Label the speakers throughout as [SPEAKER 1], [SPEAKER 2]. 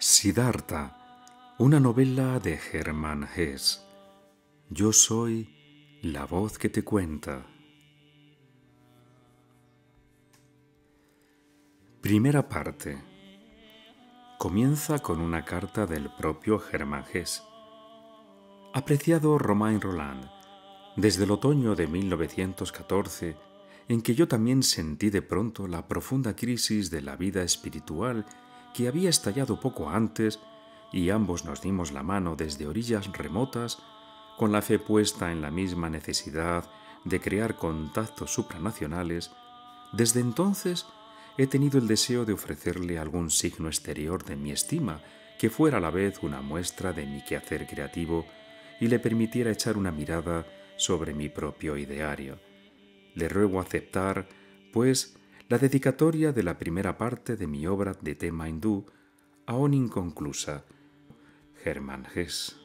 [SPEAKER 1] Siddhartha, una novela de Germán Hesse. Yo soy la voz que te cuenta. Primera parte. Comienza con una carta del propio Germán Hesse. Apreciado Romain Roland, desde el otoño de 1914, en que yo también sentí de pronto la profunda crisis de la vida espiritual que había estallado poco antes y ambos nos dimos la mano desde orillas remotas con la fe puesta en la misma necesidad de crear contactos supranacionales, desde entonces he tenido el deseo de ofrecerle algún signo exterior de mi estima que fuera a la vez una muestra de mi quehacer creativo y le permitiera echar una mirada sobre mi propio ideario. Le ruego aceptar, pues, la dedicatoria de la primera parte de mi obra de tema hindú, aún inconclusa, Germán Hess.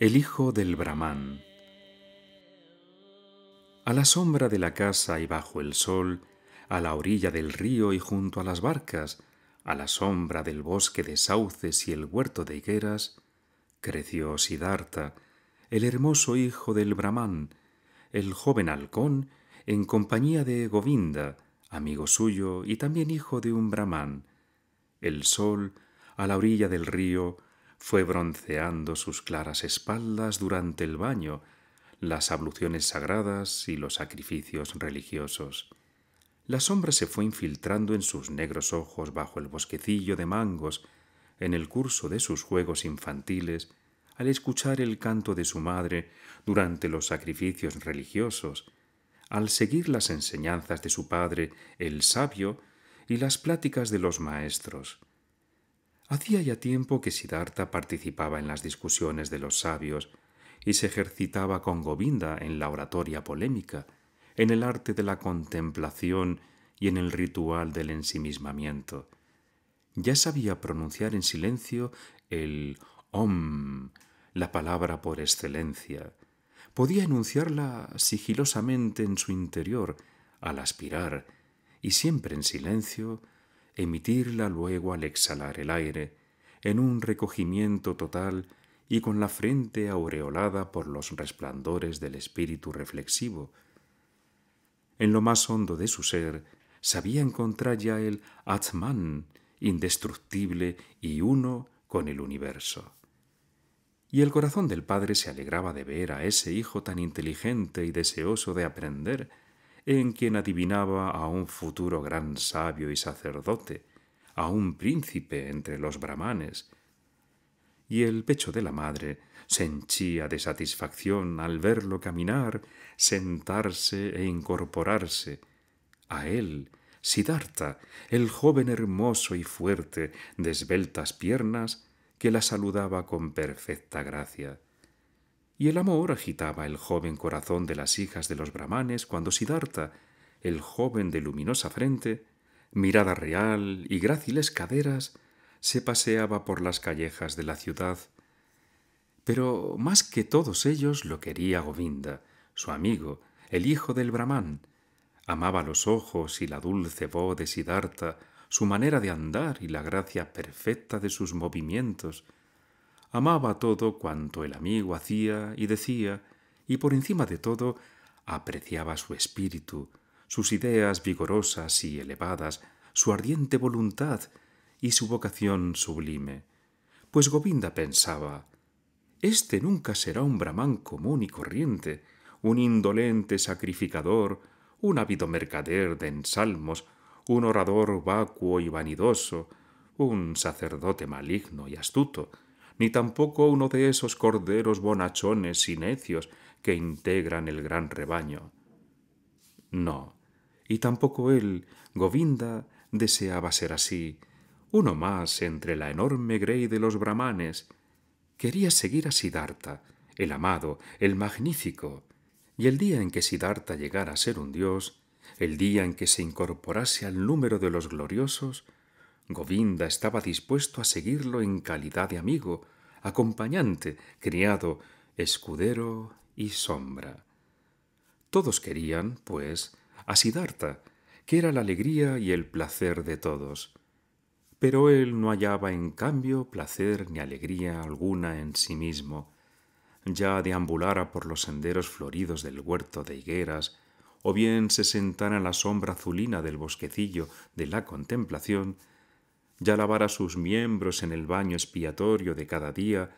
[SPEAKER 1] El hijo del Brahman. A la sombra de la casa y bajo el sol, a la orilla del río y junto a las barcas, a la sombra del bosque de sauces y el huerto de higueras, creció Siddhartha, el hermoso hijo del Brahman, el joven halcón, en compañía de Govinda, amigo suyo y también hijo de un brahman. El sol, a la orilla del río, fue bronceando sus claras espaldas durante el baño, las abluciones sagradas y los sacrificios religiosos. La sombra se fue infiltrando en sus negros ojos bajo el bosquecillo de mangos, en el curso de sus juegos infantiles al escuchar el canto de su madre durante los sacrificios religiosos, al seguir las enseñanzas de su padre, el sabio, y las pláticas de los maestros. Hacía ya tiempo que Siddhartha participaba en las discusiones de los sabios y se ejercitaba con Govinda en la oratoria polémica, en el arte de la contemplación y en el ritual del ensimismamiento. Ya sabía pronunciar en silencio el Om la palabra por excelencia. Podía enunciarla sigilosamente en su interior al aspirar y siempre en silencio, emitirla luego al exhalar el aire, en un recogimiento total y con la frente aureolada por los resplandores del espíritu reflexivo. En lo más hondo de su ser sabía encontrar ya el Atman, indestructible y uno con el universo y el corazón del padre se alegraba de ver a ese hijo tan inteligente y deseoso de aprender, en quien adivinaba a un futuro gran sabio y sacerdote, a un príncipe entre los brahmanes. Y el pecho de la madre se henchía de satisfacción al verlo caminar, sentarse e incorporarse. A él, Siddhartha, el joven hermoso y fuerte, de esbeltas piernas, que la saludaba con perfecta gracia. Y el amor agitaba el joven corazón de las hijas de los brahmanes cuando Siddhartha, el joven de luminosa frente, mirada real y gráciles caderas, se paseaba por las callejas de la ciudad. Pero más que todos ellos lo quería Govinda, su amigo, el hijo del brahman. Amaba los ojos y la dulce voz de Siddhartha, su manera de andar y la gracia perfecta de sus movimientos. Amaba todo cuanto el amigo hacía y decía, y por encima de todo apreciaba su espíritu, sus ideas vigorosas y elevadas, su ardiente voluntad y su vocación sublime. Pues Govinda pensaba, este nunca será un brahman común y corriente, un indolente sacrificador, un ávido mercader de ensalmos, un orador vacuo y vanidoso, un sacerdote maligno y astuto, ni tampoco uno de esos corderos bonachones y necios que integran el gran rebaño. No, y tampoco él, Govinda, deseaba ser así, uno más entre la enorme grey de los brahmanes. Quería seguir a Siddhartha, el amado, el magnífico, y el día en que Siddhartha llegara a ser un dios, el día en que se incorporase al número de los gloriosos, Govinda estaba dispuesto a seguirlo en calidad de amigo, acompañante, criado, escudero y sombra. Todos querían, pues, a Siddhartha, que era la alegría y el placer de todos. Pero él no hallaba en cambio placer ni alegría alguna en sí mismo. Ya deambulara por los senderos floridos del huerto de higueras, o bien se sentara en la sombra azulina del bosquecillo de la contemplación, ya lavara sus miembros en el baño expiatorio de cada día,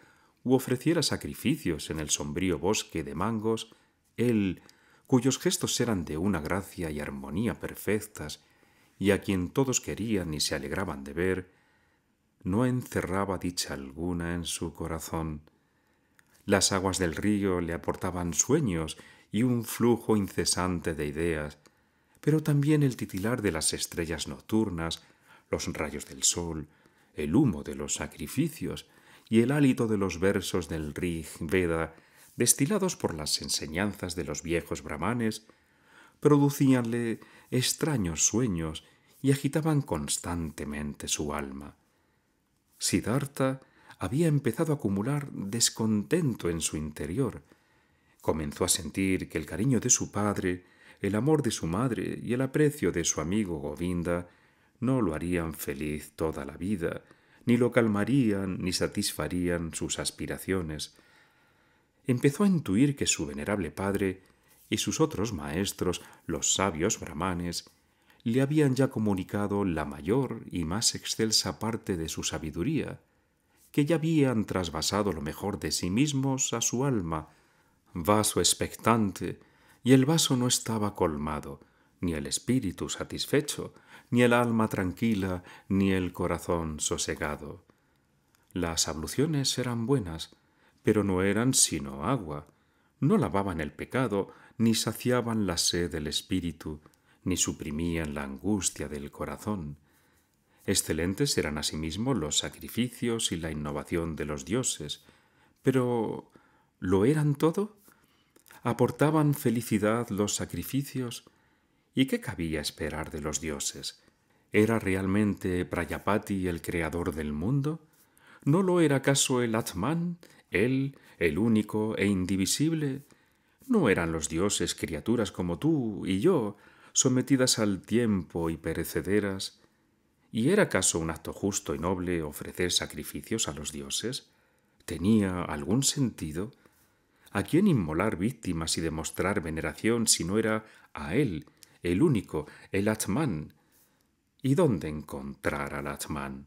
[SPEAKER 1] u ofreciera sacrificios en el sombrío bosque de mangos, él, cuyos gestos eran de una gracia y armonía perfectas, y a quien todos querían y se alegraban de ver, no encerraba dicha alguna en su corazón. Las aguas del río le aportaban sueños y un flujo incesante de ideas, pero también el titilar de las estrellas nocturnas, los rayos del sol, el humo de los sacrificios y el hálito de los versos del Rig Veda, destilados por las enseñanzas de los viejos brahmanes, producíanle extraños sueños y agitaban constantemente su alma. Siddhartha había empezado a acumular descontento en su interior, comenzó a sentir que el cariño de su padre, el amor de su madre y el aprecio de su amigo Govinda no lo harían feliz toda la vida, ni lo calmarían ni satisfarían sus aspiraciones. Empezó a intuir que su venerable padre y sus otros maestros, los sabios brahmanes, le habían ya comunicado la mayor y más excelsa parte de su sabiduría, que ya habían trasvasado lo mejor de sí mismos a su alma, vaso expectante, y el vaso no estaba colmado, ni el espíritu satisfecho, ni el alma tranquila, ni el corazón sosegado. Las abluciones eran buenas, pero no eran sino agua, no lavaban el pecado, ni saciaban la sed del espíritu, ni suprimían la angustia del corazón. Excelentes eran asimismo los sacrificios y la innovación de los dioses, pero ¿lo eran todo? aportaban felicidad los sacrificios, ¿y qué cabía esperar de los dioses? ¿Era realmente Prayapati el creador del mundo? ¿No lo era acaso el Atman, él, el único e indivisible? ¿No eran los dioses criaturas como tú y yo, sometidas al tiempo y perecederas? ¿Y era acaso un acto justo y noble ofrecer sacrificios a los dioses? ¿Tenía algún sentido? ¿A quién inmolar víctimas y demostrar veneración si no era a él, el único, el Atman? ¿Y dónde encontrar al Atman?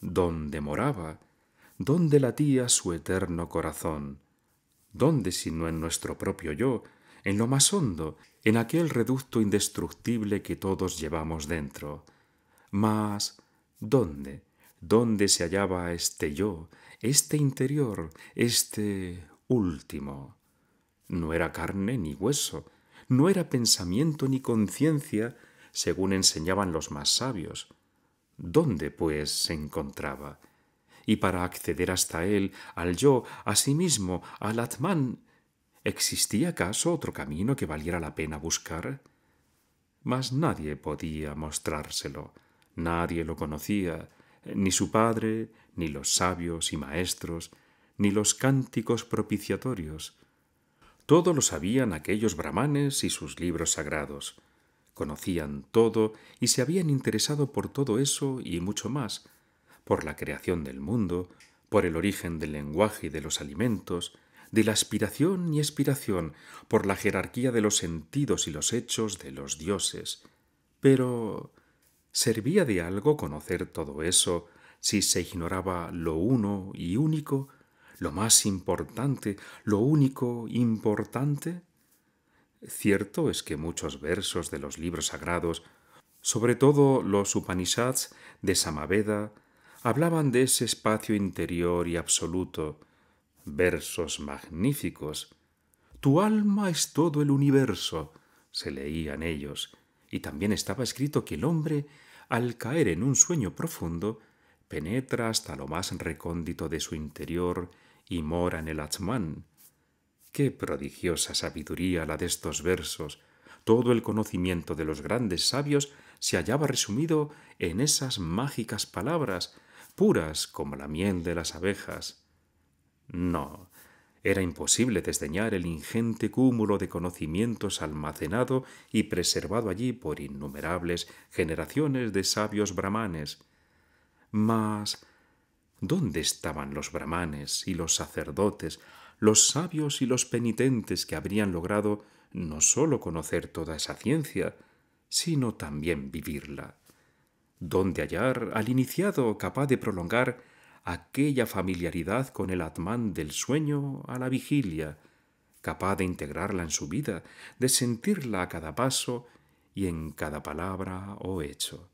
[SPEAKER 1] ¿Dónde moraba? ¿Dónde latía su eterno corazón? ¿Dónde sino en nuestro propio yo, en lo más hondo, en aquel reducto indestructible que todos llevamos dentro? Mas, ¿dónde? ¿Dónde se hallaba este yo, este interior, este último. No era carne ni hueso, no era pensamiento ni conciencia, según enseñaban los más sabios. ¿Dónde, pues, se encontraba? Y para acceder hasta él, al yo, a sí mismo, al Atman, ¿existía acaso otro camino que valiera la pena buscar? Mas nadie podía mostrárselo, nadie lo conocía, ni su padre, ni los sabios y maestros, ni los cánticos propiciatorios. Todo lo sabían aquellos brahmanes y sus libros sagrados. Conocían todo y se habían interesado por todo eso y mucho más, por la creación del mundo, por el origen del lenguaje y de los alimentos, de la aspiración y expiración, por la jerarquía de los sentidos y los hechos de los dioses. Pero ¿servía de algo conocer todo eso si se ignoraba lo uno y único lo más importante, lo único importante? Cierto es que muchos versos de los libros sagrados, sobre todo los Upanishads de Samaveda, hablaban de ese espacio interior y absoluto, versos magníficos. Tu alma es todo el universo, se leían ellos, y también estaba escrito que el hombre, al caer en un sueño profundo, penetra hasta lo más recóndito de su interior y mora en el Atman. Qué prodigiosa sabiduría la de estos versos. Todo el conocimiento de los grandes sabios se hallaba resumido en esas mágicas palabras, puras como la miel de las abejas. No, era imposible desdeñar el ingente cúmulo de conocimientos almacenado y preservado allí por innumerables generaciones de sabios brahmanes. Mas ¿Dónde estaban los brahmanes y los sacerdotes, los sabios y los penitentes que habrían logrado no sólo conocer toda esa ciencia, sino también vivirla? ¿Dónde hallar al iniciado capaz de prolongar aquella familiaridad con el atmán del sueño a la vigilia, capaz de integrarla en su vida, de sentirla a cada paso y en cada palabra o hecho?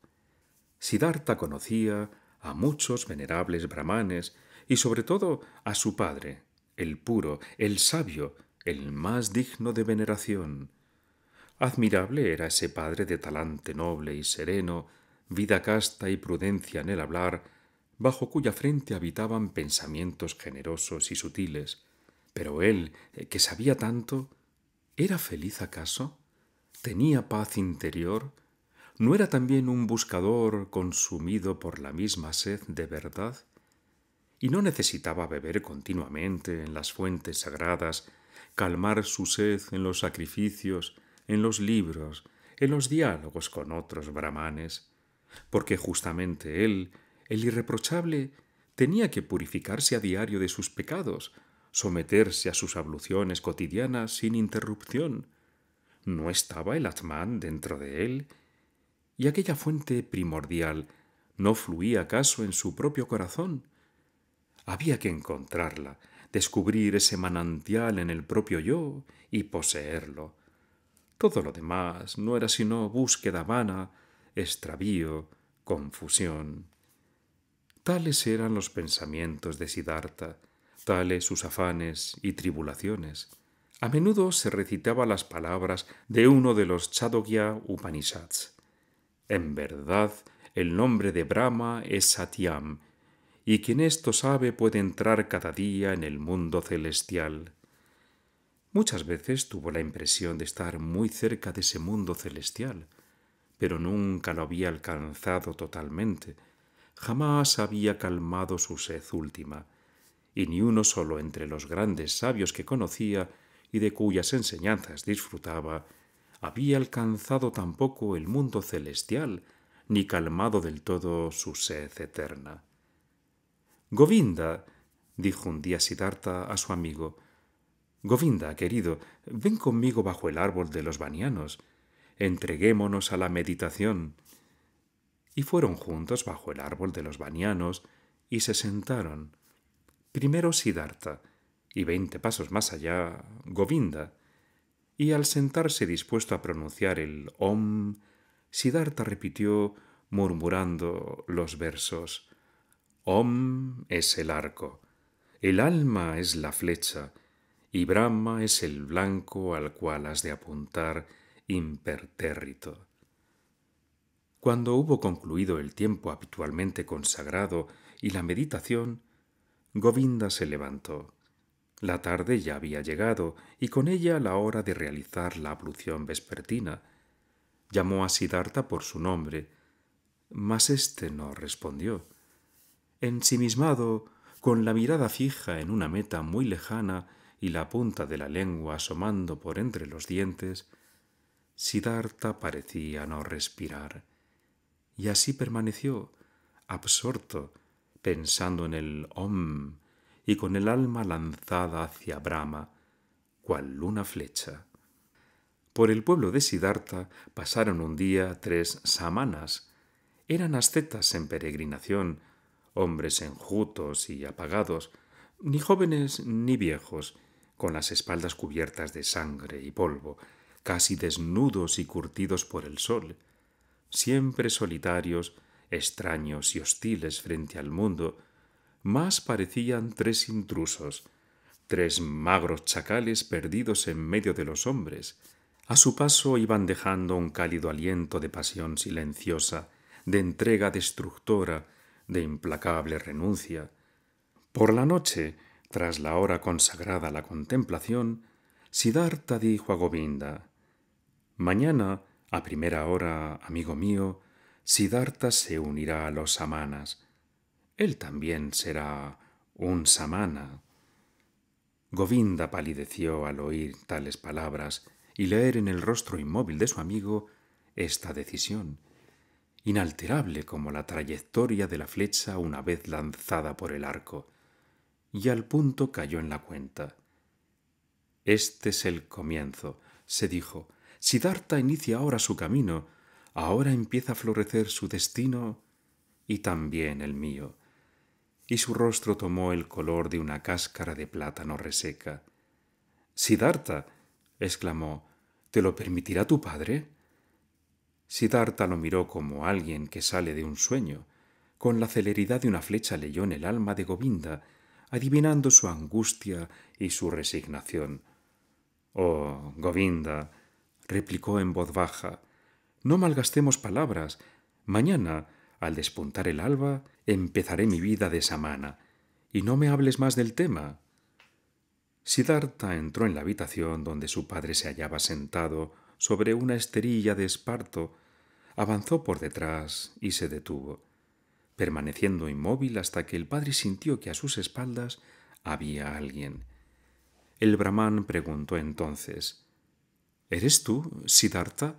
[SPEAKER 1] Siddhartha conocía a muchos venerables brahmanes y sobre todo a su padre, el puro, el sabio, el más digno de veneración. Admirable era ese padre de talante noble y sereno, vida casta y prudencia en el hablar, bajo cuya frente habitaban pensamientos generosos y sutiles. Pero él, eh, que sabía tanto, ¿era feliz acaso? ¿Tenía paz interior? ¿No era también un buscador consumido por la misma sed de verdad? ¿Y no necesitaba beber continuamente en las fuentes sagradas, calmar su sed en los sacrificios, en los libros, en los diálogos con otros brahmanes? Porque justamente él, el irreprochable, tenía que purificarse a diario de sus pecados, someterse a sus abluciones cotidianas sin interrupción. ¿No estaba el Atman dentro de él ¿Y aquella fuente primordial no fluía acaso en su propio corazón? Había que encontrarla, descubrir ese manantial en el propio yo y poseerlo. Todo lo demás no era sino búsqueda vana, extravío, confusión. Tales eran los pensamientos de Siddhartha, tales sus afanes y tribulaciones. A menudo se recitaba las palabras de uno de los Chadogya Upanishads. En verdad, el nombre de Brahma es Satyam, y quien esto sabe puede entrar cada día en el mundo celestial. Muchas veces tuvo la impresión de estar muy cerca de ese mundo celestial, pero nunca lo había alcanzado totalmente. Jamás había calmado su sed última, y ni uno solo entre los grandes sabios que conocía y de cuyas enseñanzas disfrutaba había alcanzado tampoco el mundo celestial, ni calmado del todo su sed eterna. Govinda, dijo un día Siddhartha a su amigo, Govinda, querido, ven conmigo bajo el árbol de los banianos, entreguémonos a la meditación. Y fueron juntos bajo el árbol de los banianos y se sentaron. Primero Siddhartha y veinte pasos más allá Govinda y al sentarse dispuesto a pronunciar el Om, Siddhartha repitió murmurando los versos Om es el arco, el alma es la flecha, y Brahma es el blanco al cual has de apuntar impertérrito. Cuando hubo concluido el tiempo habitualmente consagrado y la meditación, Govinda se levantó. La tarde ya había llegado y con ella la hora de realizar la ablución vespertina. Llamó a Sidarta por su nombre, mas éste no respondió. Ensimismado, con la mirada fija en una meta muy lejana y la punta de la lengua asomando por entre los dientes, Sidarta parecía no respirar. Y así permaneció, absorto, pensando en el Om y con el alma lanzada hacia Brahma, cual luna flecha. Por el pueblo de Siddhartha pasaron un día tres samanas. Eran ascetas en peregrinación, hombres enjutos y apagados, ni jóvenes ni viejos, con las espaldas cubiertas de sangre y polvo, casi desnudos y curtidos por el sol, siempre solitarios, extraños y hostiles frente al mundo, más parecían tres intrusos, tres magros chacales perdidos en medio de los hombres. A su paso iban dejando un cálido aliento de pasión silenciosa, de entrega destructora, de implacable renuncia. Por la noche, tras la hora consagrada a la contemplación, Siddhartha dijo a Govinda Mañana, a primera hora, amigo mío, Siddhartha se unirá a los samanas él también será un samana. Govinda palideció al oír tales palabras y leer en el rostro inmóvil de su amigo esta decisión, inalterable como la trayectoria de la flecha una vez lanzada por el arco, y al punto cayó en la cuenta. Este es el comienzo, se dijo. Si Darta inicia ahora su camino, ahora empieza a florecer su destino y también el mío y su rostro tomó el color de una cáscara de plátano reseca. Siddhartha, exclamó, ¿te lo permitirá tu padre? Siddhartha lo miró como alguien que sale de un sueño. Con la celeridad de una flecha leyó en el alma de Govinda, adivinando su angustia y su resignación. Oh, Govinda, replicó en voz baja, no malgastemos palabras. Mañana, al despuntar el alba, empezaré mi vida de samana, y no me hables más del tema. Siddhartha entró en la habitación donde su padre se hallaba sentado sobre una esterilla de esparto, avanzó por detrás y se detuvo, permaneciendo inmóvil hasta que el padre sintió que a sus espaldas había alguien. El brahmán preguntó entonces ¿Eres tú, Siddhartha?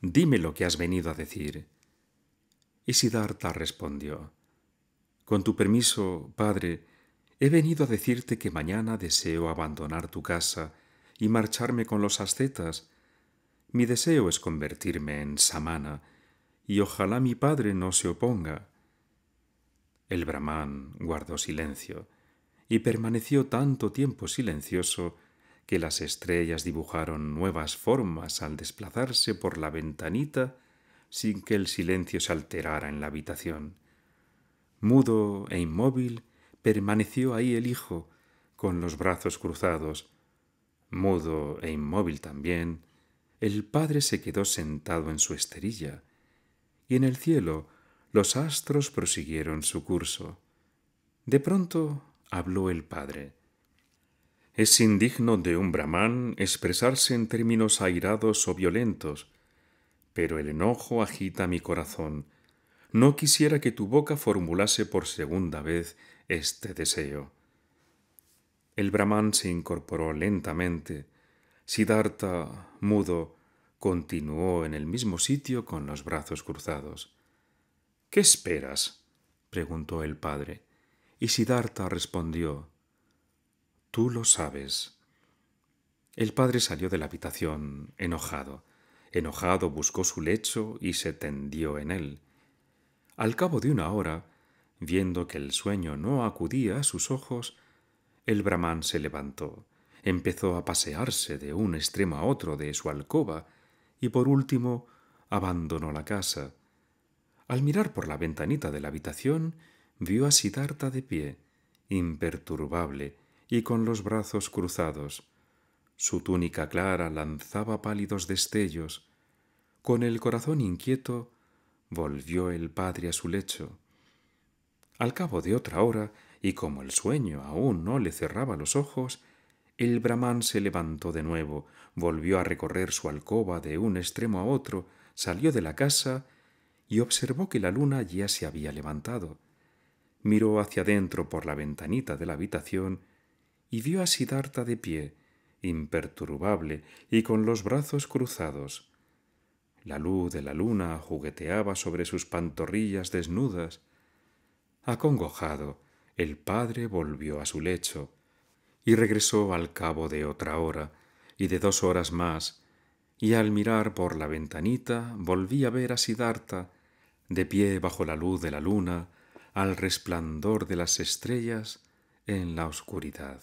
[SPEAKER 1] Dime lo que has venido a decir. Y Siddhartha respondió con tu permiso, padre, he venido a decirte que mañana deseo abandonar tu casa y marcharme con los ascetas. Mi deseo es convertirme en samana, y ojalá mi padre no se oponga. El brahman guardó silencio y permaneció tanto tiempo silencioso que las estrellas dibujaron nuevas formas al desplazarse por la ventanita sin que el silencio se alterara en la habitación. Mudo e inmóvil, permaneció ahí el hijo, con los brazos cruzados. Mudo e inmóvil también, el padre se quedó sentado en su esterilla, y en el cielo los astros prosiguieron su curso. De pronto habló el padre. Es indigno de un brahman expresarse en términos airados o violentos, pero el enojo agita mi corazón no quisiera que tu boca formulase por segunda vez este deseo. El brahman se incorporó lentamente. Siddhartha, mudo, continuó en el mismo sitio con los brazos cruzados. ¿Qué esperas? preguntó el padre. Y Siddhartha respondió Tú lo sabes. El padre salió de la habitación enojado. Enojado buscó su lecho y se tendió en él. Al cabo de una hora, viendo que el sueño no acudía a sus ojos, el brahman se levantó, empezó a pasearse de un extremo a otro de su alcoba y por último abandonó la casa. Al mirar por la ventanita de la habitación, vio a Siddhartha de pie, imperturbable y con los brazos cruzados. Su túnica clara lanzaba pálidos destellos. Con el corazón inquieto, volvió el padre a su lecho. Al cabo de otra hora, y como el sueño aún no le cerraba los ojos, el brahman se levantó de nuevo, volvió a recorrer su alcoba de un extremo a otro, salió de la casa y observó que la luna ya se había levantado. Miró hacia adentro por la ventanita de la habitación y vio a Siddhartha de pie, imperturbable y con los brazos cruzados. La luz de la luna jugueteaba sobre sus pantorrillas desnudas. Acongojado, el padre volvió a su lecho y regresó al cabo de otra hora y de dos horas más, y al mirar por la ventanita volví a ver a Sidarta de pie bajo la luz de la luna, al resplandor de las estrellas en la oscuridad.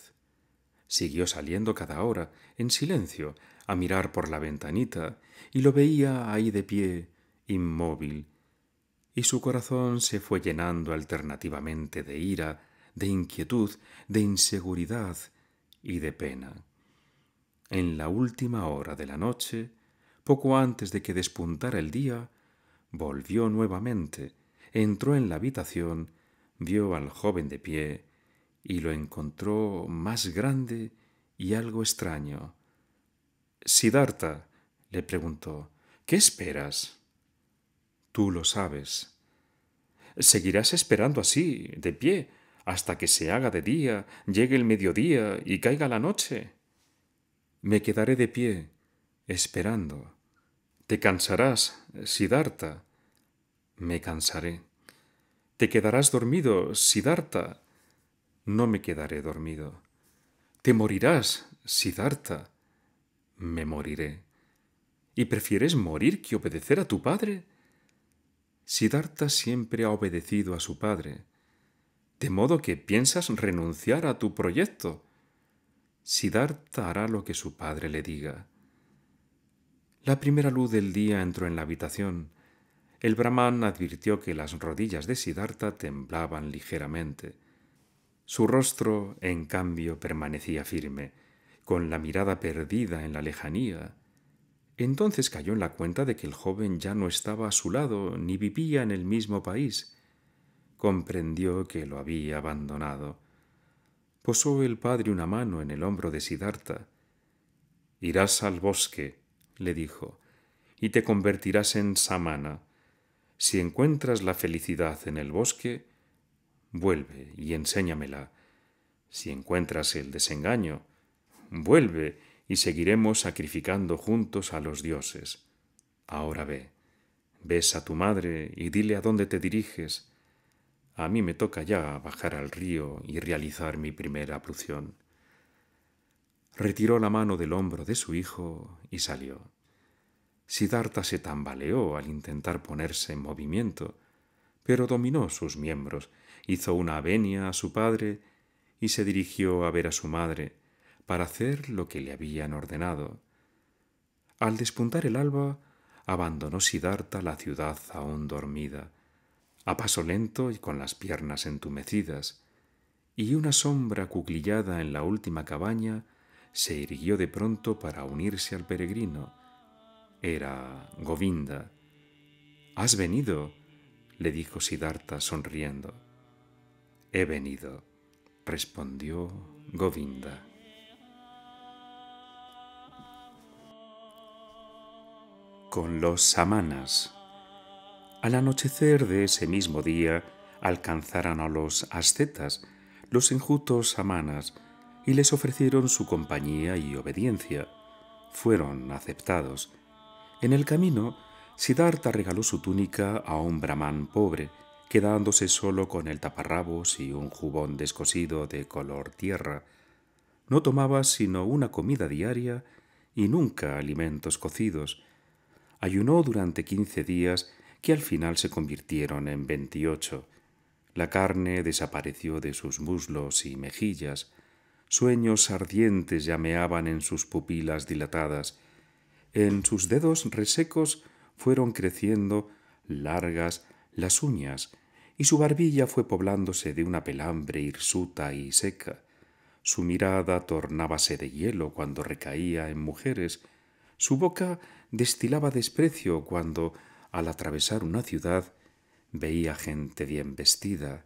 [SPEAKER 1] Siguió saliendo cada hora, en silencio, a mirar por la ventanita y lo veía ahí de pie, inmóvil, y su corazón se fue llenando alternativamente de ira, de inquietud, de inseguridad y de pena. En la última hora de la noche, poco antes de que despuntara el día, volvió nuevamente, entró en la habitación, vio al joven de pie y lo encontró más grande y algo extraño. Sidarta, le preguntó, ¿Qué esperas? Tú lo sabes. Seguirás esperando así, de pie, hasta que se haga de día, llegue el mediodía y caiga la noche. Me quedaré de pie, esperando. Te cansarás, Sidarta. Me cansaré. Te quedarás dormido, Sidarta. No me quedaré dormido. Te morirás, Sidarta. Me moriré. ¿Y prefieres morir que obedecer a tu padre? Siddhartha siempre ha obedecido a su padre. De modo que piensas renunciar a tu proyecto. Siddhartha hará lo que su padre le diga. La primera luz del día entró en la habitación. El brahman advirtió que las rodillas de Siddhartha temblaban ligeramente. Su rostro, en cambio, permanecía firme, con la mirada perdida en la lejanía, entonces cayó en la cuenta de que el joven ya no estaba a su lado ni vivía en el mismo país. Comprendió que lo había abandonado. Posó el padre una mano en el hombro de Siddhartha. Irás al bosque, le dijo, y te convertirás en samana. Si encuentras la felicidad en el bosque, vuelve y enséñamela. Si encuentras el desengaño, vuelve y seguiremos sacrificando juntos a los dioses. Ahora ve, ves a tu madre y dile a dónde te diriges. A mí me toca ya bajar al río y realizar mi primera ablución. Retiró la mano del hombro de su hijo y salió. Siddhartha se tambaleó al intentar ponerse en movimiento, pero dominó sus miembros, hizo una venia a su padre y se dirigió a ver a su madre, para hacer lo que le habían ordenado. Al despuntar el alba, abandonó Sidarta la ciudad aún dormida, a paso lento y con las piernas entumecidas, y una sombra cuclillada en la última cabaña se irguió de pronto para unirse al peregrino. Era Govinda. ¿Has venido? le dijo Siddhartha sonriendo. He venido, respondió Govinda. con los samanas. Al anochecer de ese mismo día alcanzaron a los ascetas, los enjutos samanas, y les ofrecieron su compañía y obediencia. Fueron aceptados. En el camino, Siddhartha regaló su túnica a un brahman pobre, quedándose solo con el taparrabos y un jubón descosido de color tierra. No tomaba sino una comida diaria y nunca alimentos cocidos, ayunó durante quince días que al final se convirtieron en veintiocho. La carne desapareció de sus muslos y mejillas, sueños ardientes llameaban en sus pupilas dilatadas, en sus dedos resecos fueron creciendo largas las uñas, y su barbilla fue poblándose de una pelambre hirsuta y seca. Su mirada tornábase de hielo cuando recaía en mujeres, su boca destilaba desprecio cuando, al atravesar una ciudad, veía gente bien vestida.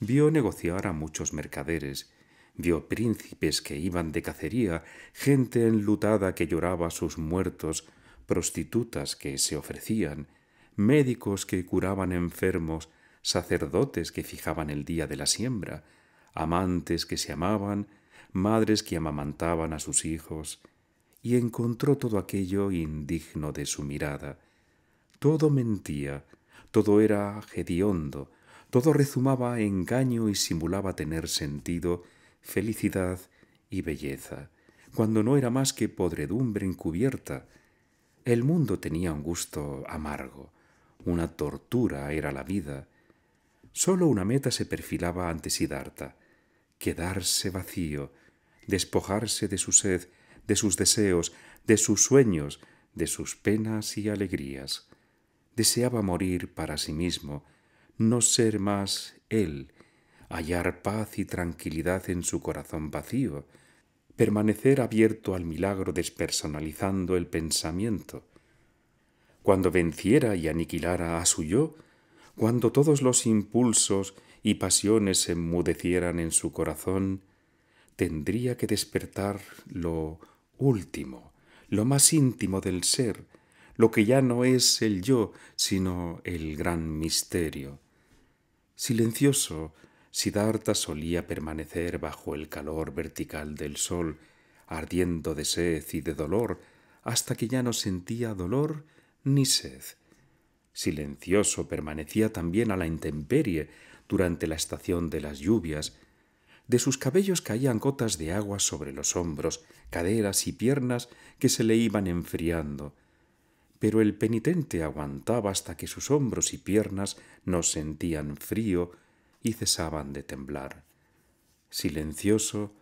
[SPEAKER 1] Vio negociar a muchos mercaderes, vio príncipes que iban de cacería, gente enlutada que lloraba a sus muertos, prostitutas que se ofrecían, médicos que curaban enfermos, sacerdotes que fijaban el día de la siembra, amantes que se amaban, madres que amamantaban a sus hijos, y encontró todo aquello indigno de su mirada. Todo mentía, todo era hediondo, todo rezumaba engaño y simulaba tener sentido, felicidad y belleza, cuando no era más que podredumbre encubierta. El mundo tenía un gusto amargo, una tortura era la vida. Sólo una meta se perfilaba ante Sidarta, quedarse vacío, despojarse de su sed de sus deseos, de sus sueños, de sus penas y alegrías. Deseaba morir para sí mismo, no ser más él, hallar paz y tranquilidad en su corazón vacío, permanecer abierto al milagro despersonalizando el pensamiento. Cuando venciera y aniquilara a su yo, cuando todos los impulsos y pasiones se enmudecieran en su corazón, tendría que despertar lo último, lo más íntimo del ser, lo que ya no es el yo, sino el gran misterio. Silencioso, Siddhartha solía permanecer bajo el calor vertical del sol, ardiendo de sed y de dolor, hasta que ya no sentía dolor ni sed. Silencioso permanecía también a la intemperie durante la estación de las lluvias, de sus cabellos caían gotas de agua sobre los hombros, caderas y piernas que se le iban enfriando. Pero el penitente aguantaba hasta que sus hombros y piernas no sentían frío y cesaban de temblar. Silencioso,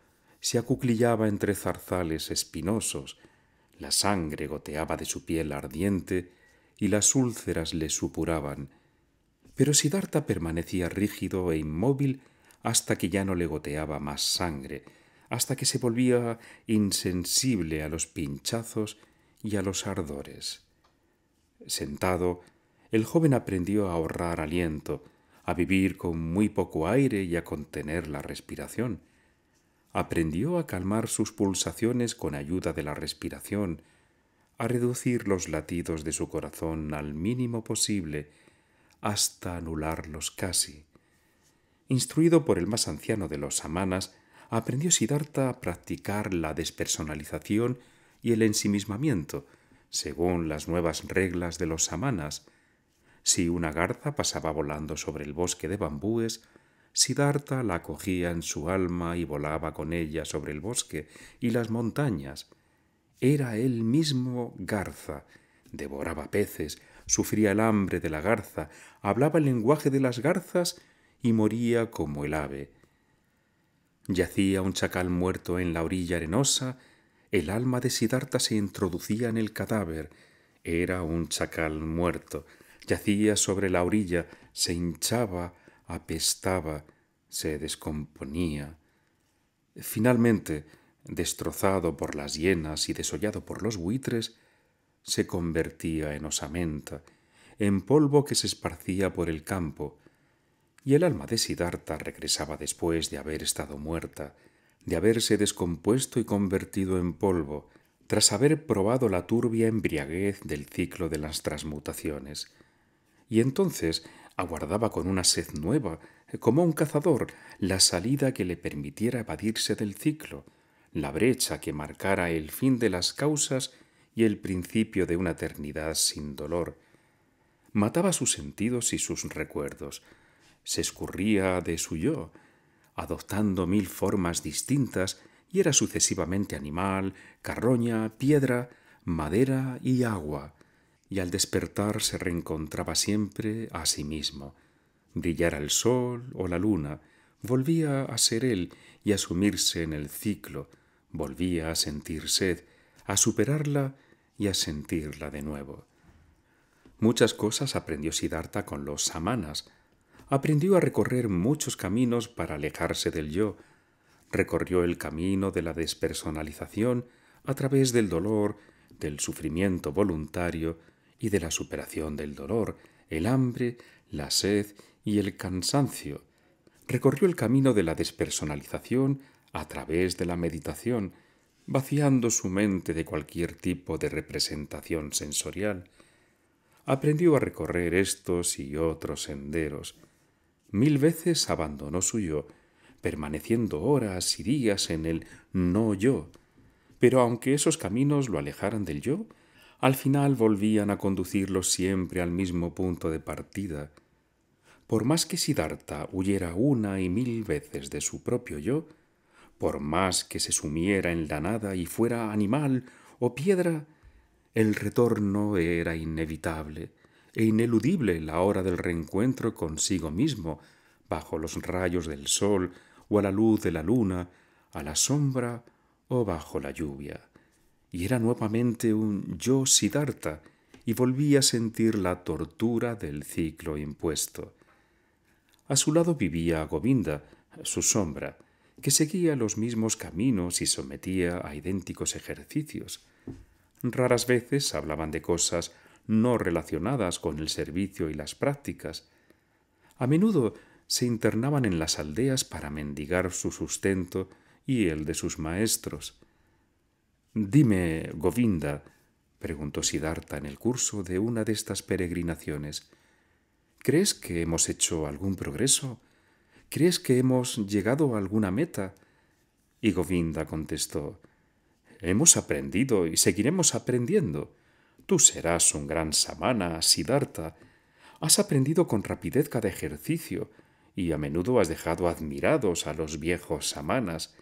[SPEAKER 1] se acuclillaba entre zarzales espinosos, la sangre goteaba de su piel ardiente y las úlceras le supuraban. Pero sidarta permanecía rígido e inmóvil hasta que ya no le goteaba más sangre, hasta que se volvía insensible a los pinchazos y a los ardores. Sentado, el joven aprendió a ahorrar aliento, a vivir con muy poco aire y a contener la respiración. Aprendió a calmar sus pulsaciones con ayuda de la respiración, a reducir los latidos de su corazón al mínimo posible, hasta anularlos casi. Instruido por el más anciano de los samanas, aprendió Siddhartha a practicar la despersonalización y el ensimismamiento, según las nuevas reglas de los samanas. Si una garza pasaba volando sobre el bosque de bambúes, Sidarta la cogía en su alma y volaba con ella sobre el bosque y las montañas. Era él mismo garza, devoraba peces, sufría el hambre de la garza, hablaba el lenguaje de las garzas y moría como el ave. Yacía un chacal muerto en la orilla arenosa, el alma de Sidarta se introducía en el cadáver, era un chacal muerto, yacía sobre la orilla, se hinchaba, apestaba, se descomponía. Finalmente, destrozado por las hienas y desollado por los buitres, se convertía en osamenta, en polvo que se esparcía por el campo, y el alma de Siddhartha regresaba después de haber estado muerta, de haberse descompuesto y convertido en polvo, tras haber probado la turbia embriaguez del ciclo de las transmutaciones. Y entonces aguardaba con una sed nueva, como un cazador, la salida que le permitiera evadirse del ciclo, la brecha que marcara el fin de las causas y el principio de una eternidad sin dolor. Mataba sus sentidos y sus recuerdos, se escurría de su yo, adoptando mil formas distintas y era sucesivamente animal, carroña, piedra, madera y agua, y al despertar se reencontraba siempre a sí mismo. Brillara el sol o la luna, volvía a ser él y a sumirse en el ciclo, volvía a sentir sed, a superarla y a sentirla de nuevo. Muchas cosas aprendió Siddhartha con los samanas, aprendió a recorrer muchos caminos para alejarse del yo. Recorrió el camino de la despersonalización a través del dolor, del sufrimiento voluntario y de la superación del dolor, el hambre, la sed y el cansancio. Recorrió el camino de la despersonalización a través de la meditación, vaciando su mente de cualquier tipo de representación sensorial. Aprendió a recorrer estos y otros senderos, Mil veces abandonó su yo, permaneciendo horas y días en el no yo. Pero aunque esos caminos lo alejaran del yo, al final volvían a conducirlo siempre al mismo punto de partida. Por más que Siddhartha huyera una y mil veces de su propio yo, por más que se sumiera en la nada y fuera animal o piedra, el retorno era inevitable e ineludible la hora del reencuentro consigo mismo, bajo los rayos del sol o a la luz de la luna, a la sombra o bajo la lluvia. Y era nuevamente un yo Siddhartha, y volvía a sentir la tortura del ciclo impuesto. A su lado vivía Govinda, su sombra, que seguía los mismos caminos y sometía a idénticos ejercicios. Raras veces hablaban de cosas no relacionadas con el servicio y las prácticas. A menudo se internaban en las aldeas para mendigar su sustento y el de sus maestros. Dime, Govinda, preguntó Siddhartha en el curso de una de estas peregrinaciones, ¿crees que hemos hecho algún progreso? ¿Crees que hemos llegado a alguna meta? Y Govinda contestó, Hemos aprendido y seguiremos aprendiendo. Tú serás un gran samana, Siddhartha. Has aprendido con rapidez cada ejercicio y a menudo has dejado admirados a los viejos samanas.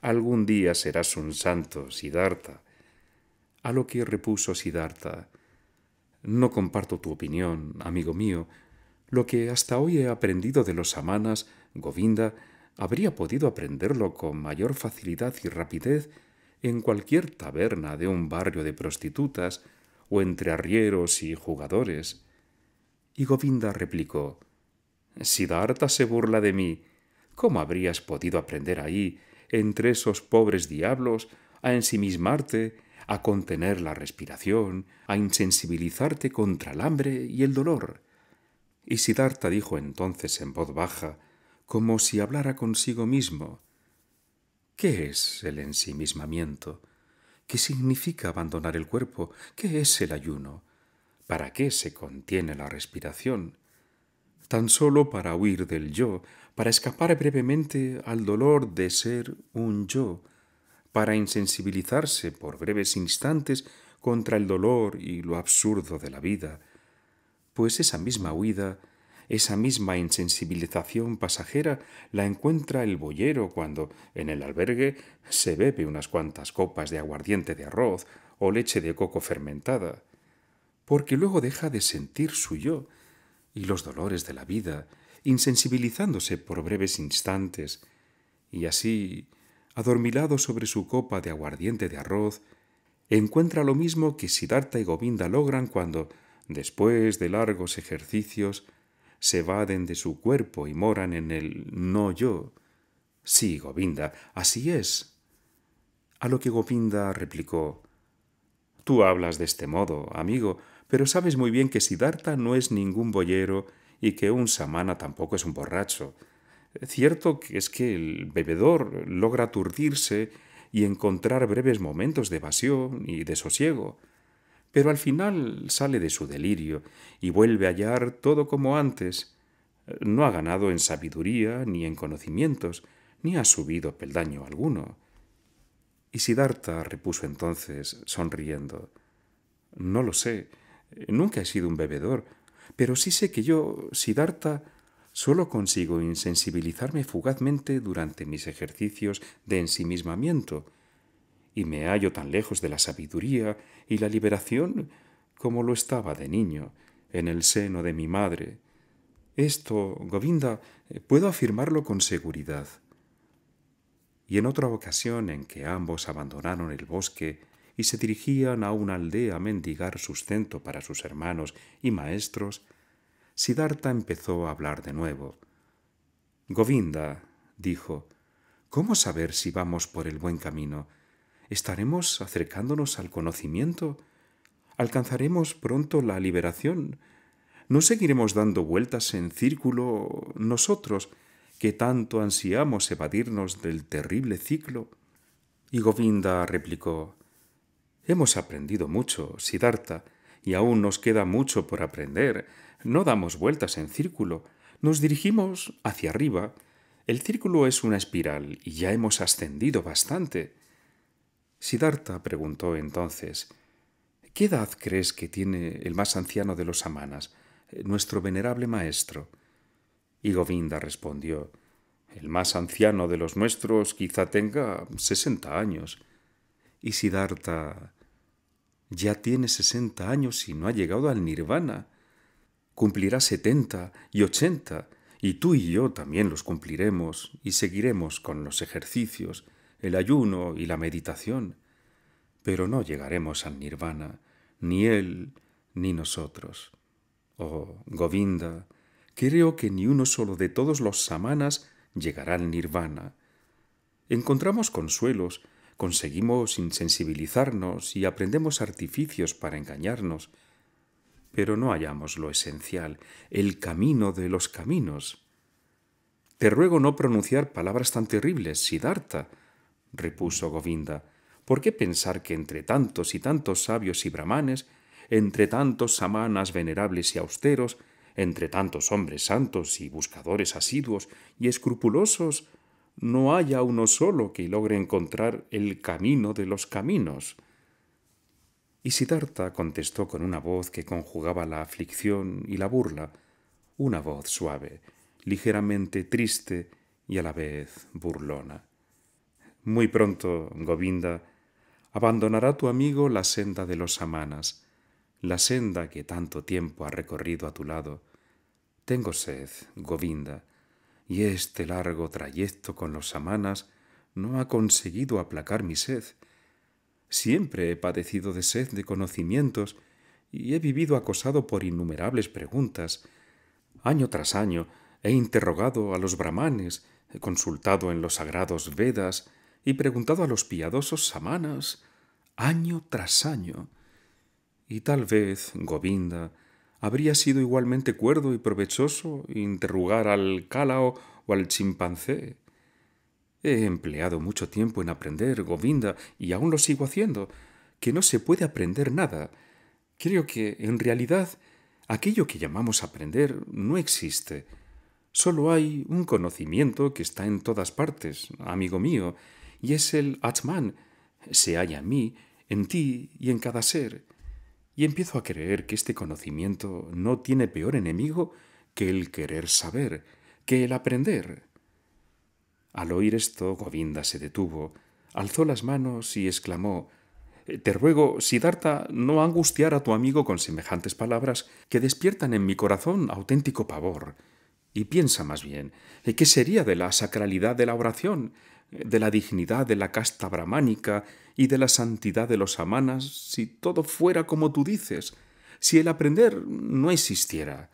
[SPEAKER 1] Algún día serás un santo, Siddhartha. A lo que repuso Siddhartha, No comparto tu opinión, amigo mío. Lo que hasta hoy he aprendido de los samanas, Govinda, habría podido aprenderlo con mayor facilidad y rapidez en cualquier taberna de un barrio de prostitutas o entre arrieros y jugadores. Y Govinda replicó, Siddhartha se burla de mí. ¿Cómo habrías podido aprender ahí, entre esos pobres diablos, a ensimismarte, a contener la respiración, a insensibilizarte contra el hambre y el dolor? Y Siddhartha dijo entonces en voz baja, como si hablara consigo mismo, ¿Qué es el ensimismamiento? ¿Qué significa abandonar el cuerpo? ¿Qué es el ayuno? ¿Para qué se contiene la respiración? Tan solo para huir del yo, para escapar brevemente al dolor de ser un yo, para insensibilizarse por breves instantes contra el dolor y lo absurdo de la vida, pues esa misma huida esa misma insensibilización pasajera la encuentra el boyero cuando, en el albergue, se bebe unas cuantas copas de aguardiente de arroz o leche de coco fermentada, porque luego deja de sentir su yo y los dolores de la vida, insensibilizándose por breves instantes, y así, adormilado sobre su copa de aguardiente de arroz, encuentra lo mismo que Sidarta y Govinda logran cuando, después de largos ejercicios, se evaden de su cuerpo y moran en el no yo. Sí, Govinda, así es. A lo que Govinda replicó Tú hablas de este modo, amigo, pero sabes muy bien que Siddhartha no es ningún boyero y que un samana tampoco es un borracho. Cierto es que el bebedor logra aturdirse y encontrar breves momentos de evasión y de sosiego, pero al final sale de su delirio y vuelve a hallar todo como antes. No ha ganado en sabiduría ni en conocimientos, ni ha subido peldaño alguno. Y Sidarta repuso entonces, sonriendo, No lo sé, nunca he sido un bebedor, pero sí sé que yo, Sidarta, solo consigo insensibilizarme fugazmente durante mis ejercicios de ensimismamiento, y me hallo tan lejos de la sabiduría y la liberación como lo estaba de niño en el seno de mi madre. Esto, Govinda, puedo afirmarlo con seguridad. Y en otra ocasión en que ambos abandonaron el bosque y se dirigían a una aldea a mendigar sustento para sus hermanos y maestros, Siddhartha empezó a hablar de nuevo. Govinda, dijo, ¿cómo saber si vamos por el buen camino? estaremos acercándonos al conocimiento, alcanzaremos pronto la liberación, no seguiremos dando vueltas en círculo nosotros que tanto ansiamos evadirnos del terrible ciclo. Y Govinda replicó Hemos aprendido mucho, Siddhartha, y aún nos queda mucho por aprender. No damos vueltas en círculo, nos dirigimos hacia arriba. El círculo es una espiral y ya hemos ascendido bastante. Siddhartha preguntó entonces, ¿Qué edad crees que tiene el más anciano de los amanas, nuestro venerable maestro? Y Govinda respondió, el más anciano de los nuestros quizá tenga sesenta años. Y Siddhartha ya tiene sesenta años y no ha llegado al nirvana. Cumplirá setenta y ochenta, y tú y yo también los cumpliremos y seguiremos con los ejercicios el ayuno y la meditación, pero no llegaremos al nirvana, ni él ni nosotros. Oh, Govinda, creo que ni uno solo de todos los samanas llegará al nirvana. Encontramos consuelos, conseguimos insensibilizarnos y aprendemos artificios para engañarnos, pero no hallamos lo esencial, el camino de los caminos. Te ruego no pronunciar palabras tan terribles, Siddhartha, repuso Govinda, ¿por qué pensar que entre tantos y tantos sabios y brahmanes, entre tantos samanas venerables y austeros, entre tantos hombres santos y buscadores asiduos y escrupulosos, no haya uno solo que logre encontrar el camino de los caminos? Y Sidarta contestó con una voz que conjugaba la aflicción y la burla, una voz suave, ligeramente triste y a la vez burlona. Muy pronto, Govinda, abandonará tu amigo la senda de los samanas, la senda que tanto tiempo ha recorrido a tu lado. Tengo sed, Govinda, y este largo trayecto con los samanas no ha conseguido aplacar mi sed. Siempre he padecido de sed de conocimientos y he vivido acosado por innumerables preguntas. Año tras año he interrogado a los brahmanes, he consultado en los sagrados Vedas, y preguntado a los piadosos samanas año tras año, y tal vez Govinda habría sido igualmente cuerdo y provechoso interrogar al cálao o al chimpancé. He empleado mucho tiempo en aprender, Govinda, y aún lo sigo haciendo, que no se puede aprender nada. Creo que, en realidad, aquello que llamamos aprender no existe. Solo hay un conocimiento que está en todas partes, amigo mío, y es el Atman, se halla en mí, en ti y en cada ser. Y empiezo a creer que este conocimiento no tiene peor enemigo que el querer saber, que el aprender. Al oír esto, Govinda se detuvo, alzó las manos y exclamó Te ruego, Siddhartha, no angustiar a tu amigo con semejantes palabras que despiertan en mi corazón auténtico pavor. Y piensa más bien, ¿qué sería de la sacralidad de la oración de la dignidad de la casta brahmánica y de la santidad de los amanas, si todo fuera como tú dices, si el aprender no existiera.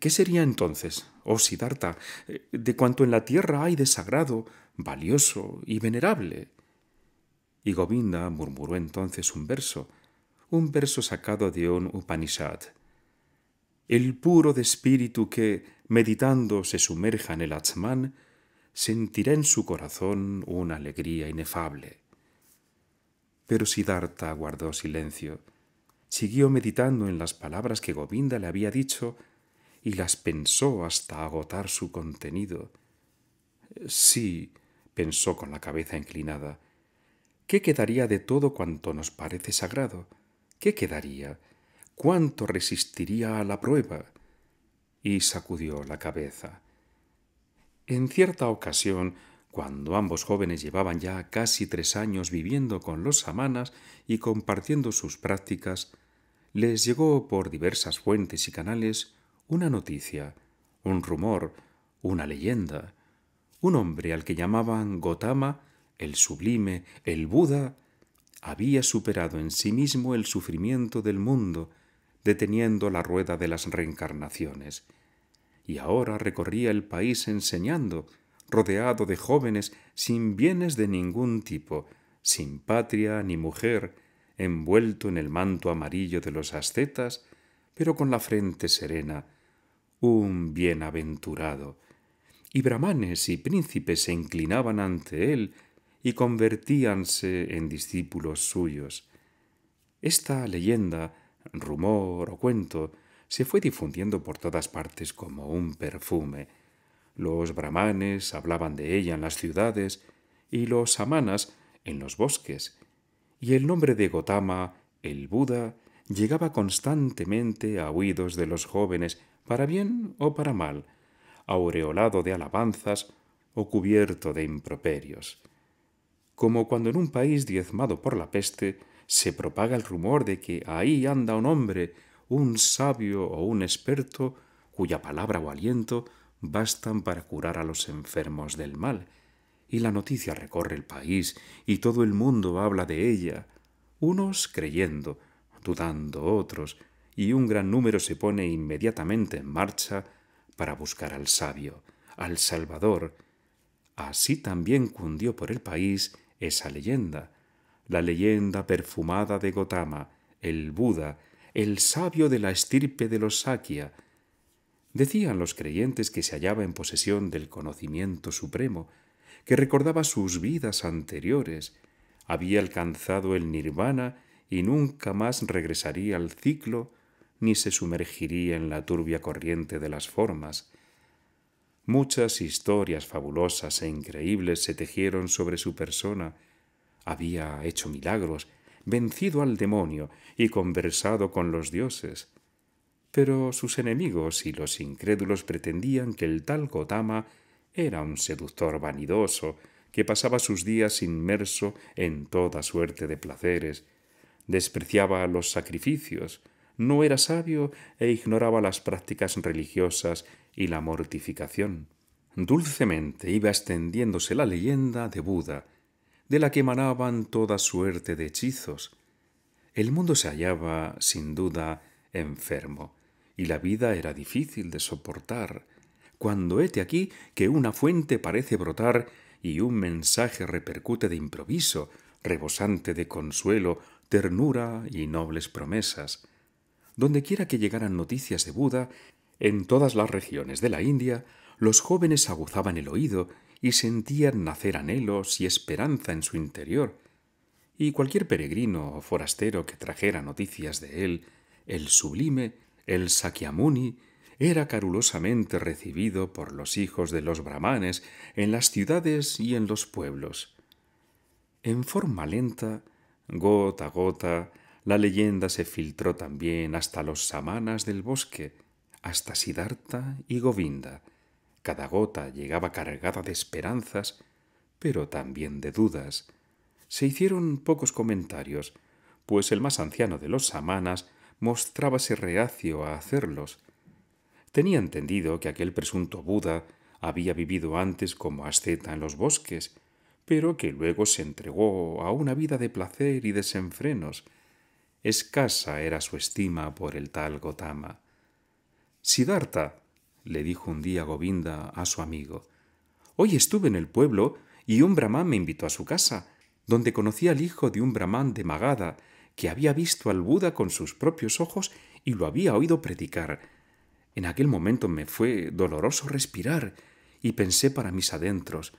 [SPEAKER 1] ¿Qué sería entonces, oh Siddhartha, de cuanto en la tierra hay de sagrado, valioso y venerable? Y Govinda murmuró entonces un verso, un verso sacado de un Upanishad. El puro de espíritu que, meditando, se sumerja en el Atman, sentirá en su corazón una alegría inefable. Pero Siddhartha guardó silencio, siguió meditando en las palabras que Govinda le había dicho y las pensó hasta agotar su contenido. Sí, pensó con la cabeza inclinada, ¿qué quedaría de todo cuanto nos parece sagrado? ¿Qué quedaría? ¿Cuánto resistiría a la prueba? Y sacudió la cabeza. En cierta ocasión, cuando ambos jóvenes llevaban ya casi tres años viviendo con los samanas y compartiendo sus prácticas, les llegó por diversas fuentes y canales una noticia, un rumor, una leyenda. Un hombre al que llamaban Gotama, el sublime, el Buda, había superado en sí mismo el sufrimiento del mundo, deteniendo la rueda de las reencarnaciones y ahora recorría el país enseñando, rodeado de jóvenes sin bienes de ningún tipo, sin patria ni mujer, envuelto en el manto amarillo de los ascetas, pero con la frente serena, un bienaventurado. Y brahmanes y príncipes se inclinaban ante él y convertíanse en discípulos suyos. Esta leyenda, rumor o cuento, se fue difundiendo por todas partes como un perfume. Los brahmanes hablaban de ella en las ciudades y los samanas en los bosques, y el nombre de Gotama, el Buda, llegaba constantemente a oídos de los jóvenes, para bien o para mal, aureolado de alabanzas o cubierto de improperios. Como cuando en un país diezmado por la peste se propaga el rumor de que ahí anda un hombre un sabio o un experto cuya palabra o aliento bastan para curar a los enfermos del mal, y la noticia recorre el país y todo el mundo habla de ella, unos creyendo, dudando otros, y un gran número se pone inmediatamente en marcha para buscar al sabio, al Salvador. Así también cundió por el país esa leyenda, la leyenda perfumada de Gotama, el Buda, el sabio de la estirpe de los Sakya. Decían los creyentes que se hallaba en posesión del conocimiento supremo, que recordaba sus vidas anteriores, había alcanzado el nirvana y nunca más regresaría al ciclo ni se sumergiría en la turbia corriente de las formas. Muchas historias fabulosas e increíbles se tejieron sobre su persona. Había hecho milagros, vencido al demonio, y conversado con los dioses. Pero sus enemigos y los incrédulos pretendían que el tal Gotama era un seductor vanidoso que pasaba sus días inmerso en toda suerte de placeres, despreciaba los sacrificios, no era sabio e ignoraba las prácticas religiosas y la mortificación. Dulcemente iba extendiéndose la leyenda de Buda, de la que emanaban toda suerte de hechizos, el mundo se hallaba, sin duda, enfermo, y la vida era difícil de soportar, cuando hete aquí que una fuente parece brotar y un mensaje repercute de improviso, rebosante de consuelo, ternura y nobles promesas. Dondequiera que llegaran noticias de Buda, en todas las regiones de la India, los jóvenes aguzaban el oído y sentían nacer anhelos y esperanza en su interior, y cualquier peregrino o forastero que trajera noticias de él, el sublime, el Sakyamuni, era carulosamente recibido por los hijos de los brahmanes en las ciudades y en los pueblos. En forma lenta, gota a gota, la leyenda se filtró también hasta los samanas del bosque, hasta Siddhartha y Govinda. Cada gota llegaba cargada de esperanzas, pero también de dudas, se hicieron pocos comentarios, pues el más anciano de los samanas mostrábase reacio a hacerlos. Tenía entendido que aquel presunto Buda había vivido antes como asceta en los bosques, pero que luego se entregó a una vida de placer y desenfrenos. Escasa era su estima por el tal Gotama. Siddhartha, le dijo un día Govinda a su amigo, hoy estuve en el pueblo y un brahman me invitó a su casa donde conocí al hijo de un brahman de Magada, que había visto al Buda con sus propios ojos y lo había oído predicar. En aquel momento me fue doloroso respirar y pensé para mis adentros,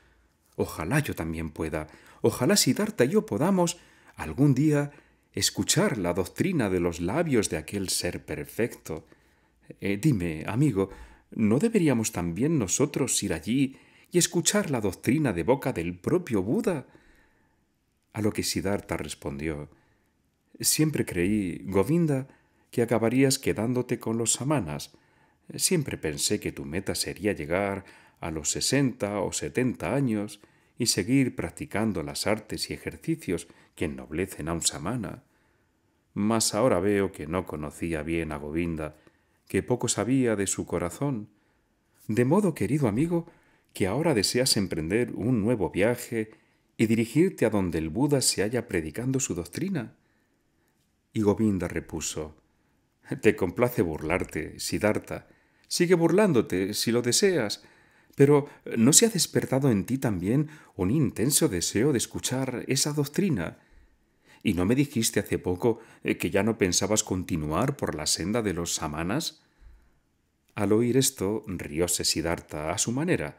[SPEAKER 1] ojalá yo también pueda, ojalá Siddhartha y yo podamos algún día escuchar la doctrina de los labios de aquel ser perfecto. Eh, dime, amigo, ¿no deberíamos también nosotros ir allí y escuchar la doctrina de boca del propio Buda? A lo que Siddhartha respondió, Siempre creí, Govinda, que acabarías quedándote con los samanas. Siempre pensé que tu meta sería llegar a los sesenta o setenta años y seguir practicando las artes y ejercicios que ennoblecen a un samana. Mas ahora veo que no conocía bien a Govinda, que poco sabía de su corazón. De modo, querido amigo, que ahora deseas emprender un nuevo viaje y dirigirte a donde el Buda se halla predicando su doctrina? Y Govinda repuso, Te complace burlarte, Siddhartha. Sigue burlándote, si lo deseas. Pero ¿no se ha despertado en ti también un intenso deseo de escuchar esa doctrina? ¿Y no me dijiste hace poco eh, que ya no pensabas continuar por la senda de los samanas? Al oír esto, rióse Sidarta a su manera,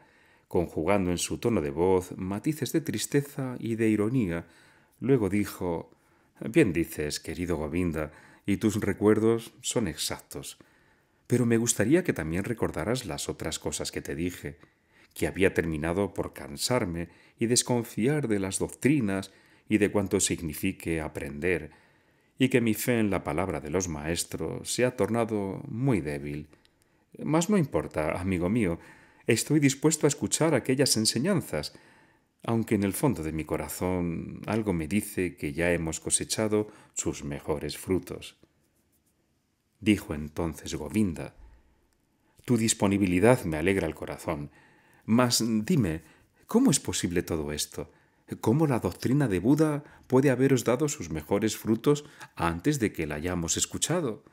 [SPEAKER 1] conjugando en su tono de voz matices de tristeza y de ironía. Luego dijo Bien dices, querido Govinda, y tus recuerdos son exactos. Pero me gustaría que también recordaras las otras cosas que te dije, que había terminado por cansarme y desconfiar de las doctrinas y de cuanto signifique aprender, y que mi fe en la palabra de los maestros se ha tornado muy débil. Mas no importa, amigo mío, Estoy dispuesto a escuchar aquellas enseñanzas, aunque en el fondo de mi corazón algo me dice que ya hemos cosechado sus mejores frutos. Dijo entonces Govinda, Tu disponibilidad me alegra el corazón, mas dime, ¿cómo es posible todo esto? ¿Cómo la doctrina de Buda puede haberos dado sus mejores frutos antes de que la hayamos escuchado?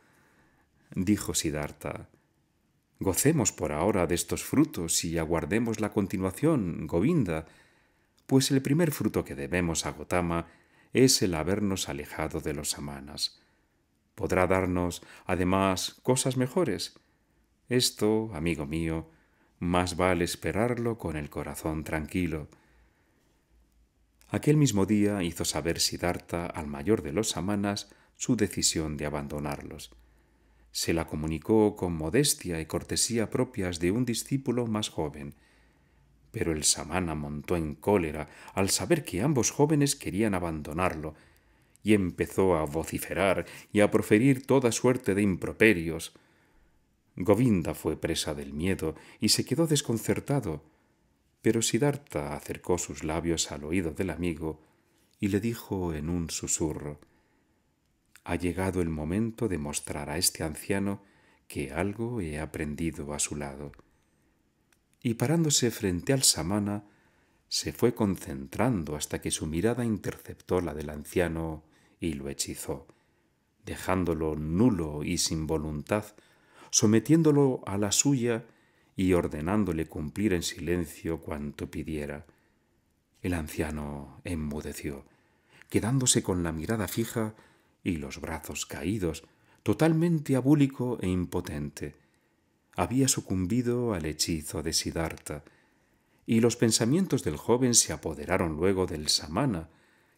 [SPEAKER 1] Dijo Siddhartha, Gocemos por ahora de estos frutos y aguardemos la continuación, Govinda, pues el primer fruto que debemos a Gotama es el habernos alejado de los amanas. Podrá darnos, además, cosas mejores. Esto, amigo mío, más vale esperarlo con el corazón tranquilo. Aquel mismo día hizo saber Siddhartha al mayor de los amanas su decisión de abandonarlos se la comunicó con modestia y cortesía propias de un discípulo más joven. Pero el samana montó en cólera al saber que ambos jóvenes querían abandonarlo, y empezó a vociferar y a proferir toda suerte de improperios. Govinda fue presa del miedo y se quedó desconcertado, pero Siddhartha acercó sus labios al oído del amigo y le dijo en un susurro ha llegado el momento de mostrar a este anciano que algo he aprendido a su lado. Y parándose frente al samana, se fue concentrando hasta que su mirada interceptó la del anciano y lo hechizó, dejándolo nulo y sin voluntad, sometiéndolo a la suya y ordenándole cumplir en silencio cuanto pidiera. El anciano enmudeció, quedándose con la mirada fija y los brazos caídos, totalmente abúlico e impotente. Había sucumbido al hechizo de Siddhartha, y los pensamientos del joven se apoderaron luego del samana,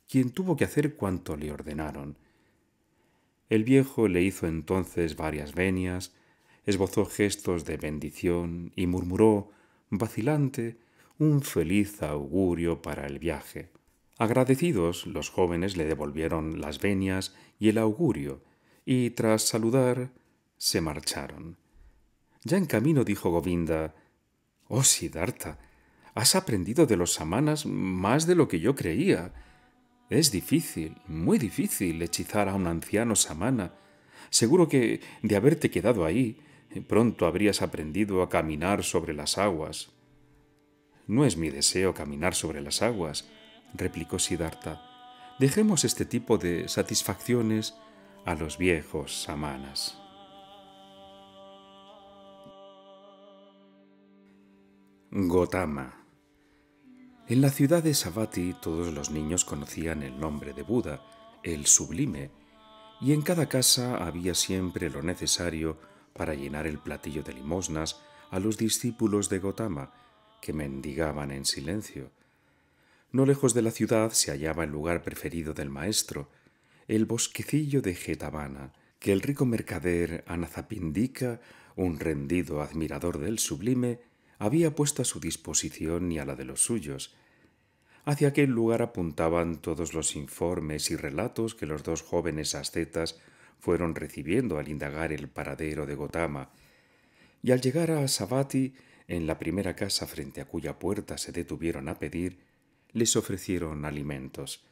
[SPEAKER 1] quien tuvo que hacer cuanto le ordenaron. El viejo le hizo entonces varias venias, esbozó gestos de bendición y murmuró, vacilante, un feliz augurio para el viaje. Agradecidos, los jóvenes le devolvieron las venias y el augurio, y tras saludar, se marcharon. Ya en camino dijo Govinda Oh Siddhartha, has aprendido de los samanas más de lo que yo creía. Es difícil, muy difícil hechizar a un anciano samana. Seguro que, de haberte quedado ahí, pronto habrías aprendido a caminar sobre las aguas. No es mi deseo caminar sobre las aguas, replicó Siddhartha. Dejemos este tipo de satisfacciones a los viejos samanas. Gotama. En la ciudad de Sabati todos los niños conocían el nombre de Buda, el sublime, y en cada casa había siempre lo necesario para llenar el platillo de limosnas a los discípulos de Gotama, que mendigaban en silencio. No lejos de la ciudad se hallaba el lugar preferido del maestro, el bosquecillo de Getabana, que el rico mercader Anazapindica, un rendido admirador del sublime, había puesto a su disposición y a la de los suyos. Hacia aquel lugar apuntaban todos los informes y relatos que los dos jóvenes ascetas fueron recibiendo al indagar el paradero de Gotama, y al llegar a Sabati, en la primera casa frente a cuya puerta se detuvieron a pedir, les ofrecieron alimentos.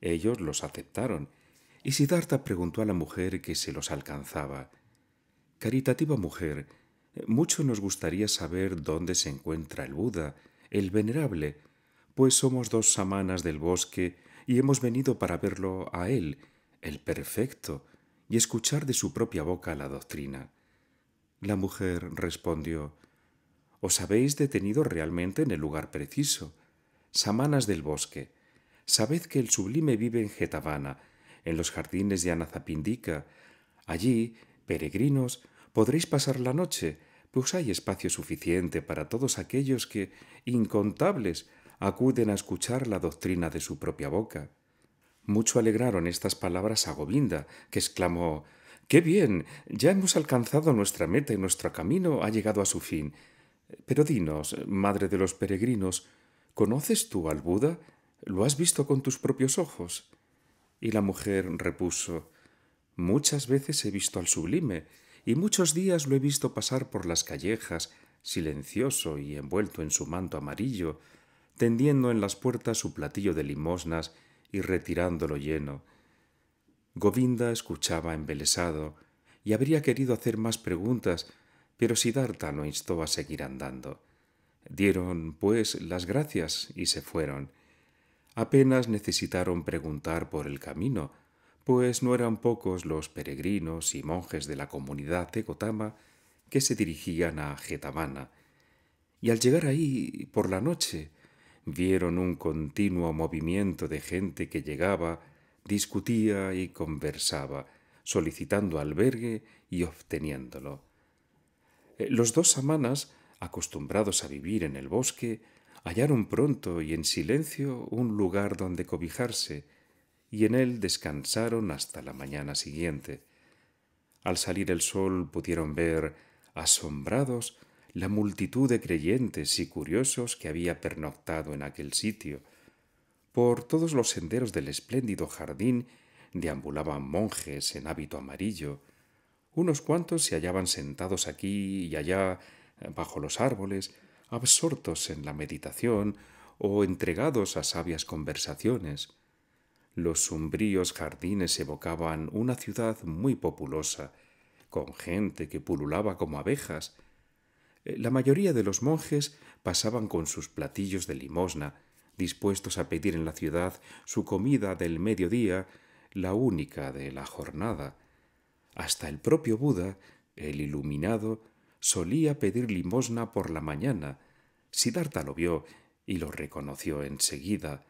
[SPEAKER 1] Ellos los aceptaron, y Siddhartha preguntó a la mujer que se los alcanzaba. Caritativa mujer, mucho nos gustaría saber dónde se encuentra el Buda, el venerable, pues somos dos samanas del bosque y hemos venido para verlo a él, el perfecto, y escuchar de su propia boca la doctrina. La mujer respondió, Os habéis detenido realmente en el lugar preciso samanas del bosque, sabed que el sublime vive en Getavana, en los jardines de Anazapindica. Allí, peregrinos, podréis pasar la noche, pues hay espacio suficiente para todos aquellos que, incontables, acuden a escuchar la doctrina de su propia boca. Mucho alegraron estas palabras a Govinda, que exclamó Qué bien. ya hemos alcanzado nuestra meta y nuestro camino ha llegado a su fin. Pero dinos, madre de los peregrinos, ¿Conoces tú al Buda? ¿Lo has visto con tus propios ojos? Y la mujer repuso Muchas veces he visto al sublime, y muchos días lo he visto pasar por las callejas, silencioso y envuelto en su manto amarillo, tendiendo en las puertas su platillo de limosnas y retirándolo lleno. Govinda escuchaba embelesado, y habría querido hacer más preguntas, pero Siddhartha lo instó a seguir andando. Dieron, pues, las gracias y se fueron. Apenas necesitaron preguntar por el camino, pues no eran pocos los peregrinos y monjes de la comunidad de Gotama que se dirigían a Getamana. Y al llegar ahí, por la noche, vieron un continuo movimiento de gente que llegaba, discutía y conversaba, solicitando albergue y obteniéndolo. Eh, los dos samanas acostumbrados a vivir en el bosque, hallaron pronto y en silencio un lugar donde cobijarse, y en él descansaron hasta la mañana siguiente. Al salir el sol pudieron ver, asombrados, la multitud de creyentes y curiosos que había pernoctado en aquel sitio. Por todos los senderos del espléndido jardín deambulaban monjes en hábito amarillo. Unos cuantos se hallaban sentados aquí y allá bajo los árboles, absortos en la meditación o entregados a sabias conversaciones. Los sombríos jardines evocaban una ciudad muy populosa, con gente que pululaba como abejas. Eh, la mayoría de los monjes pasaban con sus platillos de limosna, dispuestos a pedir en la ciudad su comida del mediodía, la única de la jornada. Hasta el propio Buda, el iluminado, solía pedir limosna por la mañana. Siddhartha lo vio y lo reconoció enseguida,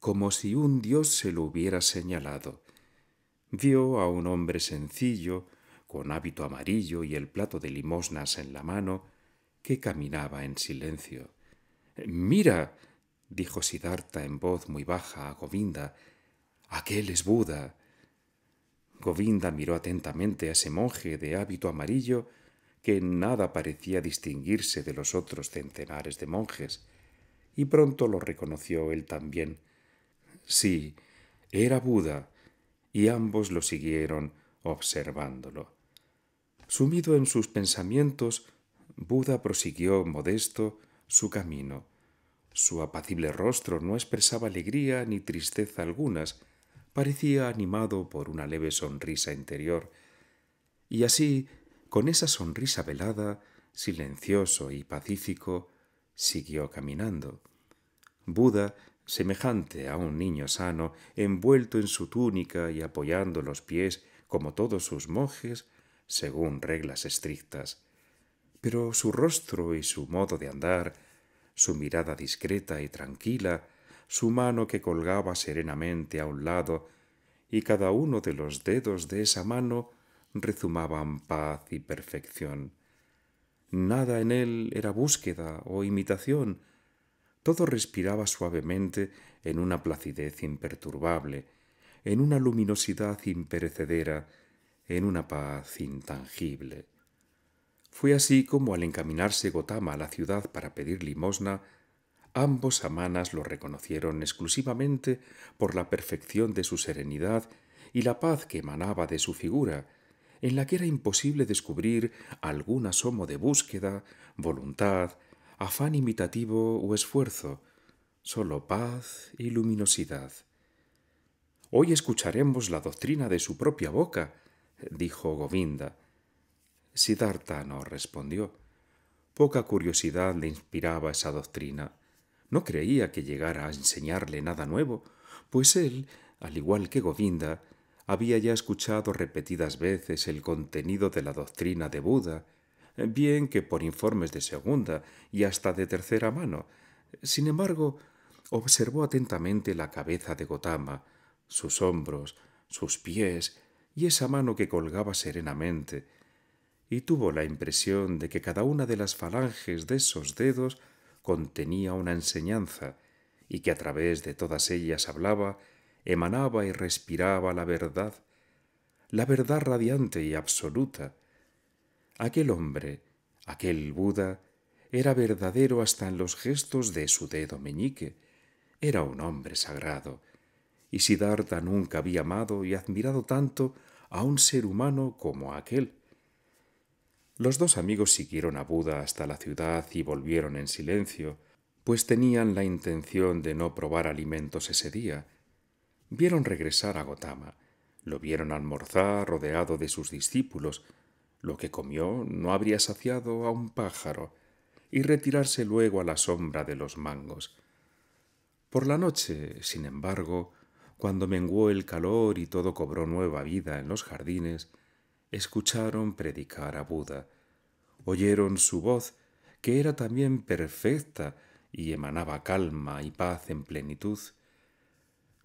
[SPEAKER 1] como si un dios se lo hubiera señalado. Vio a un hombre sencillo, con hábito amarillo y el plato de limosnas en la mano, que caminaba en silencio. Mira, dijo Siddhartha en voz muy baja a Govinda, aquel es Buda. Govinda miró atentamente a ese monje de hábito amarillo que nada parecía distinguirse de los otros centenares de monjes, y pronto lo reconoció él también. Sí, era Buda, y ambos lo siguieron observándolo. Sumido en sus pensamientos, Buda prosiguió modesto su camino. Su apacible rostro no expresaba alegría ni tristeza algunas, parecía animado por una leve sonrisa interior, y así con esa sonrisa velada, silencioso y pacífico, siguió caminando. Buda, semejante a un niño sano, envuelto en su túnica y apoyando los pies como todos sus monjes, según reglas estrictas. Pero su rostro y su modo de andar, su mirada discreta y tranquila, su mano que colgaba serenamente a un lado, y cada uno de los dedos de esa mano rezumaban paz y perfección. Nada en él era búsqueda o imitación. Todo respiraba suavemente en una placidez imperturbable, en una luminosidad imperecedera, en una paz intangible. Fue así como al encaminarse Gotama a la ciudad para pedir limosna, ambos amanas lo reconocieron exclusivamente por la perfección de su serenidad y la paz que emanaba de su figura, en la que era imposible descubrir algún asomo de búsqueda, voluntad, afán imitativo o esfuerzo, solo paz y luminosidad. Hoy escucharemos la doctrina de su propia boca, dijo Govinda. Siddhartha no respondió. Poca curiosidad le inspiraba esa doctrina. No creía que llegara a enseñarle nada nuevo, pues él, al igual que Govinda, había ya escuchado repetidas veces el contenido de la doctrina de Buda, bien que por informes de segunda y hasta de tercera mano. Sin embargo, observó atentamente la cabeza de Gotama, sus hombros, sus pies y esa mano que colgaba serenamente, y tuvo la impresión de que cada una de las falanges de esos dedos contenía una enseñanza, y que a través de todas ellas hablaba emanaba y respiraba la verdad, la verdad radiante y absoluta. Aquel hombre, aquel Buda, era verdadero hasta en los gestos de su dedo meñique. Era un hombre sagrado. Y Siddhartha nunca había amado y admirado tanto a un ser humano como a aquel. Los dos amigos siguieron a Buda hasta la ciudad y volvieron en silencio, pues tenían la intención de no probar alimentos ese día, vieron regresar a Gotama, lo vieron almorzar rodeado de sus discípulos, lo que comió no habría saciado a un pájaro, y retirarse luego a la sombra de los mangos. Por la noche, sin embargo, cuando menguó el calor y todo cobró nueva vida en los jardines, escucharon predicar a Buda, oyeron su voz, que era también perfecta y emanaba calma y paz en plenitud,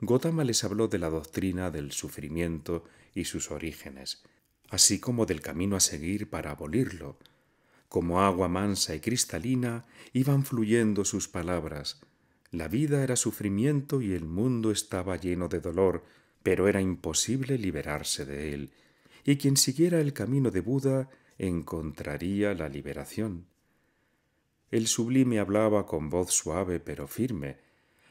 [SPEAKER 1] Gotama les habló de la doctrina del sufrimiento y sus orígenes, así como del camino a seguir para abolirlo. Como agua mansa y cristalina iban fluyendo sus palabras. La vida era sufrimiento y el mundo estaba lleno de dolor, pero era imposible liberarse de él, y quien siguiera el camino de Buda encontraría la liberación. El sublime hablaba con voz suave pero firme,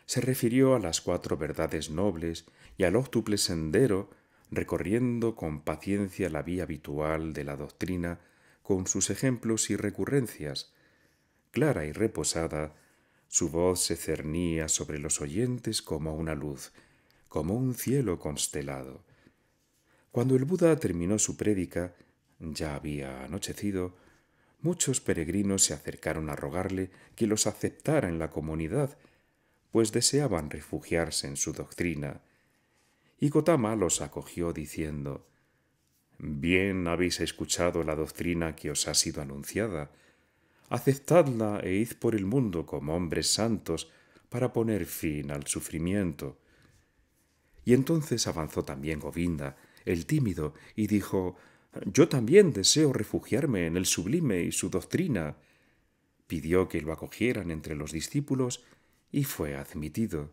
[SPEAKER 1] se refirió a las cuatro verdades nobles y al óctuple sendero, recorriendo con paciencia la vía habitual de la doctrina, con sus ejemplos y recurrencias. Clara y reposada, su voz se cernía sobre los oyentes como una luz, como un cielo constelado. Cuando el Buda terminó su prédica, ya había anochecido, muchos peregrinos se acercaron a rogarle que los aceptara en la comunidad pues deseaban refugiarse en su doctrina. Y Gotama los acogió diciendo, Bien habéis escuchado la doctrina que os ha sido anunciada. Aceptadla e id por el mundo como hombres santos para poner fin al sufrimiento. Y entonces avanzó también Govinda, el tímido, y dijo, Yo también deseo refugiarme en el sublime y su doctrina. Pidió que lo acogieran entre los discípulos y fue admitido.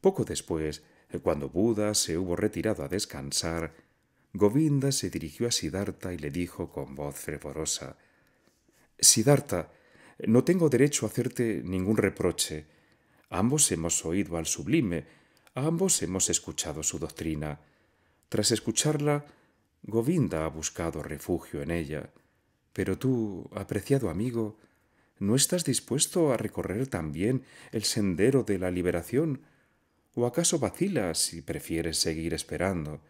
[SPEAKER 1] Poco después, cuando Buda se hubo retirado a descansar, Govinda se dirigió a Siddhartha y le dijo con voz fervorosa Siddhartha, no tengo derecho a hacerte ningún reproche. Ambos hemos oído al sublime, ambos hemos escuchado su doctrina. Tras escucharla, Govinda ha buscado refugio en ella. Pero tú, apreciado amigo, ¿No estás dispuesto a recorrer también el sendero de la liberación? ¿O acaso vacilas si prefieres seguir esperando?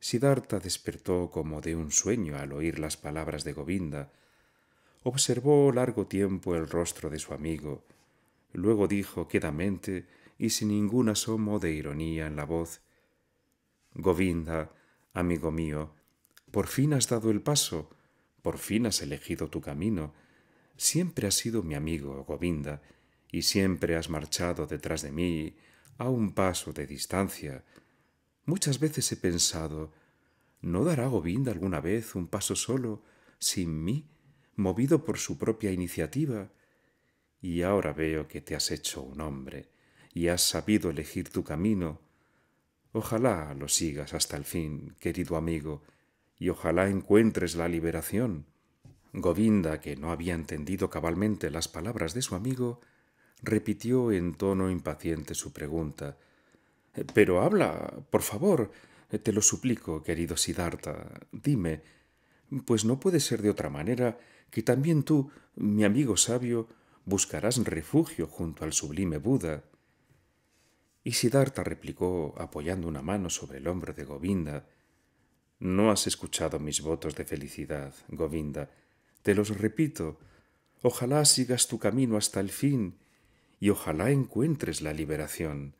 [SPEAKER 1] Siddhartha despertó como de un sueño al oír las palabras de Govinda. Observó largo tiempo el rostro de su amigo. Luego dijo quedamente y sin ningún asomo de ironía en la voz Govinda, amigo mío, por fin has dado el paso, por fin has elegido tu camino, Siempre has sido mi amigo, Govinda, y siempre has marchado detrás de mí, a un paso de distancia. Muchas veces he pensado, ¿no dará Govinda alguna vez un paso solo, sin mí, movido por su propia iniciativa? Y ahora veo que te has hecho un hombre y has sabido elegir tu camino. Ojalá lo sigas hasta el fin, querido amigo, y ojalá encuentres la liberación. Govinda, que no había entendido cabalmente las palabras de su amigo, repitió en tono impaciente su pregunta. Pero habla, por favor, te lo suplico, querido Siddhartha, dime, pues no puede ser de otra manera que también tú, mi amigo sabio, buscarás refugio junto al sublime Buda. Y Siddhartha replicó, apoyando una mano sobre el hombro de Govinda, No has escuchado mis votos de felicidad, Govinda, te los repito, ojalá sigas tu camino hasta el fin y ojalá encuentres la liberación.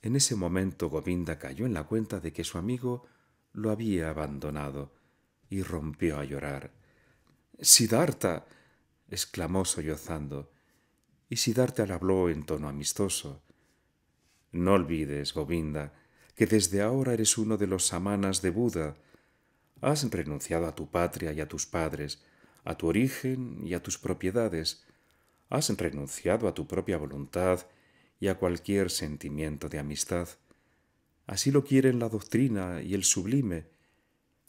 [SPEAKER 1] En ese momento Govinda cayó en la cuenta de que su amigo lo había abandonado y rompió a llorar. Siddhartha. exclamó sollozando, y Siddhartha le habló en tono amistoso. No olvides, Govinda, que desde ahora eres uno de los samanas de Buda, Has renunciado a tu patria y a tus padres, a tu origen y a tus propiedades. Has renunciado a tu propia voluntad y a cualquier sentimiento de amistad. Así lo quieren la doctrina y el sublime.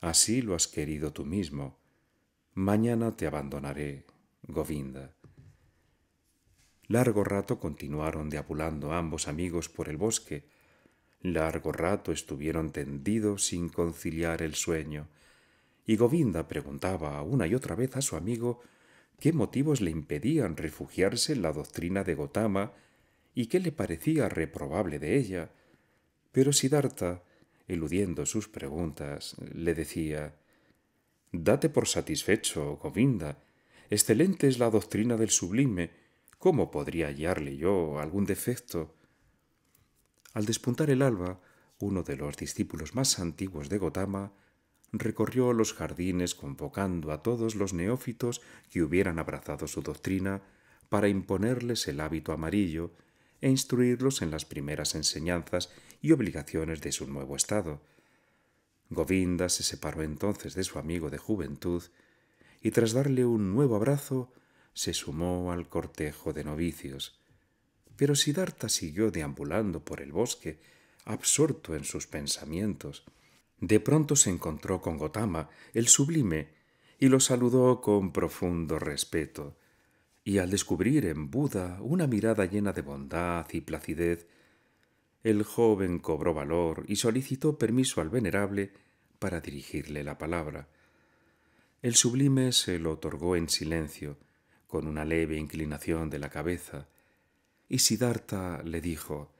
[SPEAKER 1] Así lo has querido tú mismo. Mañana te abandonaré, Govinda. Largo rato continuaron deabulando ambos amigos por el bosque. Largo rato estuvieron tendidos sin conciliar el sueño y Govinda preguntaba una y otra vez a su amigo qué motivos le impedían refugiarse en la doctrina de Gotama y qué le parecía reprobable de ella. Pero Siddhartha, eludiendo sus preguntas, le decía Date por satisfecho, Govinda. Excelente es la doctrina del sublime. ¿Cómo podría hallarle yo algún defecto? Al despuntar el alba, uno de los discípulos más antiguos de Gotama recorrió los jardines convocando a todos los neófitos que hubieran abrazado su doctrina para imponerles el hábito amarillo e instruirlos en las primeras enseñanzas y obligaciones de su nuevo estado. Govinda se separó entonces de su amigo de juventud y tras darle un nuevo abrazo se sumó al cortejo de novicios. Pero Siddhartha siguió deambulando por el bosque, absorto en sus pensamientos. De pronto se encontró con Gotama, el sublime, y lo saludó con profundo respeto. Y al descubrir en Buda una mirada llena de bondad y placidez, el joven cobró valor y solicitó permiso al venerable para dirigirle la palabra. El sublime se lo otorgó en silencio, con una leve inclinación de la cabeza, y Siddhartha le dijo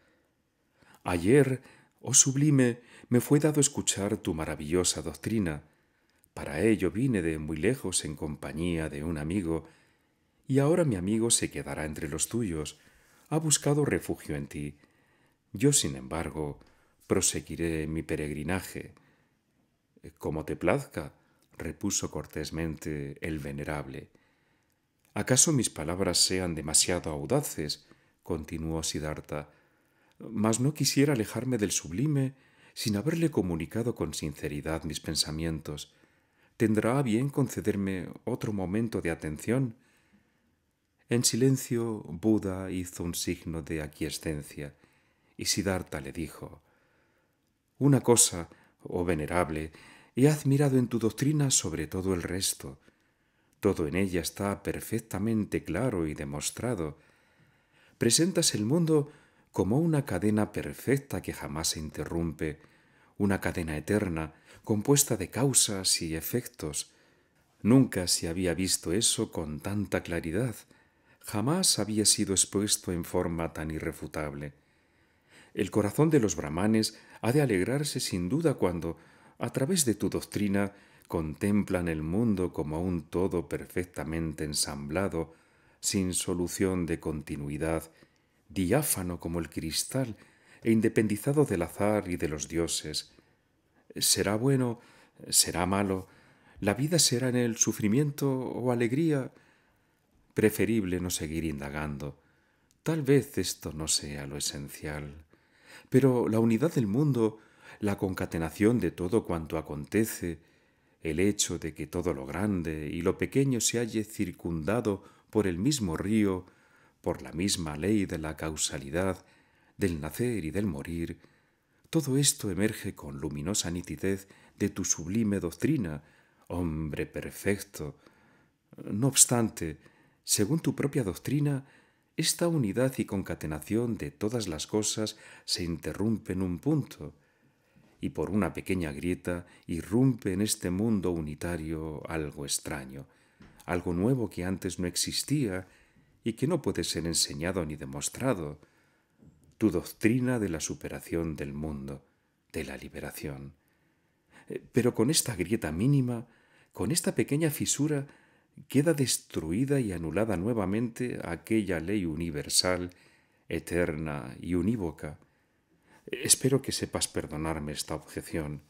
[SPEAKER 1] Ayer, oh sublime, me fue dado escuchar tu maravillosa doctrina. Para ello vine de muy lejos en compañía de un amigo, y ahora mi amigo se quedará entre los tuyos, ha buscado refugio en ti. Yo, sin embargo, proseguiré mi peregrinaje. Como te plazca, repuso cortésmente el venerable. ¿Acaso mis palabras sean demasiado audaces? continuó Sidarta. Mas no quisiera alejarme del sublime sin haberle comunicado con sinceridad mis pensamientos, tendrá bien concederme otro momento de atención. En silencio, Buda hizo un signo de aquiescencia, y Siddhartha le dijo, Una cosa, oh venerable, he admirado en tu doctrina sobre todo el resto. Todo en ella está perfectamente claro y demostrado. Presentas el mundo como una cadena perfecta que jamás se interrumpe, una cadena eterna, compuesta de causas y efectos. Nunca se había visto eso con tanta claridad, jamás había sido expuesto en forma tan irrefutable. El corazón de los brahmanes ha de alegrarse sin duda cuando, a través de tu doctrina, contemplan el mundo como un todo perfectamente ensamblado, sin solución de continuidad diáfano como el cristal e independizado del azar y de los dioses. Será bueno, será malo, la vida será en el sufrimiento o alegría. Preferible no seguir indagando. Tal vez esto no sea lo esencial. Pero la unidad del mundo, la concatenación de todo cuanto acontece, el hecho de que todo lo grande y lo pequeño se halle circundado por el mismo río, por la misma ley de la causalidad, del nacer y del morir, todo esto emerge con luminosa nitidez de tu sublime doctrina, hombre perfecto. No obstante, según tu propia doctrina, esta unidad y concatenación de todas las cosas se interrumpe en un punto, y por una pequeña grieta irrumpe en este mundo unitario algo extraño, algo nuevo que antes no existía y que no puede ser enseñado ni demostrado, tu doctrina de la superación del mundo, de la liberación. Eh, pero con esta grieta mínima, con esta pequeña fisura, queda destruida y anulada nuevamente aquella ley universal, eterna y unívoca. Espero que sepas perdonarme esta objeción.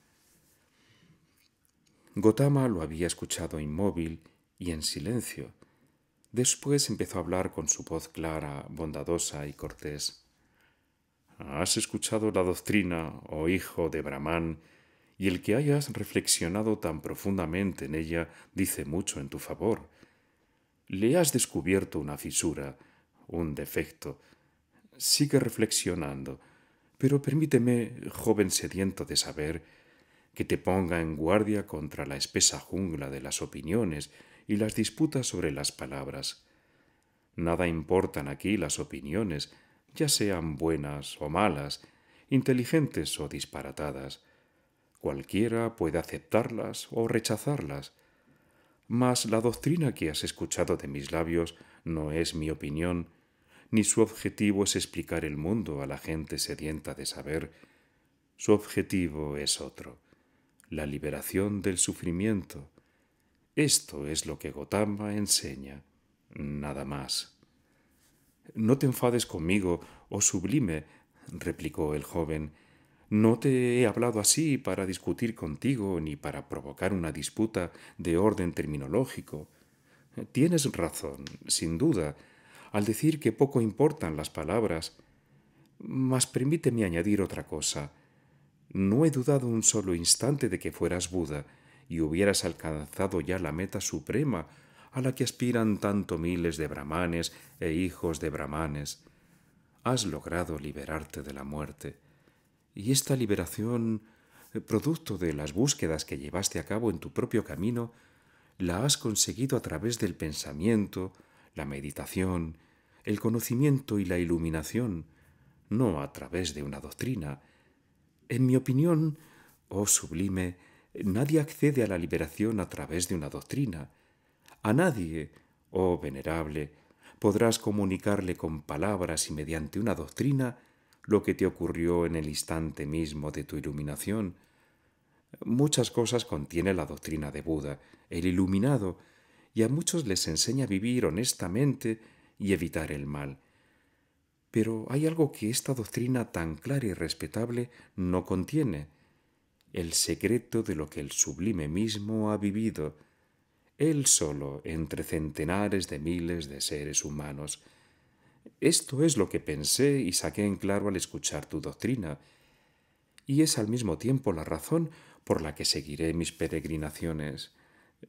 [SPEAKER 1] Gotama lo había escuchado inmóvil y en silencio, Después empezó a hablar con su voz clara, bondadosa y cortés. ¿Has escuchado la doctrina, oh hijo de Brahman? Y el que hayas reflexionado tan profundamente en ella dice mucho en tu favor. Le has descubierto una fisura, un defecto. Sigue reflexionando, pero permíteme, joven sediento de saber, que te ponga en guardia contra la espesa jungla de las opiniones y las disputas sobre las palabras. Nada importan aquí las opiniones, ya sean buenas o malas, inteligentes o disparatadas. Cualquiera puede aceptarlas o rechazarlas. Mas la doctrina que has escuchado de mis labios no es mi opinión, ni su objetivo es explicar el mundo a la gente sedienta de saber. Su objetivo es otro, la liberación del sufrimiento, esto es lo que Gotama enseña, nada más. No te enfades conmigo, oh sublime, replicó el joven. No te he hablado así para discutir contigo ni para provocar una disputa de orden terminológico. Tienes razón, sin duda, al decir que poco importan las palabras. Mas permíteme añadir otra cosa. No he dudado un solo instante de que fueras Buda, y hubieras alcanzado ya la meta suprema a la que aspiran tanto miles de brahmanes e hijos de brahmanes. Has logrado liberarte de la muerte. Y esta liberación, eh, producto de las búsquedas que llevaste a cabo en tu propio camino, la has conseguido a través del pensamiento, la meditación, el conocimiento y la iluminación, no a través de una doctrina. En mi opinión, oh sublime, Nadie accede a la liberación a través de una doctrina. A nadie, oh venerable, podrás comunicarle con palabras y mediante una doctrina lo que te ocurrió en el instante mismo de tu iluminación. Muchas cosas contiene la doctrina de Buda, el iluminado, y a muchos les enseña a vivir honestamente y evitar el mal. Pero hay algo que esta doctrina tan clara y respetable no contiene, el secreto de lo que el sublime mismo ha vivido, él solo entre centenares de miles de seres humanos. Esto es lo que pensé y saqué en claro al escuchar tu doctrina, y es al mismo tiempo la razón por la que seguiré mis peregrinaciones,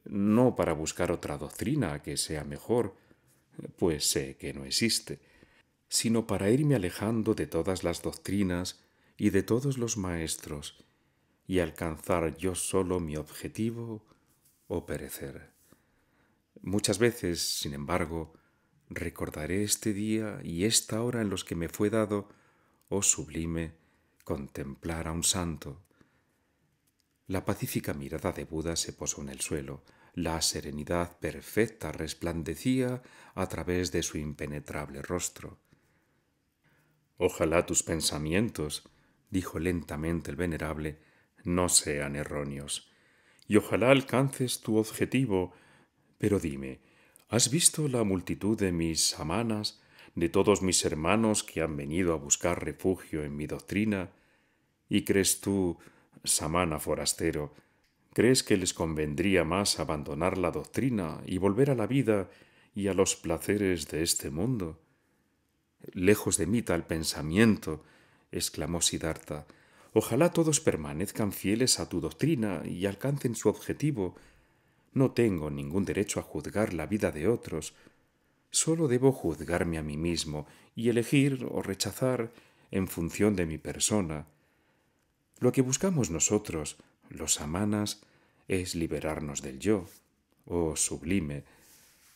[SPEAKER 1] no para buscar otra doctrina que sea mejor, pues sé que no existe, sino para irme alejando de todas las doctrinas y de todos los maestros, y alcanzar yo solo mi objetivo o perecer. Muchas veces, sin embargo, recordaré este día y esta hora en los que me fue dado, oh sublime, contemplar a un santo. La pacífica mirada de Buda se posó en el suelo, la serenidad perfecta resplandecía a través de su impenetrable rostro. Ojalá tus pensamientos, dijo lentamente el venerable, no sean erróneos. Y ojalá alcances tu objetivo. Pero dime, ¿has visto la multitud de mis samanas, de todos mis hermanos que han venido a buscar refugio en mi doctrina? ¿Y crees tú, samana forastero, crees que les convendría más abandonar la doctrina y volver a la vida y a los placeres de este mundo? Lejos de mí tal pensamiento, exclamó Siddhartha, Ojalá todos permanezcan fieles a tu doctrina y alcancen su objetivo. No tengo ningún derecho a juzgar la vida de otros. Solo debo juzgarme a mí mismo y elegir o rechazar en función de mi persona. Lo que buscamos nosotros, los amanas, es liberarnos del yo. Oh sublime,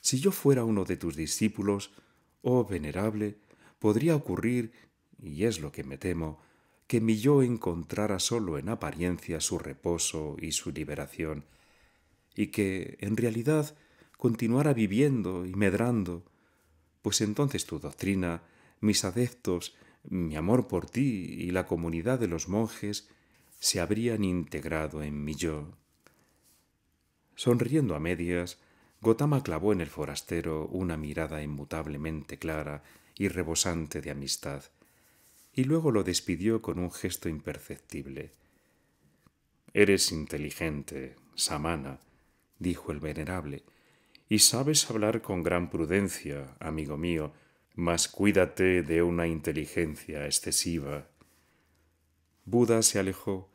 [SPEAKER 1] si yo fuera uno de tus discípulos, oh venerable, podría ocurrir, y es lo que me temo, que mi yo encontrara solo en apariencia su reposo y su liberación, y que, en realidad, continuara viviendo y medrando, pues entonces tu doctrina, mis adeptos, mi amor por ti y la comunidad de los monjes se habrían integrado en mi yo. Sonriendo a medias, Gotama clavó en el forastero una mirada inmutablemente clara y rebosante de amistad y luego lo despidió con un gesto imperceptible. Eres inteligente, Samana, dijo el venerable, y sabes hablar con gran prudencia, amigo mío, mas cuídate de una inteligencia excesiva. Buda se alejó,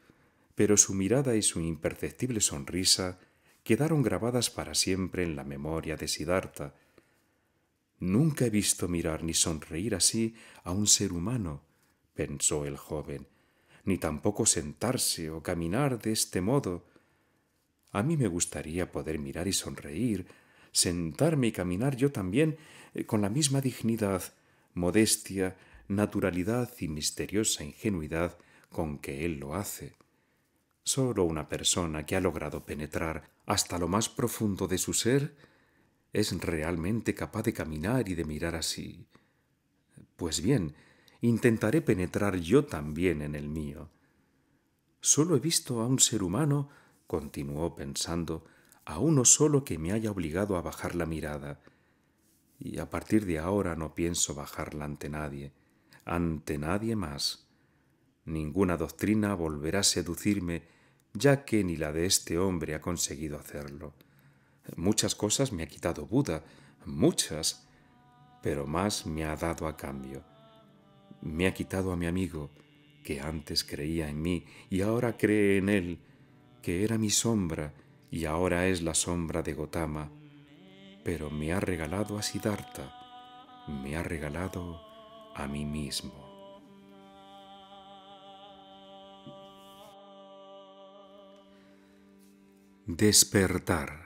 [SPEAKER 1] pero su mirada y su imperceptible sonrisa quedaron grabadas para siempre en la memoria de Siddhartha. Nunca he visto mirar ni sonreír así a un ser humano, pensó el joven, ni tampoco sentarse o caminar de este modo. A mí me gustaría poder mirar y sonreír, sentarme y caminar yo también eh, con la misma dignidad, modestia, naturalidad y misteriosa ingenuidad con que él lo hace. Sólo una persona que ha logrado penetrar hasta lo más profundo de su ser es realmente capaz de caminar y de mirar así. Pues bien, intentaré penetrar yo también en el mío. Solo he visto a un ser humano, continuó pensando, a uno solo que me haya obligado a bajar la mirada. Y a partir de ahora no pienso bajarla ante nadie, ante nadie más. Ninguna doctrina volverá a seducirme, ya que ni la de este hombre ha conseguido hacerlo. Muchas cosas me ha quitado Buda, muchas, pero más me ha dado a cambio me ha quitado a mi amigo, que antes creía en mí y ahora cree en él, que era mi sombra y ahora es la sombra de Gotama, pero me ha regalado a Siddhartha, me ha regalado a mí mismo. Despertar.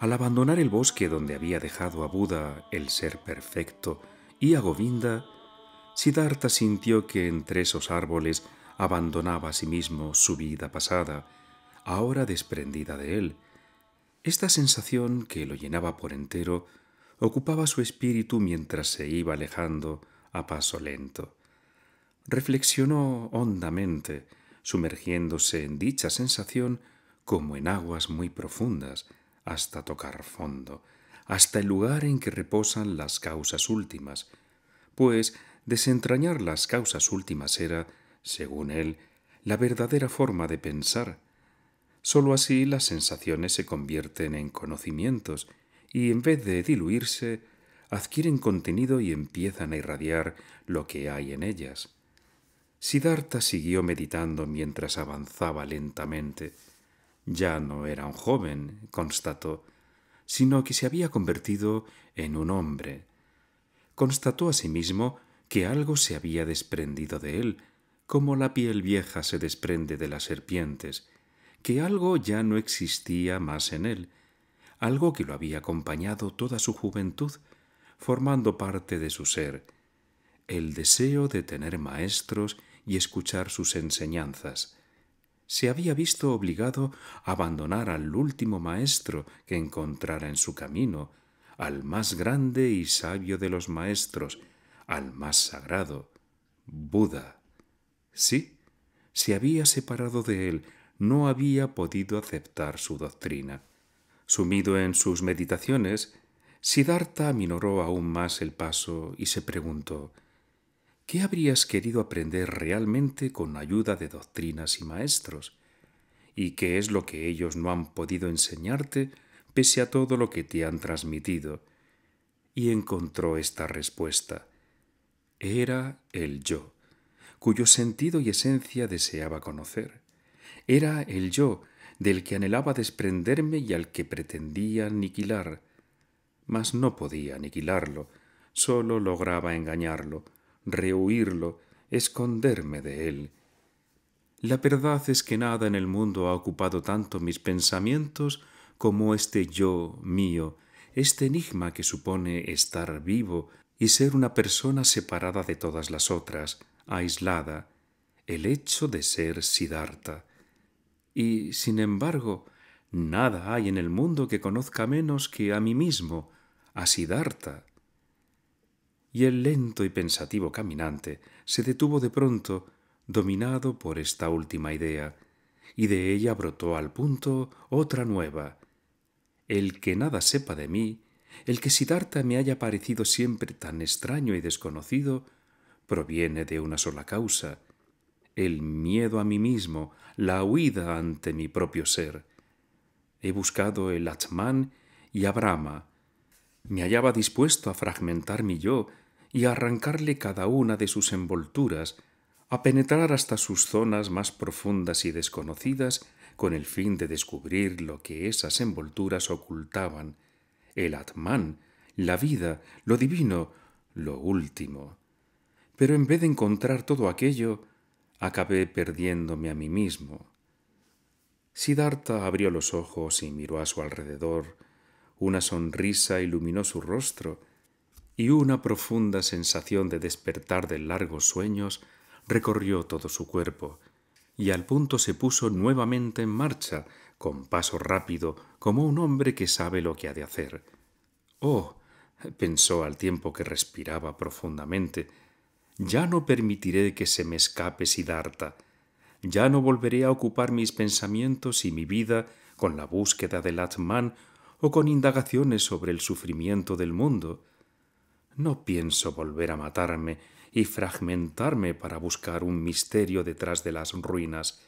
[SPEAKER 1] Al abandonar el bosque donde había dejado a Buda, el ser perfecto, y agobinda, Govinda, sintió que entre esos árboles abandonaba a sí mismo su vida pasada, ahora desprendida de él. Esta sensación que lo llenaba por entero ocupaba su espíritu mientras se iba alejando a paso lento. Reflexionó hondamente, sumergiéndose en dicha sensación como en aguas muy profundas, hasta tocar fondo, hasta el lugar en que reposan las causas últimas, pues desentrañar las causas últimas era, según él, la verdadera forma de pensar. Sólo así las sensaciones se convierten en conocimientos y en vez de diluirse, adquieren contenido y empiezan a irradiar lo que hay en ellas. Siddhartha siguió meditando mientras avanzaba lentamente. Ya no era un joven, constató, sino que se había convertido en un hombre. Constató asimismo que algo se había desprendido de él, como la piel vieja se desprende de las serpientes, que algo ya no existía más en él, algo que lo había acompañado toda su juventud, formando parte de su ser, el deseo de tener maestros y escuchar sus enseñanzas, se había visto obligado a abandonar al último maestro que encontrara en su camino, al más grande y sabio de los maestros, al más sagrado, Buda. Sí, se había separado de él, no había podido aceptar su doctrina. Sumido en sus meditaciones, Siddhartha aminoró aún más el paso y se preguntó ¿Qué habrías querido aprender realmente con ayuda de doctrinas y maestros? ¿Y qué es lo que ellos no han podido enseñarte pese a todo lo que te han transmitido? Y encontró esta respuesta. Era el yo, cuyo sentido y esencia deseaba conocer. Era el yo del que anhelaba desprenderme y al que pretendía aniquilar. Mas no podía aniquilarlo, sólo lograba engañarlo rehuirlo, esconderme de él. La verdad es que nada en el mundo ha ocupado tanto mis pensamientos como este yo mío, este enigma que supone estar vivo y ser una persona separada de todas las otras, aislada, el hecho de ser Siddhartha. Y, sin embargo, nada hay en el mundo que conozca menos que a mí mismo, a Siddhartha, y el lento y pensativo caminante se detuvo de pronto, dominado por esta última idea, y de ella brotó al punto otra nueva. El que nada sepa de mí, el que Siddhartha me haya parecido siempre tan extraño y desconocido, proviene de una sola causa, el miedo a mí mismo, la huida ante mi propio ser. He buscado el Atman y a Brahma. Me hallaba dispuesto a fragmentar mi yo y a arrancarle cada una de sus envolturas, a penetrar hasta sus zonas más profundas y desconocidas con el fin de descubrir lo que esas envolturas ocultaban, el atman, la vida, lo divino, lo último. Pero en vez de encontrar todo aquello, acabé perdiéndome a mí mismo. Siddhartha abrió los ojos y miró a su alrededor. Una sonrisa iluminó su rostro y una profunda sensación de despertar de largos sueños recorrió todo su cuerpo, y al punto se puso nuevamente en marcha, con paso rápido, como un hombre que sabe lo que ha de hacer. Oh, pensó al tiempo que respiraba profundamente, ya no permitiré que se me escape Sidarta. ya no volveré a ocupar mis pensamientos y mi vida con la búsqueda del Atman o con indagaciones sobre el sufrimiento del mundo. No pienso volver a matarme y fragmentarme para buscar un misterio detrás de las ruinas.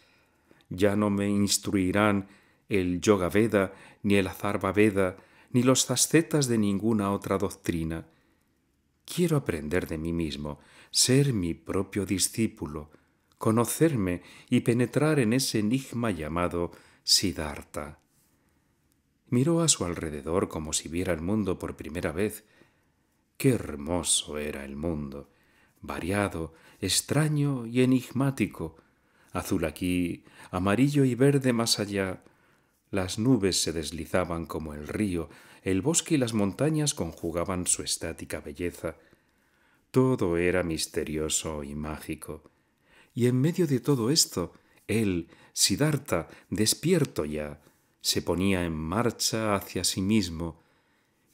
[SPEAKER 1] Ya no me instruirán el Yoga Veda, ni el Azarba Veda, ni los zascetas de ninguna otra doctrina. Quiero aprender de mí mismo, ser mi propio discípulo, conocerme y penetrar en ese enigma llamado Siddhartha. Miró a su alrededor como si viera el mundo por primera vez, Qué hermoso era el mundo, variado, extraño y enigmático, azul aquí, amarillo y verde más allá. Las nubes se deslizaban como el río, el bosque y las montañas conjugaban su estática belleza. Todo era misterioso y mágico. Y en medio de todo esto, él, Siddhartha, despierto ya, se ponía en marcha hacia sí mismo.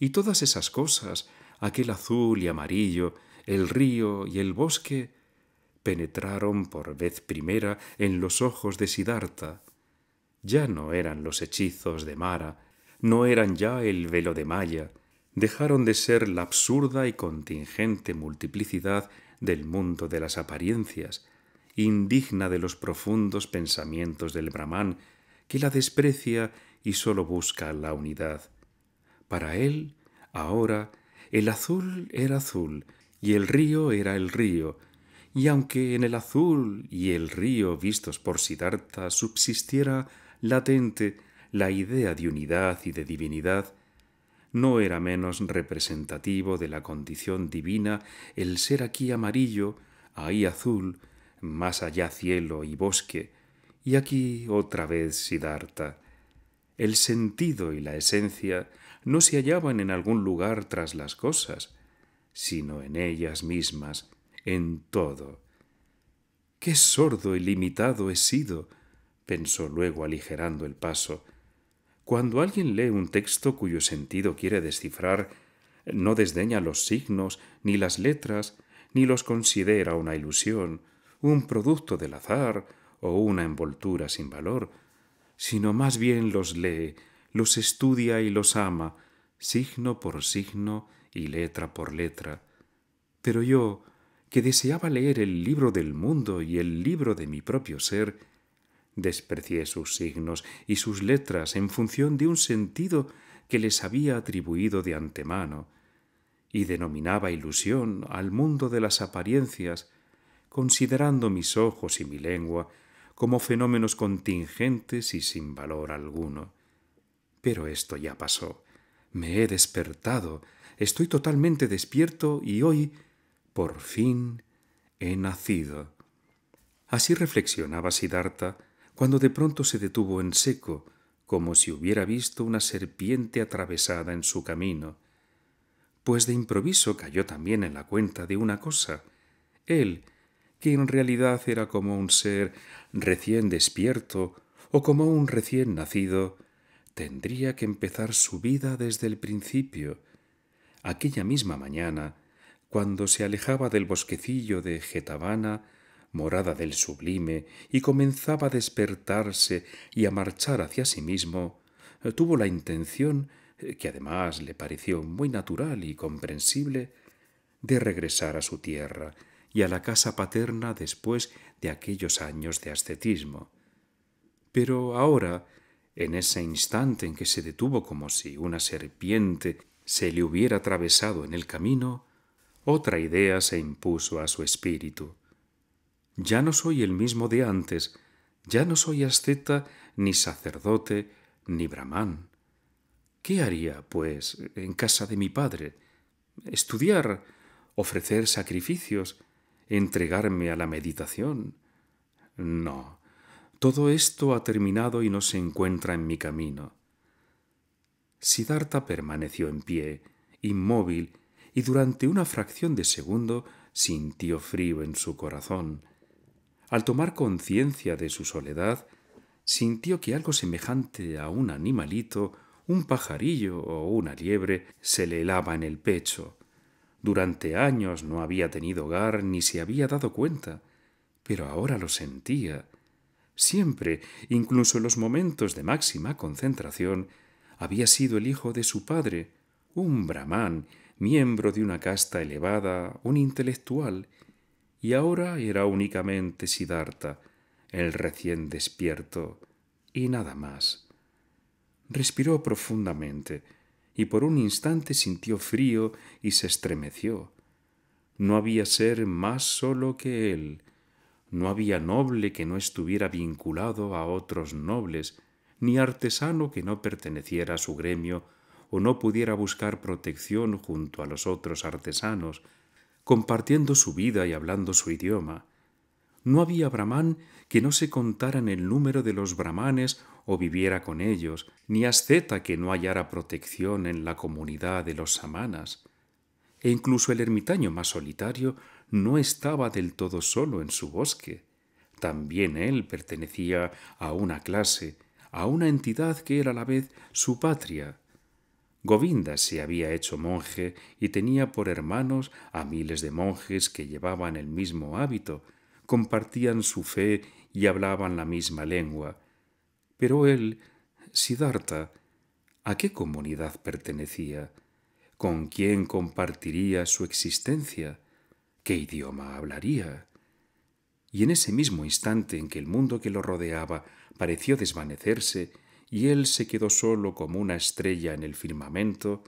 [SPEAKER 1] Y todas esas cosas, aquel azul y amarillo, el río y el bosque, penetraron por vez primera en los ojos de Siddhartha. Ya no eran los hechizos de Mara, no eran ya el velo de Maya, dejaron de ser la absurda y contingente multiplicidad del mundo de las apariencias, indigna de los profundos pensamientos del Brahman, que la desprecia y sólo busca la unidad. Para él, ahora, el azul era azul y el río era el río, y aunque en el azul y el río vistos por Siddhartha subsistiera latente la idea de unidad y de divinidad, no era menos representativo de la condición divina el ser aquí amarillo, ahí azul, más allá cielo y bosque, y aquí otra vez Siddhartha. El sentido y la esencia no se hallaban en algún lugar tras las cosas, sino en ellas mismas, en todo. Qué sordo y limitado he sido, pensó luego aligerando el paso. Cuando alguien lee un texto cuyo sentido quiere descifrar, no desdeña los signos, ni las letras, ni los considera una ilusión, un producto del azar o una envoltura sin valor, sino más bien los lee los estudia y los ama, signo por signo y letra por letra. Pero yo, que deseaba leer el libro del mundo y el libro de mi propio ser, desprecié sus signos y sus letras en función de un sentido que les había atribuido de antemano, y denominaba ilusión al mundo de las apariencias, considerando mis ojos y mi lengua como fenómenos contingentes y sin valor alguno. Pero esto ya pasó. Me he despertado, estoy totalmente despierto y hoy, por fin, he nacido. Así reflexionaba Siddhartha cuando de pronto se detuvo en seco, como si hubiera visto una serpiente atravesada en su camino. Pues de improviso cayó también en la cuenta de una cosa. Él, que en realidad era como un ser recién despierto o como un recién nacido, tendría que empezar su vida desde el principio, aquella misma mañana, cuando se alejaba del bosquecillo de Getavana, morada del sublime, y comenzaba a despertarse y a marchar hacia sí mismo, tuvo la intención, que además le pareció muy natural y comprensible, de regresar a su tierra y a la casa paterna después de aquellos años de ascetismo. Pero ahora en ese instante en que se detuvo como si una serpiente se le hubiera atravesado en el camino, otra idea se impuso a su espíritu. Ya no soy el mismo de antes, ya no soy asceta, ni sacerdote, ni brahman. ¿Qué haría, pues, en casa de mi padre? Estudiar, ofrecer sacrificios, entregarme a la meditación. No, todo esto ha terminado y no se encuentra en mi camino. Siddhartha permaneció en pie, inmóvil, y durante una fracción de segundo sintió frío en su corazón. Al tomar conciencia de su soledad, sintió que algo semejante a un animalito, un pajarillo o una liebre se le helaba en el pecho. Durante años no había tenido hogar ni se había dado cuenta, pero ahora lo sentía Siempre, incluso en los momentos de máxima concentración, había sido el hijo de su padre, un brahman, miembro de una casta elevada, un intelectual, y ahora era únicamente Siddhartha, el recién despierto, y nada más. Respiró profundamente y por un instante sintió frío y se estremeció. No había ser más solo que él, no había noble que no estuviera vinculado a otros nobles, ni artesano que no perteneciera a su gremio o no pudiera buscar protección junto a los otros artesanos, compartiendo su vida y hablando su idioma. No había brahman que no se contara en el número de los brahmanes o viviera con ellos, ni asceta que no hallara protección en la comunidad de los samanas. E incluso el ermitaño más solitario no estaba del todo solo en su bosque. También él pertenecía a una clase, a una entidad que era a la vez su patria. Govinda se había hecho monje y tenía por hermanos a miles de monjes que llevaban el mismo hábito, compartían su fe y hablaban la misma lengua. Pero él, Siddhartha, ¿a qué comunidad pertenecía? ¿Con quién compartiría su existencia? ¿Qué idioma hablaría? Y en ese mismo instante en que el mundo que lo rodeaba pareció desvanecerse y él se quedó solo como una estrella en el firmamento,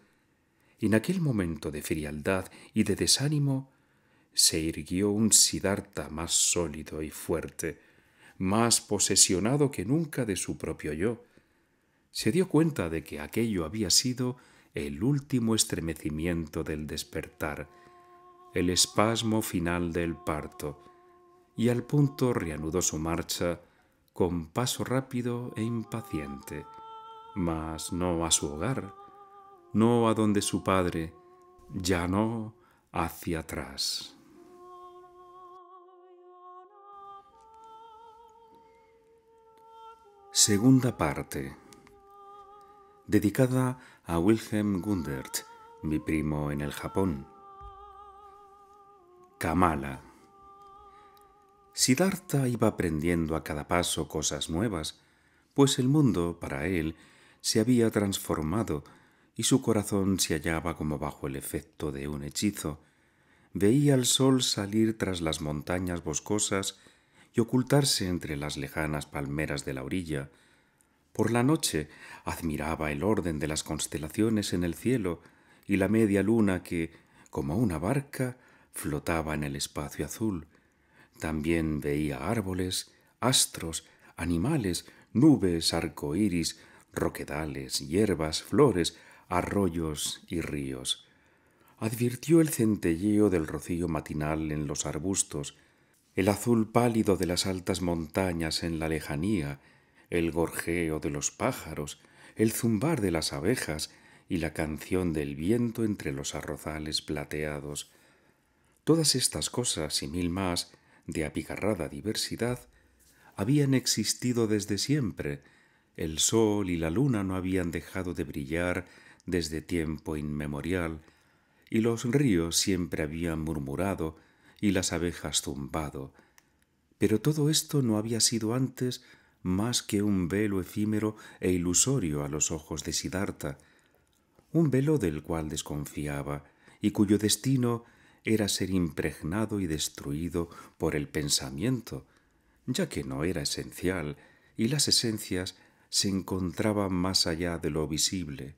[SPEAKER 1] en aquel momento de frialdad y de desánimo, se irguió un Siddhartha más sólido y fuerte, más posesionado que nunca de su propio yo. Se dio cuenta de que aquello había sido el último estremecimiento del despertar, el espasmo final del parto, y al punto reanudó su marcha con paso rápido e impaciente, mas no a su hogar, no a donde su padre, ya no hacia atrás. Segunda parte, dedicada a Wilhelm Gundert, mi primo en el Japón, Kamala. Siddhartha iba aprendiendo a cada paso cosas nuevas, pues el mundo, para él, se había transformado y su corazón se hallaba como bajo el efecto de un hechizo. Veía al sol salir tras las montañas boscosas y ocultarse entre las lejanas palmeras de la orilla. Por la noche admiraba el orden de las constelaciones en el cielo y la media luna que, como una barca, flotaba en el espacio azul. También veía árboles, astros, animales, nubes, arcoíris, roquedales, hierbas, flores, arroyos y ríos. Advirtió el centelleo del rocío matinal en los arbustos, el azul pálido de las altas montañas en la lejanía, el gorjeo de los pájaros, el zumbar de las abejas y la canción del viento entre los arrozales plateados. Todas estas cosas y mil más, de apigarrada diversidad, habían existido desde siempre, el sol y la luna no habían dejado de brillar desde tiempo inmemorial, y los ríos siempre habían murmurado y las abejas zumbado. Pero todo esto no había sido antes más que un velo efímero e ilusorio a los ojos de Siddhartha, un velo del cual desconfiaba y cuyo destino era ser impregnado y destruido por el pensamiento, ya que no era esencial y las esencias se encontraban más allá de lo visible.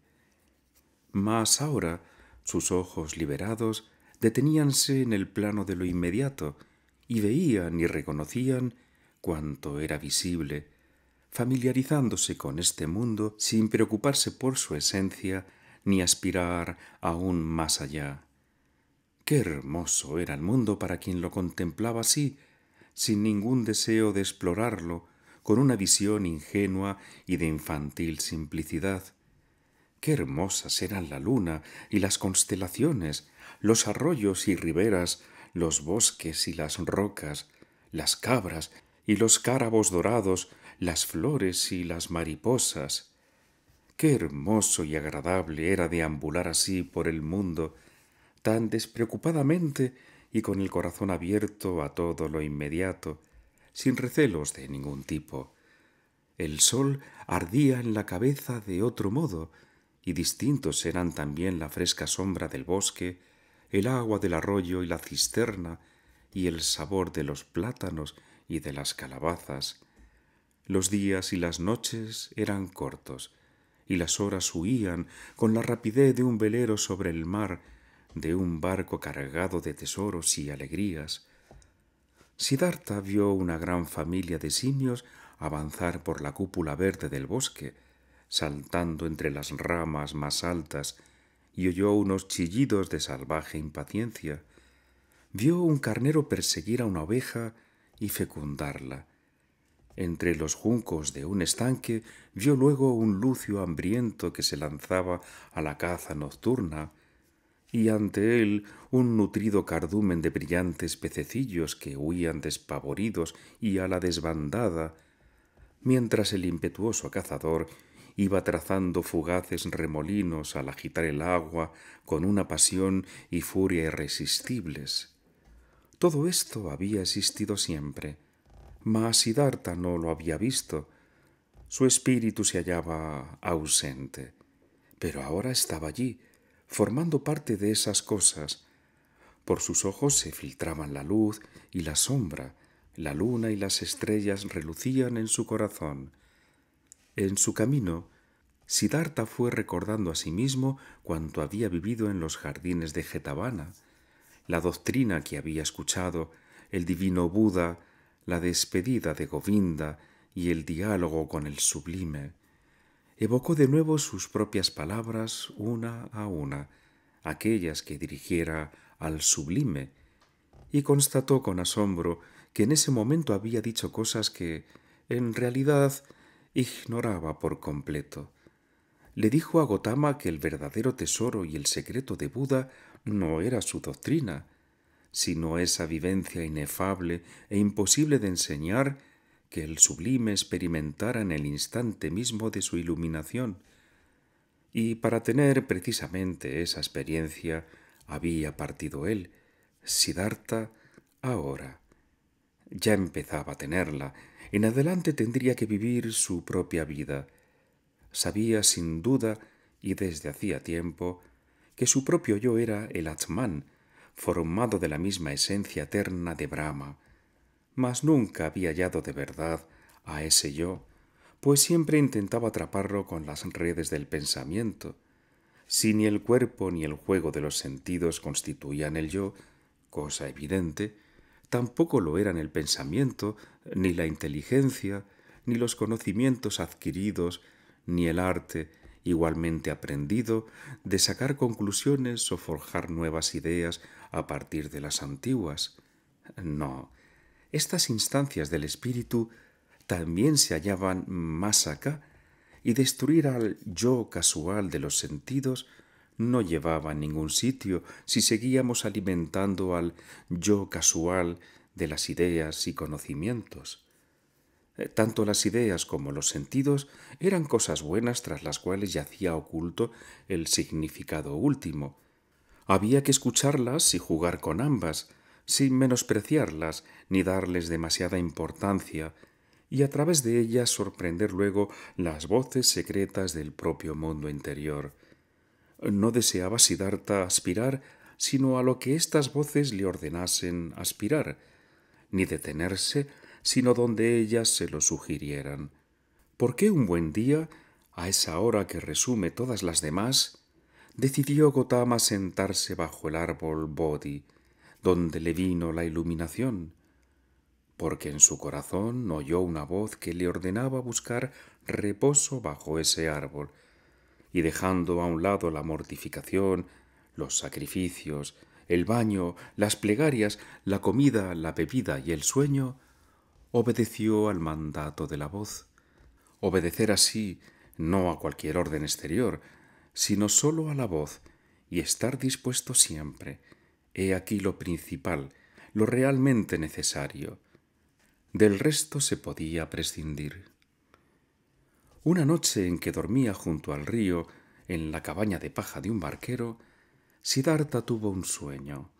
[SPEAKER 1] Mas ahora sus ojos liberados deteníanse en el plano de lo inmediato y veían y reconocían cuanto era visible, familiarizándose con este mundo sin preocuparse por su esencia ni aspirar aún más allá. Qué hermoso era el mundo para quien lo contemplaba así, sin ningún deseo de explorarlo, con una visión ingenua y de infantil simplicidad. Qué hermosas eran la luna y las constelaciones, los arroyos y riberas, los bosques y las rocas, las cabras y los cárabos dorados, las flores y las mariposas. Qué hermoso y agradable era deambular así por el mundo, tan despreocupadamente y con el corazón abierto a todo lo inmediato, sin recelos de ningún tipo. El sol ardía en la cabeza de otro modo, y distintos eran también la fresca sombra del bosque, el agua del arroyo y la cisterna, y el sabor de los plátanos y de las calabazas. Los días y las noches eran cortos, y las horas huían con la rapidez de un velero sobre el mar de un barco cargado de tesoros y alegrías, Sidarta vio una gran familia de simios avanzar por la cúpula verde del bosque, saltando entre las ramas más altas, y oyó unos chillidos de salvaje impaciencia. Vio un carnero perseguir a una oveja y fecundarla. Entre los juncos de un estanque vio luego un lucio hambriento que se lanzaba a la caza nocturna y ante él un nutrido cardumen de brillantes pececillos que huían despavoridos y a la desbandada, mientras el impetuoso cazador iba trazando fugaces remolinos al agitar el agua con una pasión y furia irresistibles. Todo esto había existido siempre, mas Siddhartha no lo había visto. Su espíritu se hallaba ausente, pero ahora estaba allí, formando parte de esas cosas. Por sus ojos se filtraban la luz y la sombra, la luna y las estrellas relucían en su corazón. En su camino, Siddhartha fue recordando a sí mismo cuanto había vivido en los jardines de Jetavana, la doctrina que había escuchado, el divino Buda, la despedida de Govinda y el diálogo con el sublime evocó de nuevo sus propias palabras una a una, aquellas que dirigiera al sublime, y constató con asombro que en ese momento había dicho cosas que, en realidad, ignoraba por completo. Le dijo a Gotama que el verdadero tesoro y el secreto de Buda no era su doctrina, sino esa vivencia inefable e imposible de enseñar que el sublime experimentara en el instante mismo de su iluminación, y para tener precisamente esa experiencia había partido él, Siddhartha, ahora. Ya empezaba a tenerla, en adelante tendría que vivir su propia vida. Sabía sin duda, y desde hacía tiempo, que su propio yo era el Atman, formado de la misma esencia eterna de Brahma, mas nunca había hallado de verdad a ese yo, pues siempre intentaba atraparlo con las redes del pensamiento. Si ni el cuerpo ni el juego de los sentidos constituían el yo, cosa evidente, tampoco lo eran el pensamiento, ni la inteligencia, ni los conocimientos adquiridos, ni el arte, igualmente aprendido, de sacar conclusiones o forjar nuevas ideas a partir de las antiguas. No, estas instancias del espíritu también se hallaban más acá y destruir al yo casual de los sentidos no llevaba a ningún sitio si seguíamos alimentando al yo casual de las ideas y conocimientos. Eh, tanto las ideas como los sentidos eran cosas buenas tras las cuales yacía oculto el significado último. Había que escucharlas y jugar con ambas, sin menospreciarlas ni darles demasiada importancia, y a través de ellas sorprender luego las voces secretas del propio mundo interior. No deseaba Siddhartha aspirar sino a lo que estas voces le ordenasen aspirar, ni detenerse sino donde ellas se lo sugirieran. ¿Por qué un buen día, a esa hora que resume todas las demás, decidió Gotama sentarse bajo el árbol Bodhi? donde le vino la iluminación, porque en su corazón oyó una voz que le ordenaba buscar reposo bajo ese árbol, y dejando a un lado la mortificación, los sacrificios, el baño, las plegarias, la comida, la bebida y el sueño, obedeció al mandato de la voz. Obedecer así no a cualquier orden exterior, sino sólo a la voz, y estar dispuesto siempre, He aquí lo principal, lo realmente necesario. Del resto se podía prescindir. Una noche en que dormía junto al río, en la cabaña de paja de un barquero, Siddhartha tuvo un sueño.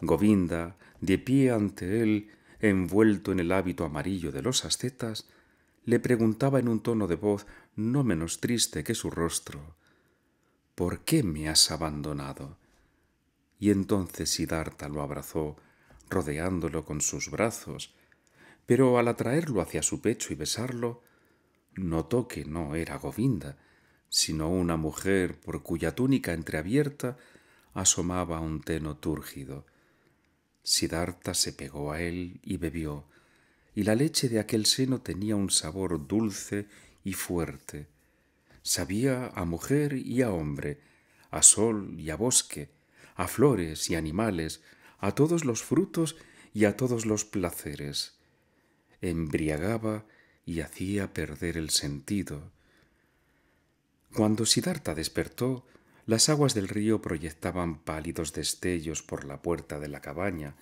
[SPEAKER 1] Govinda, de pie ante él, envuelto en el hábito amarillo de los ascetas, le preguntaba en un tono de voz no menos triste que su rostro ¿Por qué me has abandonado? y entonces Siddhartha lo abrazó, rodeándolo con sus brazos, pero al atraerlo hacia su pecho y besarlo, notó que no era Govinda, sino una mujer por cuya túnica entreabierta asomaba un teno túrgido. Siddhartha se pegó a él y bebió, y la leche de aquel seno tenía un sabor dulce y fuerte. Sabía a mujer y a hombre, a sol y a bosque, a flores y animales, a todos los frutos y a todos los placeres. Embriagaba y hacía perder el sentido. Cuando Sidarta despertó, las aguas del río proyectaban pálidos destellos por la puerta de la cabaña,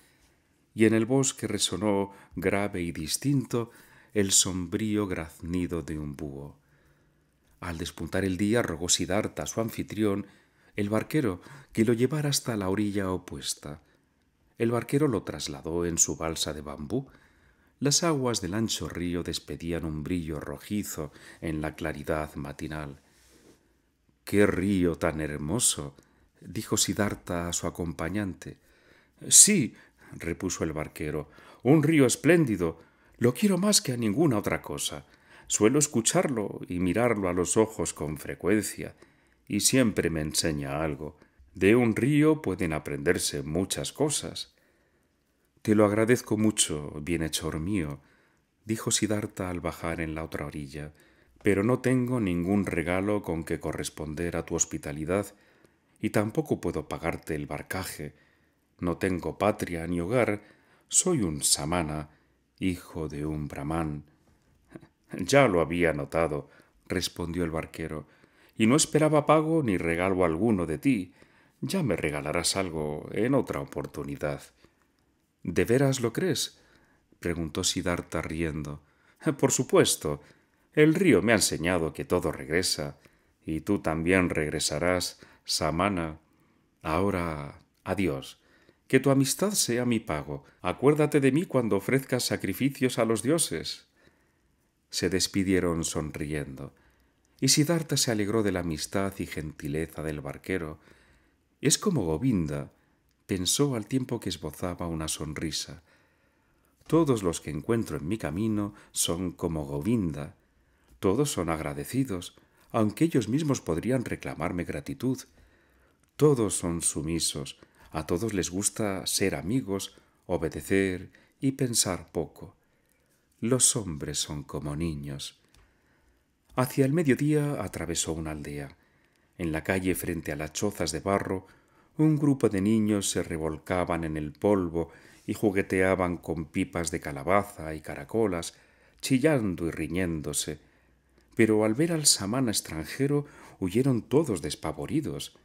[SPEAKER 1] y en el bosque resonó grave y distinto el sombrío graznido de un búho. Al despuntar el día rogó Sidarta a su anfitrión el barquero que lo llevara hasta la orilla opuesta. El barquero lo trasladó en su balsa de bambú. Las aguas del ancho río despedían un brillo rojizo en la claridad matinal. ¡Qué río tan hermoso! dijo Siddhartha a su acompañante. Sí, repuso el barquero, un río espléndido. Lo quiero más que a ninguna otra cosa. Suelo escucharlo y mirarlo a los ojos con frecuencia y siempre me enseña algo. De un río pueden aprenderse muchas cosas. Te lo agradezco mucho, bienhechor mío, dijo Siddhartha al bajar en la otra orilla, pero no tengo ningún regalo con que corresponder a tu hospitalidad y tampoco puedo pagarte el barcaje. No tengo patria ni hogar, soy un samana, hijo de un brahman. Ya lo había notado, respondió el barquero y no esperaba pago ni regalo alguno de ti, ya me regalarás algo en otra oportunidad. ¿De veras lo crees? preguntó Siddhartha riendo. Por supuesto. El río me ha enseñado que todo regresa, y tú también regresarás, Samana. Ahora, adiós. Que tu amistad sea mi pago. Acuérdate de mí cuando ofrezcas sacrificios a los dioses. Se despidieron sonriendo y Darta se alegró de la amistad y gentileza del barquero. Es como Govinda, pensó al tiempo que esbozaba una sonrisa. Todos los que encuentro en mi camino son como Govinda. Todos son agradecidos, aunque ellos mismos podrían reclamarme gratitud. Todos son sumisos, a todos les gusta ser amigos, obedecer y pensar poco. Los hombres son como niños. Hacia el mediodía atravesó una aldea. En la calle frente a las chozas de barro, un grupo de niños se revolcaban en el polvo y jugueteaban con pipas de calabaza y caracolas, chillando y riñéndose. Pero al ver al samán extranjero huyeron todos despavoridos.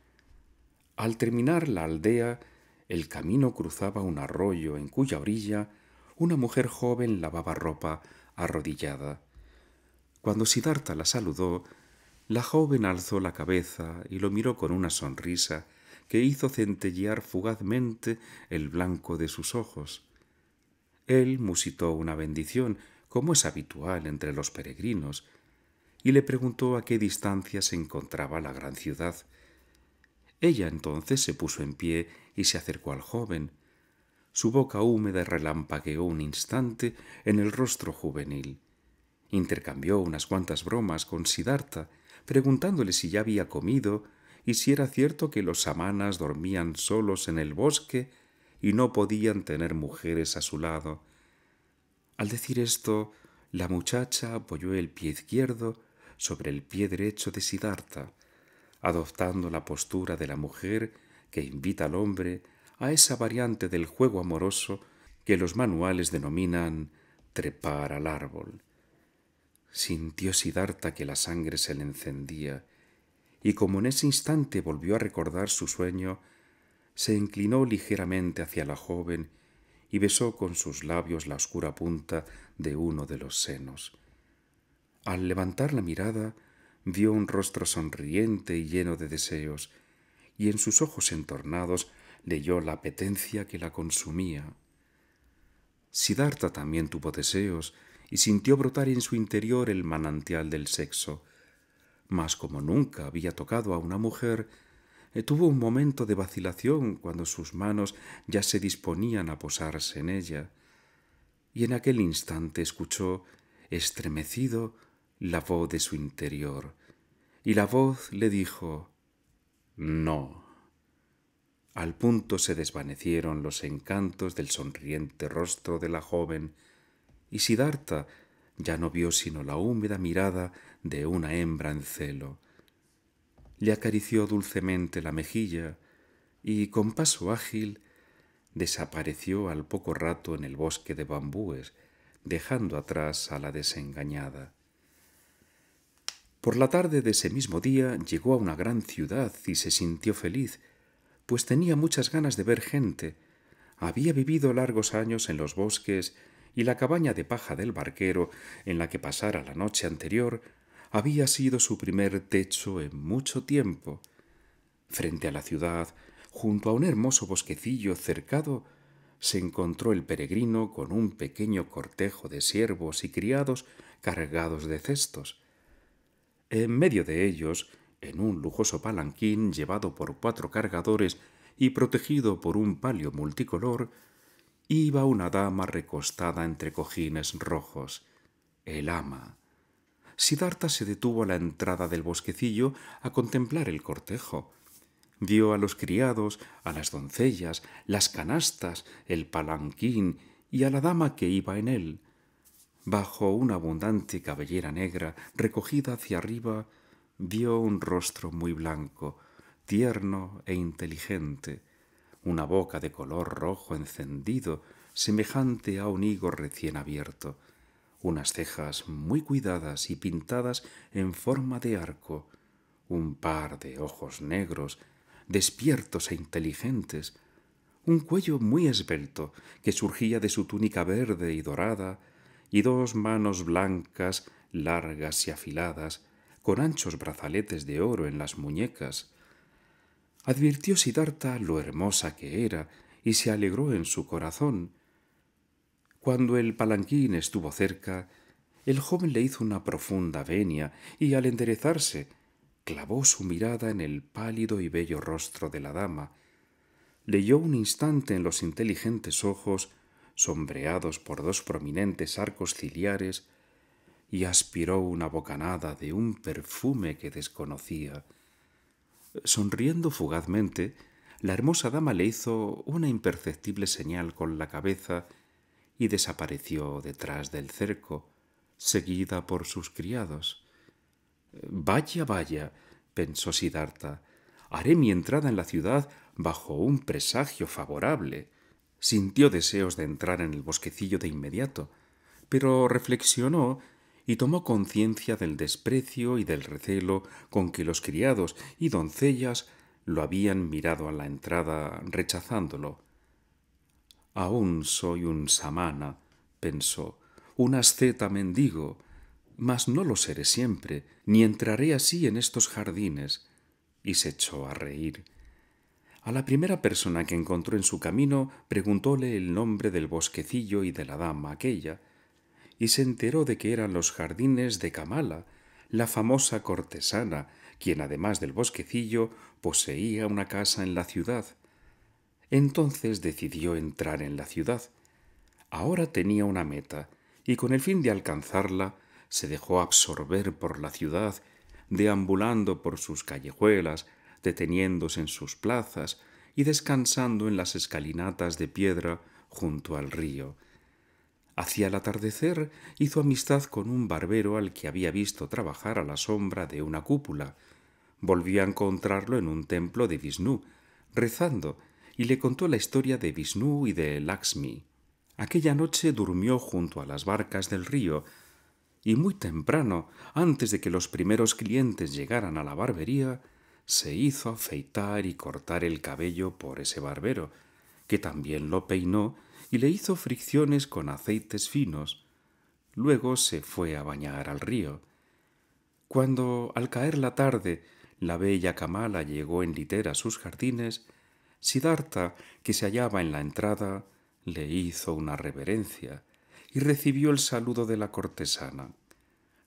[SPEAKER 1] Al terminar la aldea, el camino cruzaba un arroyo en cuya orilla una mujer joven lavaba ropa arrodillada. Cuando Siddhartha la saludó, la joven alzó la cabeza y lo miró con una sonrisa que hizo centellear fugazmente el blanco de sus ojos. Él musitó una bendición, como es habitual entre los peregrinos, y le preguntó a qué distancia se encontraba la gran ciudad. Ella entonces se puso en pie y se acercó al joven. Su boca húmeda relampagueó un instante en el rostro juvenil. Intercambió unas cuantas bromas con Siddhartha, preguntándole si ya había comido y si era cierto que los samanas dormían solos en el bosque y no podían tener mujeres a su lado. Al decir esto, la muchacha apoyó el pie izquierdo sobre el pie derecho de Siddhartha, adoptando la postura de la mujer que invita al hombre a esa variante del juego amoroso que los manuales denominan trepar al árbol. Sintió Sidarta que la sangre se le encendía, y como en ese instante volvió a recordar su sueño, se inclinó ligeramente hacia la joven y besó con sus labios la oscura punta de uno de los senos. Al levantar la mirada, vio un rostro sonriente y lleno de deseos, y en sus ojos entornados leyó la apetencia que la consumía. Sidarta también tuvo deseos, y sintió brotar en su interior el manantial del sexo. Mas como nunca había tocado a una mujer, eh, tuvo un momento de vacilación cuando sus manos ya se disponían a posarse en ella, y en aquel instante escuchó, estremecido, la voz de su interior, y la voz le dijo No. Al punto se desvanecieron los encantos del sonriente rostro de la joven, y Siddhartha ya no vio sino la húmeda mirada de una hembra en celo. Le acarició dulcemente la mejilla y, con paso ágil, desapareció al poco rato en el bosque de bambúes, dejando atrás a la desengañada. Por la tarde de ese mismo día llegó a una gran ciudad y se sintió feliz, pues tenía muchas ganas de ver gente. Había vivido largos años en los bosques y la cabaña de paja del barquero en la que pasara la noche anterior había sido su primer techo en mucho tiempo. Frente a la ciudad, junto a un hermoso bosquecillo cercado, se encontró el peregrino con un pequeño cortejo de siervos y criados cargados de cestos. En medio de ellos, en un lujoso palanquín llevado por cuatro cargadores y protegido por un palio multicolor, iba una dama recostada entre cojines rojos, el ama. Sidarta se detuvo a la entrada del bosquecillo a contemplar el cortejo. Vio a los criados, a las doncellas, las canastas, el palanquín y a la dama que iba en él. Bajo una abundante cabellera negra recogida hacia arriba, vio un rostro muy blanco, tierno e inteligente una boca de color rojo encendido, semejante a un higo recién abierto, unas cejas muy cuidadas y pintadas en forma de arco, un par de ojos negros, despiertos e inteligentes, un cuello muy esbelto que surgía de su túnica verde y dorada, y dos manos blancas, largas y afiladas, con anchos brazaletes de oro en las muñecas, Advirtió Siddhartha lo hermosa que era y se alegró en su corazón. Cuando el palanquín estuvo cerca, el joven le hizo una profunda venia y al enderezarse clavó su mirada en el pálido y bello rostro de la dama. Leyó un instante en los inteligentes ojos, sombreados por dos prominentes arcos ciliares, y aspiró una bocanada de un perfume que desconocía. Sonriendo fugazmente, la hermosa dama le hizo una imperceptible señal con la cabeza y desapareció detrás del cerco, seguida por sus criados. Vaya, vaya, pensó Siddhartha, haré mi entrada en la ciudad bajo un presagio favorable. Sintió deseos de entrar en el bosquecillo de inmediato, pero reflexionó y tomó conciencia del desprecio y del recelo con que los criados y doncellas lo habían mirado a la entrada rechazándolo. Aún soy un samana, pensó, un asceta mendigo, mas no lo seré siempre, ni entraré así en estos jardines. Y se echó a reír. A la primera persona que encontró en su camino preguntóle el nombre del bosquecillo y de la dama aquella, y se enteró de que eran los jardines de Kamala, la famosa cortesana, quien además del bosquecillo poseía una casa en la ciudad. Entonces decidió entrar en la ciudad. Ahora tenía una meta, y con el fin de alcanzarla, se dejó absorber por la ciudad, deambulando por sus callejuelas, deteniéndose en sus plazas y descansando en las escalinatas de piedra junto al río, Hacia el atardecer hizo amistad con un barbero al que había visto trabajar a la sombra de una cúpula. Volvió a encontrarlo en un templo de Vishnu, rezando, y le contó la historia de Vishnu y de Lakshmi. Aquella noche durmió junto a las barcas del río, y muy temprano, antes de que los primeros clientes llegaran a la barbería, se hizo afeitar y cortar el cabello por ese barbero, que también lo peinó y le hizo fricciones con aceites finos, luego se fue a bañar al río. Cuando, al caer la tarde, la bella Kamala llegó en litera a sus jardines, Siddhartha, que se hallaba en la entrada, le hizo una reverencia y recibió el saludo de la cortesana.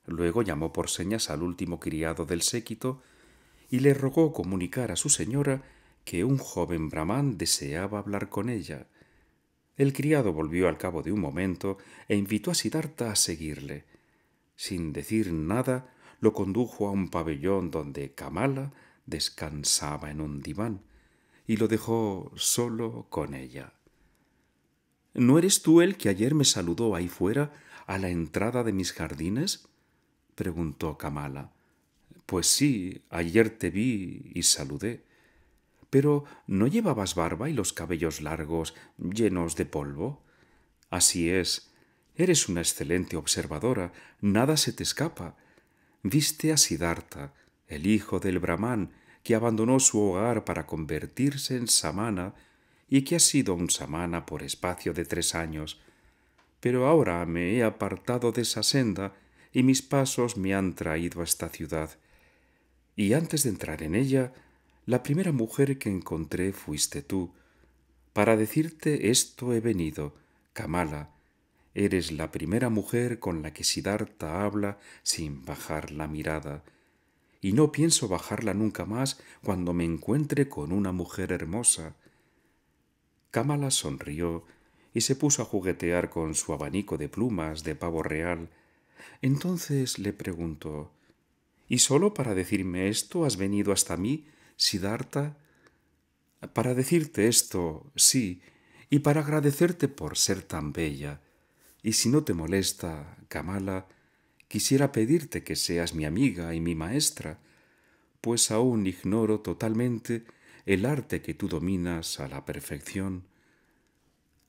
[SPEAKER 1] Luego llamó por señas al último criado del séquito y le rogó comunicar a su señora que un joven brahman deseaba hablar con ella. El criado volvió al cabo de un momento e invitó a Siddhartha a seguirle. Sin decir nada, lo condujo a un pabellón donde Kamala descansaba en un diván y lo dejó solo con ella. ¿No eres tú el que ayer me saludó ahí fuera, a la entrada de mis jardines? preguntó Kamala. Pues sí, ayer te vi y saludé pero ¿no llevabas barba y los cabellos largos, llenos de polvo? Así es. Eres una excelente observadora, nada se te escapa. Viste a Siddhartha, el hijo del Brahman, que abandonó su hogar para convertirse en samana y que ha sido un samana por espacio de tres años. Pero ahora me he apartado de esa senda y mis pasos me han traído a esta ciudad. Y antes de entrar en ella, la primera mujer que encontré fuiste tú. Para decirte esto he venido, Kamala, eres la primera mujer con la que Siddhartha habla sin bajar la mirada, y no pienso bajarla nunca más cuando me encuentre con una mujer hermosa. Kamala sonrió y se puso a juguetear con su abanico de plumas de pavo real. Entonces le preguntó ¿Y solo para decirme esto has venido hasta mí? Siddhartha, para decirte esto, sí, y para agradecerte por ser tan bella. Y si no te molesta, Kamala, quisiera pedirte que seas mi amiga y mi maestra, pues aún ignoro totalmente el arte que tú dominas a la perfección.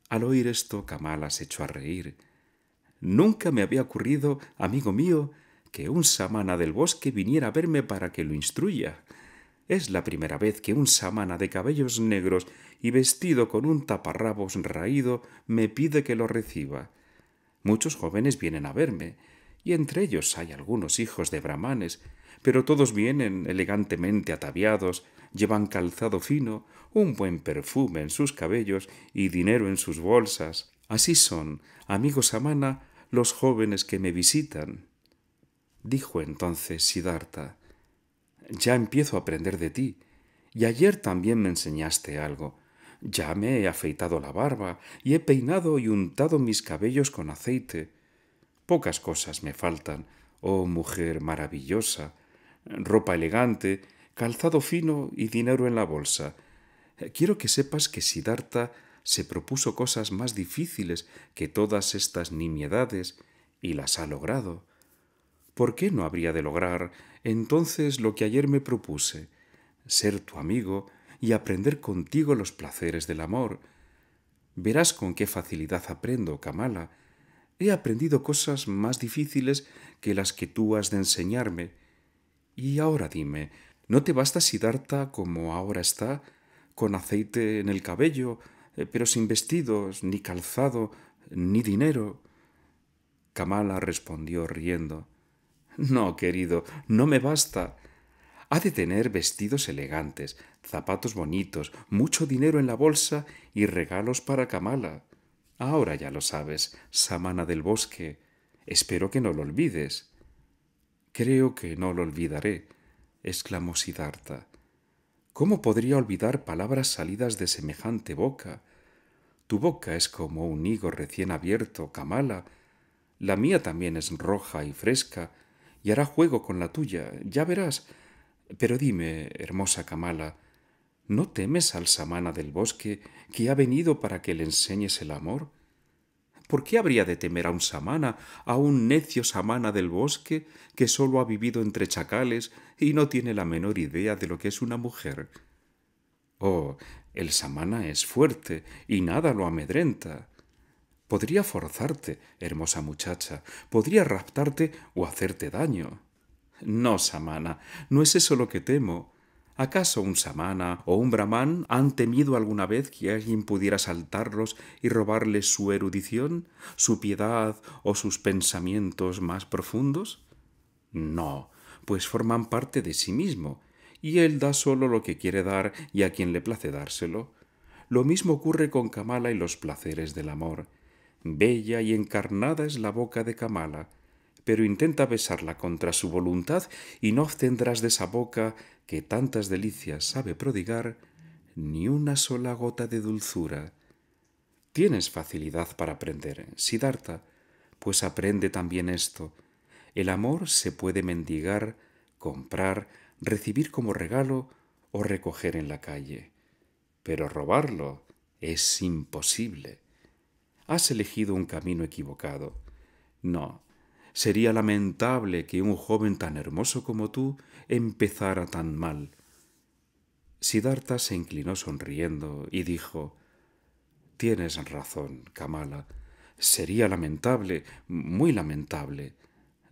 [SPEAKER 1] Al oír esto, Kamala se echó a reír. Nunca me había ocurrido, amigo mío, que un samana del bosque viniera a verme para que lo instruya. Es la primera vez que un samana de cabellos negros y vestido con un taparrabos raído me pide que lo reciba. Muchos jóvenes vienen a verme, y entre ellos hay algunos hijos de brahmanes, pero todos vienen elegantemente ataviados, llevan calzado fino, un buen perfume en sus cabellos y dinero en sus bolsas. Así son, amigo samana, los jóvenes que me visitan. Dijo entonces Siddhartha ya empiezo a aprender de ti. Y ayer también me enseñaste algo. Ya me he afeitado la barba y he peinado y untado mis cabellos con aceite. Pocas cosas me faltan, oh mujer maravillosa. Ropa elegante, calzado fino y dinero en la bolsa. Quiero que sepas que Siddhartha se propuso cosas más difíciles que todas estas nimiedades y las ha logrado. ¿por qué no habría de lograr entonces lo que ayer me propuse, ser tu amigo y aprender contigo los placeres del amor? Verás con qué facilidad aprendo, Kamala. He aprendido cosas más difíciles que las que tú has de enseñarme. Y ahora dime, ¿no te basta Siddhartha como ahora está, con aceite en el cabello, eh, pero sin vestidos, ni calzado, ni dinero? Kamala respondió riendo. No, querido, no me basta. Ha de tener vestidos elegantes, zapatos bonitos, mucho dinero en la bolsa y regalos para Kamala. Ahora ya lo sabes, Samana del Bosque. Espero que no lo olvides. Creo que no lo olvidaré, exclamó Siddhartha. ¿Cómo podría olvidar palabras salidas de semejante boca? Tu boca es como un higo recién abierto, Kamala. La mía también es roja y fresca, y hará juego con la tuya, ya verás. Pero dime, hermosa Kamala, ¿no temes al samana del bosque que ha venido para que le enseñes el amor? ¿Por qué habría de temer a un samana, a un necio samana del bosque que sólo ha vivido entre chacales y no tiene la menor idea de lo que es una mujer? Oh, el samana es fuerte y nada lo amedrenta. Podría forzarte, hermosa muchacha, podría raptarte o hacerte daño. No, Samana, no es eso lo que temo. ¿Acaso un samana o un brahman han temido alguna vez que alguien pudiera saltarlos y robarles su erudición, su piedad o sus pensamientos más profundos? No, pues forman parte de sí mismo, y él da solo lo que quiere dar y a quien le place dárselo. Lo mismo ocurre con Kamala y los placeres del amor. Bella y encarnada es la boca de Kamala, pero intenta besarla contra su voluntad y no obtendrás de esa boca, que tantas delicias sabe prodigar, ni una sola gota de dulzura. Tienes facilidad para aprender, Sidarta, pues aprende también esto. El amor se puede mendigar, comprar, recibir como regalo o recoger en la calle. Pero robarlo es imposible has elegido un camino equivocado. No, sería lamentable que un joven tan hermoso como tú empezara tan mal. Siddhartha se inclinó sonriendo y dijo, Tienes razón, Kamala. Sería lamentable, muy lamentable.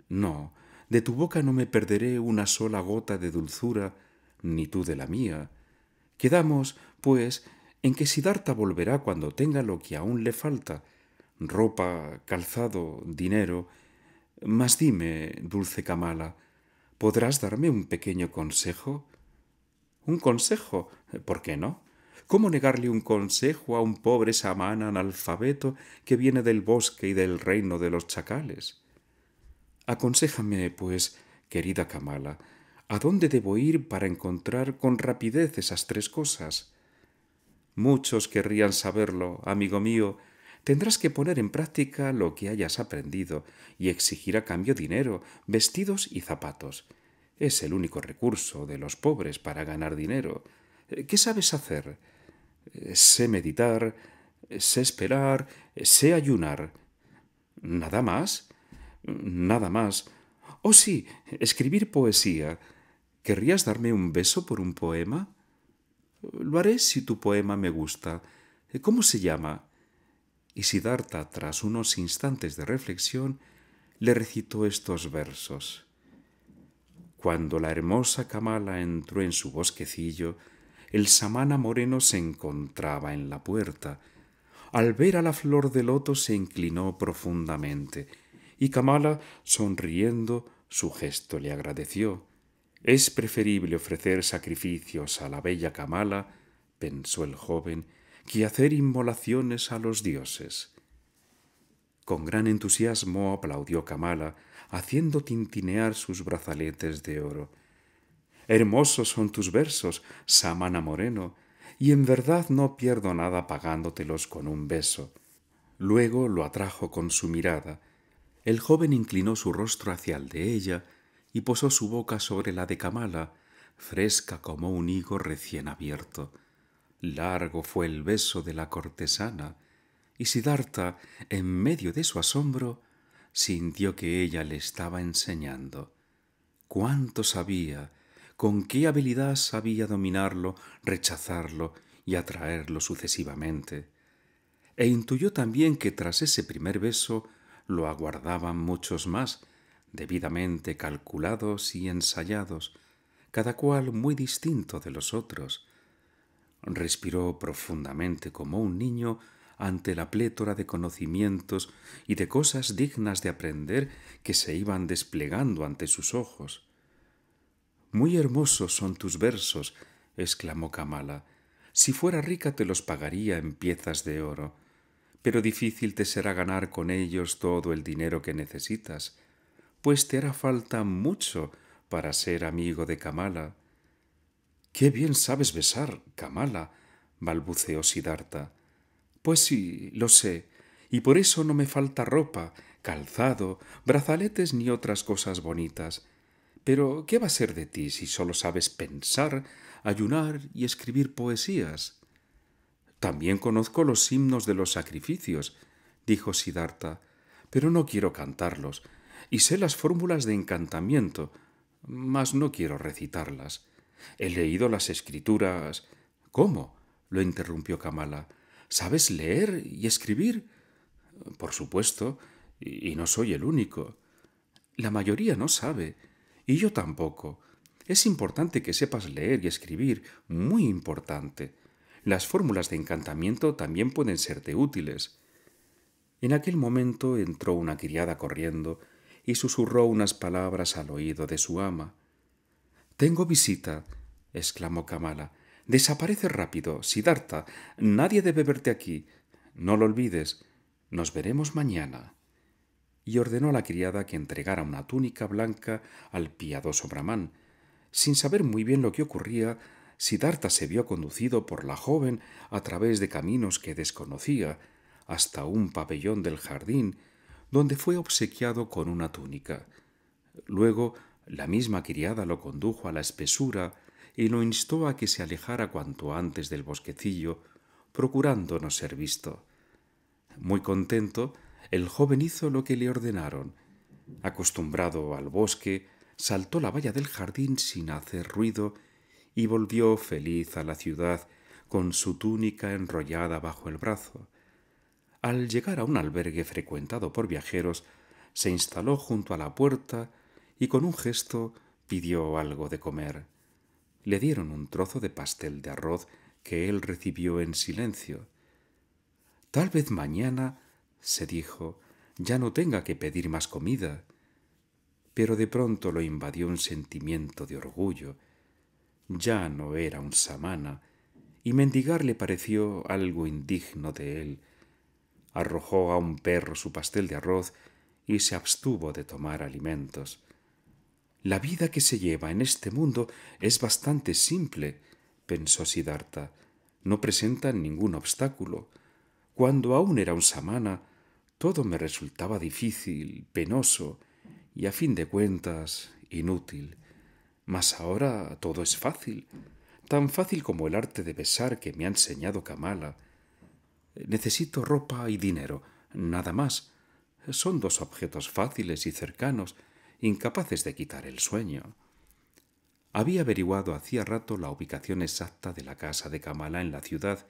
[SPEAKER 1] No, de tu boca no me perderé una sola gota de dulzura, ni tú de la mía. Quedamos, pues, en que Siddhartha volverá cuando tenga lo que aún le falta, ropa, calzado, dinero. Mas dime, dulce Kamala, ¿podrás darme un pequeño consejo? ¿Un consejo? ¿Por qué no? ¿Cómo negarle un consejo a un pobre samana analfabeto que viene del bosque y del reino de los chacales? Aconséjame, pues, querida Kamala, ¿a dónde debo ir para encontrar con rapidez esas tres cosas? Muchos querrían saberlo, amigo mío. Tendrás que poner en práctica lo que hayas aprendido y exigir a cambio dinero, vestidos y zapatos. Es el único recurso de los pobres para ganar dinero. Eh, ¿Qué sabes hacer? Eh, sé meditar, sé esperar, sé ayunar. ¿Nada más? Nada más. Oh sí, escribir poesía. ¿Querrías darme un beso por un poema? Lo haré si tu poema me gusta. Eh, ¿Cómo se llama? Y Sidarta, tras unos instantes de reflexión, le recitó estos versos. Cuando la hermosa Kamala entró en su bosquecillo, el samana moreno se encontraba en la puerta. Al ver a la flor de loto se inclinó profundamente, y Kamala, sonriendo, su gesto le agradeció. Es preferible ofrecer sacrificios a la bella Kamala, pensó el joven, que hacer inmolaciones a los dioses. Con gran entusiasmo aplaudió Kamala, haciendo tintinear sus brazaletes de oro. Hermosos son tus versos, Samana Moreno, y en verdad no pierdo nada pagándotelos con un beso. Luego lo atrajo con su mirada. El joven inclinó su rostro hacia el de ella, y posó su boca sobre la de Kamala, fresca como un higo recién abierto. Largo fue el beso de la cortesana, y Sidarta, en medio de su asombro, sintió que ella le estaba enseñando. Cuánto sabía, con qué habilidad sabía dominarlo, rechazarlo y atraerlo sucesivamente. E intuyó también que tras ese primer beso lo aguardaban muchos más, debidamente calculados y ensayados, cada cual muy distinto de los otros. Respiró profundamente como un niño ante la plétora de conocimientos y de cosas dignas de aprender que se iban desplegando ante sus ojos. Muy hermosos son tus versos, exclamó Kamala. Si fuera rica te los pagaría en piezas de oro, pero difícil te será ganar con ellos todo el dinero que necesitas pues te hará falta mucho para ser amigo de Kamala. Qué bien sabes besar, Kamala, balbuceó Sidarta. Pues sí, lo sé, y por eso no me falta ropa, calzado, brazaletes ni otras cosas bonitas. Pero, ¿qué va a ser de ti si solo sabes pensar, ayunar y escribir poesías? También conozco los himnos de los sacrificios, dijo Sidarta, pero no quiero cantarlos, y sé las fórmulas de encantamiento, mas no quiero recitarlas. He leído las escrituras. ¿Cómo? lo interrumpió Kamala. ¿Sabes leer y escribir? Por supuesto, y no soy el único. La mayoría no sabe, y yo tampoco. Es importante que sepas leer y escribir, muy importante. Las fórmulas de encantamiento también pueden serte útiles. En aquel momento entró una criada corriendo, y susurró unas palabras al oído de su ama. Tengo visita, exclamó Kamala. Desaparece rápido, Siddhartha. Nadie debe verte aquí. No lo olvides. Nos veremos mañana. Y ordenó a la criada que entregara una túnica blanca al piadoso Brahman. Sin saber muy bien lo que ocurría, Siddhartha se vio conducido por la joven a través de caminos que desconocía, hasta un pabellón del jardín donde fue obsequiado con una túnica. Luego la misma criada lo condujo a la espesura y lo instó a que se alejara cuanto antes del bosquecillo, procurando no ser visto. Muy contento, el joven hizo lo que le ordenaron. Acostumbrado al bosque, saltó la valla del jardín sin hacer ruido y volvió feliz a la ciudad con su túnica enrollada bajo el brazo al llegar a un albergue frecuentado por viajeros, se instaló junto a la puerta y con un gesto pidió algo de comer. Le dieron un trozo de pastel de arroz que él recibió en silencio. Tal vez mañana, se dijo, ya no tenga que pedir más comida. Pero de pronto lo invadió un sentimiento de orgullo. Ya no era un samana, y mendigar le pareció algo indigno de él, arrojó a un perro su pastel de arroz y se abstuvo de tomar alimentos. La vida que se lleva en este mundo es bastante simple, pensó Siddhartha. No presenta ningún obstáculo. Cuando aún era un samana, todo me resultaba difícil, penoso y a fin de cuentas inútil. Mas ahora todo es fácil, tan fácil como el arte de besar que me ha enseñado Kamala, Necesito ropa y dinero, nada más. Son dos objetos fáciles y cercanos, incapaces de quitar el sueño. Había averiguado hacía rato la ubicación exacta de la casa de Kamala en la ciudad,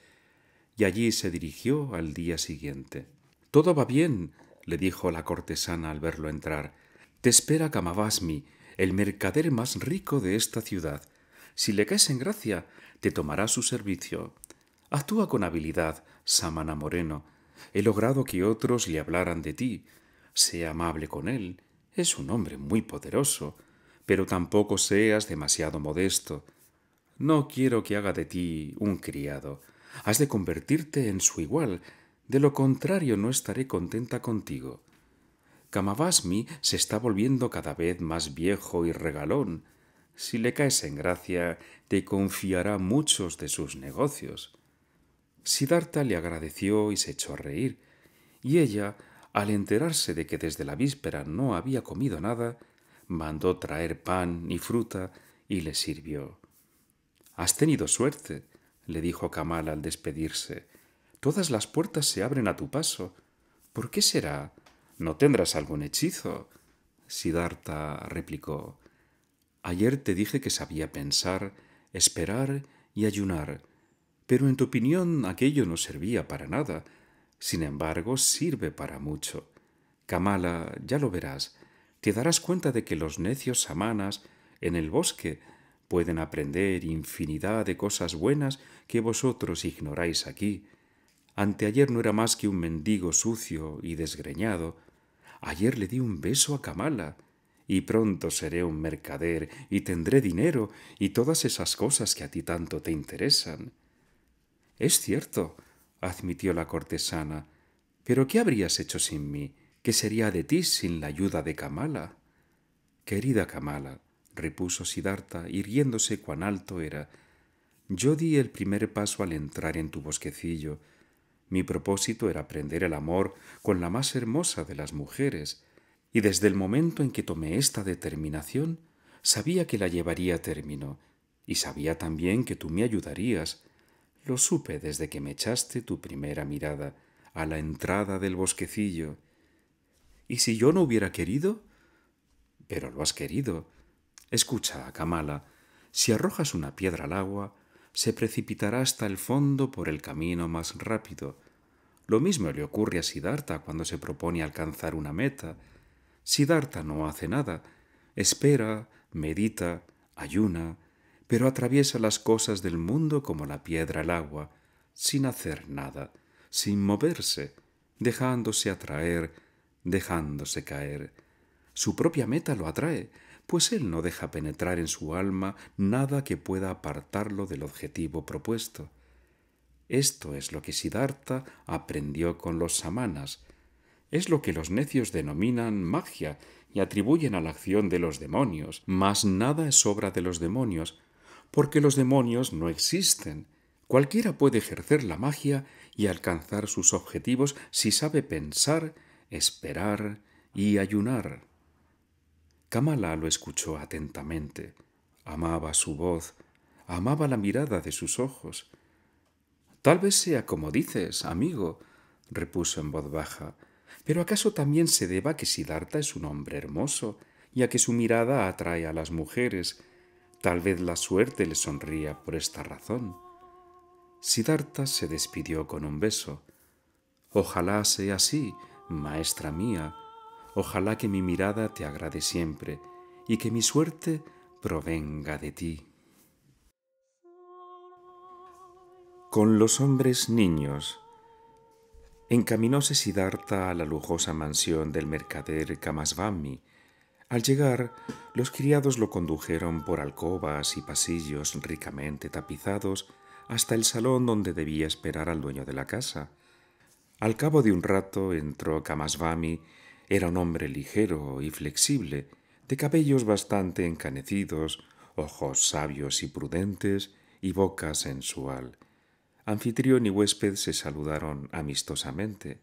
[SPEAKER 1] y allí se dirigió al día siguiente. Todo va bien, le dijo la cortesana al verlo entrar. Te espera Kamavasmi, el mercader más rico de esta ciudad. Si le caes en gracia, te tomará su servicio. Actúa con habilidad, Samana Moreno, he logrado que otros le hablaran de ti. Sea amable con él, es un hombre muy poderoso, pero tampoco seas demasiado modesto. No quiero que haga de ti un criado. Has de convertirte en su igual, de lo contrario no estaré contenta contigo. Kamavasmi se está volviendo cada vez más viejo y regalón. Si le caes en gracia, te confiará muchos de sus negocios. Siddhartha le agradeció y se echó a reír, y ella, al enterarse de que desde la víspera no había comido nada, mandó traer pan y fruta y le sirvió. Has tenido suerte, le dijo Kamal al despedirse. Todas las puertas se abren a tu paso. ¿Por qué será? ¿No tendrás algún hechizo? Siddhartha replicó. Ayer te dije que sabía pensar, esperar y ayunar, pero en tu opinión aquello no servía para nada. Sin embargo, sirve para mucho. Kamala, ya lo verás, te darás cuenta de que los necios samanas en el bosque pueden aprender infinidad de cosas buenas que vosotros ignoráis aquí. Anteayer no era más que un mendigo sucio y desgreñado. Ayer le di un beso a Kamala, y pronto seré un mercader, y tendré dinero, y todas esas cosas que a ti tanto te interesan. Es cierto, admitió la cortesana. Pero ¿qué habrías hecho sin mí? ¿Qué sería de ti sin la ayuda de Kamala? Querida Kamala, repuso Siddhartha, irguiéndose cuán alto era, yo di el primer paso al entrar en tu bosquecillo. Mi propósito era aprender el amor con la más hermosa de las mujeres, y desde el momento en que tomé esta determinación, sabía que la llevaría a término, y sabía también que tú me ayudarías, lo supe desde que me echaste tu primera mirada a la entrada del bosquecillo. ¿Y si yo no hubiera querido? Pero lo has querido. Escucha, Kamala, si arrojas una piedra al agua, se precipitará hasta el fondo por el camino más rápido. Lo mismo le ocurre a Siddhartha cuando se propone alcanzar una meta. Siddhartha no hace nada, espera, medita, ayuna, pero atraviesa las cosas del mundo como la piedra al agua, sin hacer nada, sin moverse, dejándose atraer, dejándose caer. Su propia meta lo atrae, pues él no deja penetrar en su alma nada que pueda apartarlo del objetivo propuesto. Esto es lo que Siddhartha aprendió con los samanas. Es lo que los necios denominan magia y atribuyen a la acción de los demonios, mas nada es obra de los demonios, porque los demonios no existen. Cualquiera puede ejercer la magia y alcanzar sus objetivos si sabe pensar, esperar y ayunar. Kamala lo escuchó atentamente. Amaba su voz, amaba la mirada de sus ojos. Tal vez sea como dices, amigo, repuso en voz baja, pero acaso también se deba que Siddhartha es un hombre hermoso y a que su mirada atrae a las mujeres Tal vez la suerte le sonría por esta razón. Siddhartha se despidió con un beso. Ojalá sea así, maestra mía. Ojalá que mi mirada te agrade siempre y que mi suerte provenga de ti. Con los hombres niños. Encaminóse Siddhartha a la lujosa mansión del mercader Kamasvami, al llegar, los criados lo condujeron por alcobas y pasillos ricamente tapizados hasta el salón donde debía esperar al dueño de la casa. Al cabo de un rato entró Kamasvami. Era un hombre ligero y flexible, de cabellos bastante encanecidos, ojos sabios y prudentes y boca sensual. Anfitrión y huésped se saludaron amistosamente.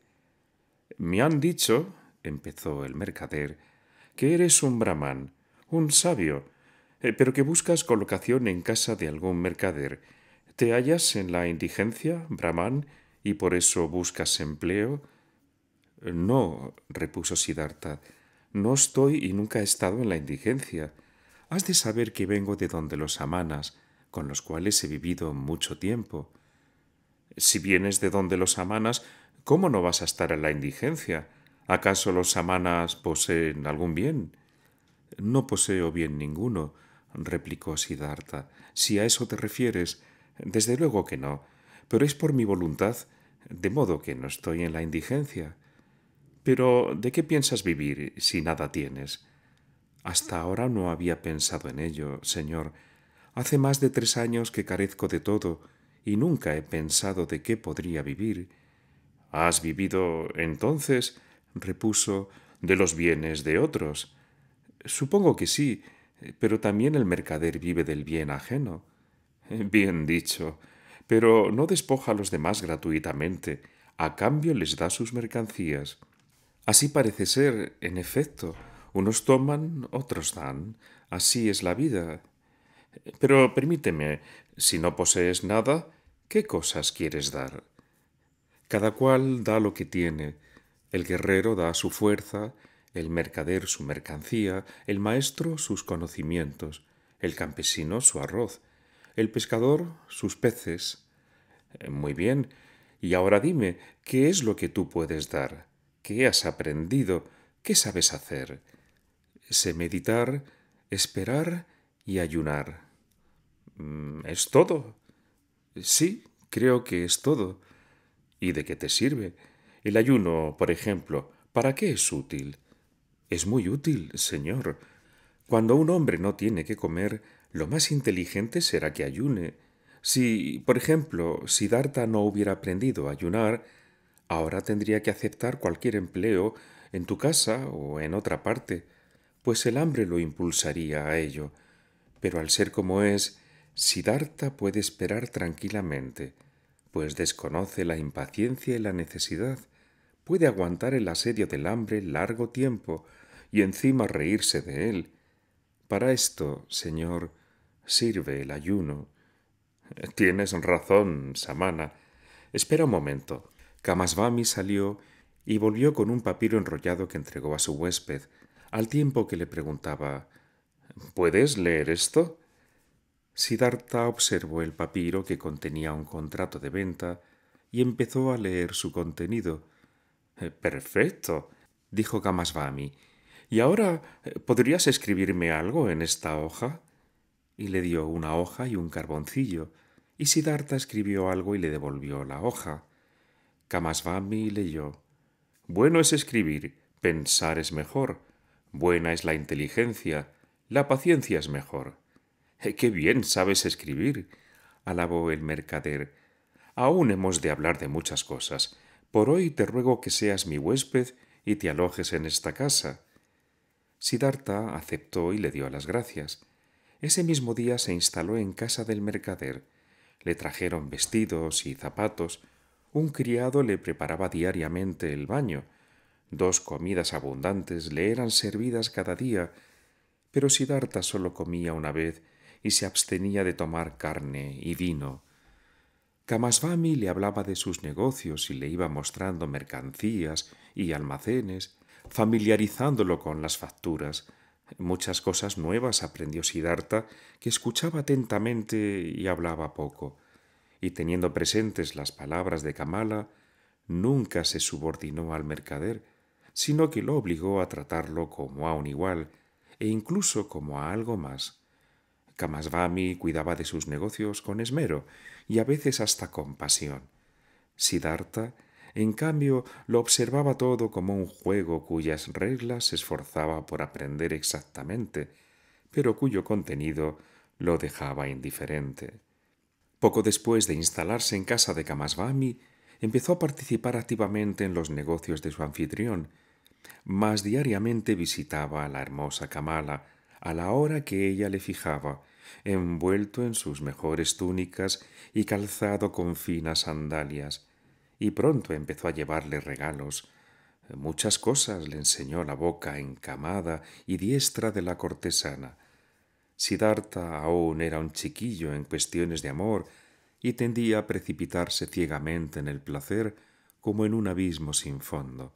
[SPEAKER 1] Me han dicho, empezó el mercader, que eres un brahman, un sabio, eh, pero que buscas colocación en casa de algún mercader. ¿Te hallas en la indigencia, brahman, y por eso buscas empleo? Eh, no, repuso Siddhartha, no estoy y nunca he estado en la indigencia. Has de saber que vengo de donde los amanas, con los cuales he vivido mucho tiempo. Si vienes de donde los amanas, ¿cómo no vas a estar en la indigencia? ¿Acaso los samanas poseen algún bien? No poseo bien ninguno, replicó Siddhartha. Si a eso te refieres, desde luego que no, pero es por mi voluntad, de modo que no estoy en la indigencia. Pero ¿de qué piensas vivir si nada tienes? Hasta ahora no había pensado en ello, señor. Hace más de tres años que carezco de todo, y nunca he pensado de qué podría vivir. ¿Has vivido entonces repuso, de los bienes de otros. Supongo que sí, pero también el mercader vive del bien ajeno. Bien dicho, pero no despoja a los demás gratuitamente, a cambio les da sus mercancías. Así parece ser, en efecto, unos toman, otros dan, así es la vida. Pero permíteme, si no posees nada, ¿qué cosas quieres dar? Cada cual da lo que tiene, el guerrero da su fuerza, el mercader su mercancía, el maestro sus conocimientos, el campesino su arroz, el pescador sus peces. Eh, muy bien, y ahora dime, ¿qué es lo que tú puedes dar? ¿Qué has aprendido? ¿Qué sabes hacer? Sé meditar, esperar y ayunar. Mm, ¿Es todo? Sí, creo que es todo. ¿Y de qué te sirve? El ayuno, por ejemplo, ¿para qué es útil? Es muy útil, Señor. Cuando un hombre no tiene que comer, lo más inteligente será que ayune. Si, por ejemplo, si no hubiera aprendido a ayunar, ahora tendría que aceptar cualquier empleo en tu casa o en otra parte, pues el hambre lo impulsaría a ello. Pero al ser como es, Siddhartha puede esperar tranquilamente, pues desconoce la impaciencia y la necesidad, puede aguantar el asedio del hambre largo tiempo y encima reírse de él. Para esto, Señor, sirve el ayuno. Tienes razón, Samana. Espera un momento. Kamasvami salió y volvió con un papiro enrollado que entregó a su huésped, al tiempo que le preguntaba ¿Puedes leer esto? Siddhartha observó el papiro que contenía un contrato de venta y empezó a leer su contenido, eh, perfecto, dijo Kamasvami. ¿Y ahora eh, podrías escribirme algo en esta hoja? Y le dio una hoja y un carboncillo, y Siddhartha escribió algo y le devolvió la hoja. Kamasvami leyó Bueno es escribir, pensar es mejor, buena es la inteligencia, la paciencia es mejor. Eh, ¡Qué bien sabes escribir! alabó el mercader. Aún hemos de hablar de muchas cosas, por hoy te ruego que seas mi huésped y te alojes en esta casa. Sidarta aceptó y le dio las gracias. Ese mismo día se instaló en casa del mercader. Le trajeron vestidos y zapatos. Un criado le preparaba diariamente el baño. Dos comidas abundantes le eran servidas cada día, pero Sidarta solo comía una vez y se abstenía de tomar carne y vino. Kamasvami le hablaba de sus negocios y le iba mostrando mercancías y almacenes, familiarizándolo con las facturas. Muchas cosas nuevas aprendió Siddhartha, que escuchaba atentamente y hablaba poco, y teniendo presentes las palabras de Kamala, nunca se subordinó al mercader, sino que lo obligó a tratarlo como a un igual, e incluso como a algo más. Kamasvami cuidaba de sus negocios con esmero y a veces hasta compasión. Siddhartha, en cambio, lo observaba todo como un juego cuyas reglas se esforzaba por aprender exactamente, pero cuyo contenido lo dejaba indiferente. Poco después de instalarse en casa de Kamasvami, empezó a participar activamente en los negocios de su anfitrión. Más diariamente visitaba a la hermosa Kamala, a la hora que ella le fijaba, envuelto en sus mejores túnicas y calzado con finas sandalias, y pronto empezó a llevarle regalos. Muchas cosas le enseñó la boca encamada y diestra de la cortesana. Sidarta aún era un chiquillo en cuestiones de amor y tendía a precipitarse ciegamente en el placer como en un abismo sin fondo.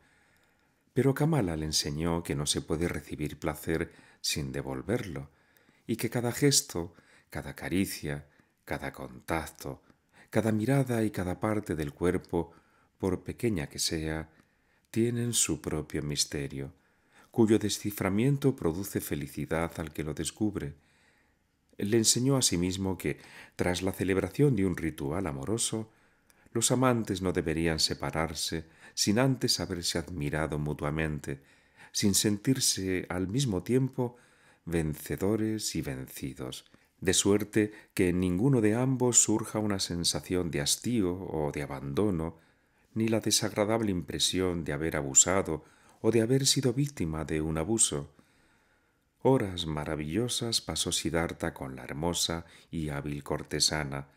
[SPEAKER 1] Pero Kamala le enseñó que no se puede recibir placer sin devolverlo, y que cada gesto, cada caricia, cada contacto, cada mirada y cada parte del cuerpo, por pequeña que sea, tienen su propio misterio, cuyo desciframiento produce felicidad al que lo descubre. Le enseñó a sí mismo que, tras la celebración de un ritual amoroso, los amantes no deberían separarse sin antes haberse admirado mutuamente, sin sentirse al mismo tiempo vencedores y vencidos, de suerte que en ninguno de ambos surja una sensación de hastío o de abandono, ni la desagradable impresión de haber abusado o de haber sido víctima de un abuso. Horas maravillosas pasó Sidarta con la hermosa y hábil cortesana,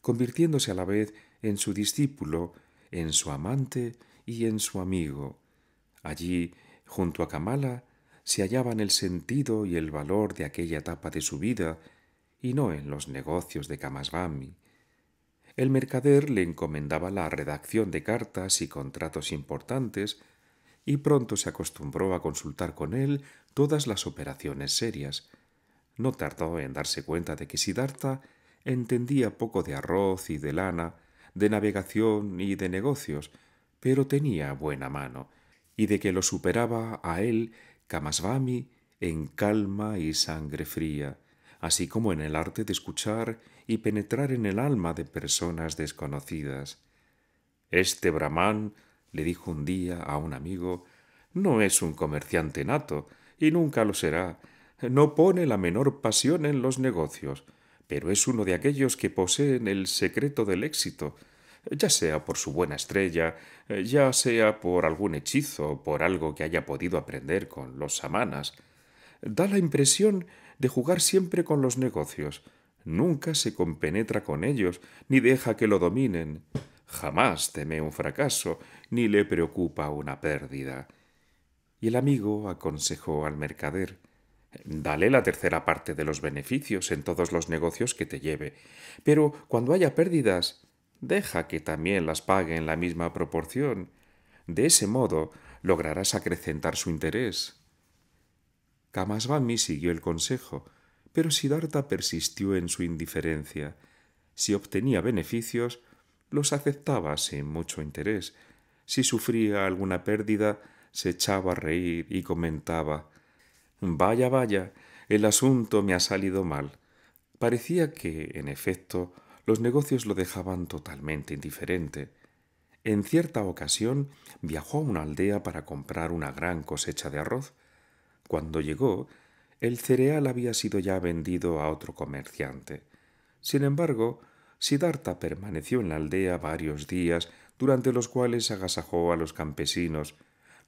[SPEAKER 1] convirtiéndose a la vez en su discípulo, en su amante y en su amigo. Allí, junto a Kamala, se hallaba en el sentido y el valor de aquella etapa de su vida y no en los negocios de Kamasvami. El mercader le encomendaba la redacción de cartas y contratos importantes y pronto se acostumbró a consultar con él todas las operaciones serias. No tardó en darse cuenta de que Siddhartha entendía poco de arroz y de lana, de navegación y de negocios, pero tenía buena mano, y de que lo superaba a él Kamasvami en calma y sangre fría, así como en el arte de escuchar y penetrar en el alma de personas desconocidas. Este brahman, le dijo un día a un amigo, no es un comerciante nato y nunca lo será, no pone la menor pasión en los negocios, pero es uno de aquellos que poseen el secreto del éxito, ya sea por su buena estrella, eh, ya sea por algún hechizo, por algo que haya podido aprender con los samanas, da la impresión de jugar siempre con los negocios, nunca se compenetra con ellos, ni deja que lo dominen, jamás teme un fracaso, ni le preocupa una pérdida. Y el amigo aconsejó al mercader Dale la tercera parte de los beneficios en todos los negocios que te lleve. Pero cuando haya pérdidas, Deja que también las pague en la misma proporción. De ese modo lograrás acrecentar su interés. Kamasvami siguió el consejo, pero sidarta persistió en su indiferencia. Si obtenía beneficios, los aceptaba sin mucho interés. Si sufría alguna pérdida, se echaba a reír y comentaba Vaya, vaya, el asunto me ha salido mal. Parecía que, en efecto, los negocios lo dejaban totalmente indiferente. En cierta ocasión viajó a una aldea para comprar una gran cosecha de arroz. Cuando llegó, el cereal había sido ya vendido a otro comerciante. Sin embargo, Siddhartha permaneció en la aldea varios días, durante los cuales agasajó a los campesinos,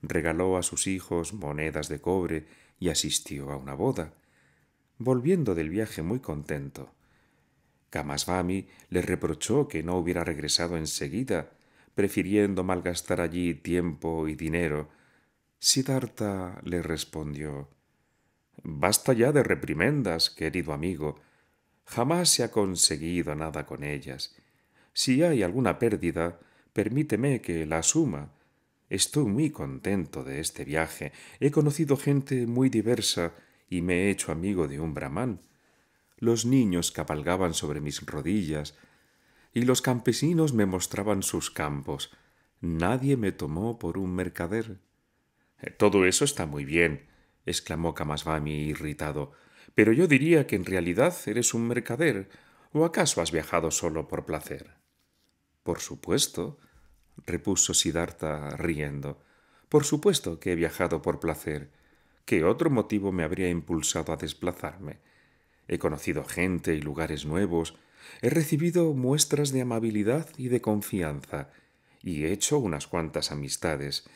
[SPEAKER 1] regaló a sus hijos monedas de cobre y asistió a una boda. Volviendo del viaje muy contento, Kamasvami le reprochó que no hubiera regresado enseguida, prefiriendo malgastar allí tiempo y dinero. Siddhartha le respondió Basta ya de reprimendas, querido amigo. Jamás se ha conseguido nada con ellas. Si hay alguna pérdida, permíteme que la suma. Estoy muy contento de este viaje. He conocido gente muy diversa y me he hecho amigo de un brahman los niños cabalgaban sobre mis rodillas, y los campesinos me mostraban sus campos. Nadie me tomó por un mercader. Eh, todo eso está muy bien, exclamó Kamasvami, irritado, pero yo diría que en realidad eres un mercader, o acaso has viajado solo por placer. Por supuesto, repuso Siddhartha riendo. Por supuesto que he viajado por placer. ¿Qué otro motivo me habría impulsado a desplazarme? he conocido gente y lugares nuevos, he recibido muestras de amabilidad y de confianza, y he hecho unas cuantas amistades.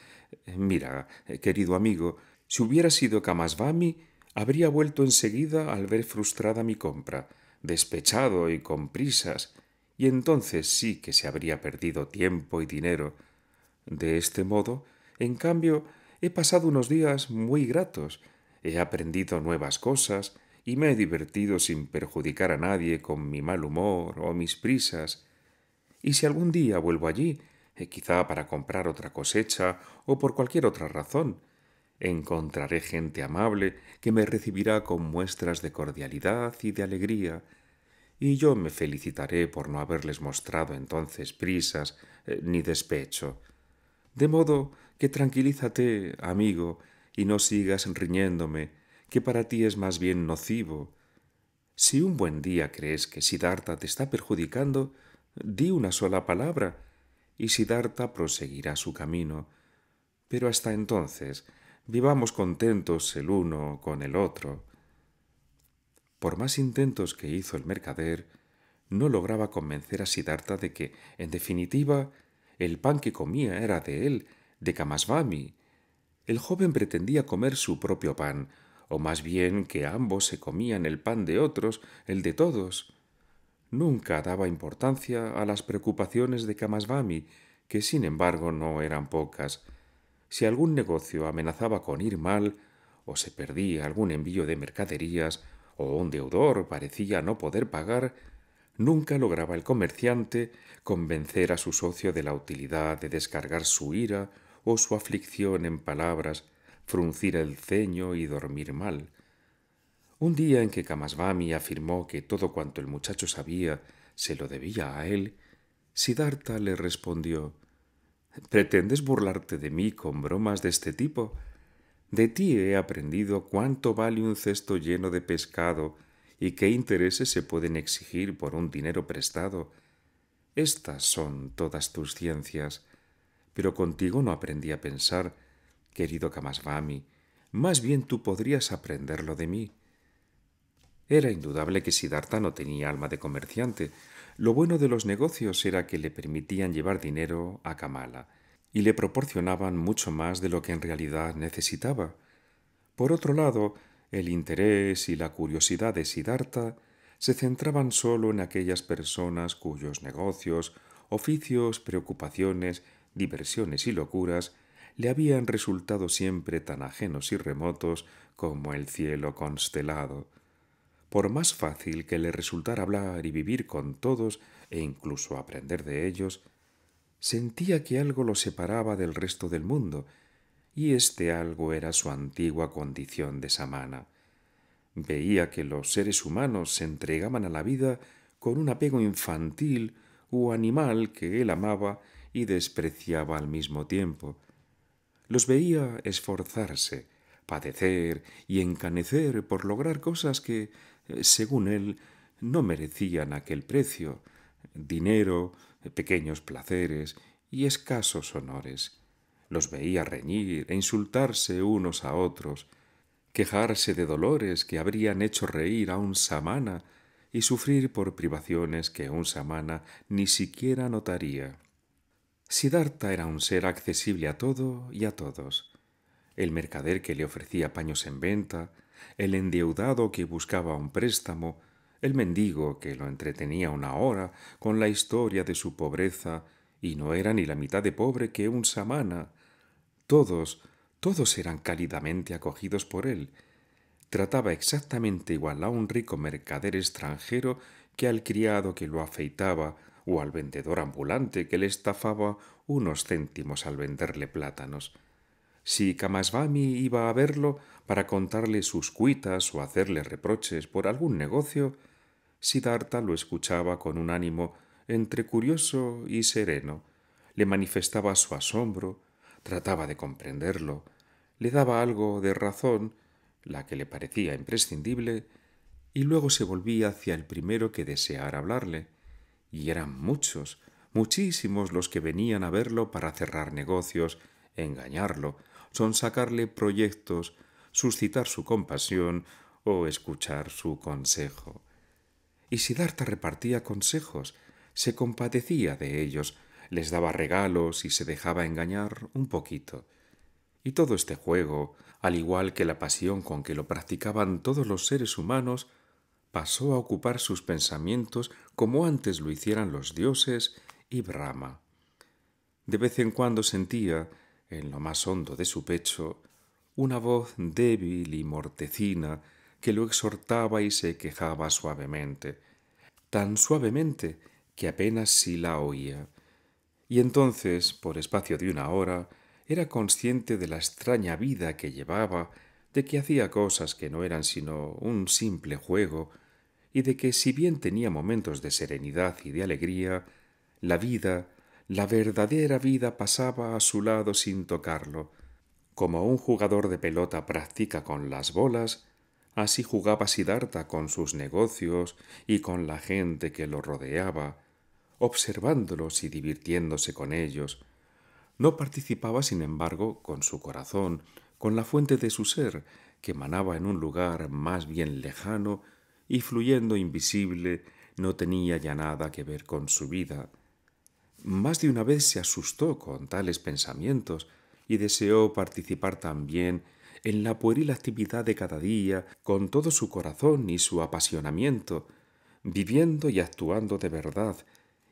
[SPEAKER 1] Mira, querido amigo, si hubiera sido Kamasvami, habría vuelto enseguida al ver frustrada mi compra, despechado y con prisas, y entonces sí que se habría perdido tiempo y dinero. De este modo, en cambio, he pasado unos días muy gratos, he aprendido nuevas cosas, y me he divertido sin perjudicar a nadie con mi mal humor o mis prisas. Y si algún día vuelvo allí, eh, quizá para comprar otra cosecha o por cualquier otra razón, encontraré gente amable que me recibirá con muestras de cordialidad y de alegría, y yo me felicitaré por no haberles mostrado entonces prisas eh, ni despecho. De modo que tranquilízate, amigo, y no sigas riñéndome, que para ti es más bien nocivo. Si un buen día crees que Siddhartha te está perjudicando, di una sola palabra y Siddhartha proseguirá su camino. Pero hasta entonces, vivamos contentos el uno con el otro. Por más intentos que hizo el mercader, no lograba convencer a Siddhartha de que, en definitiva, el pan que comía era de él, de Kamasvami. El joven pretendía comer su propio pan, o más bien que ambos se comían el pan de otros, el de todos. Nunca daba importancia a las preocupaciones de Kamasvami, que sin embargo no eran pocas. Si algún negocio amenazaba con ir mal, o se perdía algún envío de mercaderías, o un deudor parecía no poder pagar, nunca lograba el comerciante convencer a su socio de la utilidad de descargar su ira o su aflicción en palabras, fruncir el ceño y dormir mal. Un día en que Kamasvami afirmó que todo cuanto el muchacho sabía se lo debía a él, Siddhartha le respondió ¿Pretendes burlarte de mí con bromas de este tipo? De ti he aprendido cuánto vale un cesto lleno de pescado y qué intereses se pueden exigir por un dinero prestado. Estas son todas tus ciencias, pero contigo no aprendí a pensar, querido Kamasvami, más bien tú podrías aprenderlo de mí. Era indudable que Siddhartha no tenía alma de comerciante. Lo bueno de los negocios era que le permitían llevar dinero a Kamala y le proporcionaban mucho más de lo que en realidad necesitaba. Por otro lado, el interés y la curiosidad de Siddhartha se centraban solo en aquellas personas cuyos negocios, oficios, preocupaciones, diversiones y locuras le habían resultado siempre tan ajenos y remotos como el cielo constelado. Por más fácil que le resultara hablar y vivir con todos e incluso aprender de ellos, sentía que algo lo separaba del resto del mundo, y este algo era su antigua condición de samana. Veía que los seres humanos se entregaban a la vida con un apego infantil u animal que él amaba y despreciaba al mismo tiempo, los veía esforzarse, padecer y encanecer por lograr cosas que, eh, según él, no merecían aquel precio dinero, pequeños placeres y escasos honores. Los veía reñir e insultarse unos a otros, quejarse de dolores que habrían hecho reír a un samana y sufrir por privaciones que un samana ni siquiera notaría. Siddhartha era un ser accesible a todo y a todos. El mercader que le ofrecía paños en venta, el endeudado que buscaba un préstamo, el mendigo que lo entretenía una hora con la historia de su pobreza y no era ni la mitad de pobre que un samana. Todos, todos eran cálidamente acogidos por él. Trataba exactamente igual a un rico mercader extranjero que al criado que lo afeitaba o al vendedor ambulante que le estafaba unos céntimos al venderle plátanos. Si Kamasvami iba a verlo para contarle sus cuitas o hacerle reproches por algún negocio, Siddhartha lo escuchaba con un ánimo entre curioso y sereno, le manifestaba su asombro, trataba de comprenderlo, le daba algo de razón, la que le parecía imprescindible, y luego se volvía hacia el primero que deseara hablarle y eran muchos, muchísimos los que venían a verlo para cerrar negocios, engañarlo, sonsacarle proyectos, suscitar su compasión o escuchar su consejo. Y Siddhartha repartía consejos, se compadecía de ellos, les daba regalos y se dejaba engañar un poquito. Y todo este juego, al igual que la pasión con que lo practicaban todos los seres humanos, pasó a ocupar sus pensamientos como antes lo hicieran los dioses y Brahma. De vez en cuando sentía, en lo más hondo de su pecho, una voz débil y mortecina que lo exhortaba y se quejaba suavemente, tan suavemente que apenas si la oía. Y entonces, por espacio de una hora, era consciente de la extraña vida que llevaba, de que hacía cosas que no eran sino un simple juego, y de que si bien tenía momentos de serenidad y de alegría, la vida, la verdadera vida pasaba a su lado sin tocarlo. Como un jugador de pelota practica con las bolas, así jugaba Siddhartha con sus negocios y con la gente que lo rodeaba, observándolos y divirtiéndose con ellos. No participaba, sin embargo, con su corazón, con la fuente de su ser, que manaba en un lugar más bien lejano y fluyendo invisible no tenía ya nada que ver con su vida. Más de una vez se asustó con tales pensamientos y deseó participar también en la pueril actividad de cada día con todo su corazón y su apasionamiento, viviendo y actuando de verdad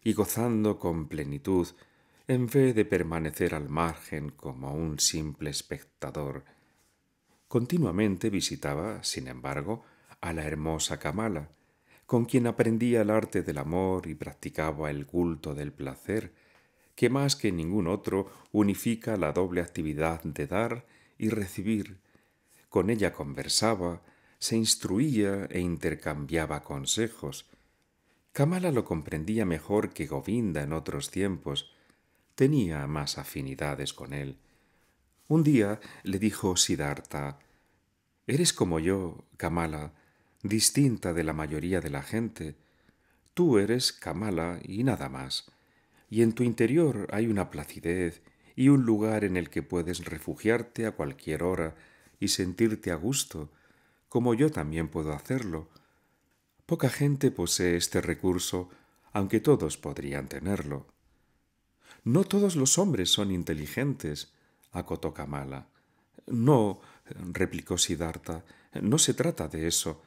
[SPEAKER 1] y gozando con plenitud en vez de permanecer al margen como un simple espectador. Continuamente visitaba, sin embargo, a la hermosa Kamala, con quien aprendía el arte del amor y practicaba el culto del placer, que más que ningún otro unifica la doble actividad de dar y recibir. Con ella conversaba, se instruía e intercambiaba consejos. Kamala lo comprendía mejor que Govinda en otros tiempos. Tenía más afinidades con él. Un día le dijo Siddhartha Eres como yo, Kamala, distinta de la mayoría de la gente, tú eres Kamala y nada más, y en tu interior hay una placidez y un lugar en el que puedes refugiarte a cualquier hora y sentirte a gusto, como yo también puedo hacerlo. Poca gente posee este recurso, aunque todos podrían tenerlo. No todos los hombres son inteligentes, acotó Kamala. No, replicó Siddhartha, no se trata de eso.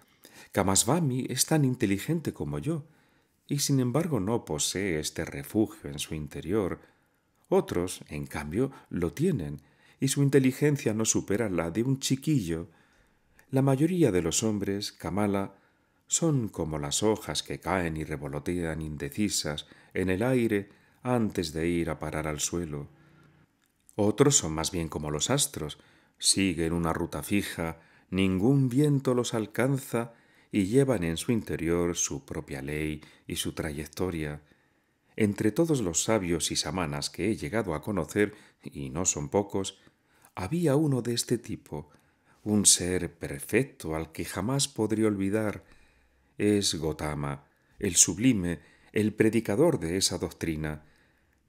[SPEAKER 1] Kamasvami es tan inteligente como yo, y sin embargo no posee este refugio en su interior. Otros, en cambio, lo tienen, y su inteligencia no supera la de un chiquillo. La mayoría de los hombres, Kamala, son como las hojas que caen y revolotean indecisas en el aire antes de ir a parar al suelo. Otros son más bien como los astros, siguen una ruta fija, ningún viento los alcanza y llevan en su interior su propia ley y su trayectoria. Entre todos los sabios y samanas que he llegado a conocer, y no son pocos, había uno de este tipo, un ser perfecto al que jamás podré olvidar. Es Gotama, el sublime, el predicador de esa doctrina.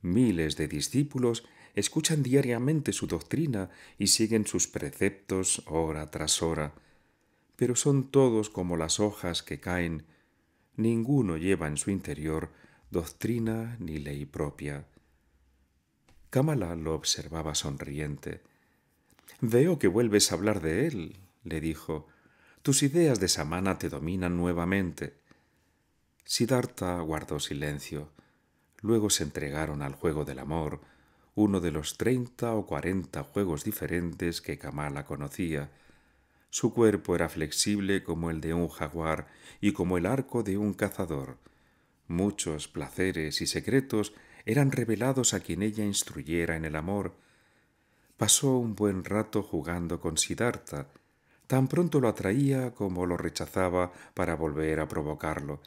[SPEAKER 1] Miles de discípulos escuchan diariamente su doctrina y siguen sus preceptos hora tras hora pero son todos como las hojas que caen, ninguno lleva en su interior doctrina ni ley propia. Kamala lo observaba sonriente. Veo que vuelves a hablar de él, le dijo. Tus ideas de Samana te dominan nuevamente. Siddhartha guardó silencio. Luego se entregaron al juego del amor, uno de los treinta o cuarenta juegos diferentes que Kamala conocía, su cuerpo era flexible como el de un jaguar y como el arco de un cazador. Muchos placeres y secretos eran revelados a quien ella instruyera en el amor. Pasó un buen rato jugando con Siddhartha. Tan pronto lo atraía como lo rechazaba para volver a provocarlo,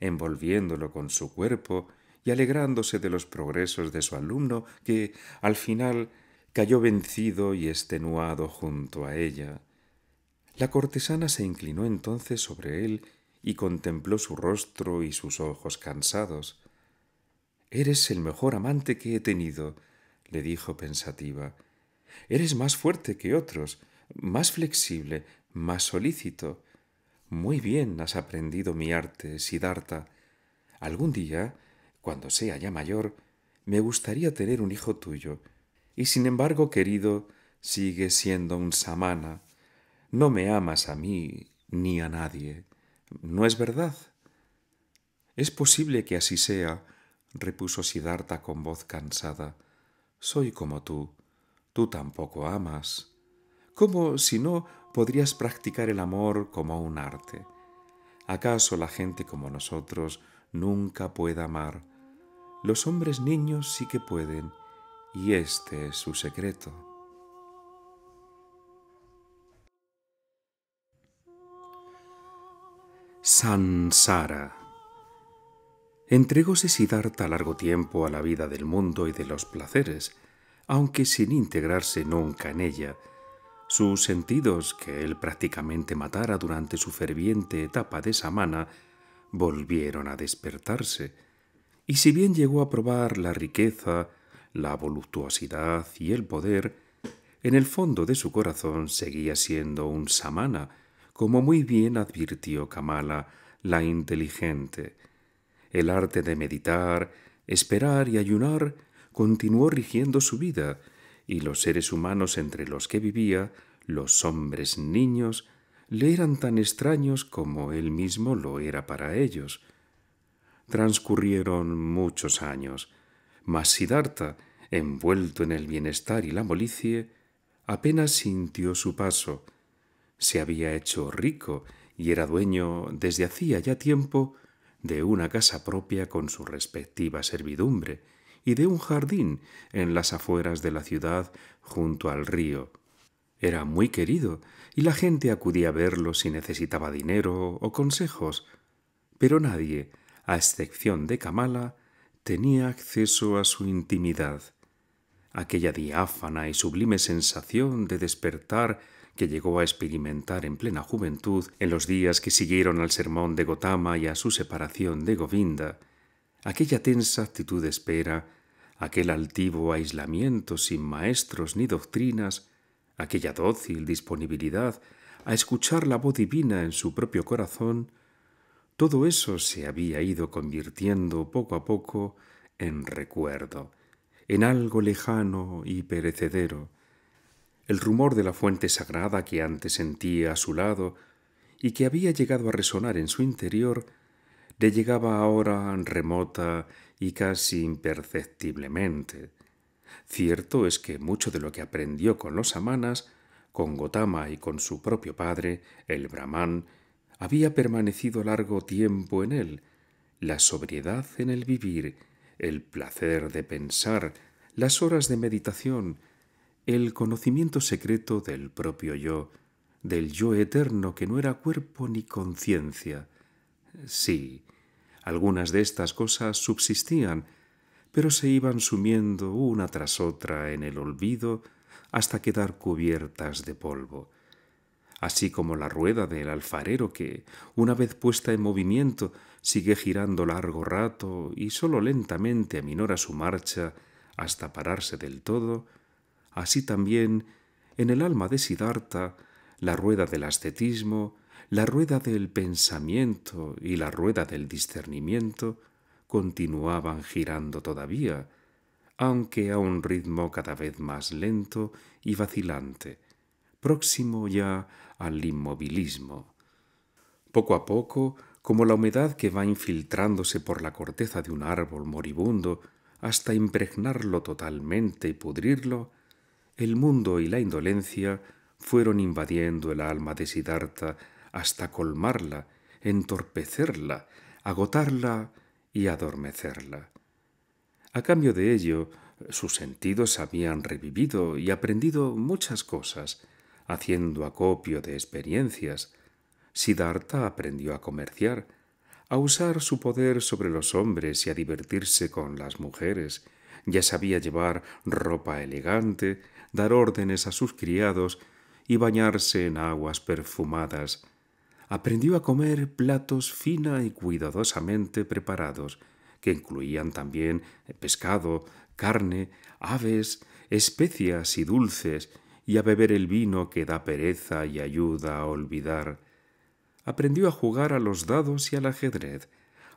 [SPEAKER 1] envolviéndolo con su cuerpo y alegrándose de los progresos de su alumno que, al final, cayó vencido y extenuado junto a ella. La cortesana se inclinó entonces sobre él y contempló su rostro y sus ojos cansados. Eres el mejor amante que he tenido, le dijo pensativa. Eres más fuerte que otros, más flexible, más solícito. Muy bien has aprendido mi arte, Siddhartha. Algún día, cuando sea ya mayor, me gustaría tener un hijo tuyo. Y sin embargo, querido, sigue siendo un samana, no me amas a mí ni a nadie. ¿No es verdad? Es posible que así sea, repuso Siddhartha con voz cansada. Soy como tú. Tú tampoco amas. ¿Cómo, si no, podrías practicar el amor como un arte? ¿Acaso la gente como nosotros nunca puede amar? Los hombres niños sí que pueden, y este es su secreto. Sansara. Entregóse Siddhartha largo tiempo a la vida del mundo y de los placeres, aunque sin integrarse nunca en ella. Sus sentidos, que él prácticamente matara durante su ferviente etapa de samana, volvieron a despertarse, y si bien llegó a probar la riqueza, la voluptuosidad y el poder, en el fondo de su corazón seguía siendo un samana, como muy bien advirtió Kamala, la inteligente. El arte de meditar, esperar y ayunar continuó rigiendo su vida, y los seres humanos entre los que vivía, los hombres niños, le eran tan extraños como él mismo lo era para ellos. Transcurrieron muchos años, mas Siddhartha, envuelto en el bienestar y la molicie, apenas sintió su paso, se había hecho rico y era dueño desde hacía ya tiempo de una casa propia con su respectiva servidumbre y de un jardín en las afueras de la ciudad junto al río. Era muy querido y la gente acudía a verlo si necesitaba dinero o consejos, pero nadie, a excepción de Kamala, tenía acceso a su intimidad. Aquella diáfana y sublime sensación de despertar que llegó a experimentar en plena juventud en los días que siguieron al sermón de Gotama y a su separación de Govinda, aquella tensa actitud de espera, aquel altivo aislamiento sin maestros ni doctrinas, aquella dócil disponibilidad a escuchar la voz divina en su propio corazón, todo eso se había ido convirtiendo poco a poco en recuerdo, en algo lejano y perecedero, el rumor de la fuente sagrada que antes sentía a su lado y que había llegado a resonar en su interior, le llegaba ahora remota y casi imperceptiblemente. Cierto es que mucho de lo que aprendió con los amanas, con Gotama y con su propio padre, el brahman, había permanecido largo tiempo en él, la sobriedad en el vivir, el placer de pensar, las horas de meditación, el conocimiento secreto del propio yo, del yo eterno que no era cuerpo ni conciencia. Sí, algunas de estas cosas subsistían, pero se iban sumiendo una tras otra en el olvido hasta quedar cubiertas de polvo. Así como la rueda del alfarero que, una vez puesta en movimiento, sigue girando largo rato y solo lentamente aminora su marcha hasta pararse del todo, Así también, en el alma de Siddhartha, la rueda del ascetismo, la rueda del pensamiento y la rueda del discernimiento continuaban girando todavía, aunque a un ritmo cada vez más lento y vacilante, próximo ya al inmovilismo. Poco a poco, como la humedad que va infiltrándose por la corteza de un árbol moribundo hasta impregnarlo totalmente y pudrirlo, el mundo y la indolencia fueron invadiendo el alma de Siddhartha hasta colmarla, entorpecerla, agotarla y adormecerla. A cambio de ello, sus sentidos habían revivido y aprendido muchas cosas, haciendo acopio de experiencias. Siddhartha aprendió a comerciar, a usar su poder sobre los hombres y a divertirse con las mujeres. Ya sabía llevar ropa elegante, dar órdenes a sus criados y bañarse en aguas perfumadas. Aprendió a comer platos fina y cuidadosamente preparados, que incluían también pescado, carne, aves, especias y dulces, y a beber el vino que da pereza y ayuda a olvidar. Aprendió a jugar a los dados y al ajedrez,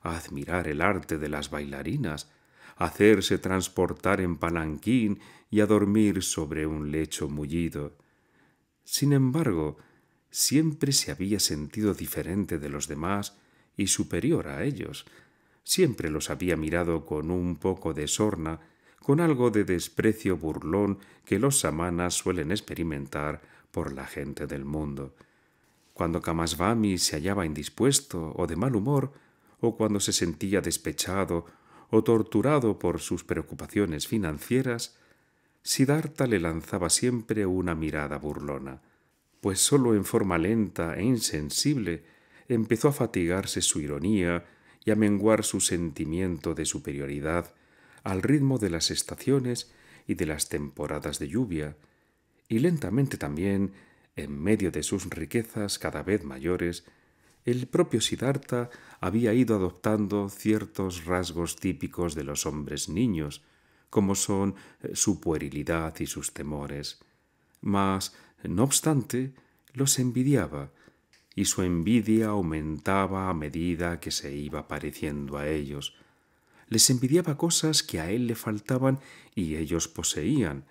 [SPEAKER 1] a admirar el arte de las bailarinas, a hacerse transportar en palanquín y a dormir sobre un lecho mullido. Sin embargo, siempre se había sentido diferente de los demás y superior a ellos. Siempre los había mirado con un poco de sorna, con algo de desprecio burlón que los samanas suelen experimentar por la gente del mundo. Cuando Kamasvami se hallaba indispuesto o de mal humor, o cuando se sentía despechado o torturado por sus preocupaciones financieras, Siddhartha le lanzaba siempre una mirada burlona, pues sólo en forma lenta e insensible empezó a fatigarse su ironía y a menguar su sentimiento de superioridad al ritmo de las estaciones y de las temporadas de lluvia, y lentamente también, en medio de sus riquezas cada vez mayores, el propio Siddhartha había ido adoptando ciertos rasgos típicos de los hombres niños, como son eh, su puerilidad y sus temores. Mas, no obstante, los envidiaba, y su envidia aumentaba a medida que se iba pareciendo a ellos. Les envidiaba cosas que a él le faltaban y ellos poseían,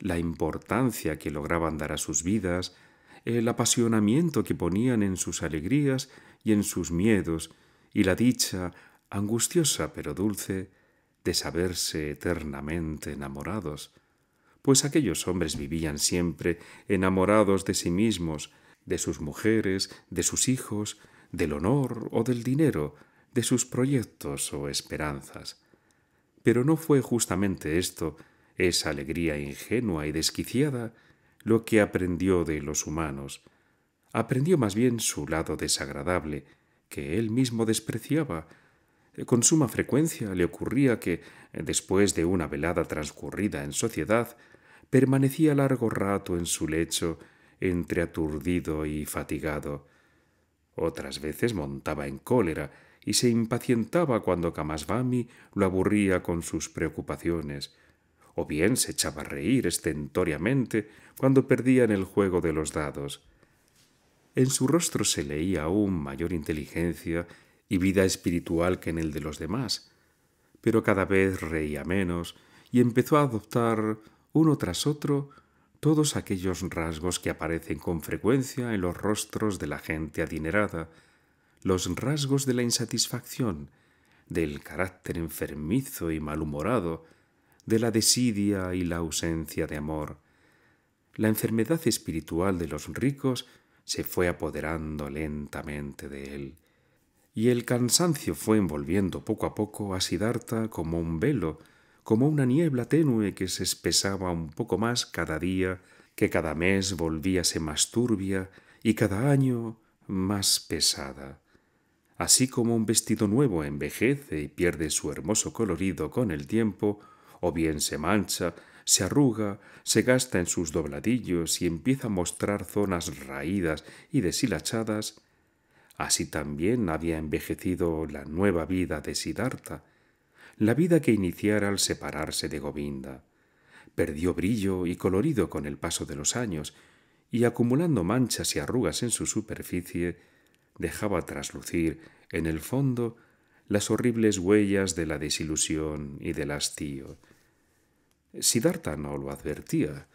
[SPEAKER 1] la importancia que lograban dar a sus vidas, el apasionamiento que ponían en sus alegrías y en sus miedos, y la dicha, angustiosa pero dulce, de saberse eternamente enamorados, pues aquellos hombres vivían siempre enamorados de sí mismos, de sus mujeres, de sus hijos, del honor o del dinero, de sus proyectos o esperanzas. Pero no fue justamente esto, esa alegría ingenua y desquiciada, lo que aprendió de los humanos. Aprendió más bien su lado desagradable, que él mismo despreciaba, con suma frecuencia le ocurría que, después de una velada transcurrida en sociedad, permanecía largo rato en su lecho, entre aturdido y fatigado. Otras veces montaba en cólera y se impacientaba cuando Kamasvami lo aburría con sus preocupaciones, o bien se echaba a reír estentoriamente cuando perdía en el juego de los dados. En su rostro se leía aún mayor inteligencia y vida espiritual que en el de los demás, pero cada vez reía menos y empezó a adoptar, uno tras otro, todos aquellos rasgos que aparecen con frecuencia en los rostros de la gente adinerada, los rasgos de la insatisfacción, del carácter enfermizo y malhumorado, de la desidia y la ausencia de amor. La enfermedad espiritual de los ricos se fue apoderando lentamente de él y el cansancio fue envolviendo poco a poco a Siddhartha como un velo, como una niebla tenue que se espesaba un poco más cada día, que cada mes volvíase más turbia y cada año más pesada. Así como un vestido nuevo envejece y pierde su hermoso colorido con el tiempo, o bien se mancha, se arruga, se gasta en sus dobladillos y empieza a mostrar zonas raídas y deshilachadas, Así también había envejecido la nueva vida de Siddhartha, la vida que iniciara al separarse de Govinda. Perdió brillo y colorido con el paso de los años, y acumulando manchas y arrugas en su superficie, dejaba traslucir, en el fondo, las horribles huellas de la desilusión y del hastío. Siddhartha no lo advertía.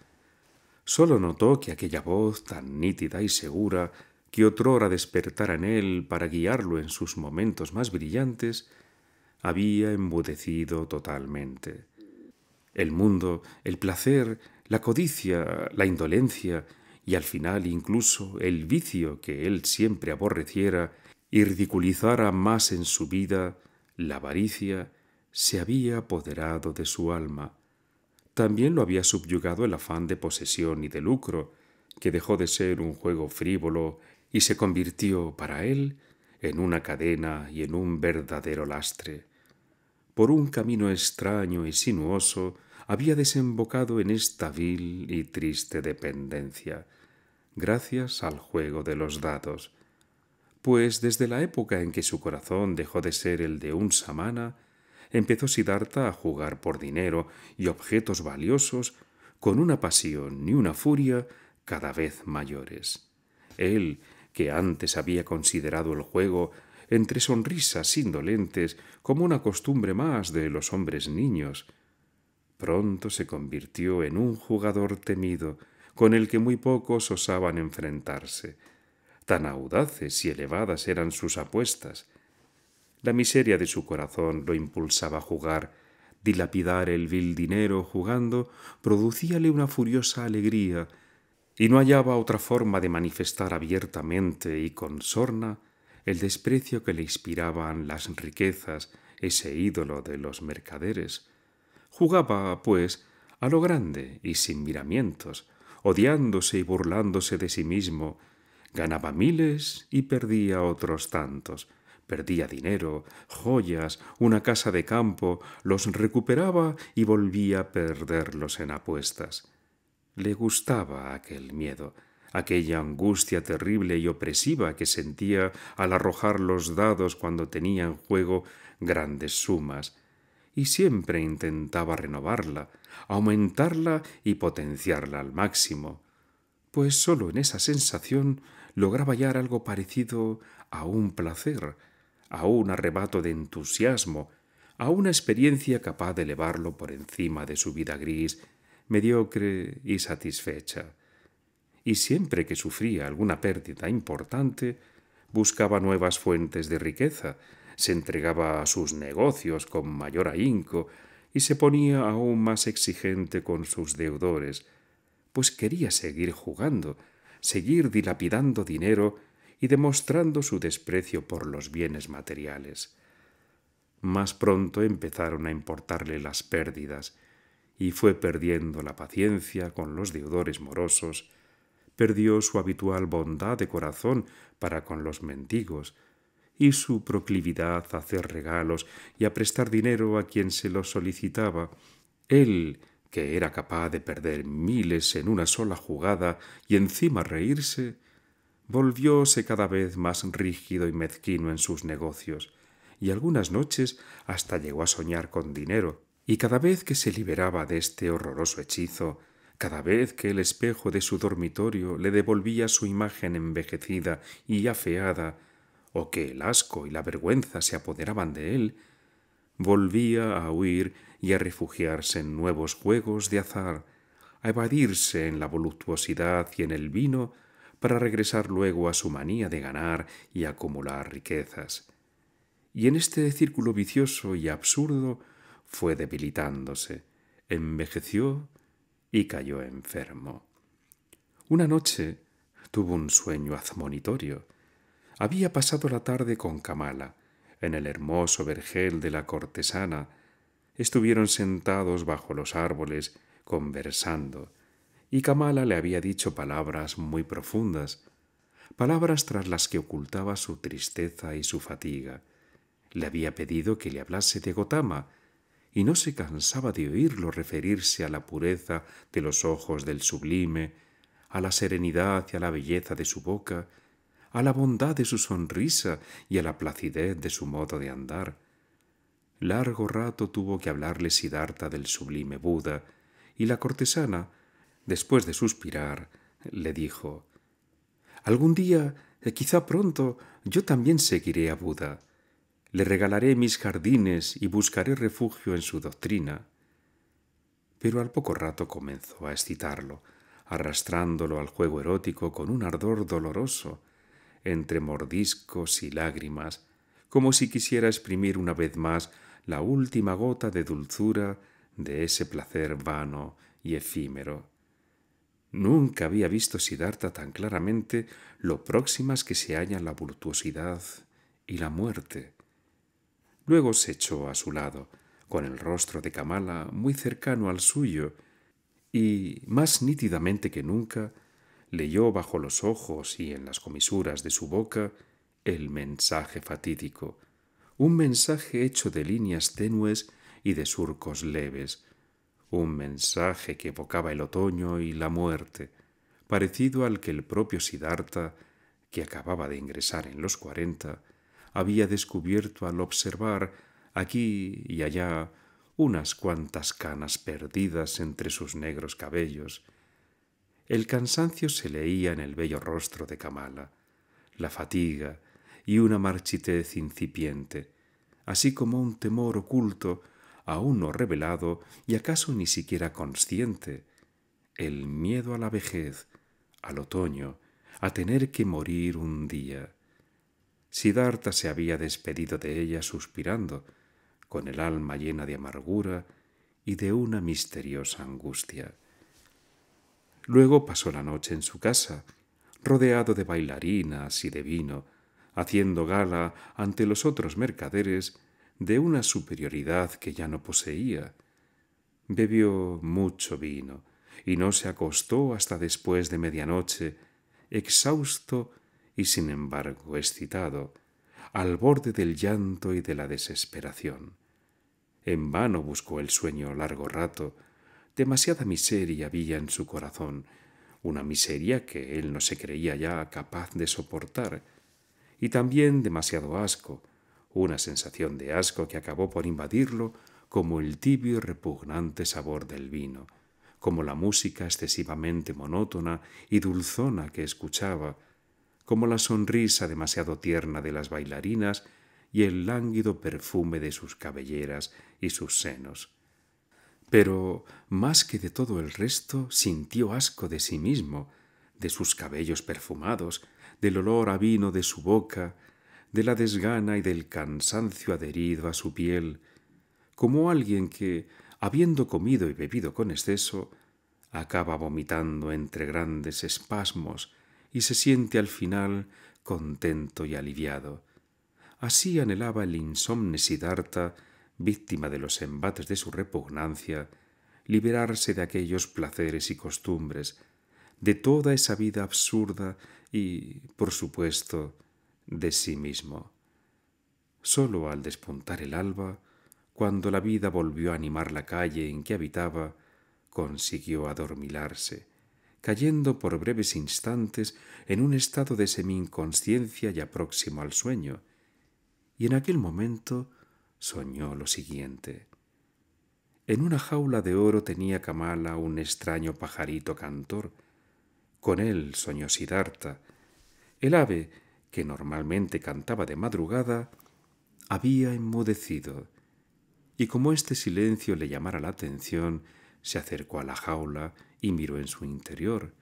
[SPEAKER 1] Solo notó que aquella voz tan nítida y segura que otrora despertara en él para guiarlo en sus momentos más brillantes, había embudecido totalmente. El mundo, el placer, la codicia, la indolencia y al final incluso el vicio que él siempre aborreciera y ridiculizara más en su vida, la avaricia, se había apoderado de su alma. También lo había subyugado el afán de posesión y de lucro, que dejó de ser un juego frívolo y se convirtió para él en una cadena y en un verdadero lastre. Por un camino extraño y sinuoso había desembocado en esta vil y triste dependencia, gracias al juego de los dados, pues desde la época en que su corazón dejó de ser el de un samana, empezó Sidarta a jugar por dinero y objetos valiosos con una pasión y una furia cada vez mayores. Él que antes había considerado el juego entre sonrisas indolentes como una costumbre más de los hombres niños, pronto se convirtió en un jugador temido, con el que muy pocos osaban enfrentarse. Tan audaces y elevadas eran sus apuestas. La miseria de su corazón lo impulsaba a jugar, dilapidar el vil dinero jugando producíale una furiosa alegría y no hallaba otra forma de manifestar abiertamente y con sorna el desprecio que le inspiraban las riquezas, ese ídolo de los mercaderes. Jugaba, pues, a lo grande y sin miramientos, odiándose y burlándose de sí mismo, ganaba miles y perdía otros tantos, perdía dinero, joyas, una casa de campo, los recuperaba y volvía a perderlos en apuestas. Le gustaba aquel miedo, aquella angustia terrible y opresiva que sentía al arrojar los dados cuando tenía en juego grandes sumas, y siempre intentaba renovarla, aumentarla y potenciarla al máximo, pues sólo en esa sensación lograba hallar algo parecido a un placer, a un arrebato de entusiasmo, a una experiencia capaz de elevarlo por encima de su vida gris mediocre y satisfecha. Y siempre que sufría alguna pérdida importante, buscaba nuevas fuentes de riqueza, se entregaba a sus negocios con mayor ahínco y se ponía aún más exigente con sus deudores, pues quería seguir jugando, seguir dilapidando dinero y demostrando su desprecio por los bienes materiales. Más pronto empezaron a importarle las pérdidas, y fue perdiendo la paciencia con los deudores morosos, perdió su habitual bondad de corazón para con los mendigos, y su proclividad a hacer regalos y a prestar dinero a quien se lo solicitaba, él, que era capaz de perder miles en una sola jugada y encima reírse, volvióse cada vez más rígido y mezquino en sus negocios, y algunas noches hasta llegó a soñar con dinero, y cada vez que se liberaba de este horroroso hechizo, cada vez que el espejo de su dormitorio le devolvía su imagen envejecida y afeada, o que el asco y la vergüenza se apoderaban de él, volvía a huir y a refugiarse en nuevos juegos de azar, a evadirse en la voluptuosidad y en el vino, para regresar luego a su manía de ganar y acumular riquezas. Y en este círculo vicioso y absurdo fue debilitándose, envejeció y cayó enfermo. Una noche tuvo un sueño azmonitorio. Había pasado la tarde con Kamala, en el hermoso vergel de la cortesana. Estuvieron sentados bajo los árboles, conversando, y Kamala le había dicho palabras muy profundas, palabras tras las que ocultaba su tristeza y su fatiga. Le había pedido que le hablase de Gotama, y no se cansaba de oírlo referirse a la pureza de los ojos del sublime, a la serenidad y a la belleza de su boca, a la bondad de su sonrisa y a la placidez de su modo de andar. Largo rato tuvo que hablarle Siddhartha del sublime Buda, y la cortesana, después de suspirar, le dijo Algún día, eh, quizá pronto, yo también seguiré a Buda le regalaré mis jardines y buscaré refugio en su doctrina. Pero al poco rato comenzó a excitarlo, arrastrándolo al juego erótico con un ardor doloroso, entre mordiscos y lágrimas, como si quisiera exprimir una vez más la última gota de dulzura de ese placer vano y efímero. Nunca había visto Siddhartha tan claramente lo próximas que se hallan la voluptuosidad y la muerte. Luego se echó a su lado, con el rostro de Kamala muy cercano al suyo, y, más nítidamente que nunca, leyó bajo los ojos y en las comisuras de su boca el mensaje fatídico, un mensaje hecho de líneas tenues y de surcos leves, un mensaje que evocaba el otoño y la muerte, parecido al que el propio Siddhartha, que acababa de ingresar en los cuarenta, había descubierto al observar aquí y allá unas cuantas canas perdidas entre sus negros cabellos. El cansancio se leía en el bello rostro de Kamala, la fatiga y una marchitez incipiente, así como un temor oculto, aún no revelado y acaso ni siquiera consciente, el miedo a la vejez, al otoño, a tener que morir un día. Siddhartha se había despedido de ella suspirando, con el alma llena de amargura y de una misteriosa angustia. Luego pasó la noche en su casa, rodeado de bailarinas y de vino, haciendo gala ante los otros mercaderes de una superioridad que ya no poseía. Bebió mucho vino y no se acostó hasta después de medianoche, exhausto y sin embargo excitado, al borde del llanto y de la desesperación. En vano buscó el sueño largo rato, demasiada miseria había en su corazón, una miseria que él no se creía ya capaz de soportar, y también demasiado asco, una sensación de asco que acabó por invadirlo como el tibio y repugnante sabor del vino, como la música excesivamente monótona y dulzona que escuchaba, como la sonrisa demasiado tierna de las bailarinas y el lánguido perfume de sus cabelleras y sus senos. Pero, más que de todo el resto, sintió asco de sí mismo, de sus cabellos perfumados, del olor a vino de su boca, de la desgana y del cansancio adherido a su piel, como alguien que, habiendo comido y bebido con exceso, acaba vomitando entre grandes espasmos y se siente al final contento y aliviado. Así anhelaba el insomne Sidarta víctima de los embates de su repugnancia, liberarse de aquellos placeres y costumbres, de toda esa vida absurda y, por supuesto, de sí mismo. Sólo al despuntar el alba, cuando la vida volvió a animar la calle en que habitaba, consiguió adormilarse cayendo por breves instantes en un estado de semi-inconsciencia ya próximo al sueño, y en aquel momento soñó lo siguiente. En una jaula de oro tenía Kamala un extraño pajarito cantor. Con él soñó Siddhartha. El ave, que normalmente cantaba de madrugada, había enmudecido, y como este silencio le llamara la atención, se acercó a la jaula y miró en su interior.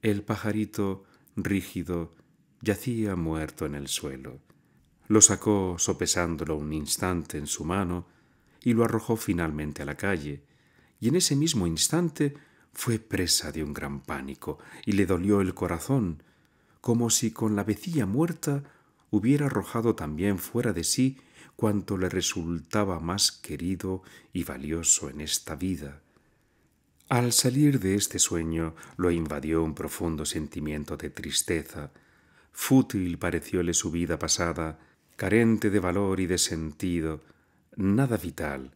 [SPEAKER 1] El pajarito rígido yacía muerto en el suelo. Lo sacó sopesándolo un instante en su mano y lo arrojó finalmente a la calle, y en ese mismo instante fue presa de un gran pánico y le dolió el corazón, como si con la vecilla muerta hubiera arrojado también fuera de sí cuanto le resultaba más querido y valioso en esta vida, al salir de este sueño lo invadió un profundo sentimiento de tristeza. Fútil parecióle su vida pasada, carente de valor y de sentido, nada vital,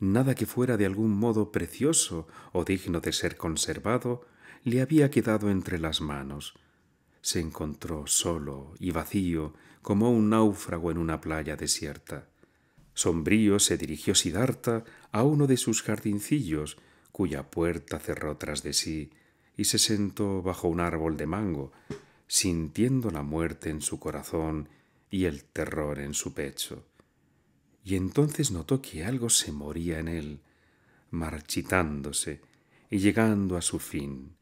[SPEAKER 1] nada que fuera de algún modo precioso o digno de ser conservado, le había quedado entre las manos. Se encontró solo y vacío como un náufrago en una playa desierta. Sombrío se dirigió Sidarta a uno de sus jardincillos cuya puerta cerró tras de sí y se sentó bajo un árbol de mango, sintiendo la muerte en su corazón y el terror en su pecho. Y entonces notó que algo se moría en él, marchitándose y llegando a su fin.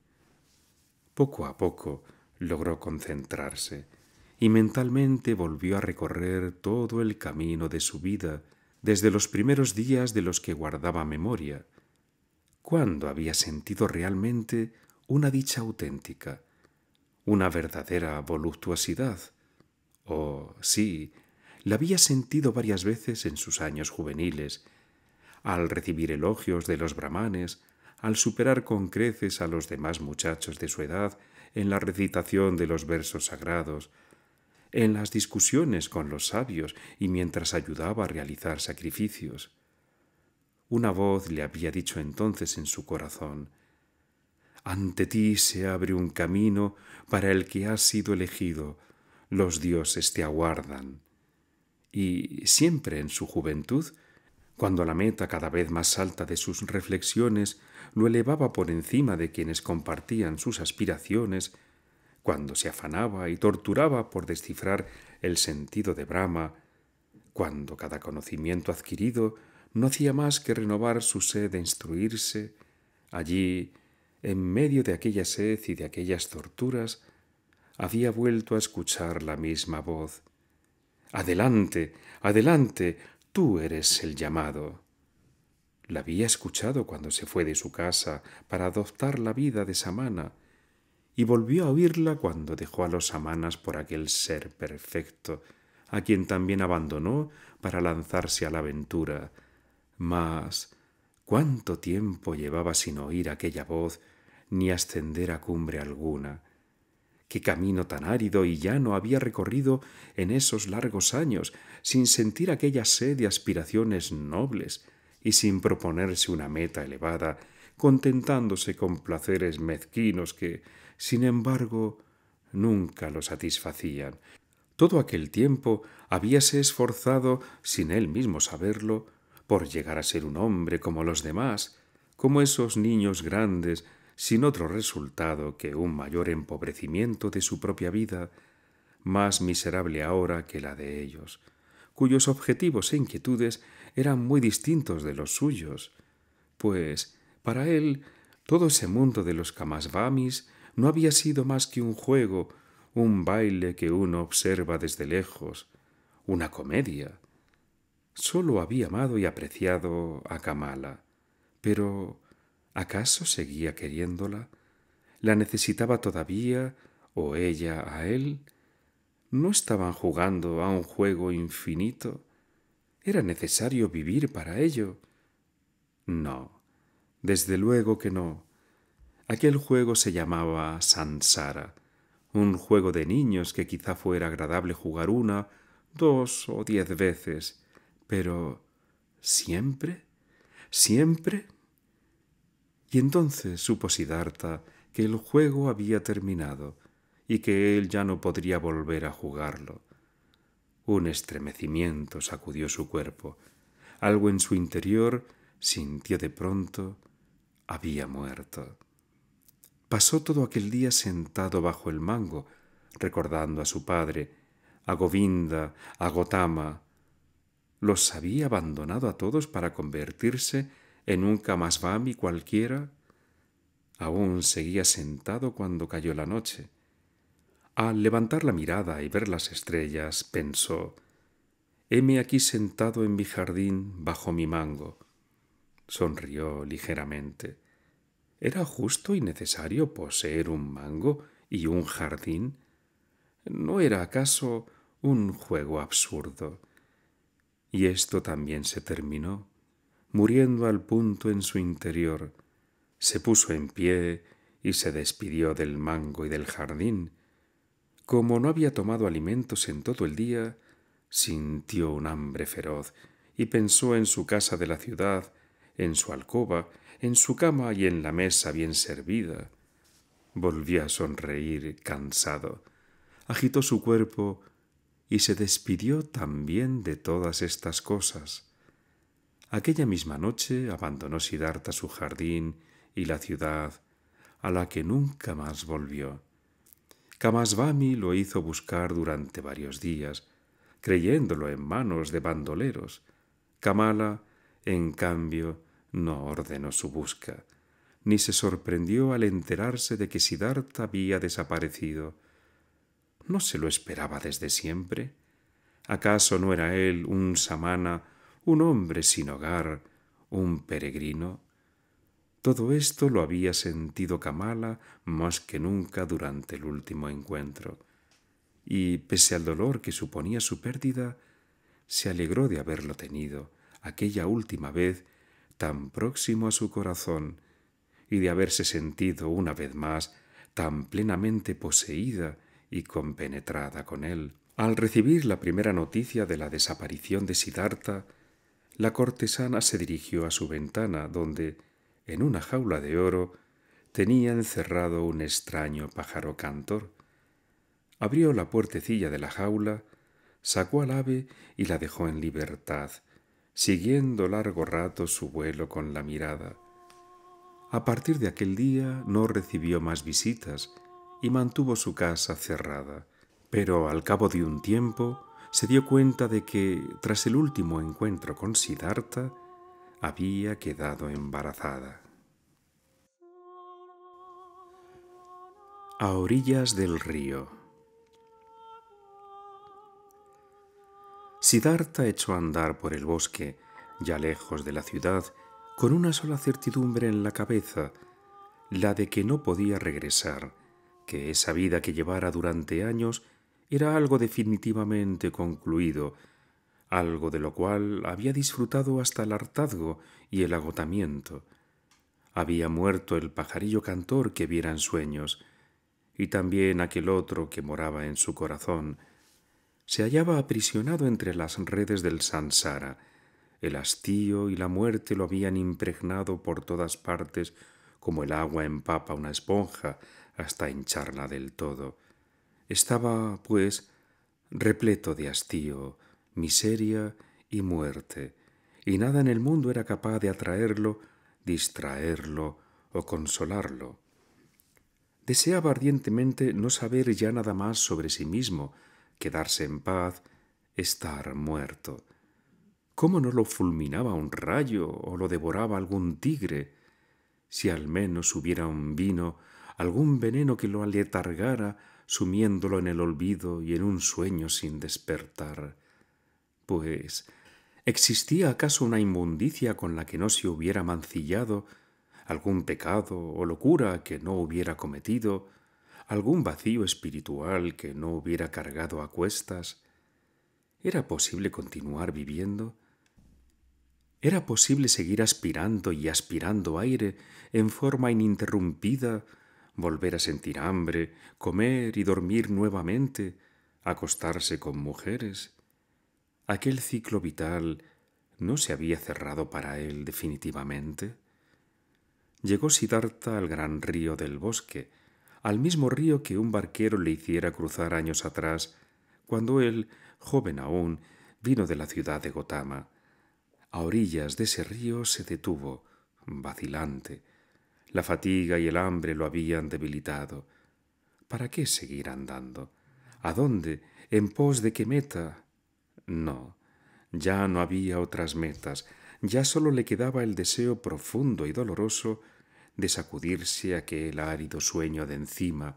[SPEAKER 1] Poco a poco logró concentrarse y mentalmente volvió a recorrer todo el camino de su vida desde los primeros días de los que guardaba memoria, ¿Cuándo había sentido realmente una dicha auténtica, una verdadera voluptuosidad? Oh, sí, la había sentido varias veces en sus años juveniles, al recibir elogios de los brahmanes, al superar con creces a los demás muchachos de su edad en la recitación de los versos sagrados, en las discusiones con los sabios y mientras ayudaba a realizar sacrificios. Una voz le había dicho entonces en su corazón, Ante ti se abre un camino para el que has sido elegido, los dioses te aguardan. Y siempre en su juventud, cuando la meta cada vez más alta de sus reflexiones lo elevaba por encima de quienes compartían sus aspiraciones, cuando se afanaba y torturaba por descifrar el sentido de Brahma, cuando cada conocimiento adquirido no hacía más que renovar su sed de instruirse, allí, en medio de aquella sed y de aquellas torturas, había vuelto a escuchar la misma voz. Adelante, adelante, tú eres el llamado. La había escuchado cuando se fue de su casa para adoptar la vida de Samana, y volvió a oírla cuando dejó a los Samanas por aquel ser perfecto, a quien también abandonó para lanzarse a la aventura, mas cuánto tiempo llevaba sin oír aquella voz, ni ascender a cumbre alguna. Qué camino tan árido y llano había recorrido en esos largos años, sin sentir aquella sed de aspiraciones nobles y sin proponerse una meta elevada, contentándose con placeres mezquinos que, sin embargo, nunca lo satisfacían. Todo aquel tiempo habíase esforzado, sin él mismo saberlo, por llegar a ser un hombre como los demás, como esos niños grandes, sin otro resultado que un mayor empobrecimiento de su propia vida, más miserable ahora que la de ellos, cuyos objetivos e inquietudes eran muy distintos de los suyos, pues para él todo ese mundo de los Kamasvamis no había sido más que un juego, un baile que uno observa desde lejos, una comedia, Solo había amado y apreciado a Kamala, pero ¿acaso seguía queriéndola? ¿La necesitaba todavía o ella a él? ¿No estaban jugando a un juego infinito? ¿Era necesario vivir para ello? No, desde luego que no. Aquel juego se llamaba Sansara, un juego de niños que quizá fuera agradable jugar una, dos o diez veces, pero siempre, siempre. Y entonces supo Siddhartha que el juego había terminado y que él ya no podría volver a jugarlo. Un estremecimiento sacudió su cuerpo. Algo en su interior sintió de pronto había muerto. Pasó todo aquel día sentado bajo el mango, recordando a su padre, a Govinda, a Gotama, los había abandonado a todos para convertirse en un Kamasvami cualquiera, aún seguía sentado cuando cayó la noche. Al levantar la mirada y ver las estrellas, pensó, heme aquí sentado en mi jardín bajo mi mango. Sonrió ligeramente. ¿Era justo y necesario poseer un mango y un jardín? ¿No era acaso un juego absurdo? Y esto también se terminó. Muriendo al punto en su interior, se puso en pie y se despidió del mango y del jardín. Como no había tomado alimentos en todo el día, sintió un hambre feroz y pensó en su casa de la ciudad, en su alcoba, en su cama y en la mesa bien servida. Volvió a sonreír cansado, agitó su cuerpo y se despidió también de todas estas cosas. Aquella misma noche abandonó Siddhartha su jardín y la ciudad, a la que nunca más volvió. Kamasvami lo hizo buscar durante varios días, creyéndolo en manos de bandoleros. Kamala, en cambio, no ordenó su busca, ni se sorprendió al enterarse de que Siddhartha había desaparecido ¿No se lo esperaba desde siempre? ¿Acaso no era él un samana, un hombre sin hogar, un peregrino? Todo esto lo había sentido Kamala más que nunca durante el último encuentro, y pese al dolor que suponía su pérdida, se alegró de haberlo tenido aquella última vez tan próximo a su corazón y de haberse sentido una vez más tan plenamente poseída y compenetrada con él. Al recibir la primera noticia de la desaparición de Siddhartha, la cortesana se dirigió a su ventana, donde, en una jaula de oro, tenía encerrado un extraño pájaro cantor. Abrió la puertecilla de la jaula, sacó al ave y la dejó en libertad, siguiendo largo rato su vuelo con la mirada. A partir de aquel día no recibió más visitas, y mantuvo su casa cerrada, pero al cabo de un tiempo se dio cuenta de que, tras el último encuentro con Siddhartha, había quedado embarazada. A orillas del río. Siddhartha echó a andar por el bosque, ya lejos de la ciudad, con una sola certidumbre en la cabeza, la de que no podía regresar que esa vida que llevara durante años era algo definitivamente concluido, algo de lo cual había disfrutado hasta el hartazgo y el agotamiento. Había muerto el pajarillo cantor que viera en sueños, y también aquel otro que moraba en su corazón. Se hallaba aprisionado entre las redes del Sansara. El hastío y la muerte lo habían impregnado por todas partes como el agua empapa una esponja hasta hincharla del todo. Estaba, pues, repleto de hastío, miseria y muerte, y nada en el mundo era capaz de atraerlo, distraerlo o consolarlo. Deseaba ardientemente no saber ya nada más sobre sí mismo, quedarse en paz, estar muerto. ¿Cómo no lo fulminaba un rayo o lo devoraba algún tigre? Si al menos hubiera un vino algún veneno que lo aletargara, sumiéndolo en el olvido y en un sueño sin despertar. Pues, ¿existía acaso una inmundicia con la que no se hubiera mancillado, algún pecado o locura que no hubiera cometido, algún vacío espiritual que no hubiera cargado a cuestas? ¿Era posible continuar viviendo? ¿Era posible seguir aspirando y aspirando aire en forma ininterrumpida volver a sentir hambre, comer y dormir nuevamente, acostarse con mujeres. Aquel ciclo vital no se había cerrado para él definitivamente. Llegó Siddhartha al gran río del bosque, al mismo río que un barquero le hiciera cruzar años atrás, cuando él, joven aún, vino de la ciudad de Gotama. A orillas de ese río se detuvo, vacilante, la fatiga y el hambre lo habían debilitado. ¿Para qué seguir andando? ¿A dónde? ¿En pos de qué meta? No, ya no había otras metas, ya sólo le quedaba el deseo profundo y doloroso de sacudirse aquel árido sueño de encima,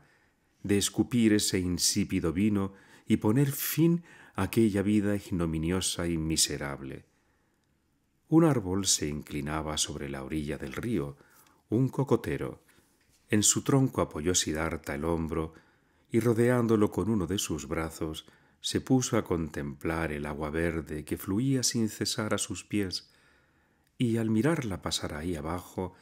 [SPEAKER 1] de escupir ese insípido vino y poner fin a aquella vida ignominiosa y miserable. Un árbol se inclinaba sobre la orilla del río, un cocotero. En su tronco apoyó Sidarta el hombro y rodeándolo con uno de sus brazos, se puso a contemplar el agua verde que fluía sin cesar a sus pies, y al mirarla pasar ahí abajo,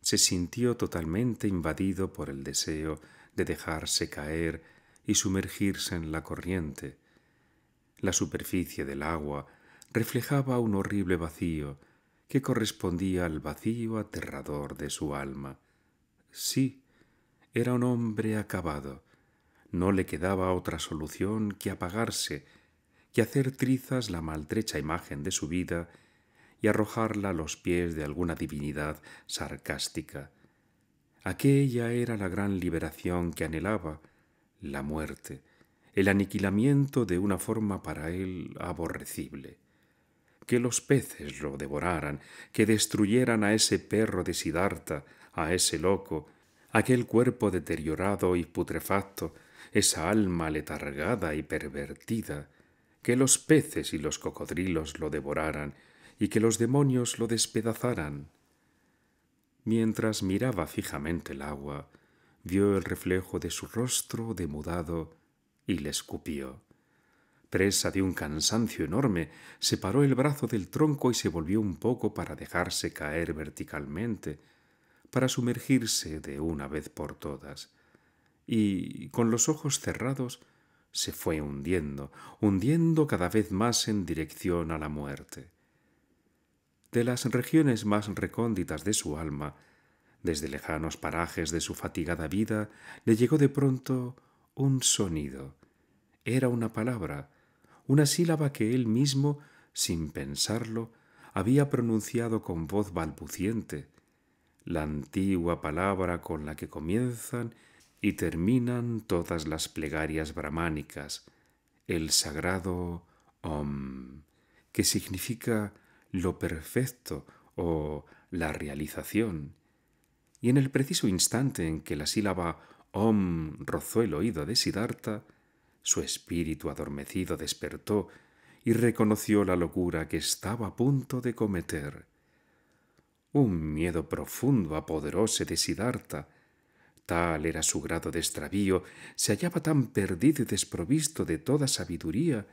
[SPEAKER 1] se sintió totalmente invadido por el deseo de dejarse caer y sumergirse en la corriente. La superficie del agua reflejaba un horrible vacío, que correspondía al vacío aterrador de su alma. Sí, era un hombre acabado. No le quedaba otra solución que apagarse, que hacer trizas la maltrecha imagen de su vida y arrojarla a los pies de alguna divinidad sarcástica. Aquella era la gran liberación que anhelaba, la muerte, el aniquilamiento de una forma para él aborrecible que los peces lo devoraran, que destruyeran a ese perro de Sidarta, a ese loco, aquel cuerpo deteriorado y putrefacto, esa alma letargada y pervertida, que los peces y los cocodrilos lo devoraran y que los demonios lo despedazaran. Mientras miraba fijamente el agua, vio el reflejo de su rostro demudado y le escupió. Presa de un cansancio enorme, separó el brazo del tronco y se volvió un poco para dejarse caer verticalmente, para sumergirse de una vez por todas. Y, con los ojos cerrados, se fue hundiendo, hundiendo cada vez más en dirección a la muerte. De las regiones más recónditas de su alma, desde lejanos parajes de su fatigada vida, le llegó de pronto un sonido. Era una palabra, una sílaba que él mismo, sin pensarlo, había pronunciado con voz balbuciente, la antigua palabra con la que comienzan y terminan todas las plegarias brahmánicas, el sagrado Om, que significa lo perfecto o la realización. Y en el preciso instante en que la sílaba Om rozó el oído de Siddhartha, su espíritu adormecido despertó y reconoció la locura que estaba a punto de cometer. Un miedo profundo apoderóse de Siddhartha. Tal era su grado de extravío, se hallaba tan perdido y desprovisto de toda sabiduría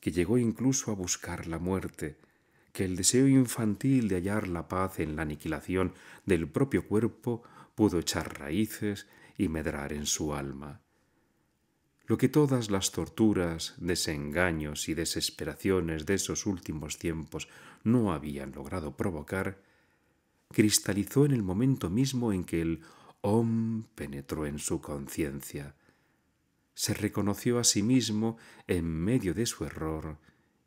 [SPEAKER 1] que llegó incluso a buscar la muerte, que el deseo infantil de hallar la paz en la aniquilación del propio cuerpo pudo echar raíces y medrar en su alma lo que todas las torturas, desengaños y desesperaciones de esos últimos tiempos no habían logrado provocar, cristalizó en el momento mismo en que el Om penetró en su conciencia. Se reconoció a sí mismo en medio de su error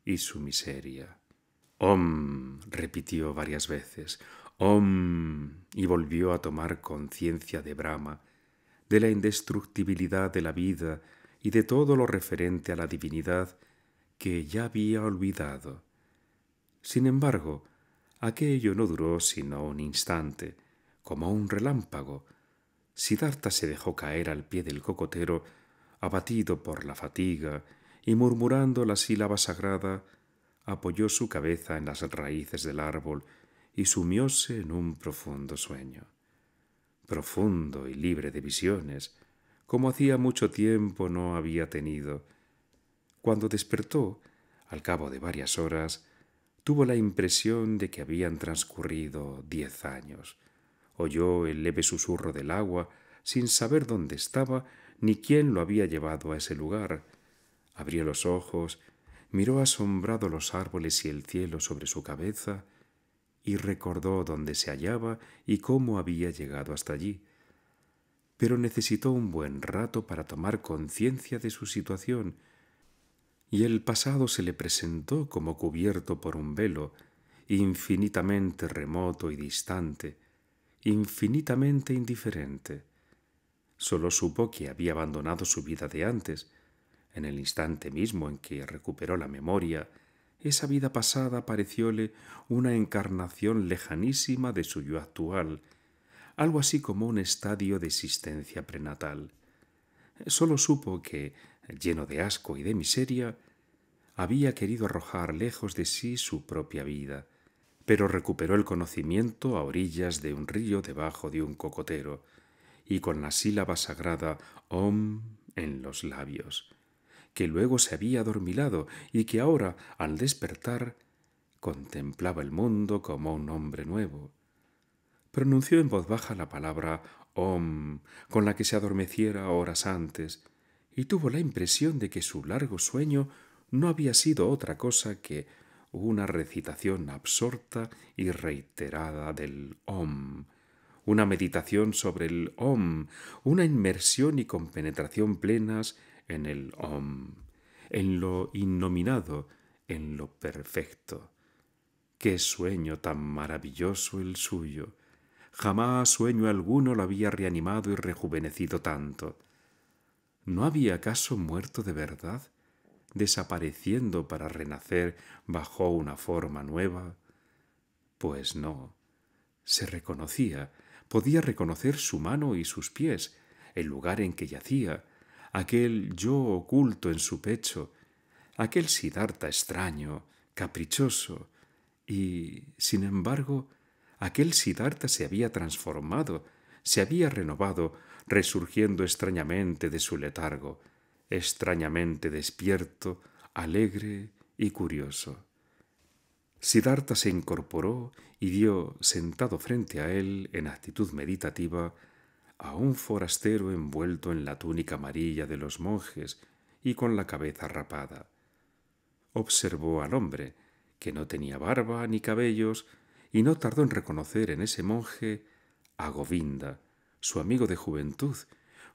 [SPEAKER 1] y su miseria. Om repitió varias veces, Om y volvió a tomar conciencia de Brahma, de la indestructibilidad de la vida, y de todo lo referente a la divinidad que ya había olvidado. Sin embargo, aquello no duró sino un instante, como un relámpago. Siddhartha se dejó caer al pie del cocotero, abatido por la fatiga, y murmurando la sílaba sagrada, apoyó su cabeza en las raíces del árbol y sumióse en un profundo sueño. Profundo y libre de visiones, como hacía mucho tiempo no había tenido. Cuando despertó, al cabo de varias horas, tuvo la impresión de que habían transcurrido diez años. Oyó el leve susurro del agua, sin saber dónde estaba ni quién lo había llevado a ese lugar. Abrió los ojos, miró asombrado los árboles y el cielo sobre su cabeza, y recordó dónde se hallaba y cómo había llegado hasta allí pero necesitó un buen rato para tomar conciencia de su situación, y el pasado se le presentó como cubierto por un velo, infinitamente remoto y distante, infinitamente indiferente. Solo supo que había abandonado su vida de antes, en el instante mismo en que recuperó la memoria, esa vida pasada parecióle una encarnación lejanísima de su yo actual, algo así como un estadio de existencia prenatal. Solo supo que, lleno de asco y de miseria, había querido arrojar lejos de sí su propia vida, pero recuperó el conocimiento a orillas de un río debajo de un cocotero, y con la sílaba sagrada Om en los labios, que luego se había adormilado y que ahora, al despertar, contemplaba el mundo como un hombre nuevo, pronunció en voz baja la palabra Om, con la que se adormeciera horas antes, y tuvo la impresión de que su largo sueño no había sido otra cosa que una recitación absorta y reiterada del Om, una meditación sobre el Om, una inmersión y compenetración plenas en el Om, en lo innominado, en lo perfecto. Qué sueño tan maravilloso el suyo. Jamás sueño alguno lo había reanimado y rejuvenecido tanto. ¿No había acaso muerto de verdad, desapareciendo para renacer bajo una forma nueva? Pues no. Se reconocía, podía reconocer su mano y sus pies, el lugar en que yacía, aquel yo oculto en su pecho, aquel Sidarta extraño, caprichoso, y, sin embargo, Aquel Siddhartha se había transformado, se había renovado, resurgiendo extrañamente de su letargo, extrañamente despierto, alegre y curioso. Sidarta se incorporó y dio, sentado frente a él, en actitud meditativa, a un forastero envuelto en la túnica amarilla de los monjes y con la cabeza rapada. Observó al hombre, que no tenía barba ni cabellos, y no tardó en reconocer en ese monje a Govinda, su amigo de juventud,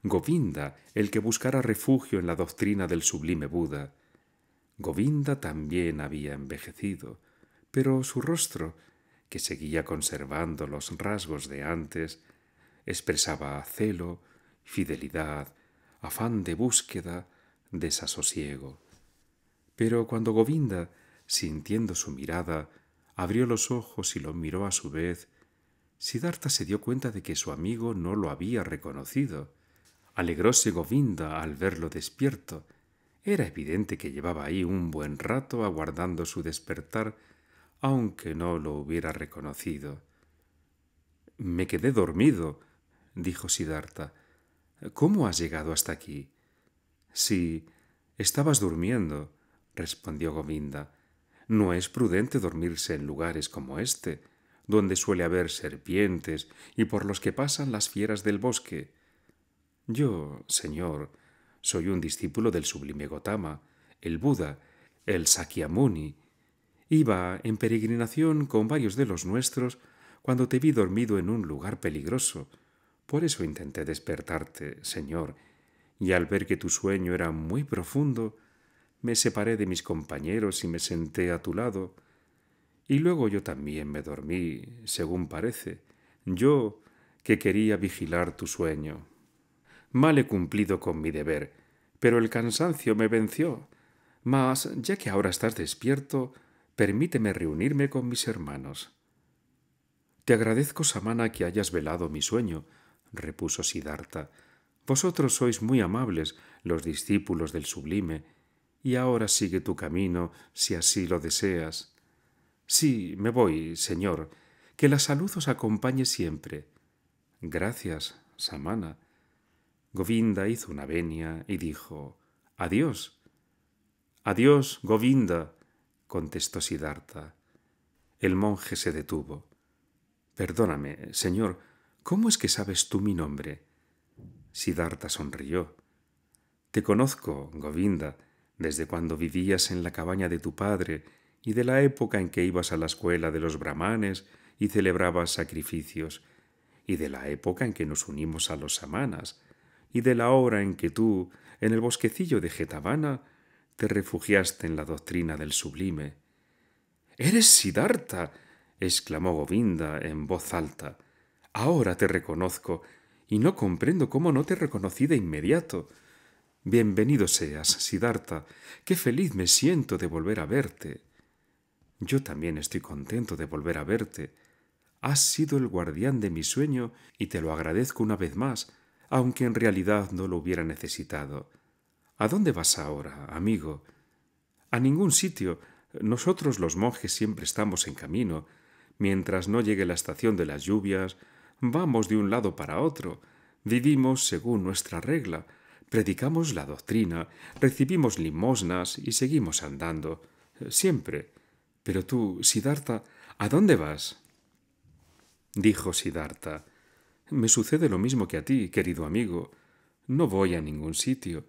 [SPEAKER 1] Govinda, el que buscara refugio en la doctrina del sublime Buda. Govinda también había envejecido, pero su rostro, que seguía conservando los rasgos de antes, expresaba celo, fidelidad, afán de búsqueda, desasosiego. Pero cuando Govinda, sintiendo su mirada, Abrió los ojos y lo miró a su vez. Siddhartha se dio cuenta de que su amigo no lo había reconocido. Alegróse Govinda al verlo despierto. Era evidente que llevaba ahí un buen rato aguardando su despertar, aunque no lo hubiera reconocido. Me quedé dormido, dijo Siddhartha. ¿Cómo has llegado hasta aquí? Sí, estabas durmiendo, respondió Govinda. No es prudente dormirse en lugares como este, donde suele haber serpientes y por los que pasan las fieras del bosque. Yo, señor, soy un discípulo del sublime Gotama, el Buda, el Sakyamuni. Iba en peregrinación con varios de los nuestros cuando te vi dormido en un lugar peligroso. Por eso intenté despertarte, señor, y al ver que tu sueño era muy profundo, me separé de mis compañeros y me senté a tu lado, y luego yo también me dormí, según parece, yo que quería vigilar tu sueño. Mal he cumplido con mi deber, pero el cansancio me venció. Mas, ya que ahora estás despierto, permíteme reunirme con mis hermanos. Te agradezco, Samana, que hayas velado mi sueño, repuso Sidarta. Vosotros sois muy amables, los discípulos del Sublime, y ahora sigue tu camino si así lo deseas. Sí, me voy, Señor, que la salud os acompañe siempre. Gracias, Samana. Govinda hizo una venia y dijo Adiós. Adiós, Govinda, contestó Siddhartha. El monje se detuvo. Perdóname, señor, ¿cómo es que sabes tú mi nombre? Siddhartha sonrió. Te conozco, Govinda, desde cuando vivías en la cabaña de tu padre y de la época en que ibas a la escuela de los brahmanes y celebrabas sacrificios, y de la época en que nos unimos a los samanas, y de la hora en que tú, en el bosquecillo de Getavana, te refugiaste en la doctrina del sublime. ¡Eres Siddhartha! exclamó Govinda en voz alta. Ahora te reconozco, y no comprendo cómo no te reconocí de inmediato. Bienvenido seas, Siddhartha, qué feliz me siento de volver a verte. Yo también estoy contento de volver a verte. Has sido el guardián de mi sueño y te lo agradezco una vez más, aunque en realidad no lo hubiera necesitado. ¿A dónde vas ahora, amigo? A ningún sitio. Nosotros los monjes siempre estamos en camino. Mientras no llegue la estación de las lluvias, vamos de un lado para otro. Vivimos según nuestra regla, Predicamos la doctrina, recibimos limosnas y seguimos andando, eh, siempre. Pero tú, Sidarta, ¿a dónde vas? Dijo Sidarta. me sucede lo mismo que a ti, querido amigo. No voy a ningún sitio,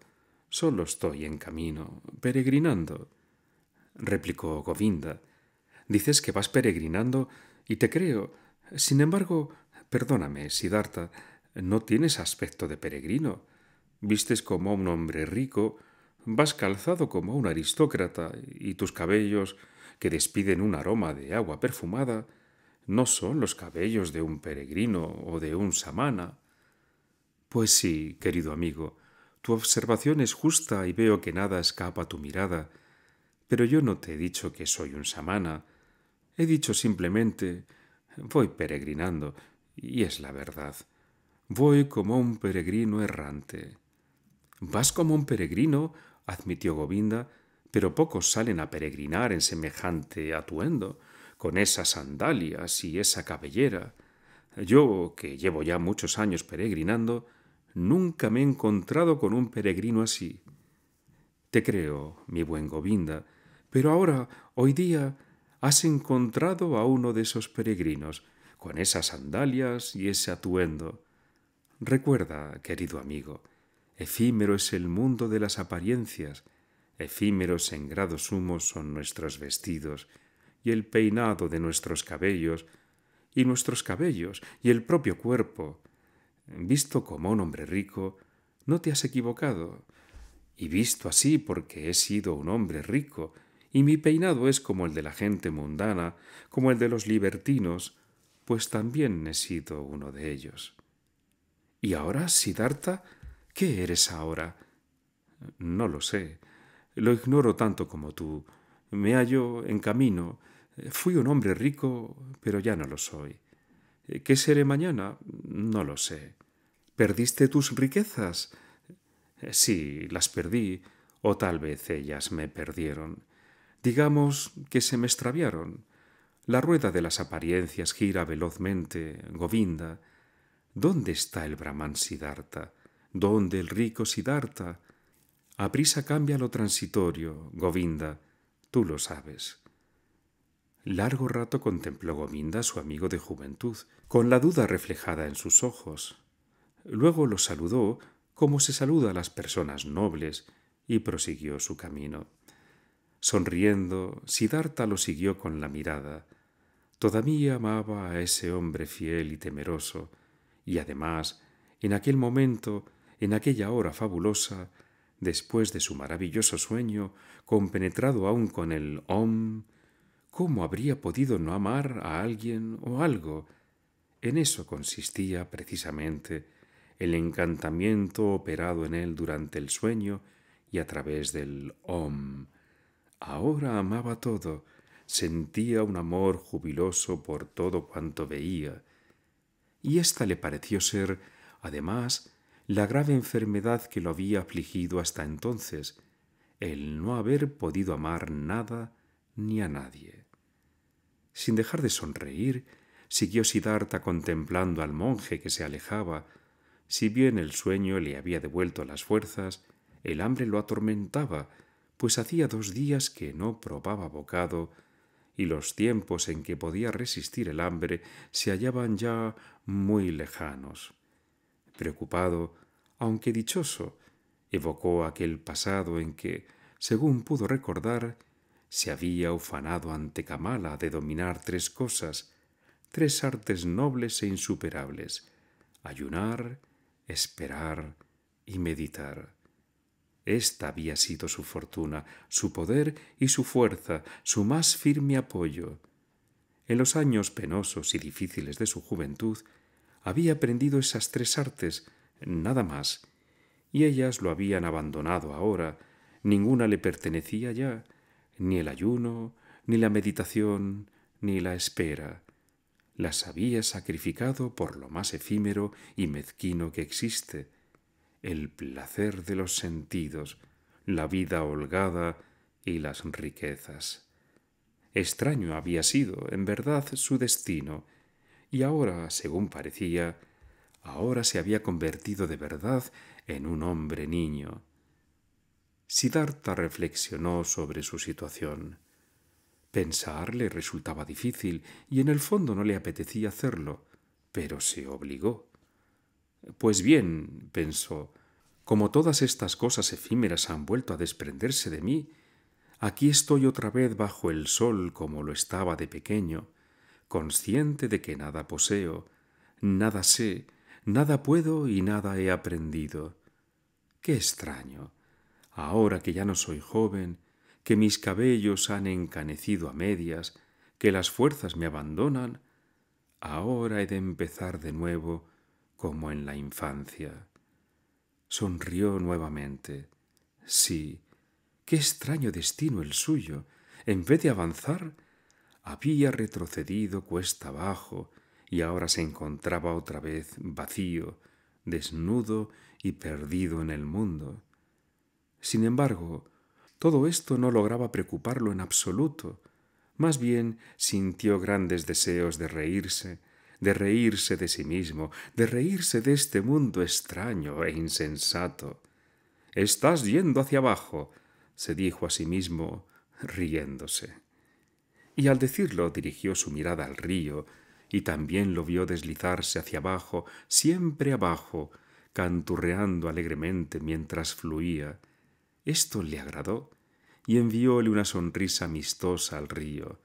[SPEAKER 1] solo estoy en camino, peregrinando. Replicó Govinda, dices que vas peregrinando y te creo. Sin embargo, perdóname, Sidarta. no tienes aspecto de peregrino vistes como un hombre rico, vas calzado como un aristócrata, y tus cabellos, que despiden un aroma de agua perfumada, no son los cabellos de un peregrino o de un samana. Pues sí, querido amigo, tu observación es justa y veo que nada escapa a tu mirada, pero yo no te he dicho que soy un samana, he dicho simplemente voy peregrinando, y es la verdad. Voy como un peregrino errante. Vas como un peregrino, admitió Govinda, pero pocos salen a peregrinar en semejante atuendo, con esas sandalias y esa cabellera. Yo, que llevo ya muchos años peregrinando, nunca me he encontrado con un peregrino así. Te creo, mi buen Govinda, pero ahora, hoy día, has encontrado a uno de esos peregrinos, con esas sandalias y ese atuendo. Recuerda, querido amigo, efímero es el mundo de las apariencias, efímeros en grado sumo son nuestros vestidos, y el peinado de nuestros cabellos, y nuestros cabellos, y el propio cuerpo. Visto como un hombre rico, no te has equivocado. Y visto así porque he sido un hombre rico, y mi peinado es como el de la gente mundana, como el de los libertinos, pues también he sido uno de ellos. Y ahora, Siddhartha, ¿Qué eres ahora? No lo sé. Lo ignoro tanto como tú. Me hallo en camino. Fui un hombre rico, pero ya no lo soy. ¿Qué seré mañana? No lo sé. ¿Perdiste tus riquezas? Sí, las perdí, o tal vez ellas me perdieron. Digamos que se me extraviaron. La rueda de las apariencias gira velozmente, Govinda. ¿Dónde está el Brahman Siddhartha? donde el rico Siddhartha aprisa cambia lo transitorio, Govinda, tú lo sabes. Largo rato contempló Govinda a su amigo de juventud, con la duda reflejada en sus ojos. Luego lo saludó como se saluda a las personas nobles y prosiguió su camino. Sonriendo, Sidarta lo siguió con la mirada. Todavía amaba a ese hombre fiel y temeroso, y además, en aquel momento, en aquella hora fabulosa, después de su maravilloso sueño, compenetrado aún con el om, ¿cómo habría podido no amar a alguien o algo? En eso consistía precisamente el encantamiento operado en él durante el sueño y a través del om. Ahora amaba todo, sentía un amor jubiloso por todo cuanto veía, y ésta le pareció ser, además, la grave enfermedad que lo había afligido hasta entonces, el no haber podido amar nada ni a nadie. Sin dejar de sonreír, siguió Sidarta contemplando al monje que se alejaba. Si bien el sueño le había devuelto las fuerzas, el hambre lo atormentaba, pues hacía dos días que no probaba bocado, y los tiempos en que podía resistir el hambre se hallaban ya muy lejanos. Preocupado, aunque dichoso, evocó aquel pasado en que, según pudo recordar, se había ufanado ante Kamala de dominar tres cosas, tres artes nobles e insuperables, ayunar, esperar y meditar. Esta había sido su fortuna, su poder y su fuerza, su más firme apoyo. En los años penosos y difíciles de su juventud, había aprendido esas tres artes nada más, y ellas lo habían abandonado ahora, ninguna le pertenecía ya, ni el ayuno, ni la meditación, ni la espera. Las había sacrificado por lo más efímero y mezquino que existe, el placer de los sentidos, la vida holgada y las riquezas. Extraño había sido, en verdad, su destino, y ahora, según parecía, ahora se había convertido de verdad en un hombre niño. Siddhartha reflexionó sobre su situación. Pensarle resultaba difícil y en el fondo no le apetecía hacerlo, pero se obligó. Pues bien, pensó, como todas estas cosas efímeras han vuelto a desprenderse de mí, aquí estoy otra vez bajo el sol como lo estaba de pequeño, consciente de que nada poseo, nada sé, Nada puedo y nada he aprendido. Qué extraño, ahora que ya no soy joven, que mis cabellos han encanecido a medias, que las fuerzas me abandonan, ahora he de empezar de nuevo como en la infancia. Sonrió nuevamente. Sí, qué extraño destino el suyo. En vez de avanzar, había retrocedido cuesta abajo, y ahora se encontraba otra vez vacío, desnudo y perdido en el mundo. Sin embargo, todo esto no lograba preocuparlo en absoluto. Más bien sintió grandes deseos de reírse, de reírse de sí mismo, de reírse de este mundo extraño e insensato. Estás yendo hacia abajo, se dijo a sí mismo, riéndose. Y al decirlo dirigió su mirada al río, y también lo vio deslizarse hacia abajo, siempre abajo, canturreando alegremente mientras fluía. Esto le agradó y envióle una sonrisa amistosa al río.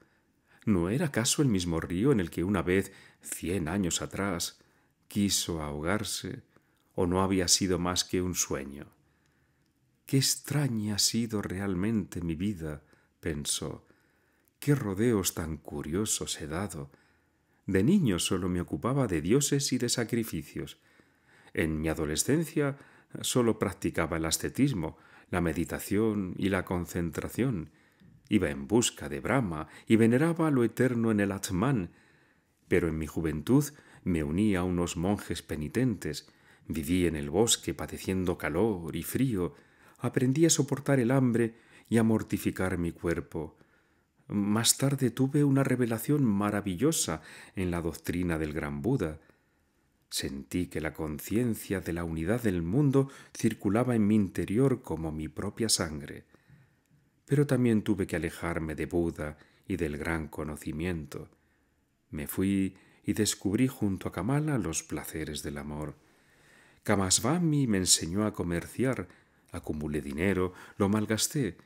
[SPEAKER 1] ¿No era acaso el mismo río en el que una vez, cien años atrás, quiso ahogarse? ¿O no había sido más que un sueño? Qué extraña ha sido realmente mi vida, pensó. Qué rodeos tan curiosos he dado de niño solo me ocupaba de dioses y de sacrificios. En mi adolescencia solo practicaba el ascetismo, la meditación y la concentración. Iba en busca de Brahma y veneraba lo eterno en el Atman, pero en mi juventud me uní a unos monjes penitentes, viví en el bosque padeciendo calor y frío, aprendí a soportar el hambre y a mortificar mi cuerpo. Más tarde tuve una revelación maravillosa en la doctrina del gran Buda. Sentí que la conciencia de la unidad del mundo circulaba en mi interior como mi propia sangre. Pero también tuve que alejarme de Buda y del gran conocimiento. Me fui y descubrí junto a Kamala los placeres del amor. Kamasvami me enseñó a comerciar, acumulé dinero, lo malgasté,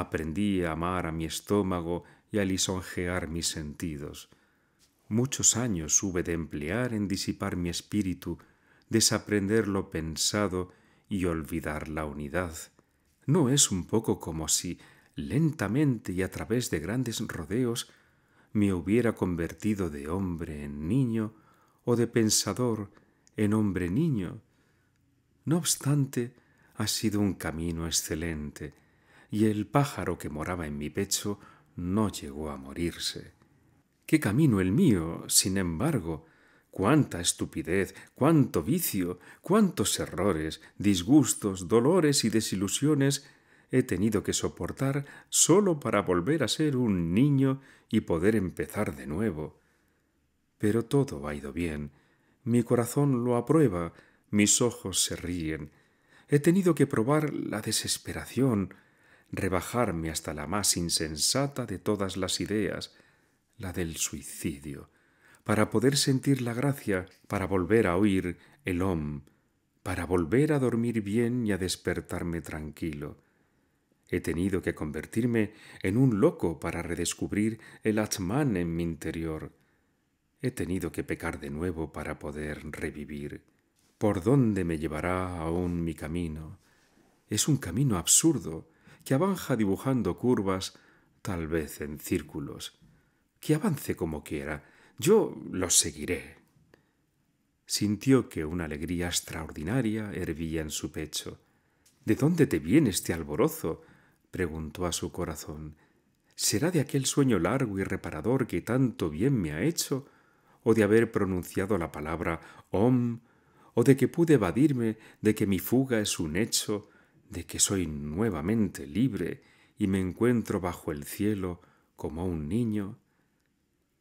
[SPEAKER 1] aprendí a amar a mi estómago y a lisonjear mis sentidos. Muchos años hube de emplear en disipar mi espíritu, desaprender lo pensado y olvidar la unidad. ¿No es un poco como si, lentamente y a través de grandes rodeos, me hubiera convertido de hombre en niño o de pensador en hombre niño? No obstante, ha sido un camino excelente, y el pájaro que moraba en mi pecho no llegó a morirse. ¿Qué camino el mío, sin embargo? Cuánta estupidez, cuánto vicio, cuántos errores, disgustos, dolores y desilusiones he tenido que soportar sólo para volver a ser un niño y poder empezar de nuevo. Pero todo ha ido bien. Mi corazón lo aprueba, mis ojos se ríen. He tenido que probar la desesperación, rebajarme hasta la más insensata de todas las ideas, la del suicidio, para poder sentir la gracia, para volver a oír el om, para volver a dormir bien y a despertarme tranquilo. He tenido que convertirme en un loco para redescubrir el Atman en mi interior. He tenido que pecar de nuevo para poder revivir. ¿Por dónde me llevará aún mi camino? Es un camino absurdo, que avanja dibujando curvas, tal vez en círculos. Que avance como quiera, yo los seguiré. Sintió que una alegría extraordinaria hervía en su pecho. ¿De dónde te viene este alborozo? preguntó a su corazón. ¿Será de aquel sueño largo y reparador que tanto bien me ha hecho? ¿O de haber pronunciado la palabra Om? ¿O de que pude evadirme de que mi fuga es un hecho? de que soy nuevamente libre y me encuentro bajo el cielo como un niño,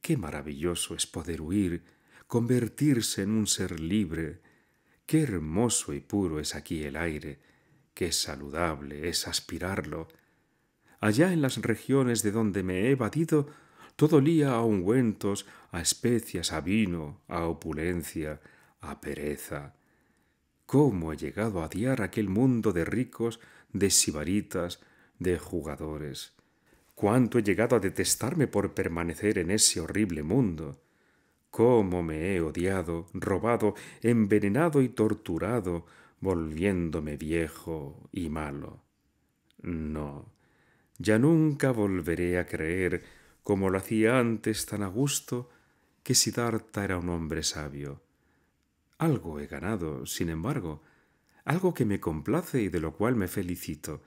[SPEAKER 1] qué maravilloso es poder huir, convertirse en un ser libre, qué hermoso y puro es aquí el aire, qué saludable es aspirarlo. Allá en las regiones de donde me he batido, todo lía a ungüentos, a especias, a vino, a opulencia, a pereza, cómo he llegado a odiar aquel mundo de ricos, de sibaritas, de jugadores. Cuánto he llegado a detestarme por permanecer en ese horrible mundo. Cómo me he odiado, robado, envenenado y torturado, volviéndome viejo y malo. No, ya nunca volveré a creer, como lo hacía antes tan a gusto, que Siddhartha era un hombre sabio, algo he ganado, sin embargo, algo que me complace y de lo cual me felicito,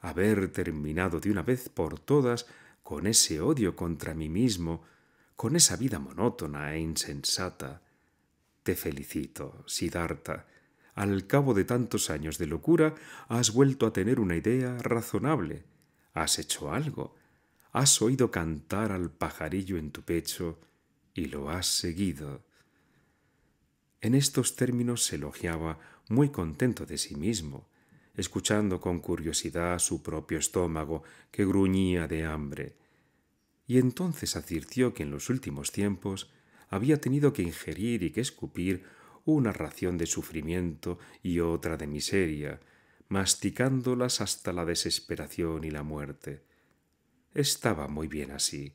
[SPEAKER 1] haber terminado de una vez por todas con ese odio contra mí mismo, con esa vida monótona e insensata. Te felicito, Siddhartha. Al cabo de tantos años de locura, has vuelto a tener una idea razonable. Has hecho algo. Has oído cantar al pajarillo en tu pecho y lo has seguido. En estos términos se elogiaba, muy contento de sí mismo, escuchando con curiosidad su propio estómago, que gruñía de hambre. Y entonces advirtió que en los últimos tiempos había tenido que ingerir y que escupir una ración de sufrimiento y otra de miseria, masticándolas hasta la desesperación y la muerte. Estaba muy bien así.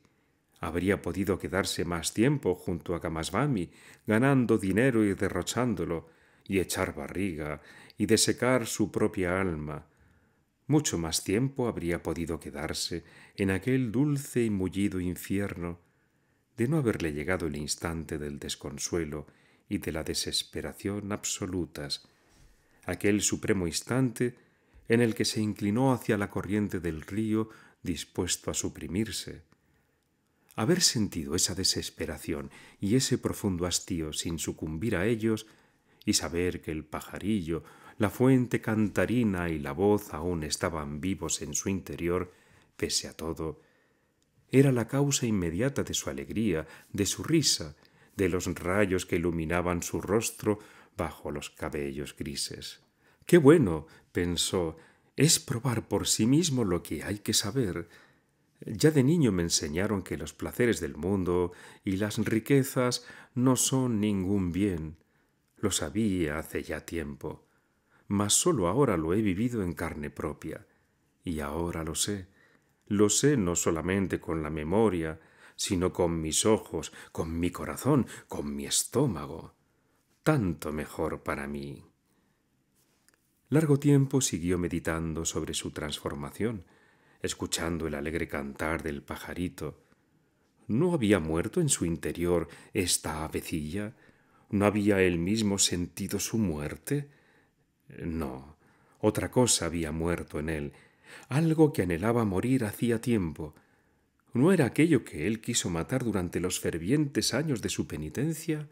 [SPEAKER 1] Habría podido quedarse más tiempo junto a Kamasvami, ganando dinero y derrochándolo, y echar barriga, y desecar su propia alma. Mucho más tiempo habría podido quedarse en aquel dulce y mullido infierno, de no haberle llegado el instante del desconsuelo y de la desesperación absolutas, aquel supremo instante en el que se inclinó hacia la corriente del río dispuesto a suprimirse, Haber sentido esa desesperación y ese profundo hastío sin sucumbir a ellos, y saber que el pajarillo, la fuente cantarina y la voz aún estaban vivos en su interior, pese a todo, era la causa inmediata de su alegría, de su risa, de los rayos que iluminaban su rostro bajo los cabellos grises. Qué bueno, pensó, es probar por sí mismo lo que hay que saber, ya de niño me enseñaron que los placeres del mundo y las riquezas no son ningún bien. Lo sabía hace ya tiempo, mas sólo ahora lo he vivido en carne propia. Y ahora lo sé. Lo sé no solamente con la memoria, sino con mis ojos, con mi corazón, con mi estómago. Tanto mejor para mí. Largo tiempo siguió meditando sobre su transformación, escuchando el alegre cantar del pajarito. ¿No había muerto en su interior esta avecilla? ¿No había él mismo sentido su muerte? No, otra cosa había muerto en él, algo que anhelaba morir hacía tiempo. ¿No era aquello que él quiso matar durante los fervientes años de su penitencia?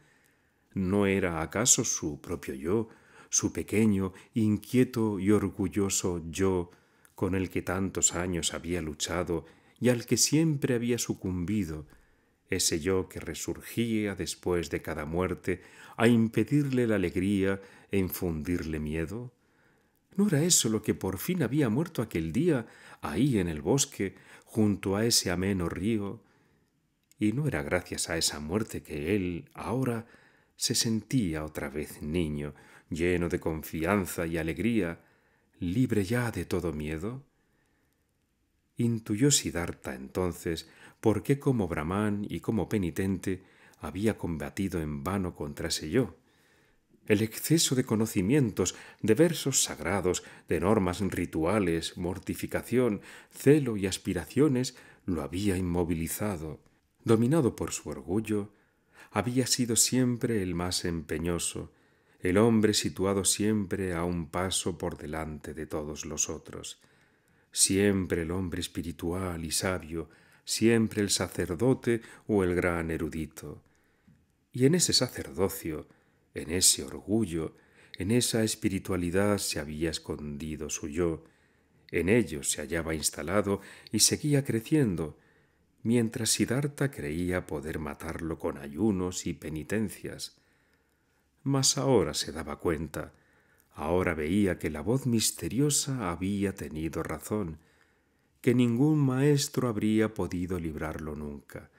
[SPEAKER 1] ¿No era acaso su propio yo, su pequeño, inquieto y orgulloso yo, con el que tantos años había luchado y al que siempre había sucumbido, ese yo que resurgía después de cada muerte a impedirle la alegría e infundirle miedo? ¿No era eso lo que por fin había muerto aquel día, ahí en el bosque, junto a ese ameno río? Y no era gracias a esa muerte que él, ahora, se sentía otra vez niño, lleno de confianza y alegría, libre ya de todo miedo? Intuyó Siddhartha entonces por qué como brahman y como penitente había combatido en vano contra ese yo. El exceso de conocimientos, de versos sagrados, de normas rituales, mortificación, celo y aspiraciones lo había inmovilizado. Dominado por su orgullo, había sido siempre el más empeñoso, el hombre situado siempre a un paso por delante de todos los otros, siempre el hombre espiritual y sabio, siempre el sacerdote o el gran erudito. Y en ese sacerdocio, en ese orgullo, en esa espiritualidad se había escondido su yo, en ello se hallaba instalado y seguía creciendo, mientras Siddhartha creía poder matarlo con ayunos y penitencias mas ahora se daba cuenta, ahora veía que la voz misteriosa había tenido razón, que ningún maestro habría podido librarlo nunca.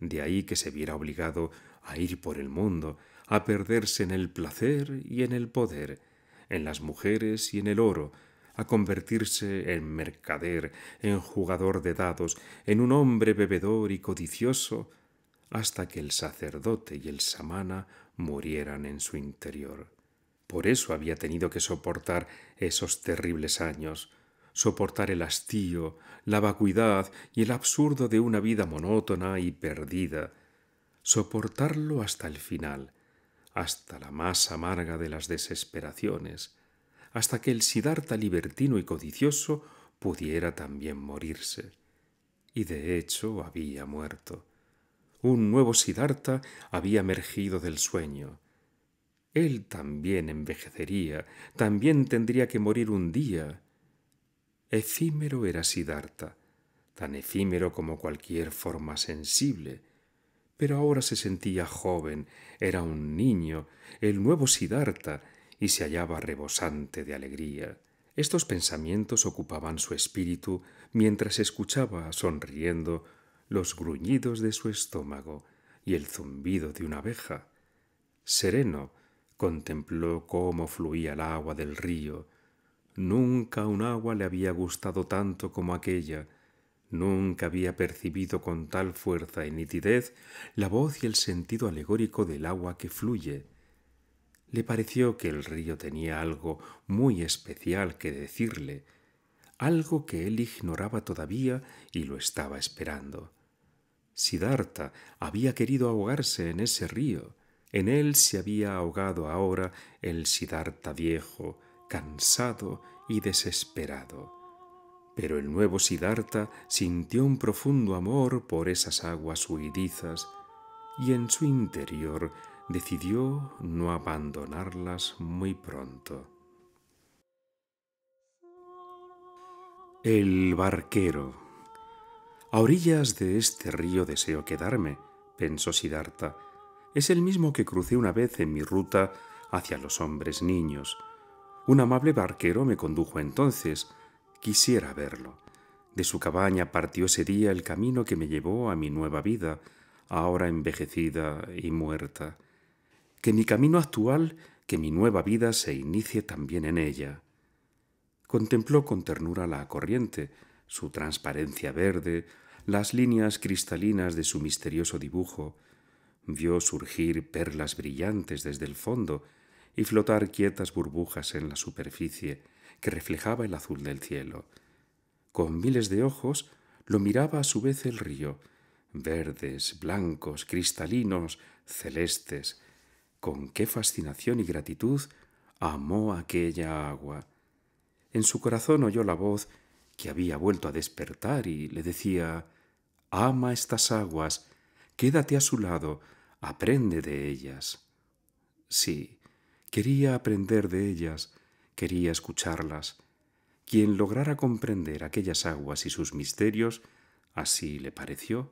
[SPEAKER 1] De ahí que se viera obligado a ir por el mundo, a perderse en el placer y en el poder, en las mujeres y en el oro, a convertirse en mercader, en jugador de dados, en un hombre bebedor y codicioso, hasta que el sacerdote y el samana murieran en su interior. Por eso había tenido que soportar esos terribles años, soportar el hastío, la vacuidad y el absurdo de una vida monótona y perdida, soportarlo hasta el final, hasta la más amarga de las desesperaciones, hasta que el Sidarta libertino y codicioso pudiera también morirse. Y de hecho había muerto un nuevo Siddhartha había emergido del sueño. Él también envejecería, también tendría que morir un día. Efímero era Siddhartha, tan efímero como cualquier forma sensible, pero ahora se sentía joven, era un niño, el nuevo Sidarta, y se hallaba rebosante de alegría. Estos pensamientos ocupaban su espíritu mientras escuchaba, sonriendo, los gruñidos de su estómago y el zumbido de una abeja. Sereno contempló cómo fluía el agua del río. Nunca un agua le había gustado tanto como aquella. Nunca había percibido con tal fuerza y nitidez la voz y el sentido alegórico del agua que fluye. Le pareció que el río tenía algo muy especial que decirle, algo que él ignoraba todavía y lo estaba esperando. Siddhartha había querido ahogarse en ese río. En él se había ahogado ahora el Siddhartha viejo, cansado y desesperado. Pero el nuevo Siddhartha sintió un profundo amor por esas aguas huidizas y en su interior decidió no abandonarlas muy pronto. El barquero a orillas de este río deseo quedarme, pensó Siddhartha. Es el mismo que crucé una vez en mi ruta hacia los hombres niños. Un amable barquero me condujo entonces. Quisiera verlo. De su cabaña partió ese día el camino que me llevó a mi nueva vida, ahora envejecida y muerta. Que mi camino actual, que mi nueva vida se inicie también en ella. Contempló con ternura la corriente, su transparencia verde, las líneas cristalinas de su misterioso dibujo, vio surgir perlas brillantes desde el fondo y flotar quietas burbujas en la superficie que reflejaba el azul del cielo. Con miles de ojos lo miraba a su vez el río, verdes, blancos, cristalinos, celestes. Con qué fascinación y gratitud amó aquella agua. En su corazón oyó la voz que había vuelto a despertar y le decía ama estas aguas, quédate a su lado, aprende de ellas. Sí, quería aprender de ellas, quería escucharlas. Quien lograra comprender aquellas aguas y sus misterios, así le pareció,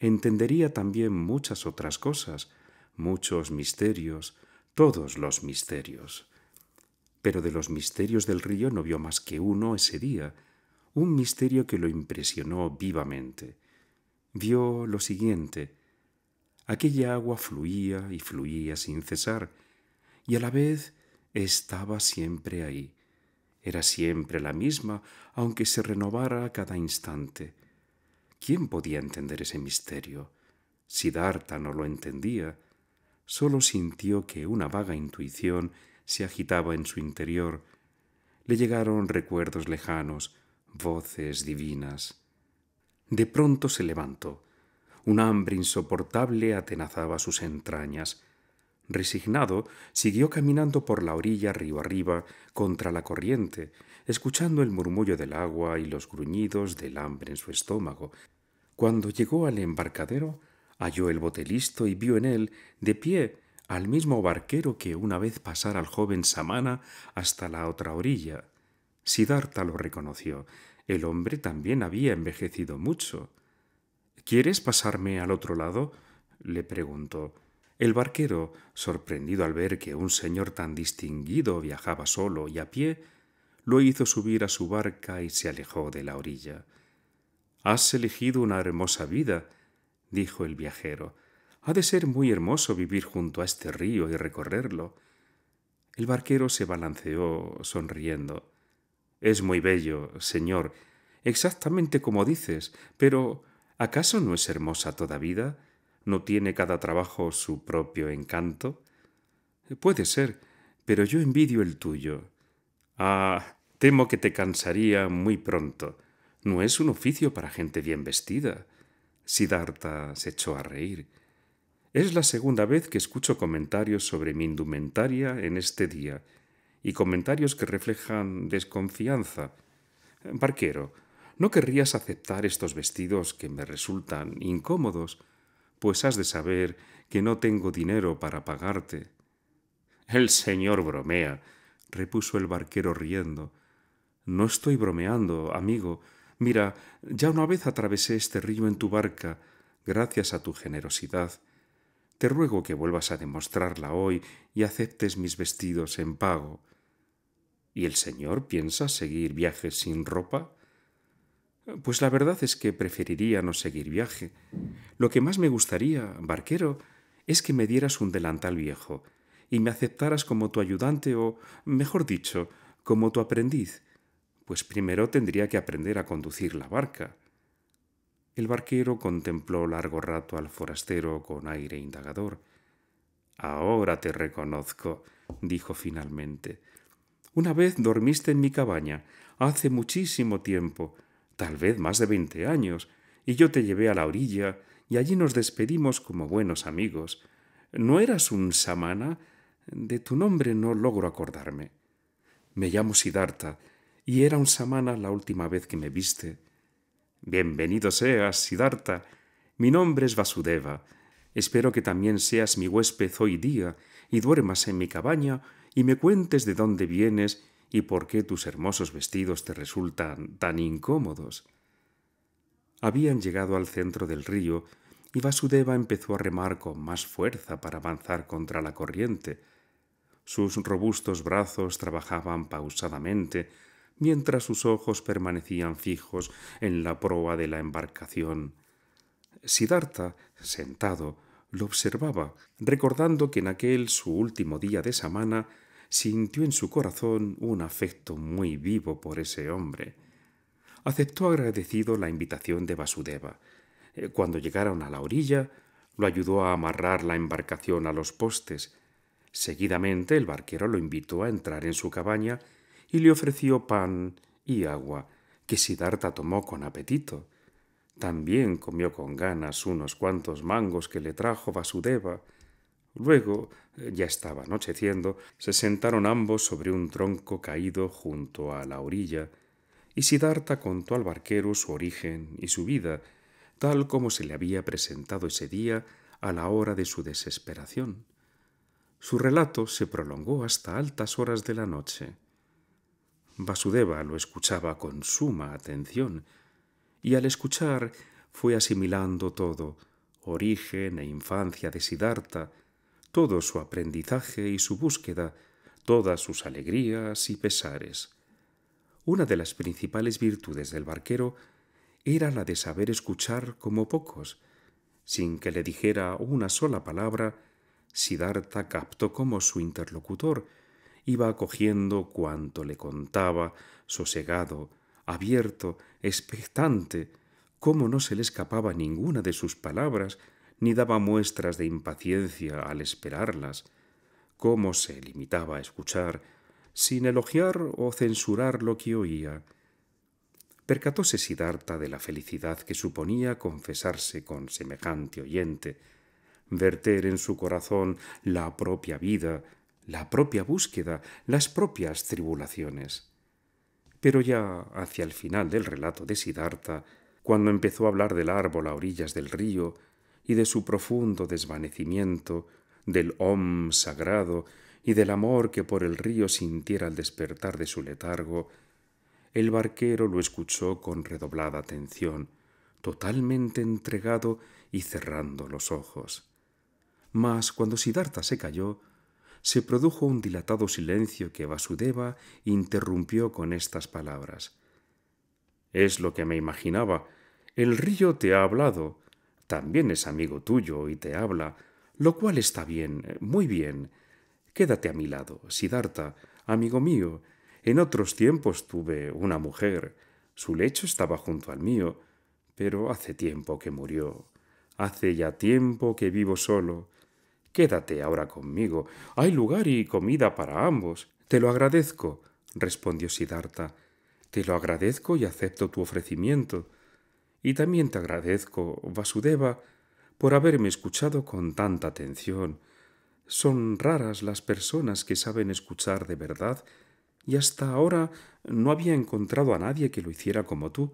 [SPEAKER 1] entendería también muchas otras cosas, muchos misterios, todos los misterios. Pero de los misterios del río no vio más que uno ese día, un misterio que lo impresionó vivamente vio lo siguiente. Aquella agua fluía y fluía sin cesar, y a la vez estaba siempre ahí. Era siempre la misma, aunque se renovara a cada instante. ¿Quién podía entender ese misterio? Si Dartha no lo entendía. Sólo sintió que una vaga intuición se agitaba en su interior. Le llegaron recuerdos lejanos, voces divinas. De pronto se levantó. Una hambre insoportable atenazaba sus entrañas. Resignado, siguió caminando por la orilla río arriba, contra la corriente, escuchando el murmullo del agua y los gruñidos del hambre en su estómago. Cuando llegó al embarcadero, halló el bote listo y vio en él, de pie, al mismo barquero que una vez pasara al joven Samana hasta la otra orilla. Siddhartha lo reconoció el hombre también había envejecido mucho. ¿Quieres pasarme al otro lado? le preguntó. El barquero, sorprendido al ver que un señor tan distinguido viajaba solo y a pie, lo hizo subir a su barca y se alejó de la orilla. Has elegido una hermosa vida, dijo el viajero. Ha de ser muy hermoso vivir junto a este río y recorrerlo. El barquero se balanceó sonriendo. Es muy bello, Señor, exactamente como dices, pero ¿acaso no es hermosa toda vida? ¿No tiene cada trabajo su propio encanto? Puede ser, pero yo envidio el tuyo. Ah, temo que te cansaría muy pronto. No es un oficio para gente bien vestida. Siddhartha se echó a reír. Es la segunda vez que escucho comentarios sobre mi indumentaria en este día y comentarios que reflejan desconfianza. Barquero, ¿no querrías aceptar estos vestidos que me resultan incómodos? Pues has de saber que no tengo dinero para pagarte. El señor bromea, repuso el barquero riendo. No estoy bromeando, amigo. Mira, ya una vez atravesé este río en tu barca, gracias a tu generosidad. Te ruego que vuelvas a demostrarla hoy y aceptes mis vestidos en pago. ¿Y el señor piensa seguir viaje sin ropa? Pues la verdad es que preferiría no seguir viaje. Lo que más me gustaría, barquero, es que me dieras un delantal viejo y me aceptaras como tu ayudante o, mejor dicho, como tu aprendiz, pues primero tendría que aprender a conducir la barca. El barquero contempló largo rato al forastero con aire indagador. Ahora te reconozco, dijo finalmente. Una vez dormiste en mi cabaña, hace muchísimo tiempo, tal vez más de veinte años, y yo te llevé a la orilla, y allí nos despedimos como buenos amigos. ¿No eras un samana? De tu nombre no logro acordarme. Me llamo Siddhartha, y era un samana la última vez que me viste. Bienvenido seas, Siddhartha. Mi nombre es Vasudeva. Espero que también seas mi huésped hoy día y duermas en mi cabaña y me cuentes de dónde vienes y por qué tus hermosos vestidos te resultan tan incómodos. Habían llegado al centro del río y Vasudeva empezó a remar con más fuerza para avanzar contra la corriente. Sus robustos brazos trabajaban pausadamente, mientras sus ojos permanecían fijos en la proa de la embarcación. Siddhartha, sentado, lo observaba, recordando que en aquel su último día de semana sintió en su corazón un afecto muy vivo por ese hombre. Aceptó agradecido la invitación de Vasudeva. Eh, cuando llegaron a la orilla, lo ayudó a amarrar la embarcación a los postes. Seguidamente el barquero lo invitó a entrar en su cabaña y le ofreció pan y agua, que Siddhartha tomó con apetito. También comió con ganas unos cuantos mangos que le trajo Vasudeva, Luego, eh, ya estaba anocheciendo, se sentaron ambos sobre un tronco caído junto a la orilla, y Sidarta contó al barquero su origen y su vida, tal como se le había presentado ese día a la hora de su desesperación. Su relato se prolongó hasta altas horas de la noche. Vasudeva lo escuchaba con suma atención, y al escuchar fue asimilando todo, origen e infancia de Sidarta, todo su aprendizaje y su búsqueda, todas sus alegrías y pesares. Una de las principales virtudes del barquero era la de saber escuchar como pocos, sin que le dijera una sola palabra, Siddhartha captó como su interlocutor, iba acogiendo cuanto le contaba, sosegado, abierto, expectante, como no se le escapaba ninguna de sus palabras, ni daba muestras de impaciencia al esperarlas, cómo se limitaba a escuchar, sin elogiar o censurar lo que oía. Percatóse Sidarta de la felicidad que suponía confesarse con semejante oyente, verter en su corazón la propia vida, la propia búsqueda, las propias tribulaciones. Pero ya hacia el final del relato de Sidarta, cuando empezó a hablar del árbol a orillas del río, y de su profundo desvanecimiento, del om sagrado y del amor que por el río sintiera al despertar de su letargo, el barquero lo escuchó con redoblada atención, totalmente entregado y cerrando los ojos. Mas cuando Siddhartha se cayó, se produjo un dilatado silencio que Vasudeva interrumpió con estas palabras. Es lo que me imaginaba. El río te ha hablado también es amigo tuyo y te habla, lo cual está bien, eh, muy bien. Quédate a mi lado, Sidarta, amigo mío. En otros tiempos tuve una mujer. Su lecho estaba junto al mío, pero hace tiempo que murió. Hace ya tiempo que vivo solo. Quédate ahora conmigo. Hay lugar y comida para ambos. Te lo agradezco, respondió Sidarta. Te lo agradezco y acepto tu ofrecimiento. Y también te agradezco, Vasudeva, por haberme escuchado con tanta atención. Son raras las personas que saben escuchar de verdad, y hasta ahora no había encontrado a nadie que lo hiciera como tú.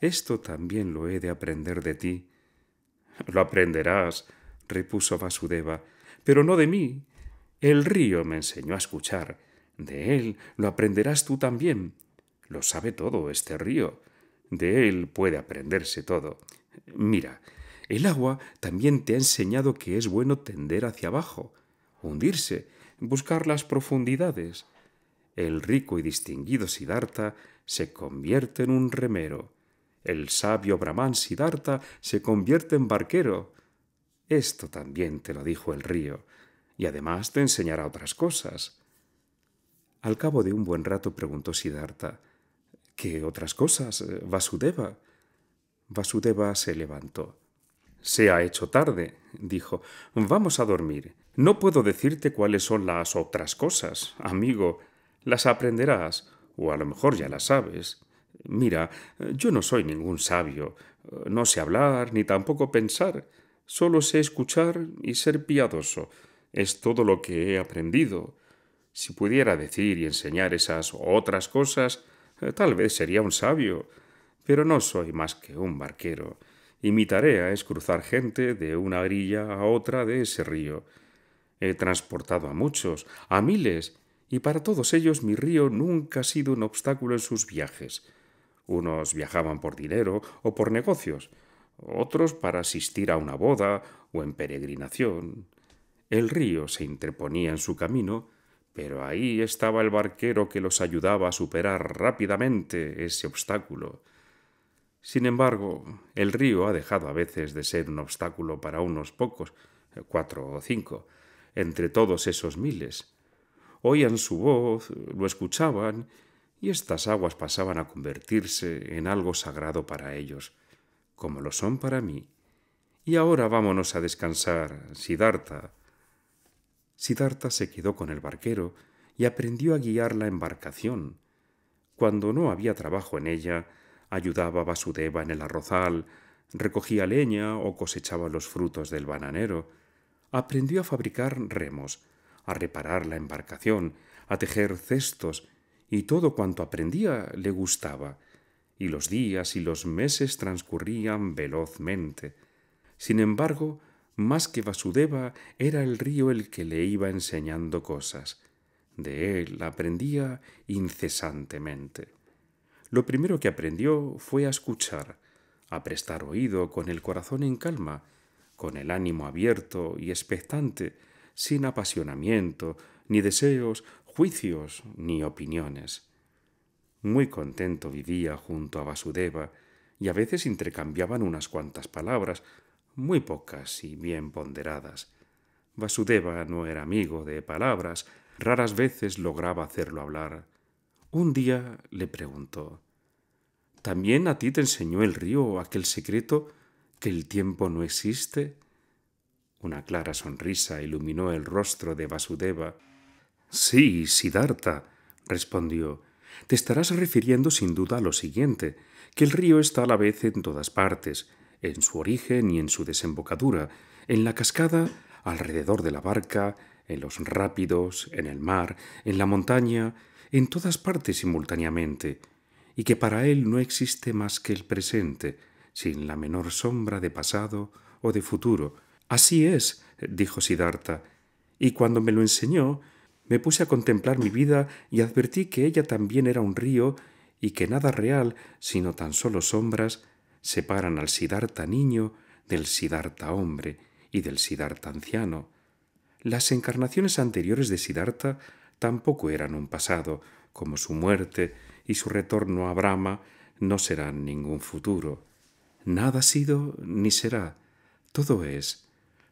[SPEAKER 1] Esto también lo he de aprender de ti. Lo aprenderás, repuso Vasudeva, pero no de mí. El río me enseñó a escuchar. De él lo aprenderás tú también. Lo sabe todo este río. De él puede aprenderse todo. Mira, el agua también te ha enseñado que es bueno tender hacia abajo, hundirse, buscar las profundidades. El rico y distinguido Siddhartha se convierte en un remero. El sabio Brahman Siddhartha se convierte en barquero. Esto también te lo dijo el río, y además te enseñará otras cosas. Al cabo de un buen rato preguntó Siddhartha, «¿Qué otras cosas. Eh, Vasudeva. Vasudeva se levantó. Se ha hecho tarde, dijo. Vamos a dormir. No puedo decirte cuáles son las otras cosas, amigo. Las aprenderás, o a lo mejor ya las sabes. Mira, yo no soy ningún sabio. No sé hablar, ni tampoco pensar. Solo sé escuchar y ser piadoso. Es todo lo que he aprendido. Si pudiera decir y enseñar esas otras cosas, eh, tal vez sería un sabio, pero no soy más que un barquero, y mi tarea es cruzar gente de una orilla a otra de ese río. He transportado a muchos, a miles, y para todos ellos mi río nunca ha sido un obstáculo en sus viajes. Unos viajaban por dinero o por negocios, otros para asistir a una boda o en peregrinación. El río se interponía en su camino pero ahí estaba el barquero que los ayudaba a superar rápidamente ese obstáculo. Sin embargo, el río ha dejado a veces de ser un obstáculo para unos pocos, cuatro o cinco, entre todos esos miles. Oían su voz, lo escuchaban, y estas aguas pasaban a convertirse en algo sagrado para ellos, como lo son para mí. Y ahora vámonos a descansar, Sidarta. Siddhartha se quedó con el barquero y aprendió a guiar la embarcación. Cuando no había trabajo en ella, ayudaba a Vasudeva en el arrozal, recogía leña o cosechaba los frutos del bananero. Aprendió a fabricar remos, a reparar la embarcación, a tejer cestos, y todo cuanto aprendía le gustaba, y los días y los meses transcurrían velozmente. Sin embargo, más que Vasudeva, era el río el que le iba enseñando cosas. De él aprendía incesantemente. Lo primero que aprendió fue a escuchar, a prestar oído con el corazón en calma, con el ánimo abierto y expectante, sin apasionamiento, ni deseos, juicios, ni opiniones. Muy contento vivía junto a Vasudeva, y a veces intercambiaban unas cuantas palabras, muy pocas y bien ponderadas. Vasudeva no era amigo de palabras, raras veces lograba hacerlo hablar. Un día le preguntó ¿También a ti te enseñó el río aquel secreto que el tiempo no existe? Una clara sonrisa iluminó el rostro de Vasudeva. Sí, Siddhartha, respondió. Te estarás refiriendo sin duda a lo siguiente, que el río está a la vez en todas partes, en su origen y en su desembocadura, en la cascada, alrededor de la barca, en los rápidos, en el mar, en la montaña, en todas partes simultáneamente, y que para él no existe más que el presente, sin la menor sombra de pasado o de futuro. Así es, dijo Siddhartha, y cuando me lo enseñó, me puse a contemplar mi vida y advertí que ella también era un río y que nada real, sino tan solo sombras, separan al Siddhartha niño del Siddhartha hombre y del Siddhartha anciano. Las encarnaciones anteriores de Siddhartha tampoco eran un pasado, como su muerte y su retorno a Brahma no serán ningún futuro. Nada ha sido ni será. Todo es.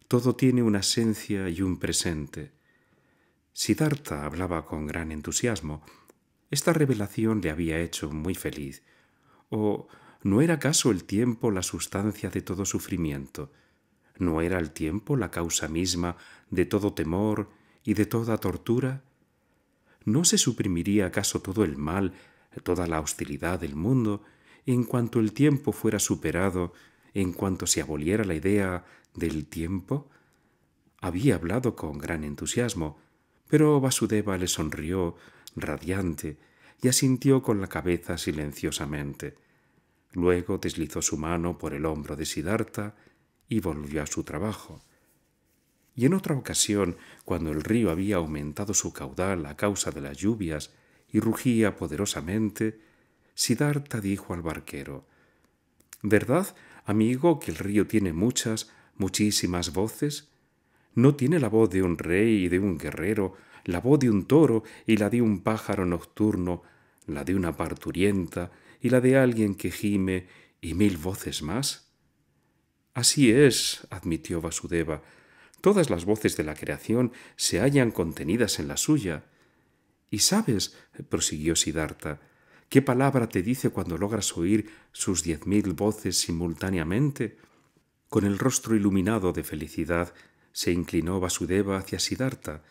[SPEAKER 1] Todo tiene una esencia y un presente. Siddhartha hablaba con gran entusiasmo. Esta revelación le había hecho muy feliz. O ¿No era acaso el tiempo la sustancia de todo sufrimiento? ¿No era el tiempo la causa misma de todo temor y de toda tortura? ¿No se suprimiría acaso todo el mal, toda la hostilidad del mundo, en cuanto el tiempo fuera superado, en cuanto se aboliera la idea del tiempo? Había hablado con gran entusiasmo, pero Vasudeva le sonrió, radiante, y asintió con la cabeza silenciosamente. Luego deslizó su mano por el hombro de Sidarta y volvió a su trabajo. Y en otra ocasión, cuando el río había aumentado su caudal a causa de las lluvias y rugía poderosamente, Sidarta dijo al barquero, ¿Verdad, amigo, que el río tiene muchas, muchísimas voces? ¿No tiene la voz de un rey y de un guerrero, la voz de un toro y la de un pájaro nocturno, la de una parturienta, y la de alguien que gime y mil voces más? Así es, admitió Vasudeva, todas las voces de la creación se hallan contenidas en la suya. Y sabes, prosiguió Siddhartha, qué palabra te dice cuando logras oír sus diez mil voces simultáneamente. Con el rostro iluminado de felicidad, se inclinó Vasudeva hacia Siddhartha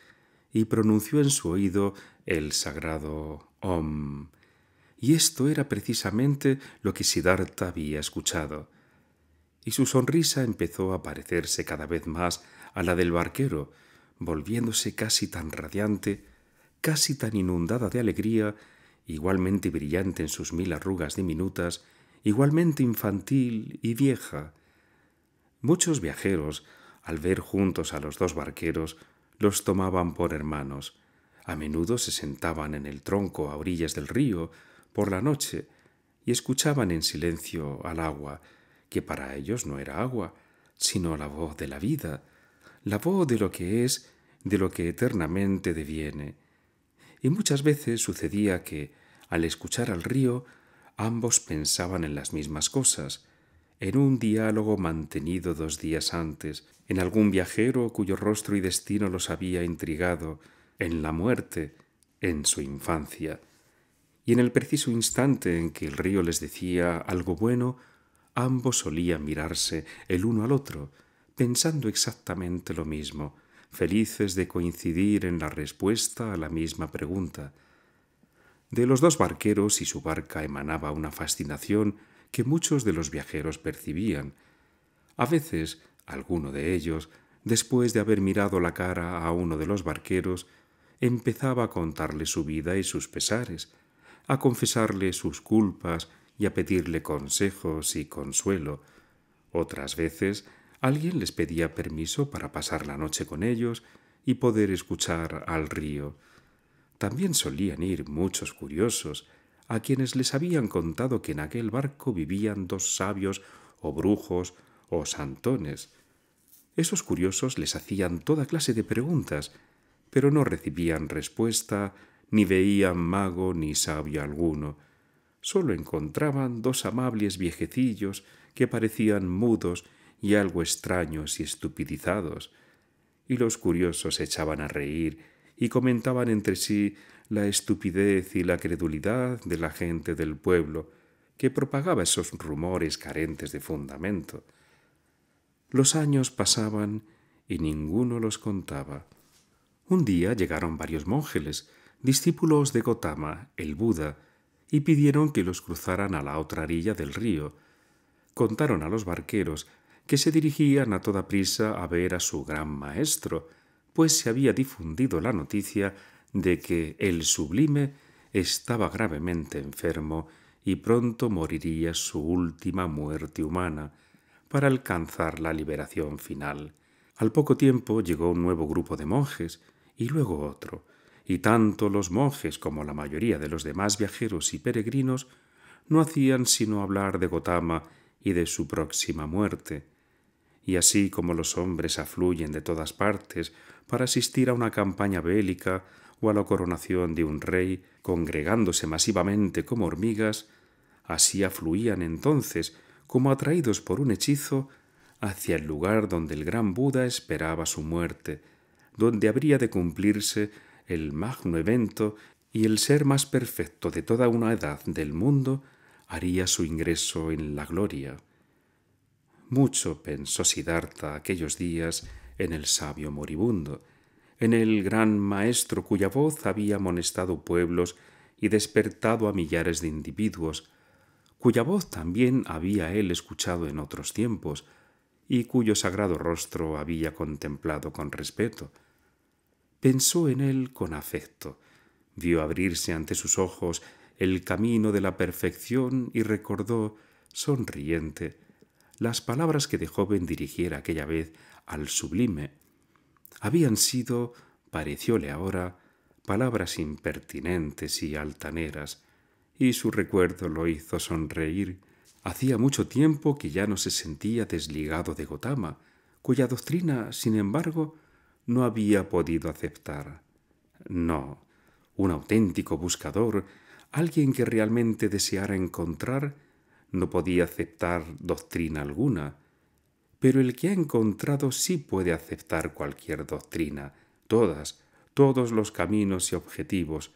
[SPEAKER 1] y pronunció en su oído el sagrado Om y esto era precisamente lo que Siddhartha había escuchado. Y su sonrisa empezó a parecerse cada vez más a la del barquero, volviéndose casi tan radiante, casi tan inundada de alegría, igualmente brillante en sus mil arrugas diminutas, igualmente infantil y vieja. Muchos viajeros, al ver juntos a los dos barqueros, los tomaban por hermanos. A menudo se sentaban en el tronco a orillas del río, por la noche y escuchaban en silencio al agua, que para ellos no era agua, sino la voz de la vida, la voz de lo que es, de lo que eternamente deviene. Y muchas veces sucedía que, al escuchar al río, ambos pensaban en las mismas cosas, en un diálogo mantenido dos días antes, en algún viajero cuyo rostro y destino los había intrigado, en la muerte, en su infancia y en el preciso instante en que el río les decía algo bueno, ambos solían mirarse el uno al otro, pensando exactamente lo mismo, felices de coincidir en la respuesta a la misma pregunta. De los dos barqueros y su barca emanaba una fascinación que muchos de los viajeros percibían. A veces, alguno de ellos, después de haber mirado la cara a uno de los barqueros, empezaba a contarle su vida y sus pesares, a confesarle sus culpas y a pedirle consejos y consuelo. Otras veces alguien les pedía permiso para pasar la noche con ellos y poder escuchar al río. También solían ir muchos curiosos, a quienes les habían contado que en aquel barco vivían dos sabios o brujos o santones. Esos curiosos les hacían toda clase de preguntas, pero no recibían respuesta ni veían mago ni sabio alguno. Sólo encontraban dos amables viejecillos que parecían mudos y algo extraños y estupidizados, y los curiosos echaban a reír y comentaban entre sí la estupidez y la credulidad de la gente del pueblo que propagaba esos rumores carentes de fundamento. Los años pasaban y ninguno los contaba. Un día llegaron varios monjes, discípulos de Gotama, el Buda, y pidieron que los cruzaran a la otra orilla del río. Contaron a los barqueros que se dirigían a toda prisa a ver a su gran maestro, pues se había difundido la noticia de que el sublime estaba gravemente enfermo y pronto moriría su última muerte humana para alcanzar la liberación final. Al poco tiempo llegó un nuevo grupo de monjes y luego otro, y tanto los monjes como la mayoría de los demás viajeros y peregrinos no hacían sino hablar de Gotama y de su próxima muerte. Y así como los hombres afluyen de todas partes para asistir a una campaña bélica o a la coronación de un rey, congregándose masivamente como hormigas, así afluían entonces, como atraídos por un hechizo, hacia el lugar donde el gran Buda esperaba su muerte, donde habría de cumplirse el magno evento y el ser más perfecto de toda una edad del mundo haría su ingreso en la gloria. Mucho pensó Siddhartha aquellos días en el sabio moribundo, en el gran maestro cuya voz había amonestado pueblos y despertado a millares de individuos, cuya voz también había él escuchado en otros tiempos, y cuyo sagrado rostro había contemplado con respeto pensó en él con afecto, vio abrirse ante sus ojos el camino de la perfección y recordó, sonriente, las palabras que de joven dirigiera aquella vez al sublime. Habían sido, parecióle ahora, palabras impertinentes y altaneras, y su recuerdo lo hizo sonreír. Hacía mucho tiempo que ya no se sentía desligado de Gotama, cuya doctrina, sin embargo, no había podido aceptar. No, un auténtico buscador, alguien que realmente deseara encontrar, no podía aceptar doctrina alguna, pero el que ha encontrado sí puede aceptar cualquier doctrina, todas, todos los caminos y objetivos.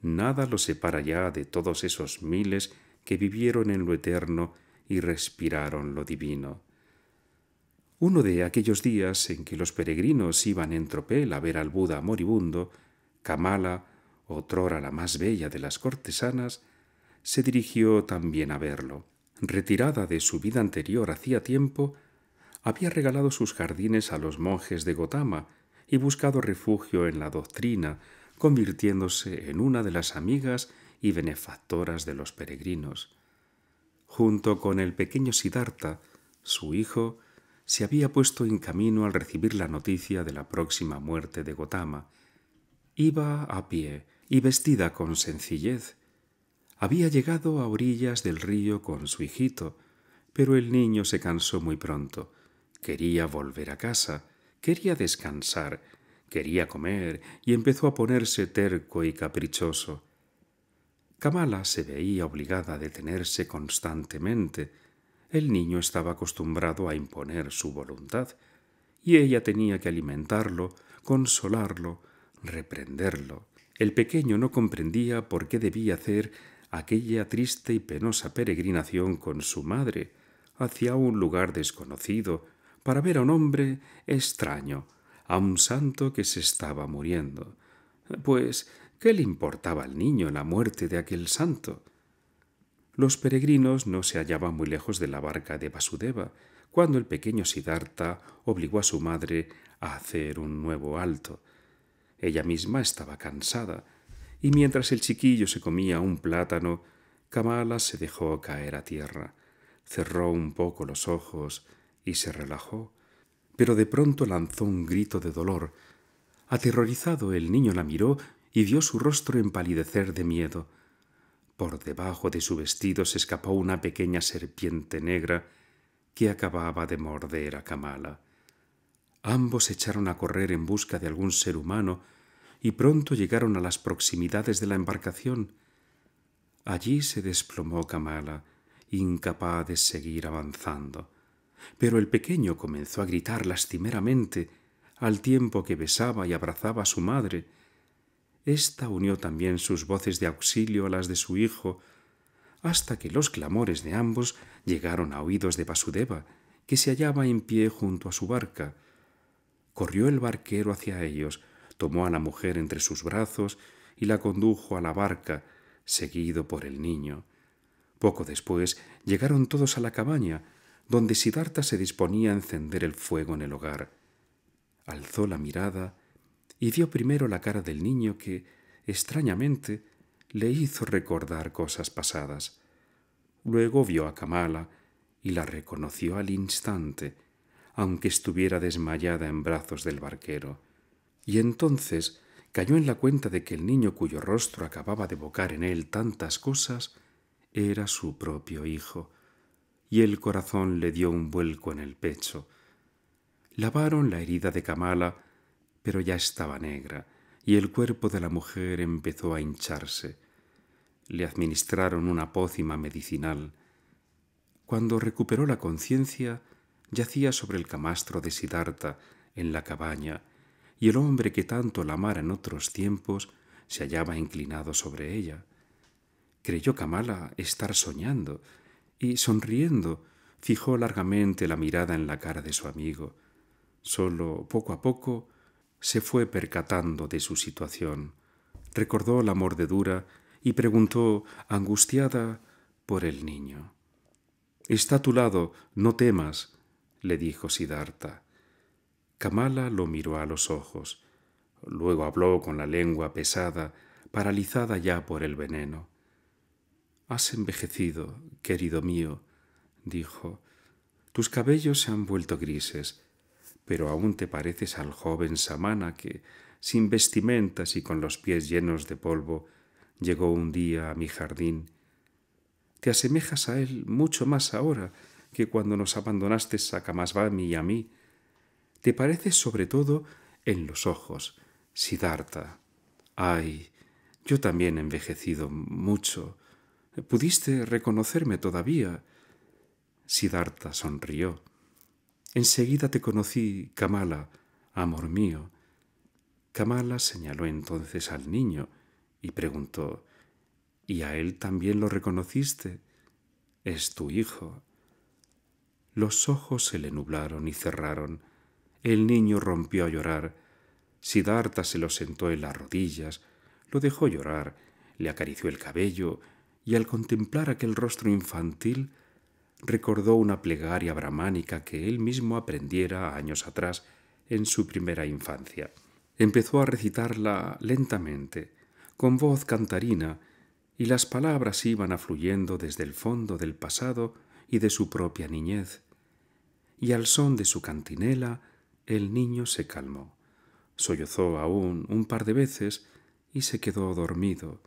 [SPEAKER 1] Nada lo separa ya de todos esos miles que vivieron en lo eterno y respiraron lo divino. Uno de aquellos días en que los peregrinos iban en tropel a ver al Buda moribundo, Kamala, otrora la más bella de las cortesanas, se dirigió también a verlo. Retirada de su vida anterior hacía tiempo, había regalado sus jardines a los monjes de Gotama y buscado refugio en la doctrina, convirtiéndose en una de las amigas y benefactoras de los peregrinos. Junto con el pequeño Siddhartha, su hijo, se había puesto en camino al recibir la noticia de la próxima muerte de Gotama. Iba a pie y vestida con sencillez. Había llegado a orillas del río con su hijito, pero el niño se cansó muy pronto. Quería volver a casa, quería descansar, quería comer y empezó a ponerse terco y caprichoso. Kamala se veía obligada a detenerse constantemente, el niño estaba acostumbrado a imponer su voluntad, y ella tenía que alimentarlo, consolarlo, reprenderlo. El pequeño no comprendía por qué debía hacer aquella triste y penosa peregrinación con su madre hacia un lugar desconocido para ver a un hombre extraño, a un santo que se estaba muriendo. Pues, ¿qué le importaba al niño la muerte de aquel santo? Los peregrinos no se hallaban muy lejos de la barca de Vasudeva, cuando el pequeño Siddhartha obligó a su madre a hacer un nuevo alto. Ella misma estaba cansada, y mientras el chiquillo se comía un plátano, Kamala se dejó caer a tierra, cerró un poco los ojos y se relajó, pero de pronto lanzó un grito de dolor. Aterrorizado el niño la miró y vio su rostro empalidecer de miedo. Por debajo de su vestido se escapó una pequeña serpiente negra que acababa de morder a Kamala. Ambos echaron a correr en busca de algún ser humano y pronto llegaron a las proximidades de la embarcación. Allí se desplomó Kamala, incapaz de seguir avanzando. Pero el pequeño comenzó a gritar lastimeramente al tiempo que besaba y abrazaba a su madre, esta unió también sus voces de auxilio a las de su hijo, hasta que los clamores de ambos llegaron a oídos de Basudeva que se hallaba en pie junto a su barca. Corrió el barquero hacia ellos, tomó a la mujer entre sus brazos y la condujo a la barca, seguido por el niño. Poco después llegaron todos a la cabaña, donde Sidarta se disponía a encender el fuego en el hogar. Alzó la mirada y vio primero la cara del niño que, extrañamente, le hizo recordar cosas pasadas. Luego vio a Kamala y la reconoció al instante, aunque estuviera desmayada en brazos del barquero. Y entonces cayó en la cuenta de que el niño cuyo rostro acababa de evocar en él tantas cosas era su propio hijo, y el corazón le dio un vuelco en el pecho. Lavaron la herida de Kamala pero ya estaba negra, y el cuerpo de la mujer empezó a hincharse. Le administraron una pócima medicinal. Cuando recuperó la conciencia, yacía sobre el camastro de Sidarta, en la cabaña, y el hombre que tanto la amara en otros tiempos se hallaba inclinado sobre ella. Creyó Kamala estar soñando, y sonriendo, fijó largamente la mirada en la cara de su amigo. Solo poco a poco se fue percatando de su situación, recordó la mordedura y preguntó, angustiada, por el niño. Está a tu lado, no temas, le dijo Sidarta. Kamala lo miró a los ojos, luego habló con la lengua pesada, paralizada ya por el veneno. Has envejecido, querido mío, dijo. Tus cabellos se han vuelto grises, pero aún te pareces al joven Samana que, sin vestimentas y con los pies llenos de polvo, llegó un día a mi jardín. Te asemejas a él mucho más ahora que cuando nos abandonaste a Kamasvami y a mí. Te pareces sobre todo en los ojos, Sidarta. Ay, yo también he envejecido mucho. ¿Pudiste reconocerme todavía? Siddhartha sonrió. Enseguida te conocí, Kamala, amor mío. Kamala señaló entonces al niño y preguntó, ¿Y a él también lo reconociste? Es tu hijo. Los ojos se le nublaron y cerraron. El niño rompió a llorar. Siddhartha se lo sentó en las rodillas, lo dejó llorar, le acarició el cabello, y al contemplar aquel rostro infantil recordó una plegaria brahmánica que él mismo aprendiera años atrás en su primera infancia. Empezó a recitarla lentamente, con voz cantarina, y las palabras iban afluyendo desde el fondo del pasado y de su propia niñez. Y al son de su cantinela, el niño se calmó. Sollozó aún un par de veces y se quedó dormido.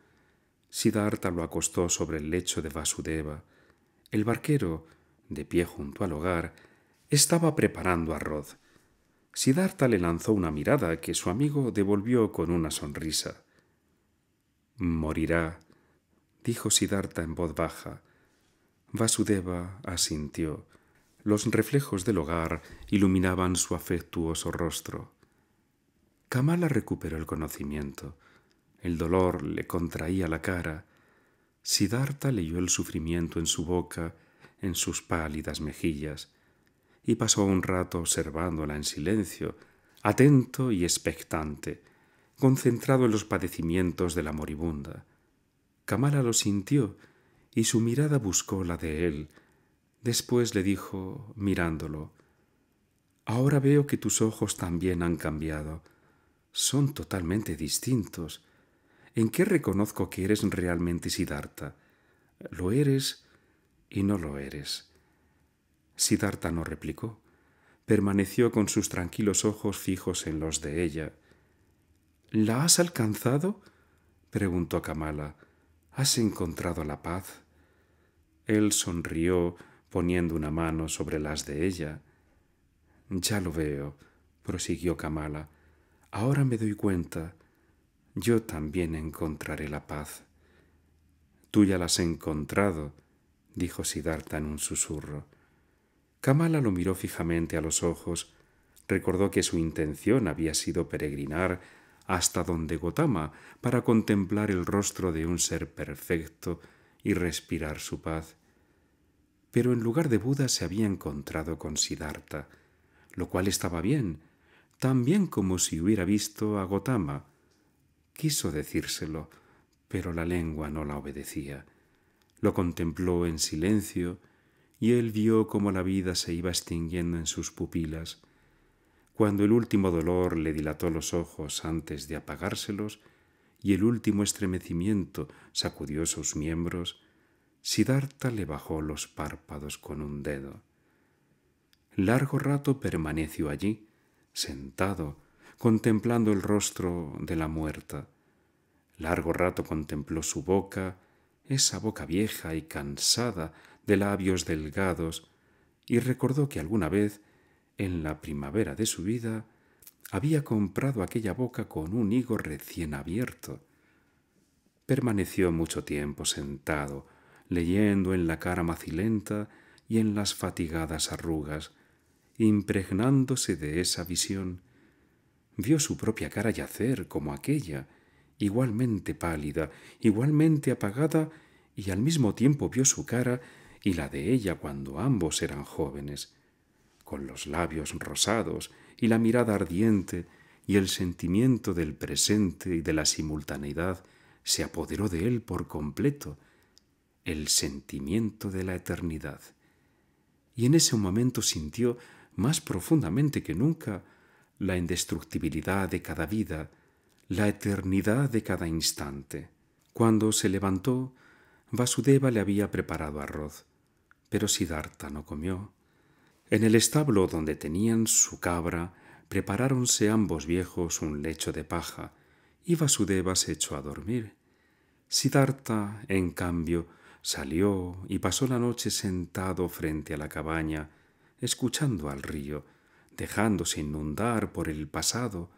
[SPEAKER 1] Siddhartha lo acostó sobre el lecho de Vasudeva, el barquero, de pie junto al hogar, estaba preparando arroz. Siddhartha le lanzó una mirada que su amigo devolvió con una sonrisa. Morirá, dijo Siddhartha en voz baja. Vasudeva asintió. Los reflejos del hogar iluminaban su afectuoso rostro. Kamala recuperó el conocimiento. El dolor le contraía la cara. Siddhartha leyó el sufrimiento en su boca, en sus pálidas mejillas, y pasó un rato observándola en silencio, atento y expectante, concentrado en los padecimientos de la moribunda. Kamala lo sintió y su mirada buscó la de él. Después le dijo, mirándolo, Ahora veo que tus ojos también han cambiado. Son totalmente distintos. ¿En qué reconozco que eres realmente Sidarta? ¿Lo eres y no lo eres? Sidarta no replicó. Permaneció con sus tranquilos ojos fijos en los de ella. ¿La has alcanzado? preguntó Kamala. ¿Has encontrado la paz? Él sonrió poniendo una mano sobre las de ella. Ya lo veo, prosiguió Kamala. Ahora me doy cuenta yo también encontraré la paz. Tú ya la has encontrado, dijo Siddhartha en un susurro. Kamala lo miró fijamente a los ojos, recordó que su intención había sido peregrinar hasta donde Gotama para contemplar el rostro de un ser perfecto y respirar su paz. Pero en lugar de Buda se había encontrado con Siddhartha, lo cual estaba bien, tan bien como si hubiera visto a Gotama, Quiso decírselo, pero la lengua no la obedecía. Lo contempló en silencio y él vio cómo la vida se iba extinguiendo en sus pupilas. Cuando el último dolor le dilató los ojos antes de apagárselos y el último estremecimiento sacudió sus miembros, Siddhartha le bajó los párpados con un dedo. Largo rato permaneció allí, sentado, contemplando el rostro de la muerta. Largo rato contempló su boca, esa boca vieja y cansada de labios delgados, y recordó que alguna vez, en la primavera de su vida, había comprado aquella boca con un higo recién abierto. Permaneció mucho tiempo sentado, leyendo en la cara macilenta y en las fatigadas arrugas, impregnándose de esa visión vio su propia cara yacer como aquella, igualmente pálida, igualmente apagada, y al mismo tiempo vio su cara y la de ella cuando ambos eran jóvenes, con los labios rosados y la mirada ardiente, y el sentimiento del presente y de la simultaneidad se apoderó de él por completo, el sentimiento de la eternidad. Y en ese momento sintió más profundamente que nunca la indestructibilidad de cada vida, la eternidad de cada instante. Cuando se levantó, Vasudeva le había preparado arroz, pero Siddhartha no comió. En el establo donde tenían su cabra, preparáronse ambos viejos un lecho de paja, y Vasudeva se echó a dormir. Siddhartha, en cambio, salió y pasó la noche sentado frente a la cabaña, escuchando al río, dejándose inundar por el pasado,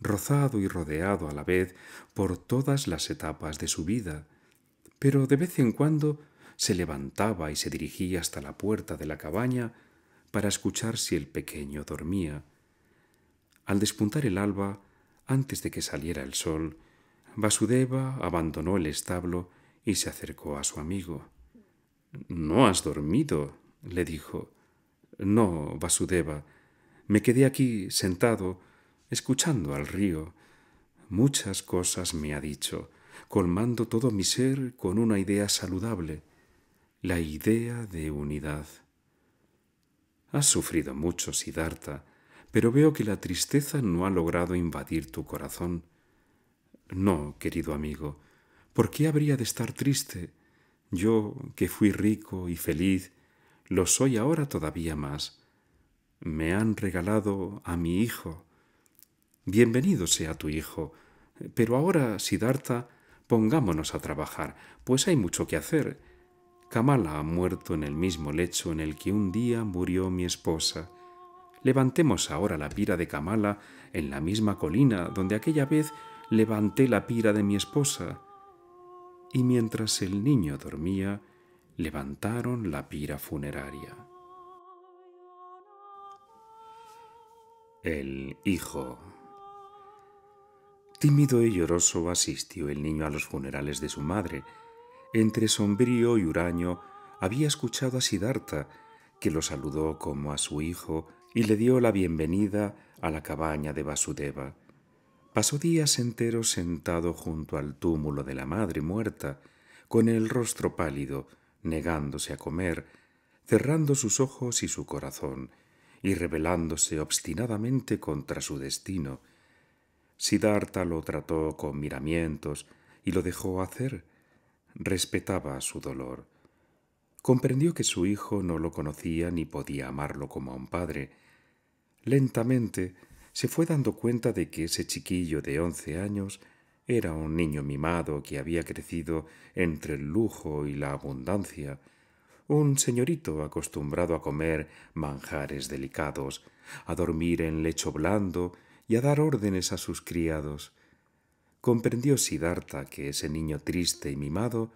[SPEAKER 1] rozado y rodeado a la vez por todas las etapas de su vida, pero de vez en cuando se levantaba y se dirigía hasta la puerta de la cabaña para escuchar si el pequeño dormía. Al despuntar el alba, antes de que saliera el sol, Vasudeva abandonó el establo y se acercó a su amigo. No has dormido, le dijo. No, Vasudeva, me quedé aquí sentado, escuchando al río. Muchas cosas me ha dicho, colmando todo mi ser con una idea saludable, la idea de unidad. Has sufrido mucho, Siddhartha, pero veo que la tristeza no ha logrado invadir tu corazón. No, querido amigo, ¿por qué habría de estar triste? Yo, que fui rico y feliz, lo soy ahora todavía más me han regalado a mi hijo. Bienvenido sea tu hijo. Pero ahora, Siddhartha, pongámonos a trabajar, pues hay mucho que hacer. Kamala ha muerto en el mismo lecho en el que un día murió mi esposa. Levantemos ahora la pira de Kamala en la misma colina donde aquella vez levanté la pira de mi esposa. Y mientras el niño dormía, levantaron la pira funeraria. El hijo. Tímido y lloroso asistió el niño a los funerales de su madre. Entre sombrío y huraño había escuchado a Siddhartha, que lo saludó como a su hijo y le dio la bienvenida a la cabaña de Vasudeva. Pasó días enteros sentado junto al túmulo de la madre muerta, con el rostro pálido, negándose a comer, cerrando sus ojos y su corazón, y rebelándose obstinadamente contra su destino. Siddhartha lo trató con miramientos y lo dejó hacer. Respetaba su dolor. Comprendió que su hijo no lo conocía ni podía amarlo como a un padre. Lentamente se fue dando cuenta de que ese chiquillo de once años era un niño mimado que había crecido entre el lujo y la abundancia, un señorito acostumbrado a comer manjares delicados, a dormir en lecho blando y a dar órdenes a sus criados. Comprendió Sidarta que ese niño triste y mimado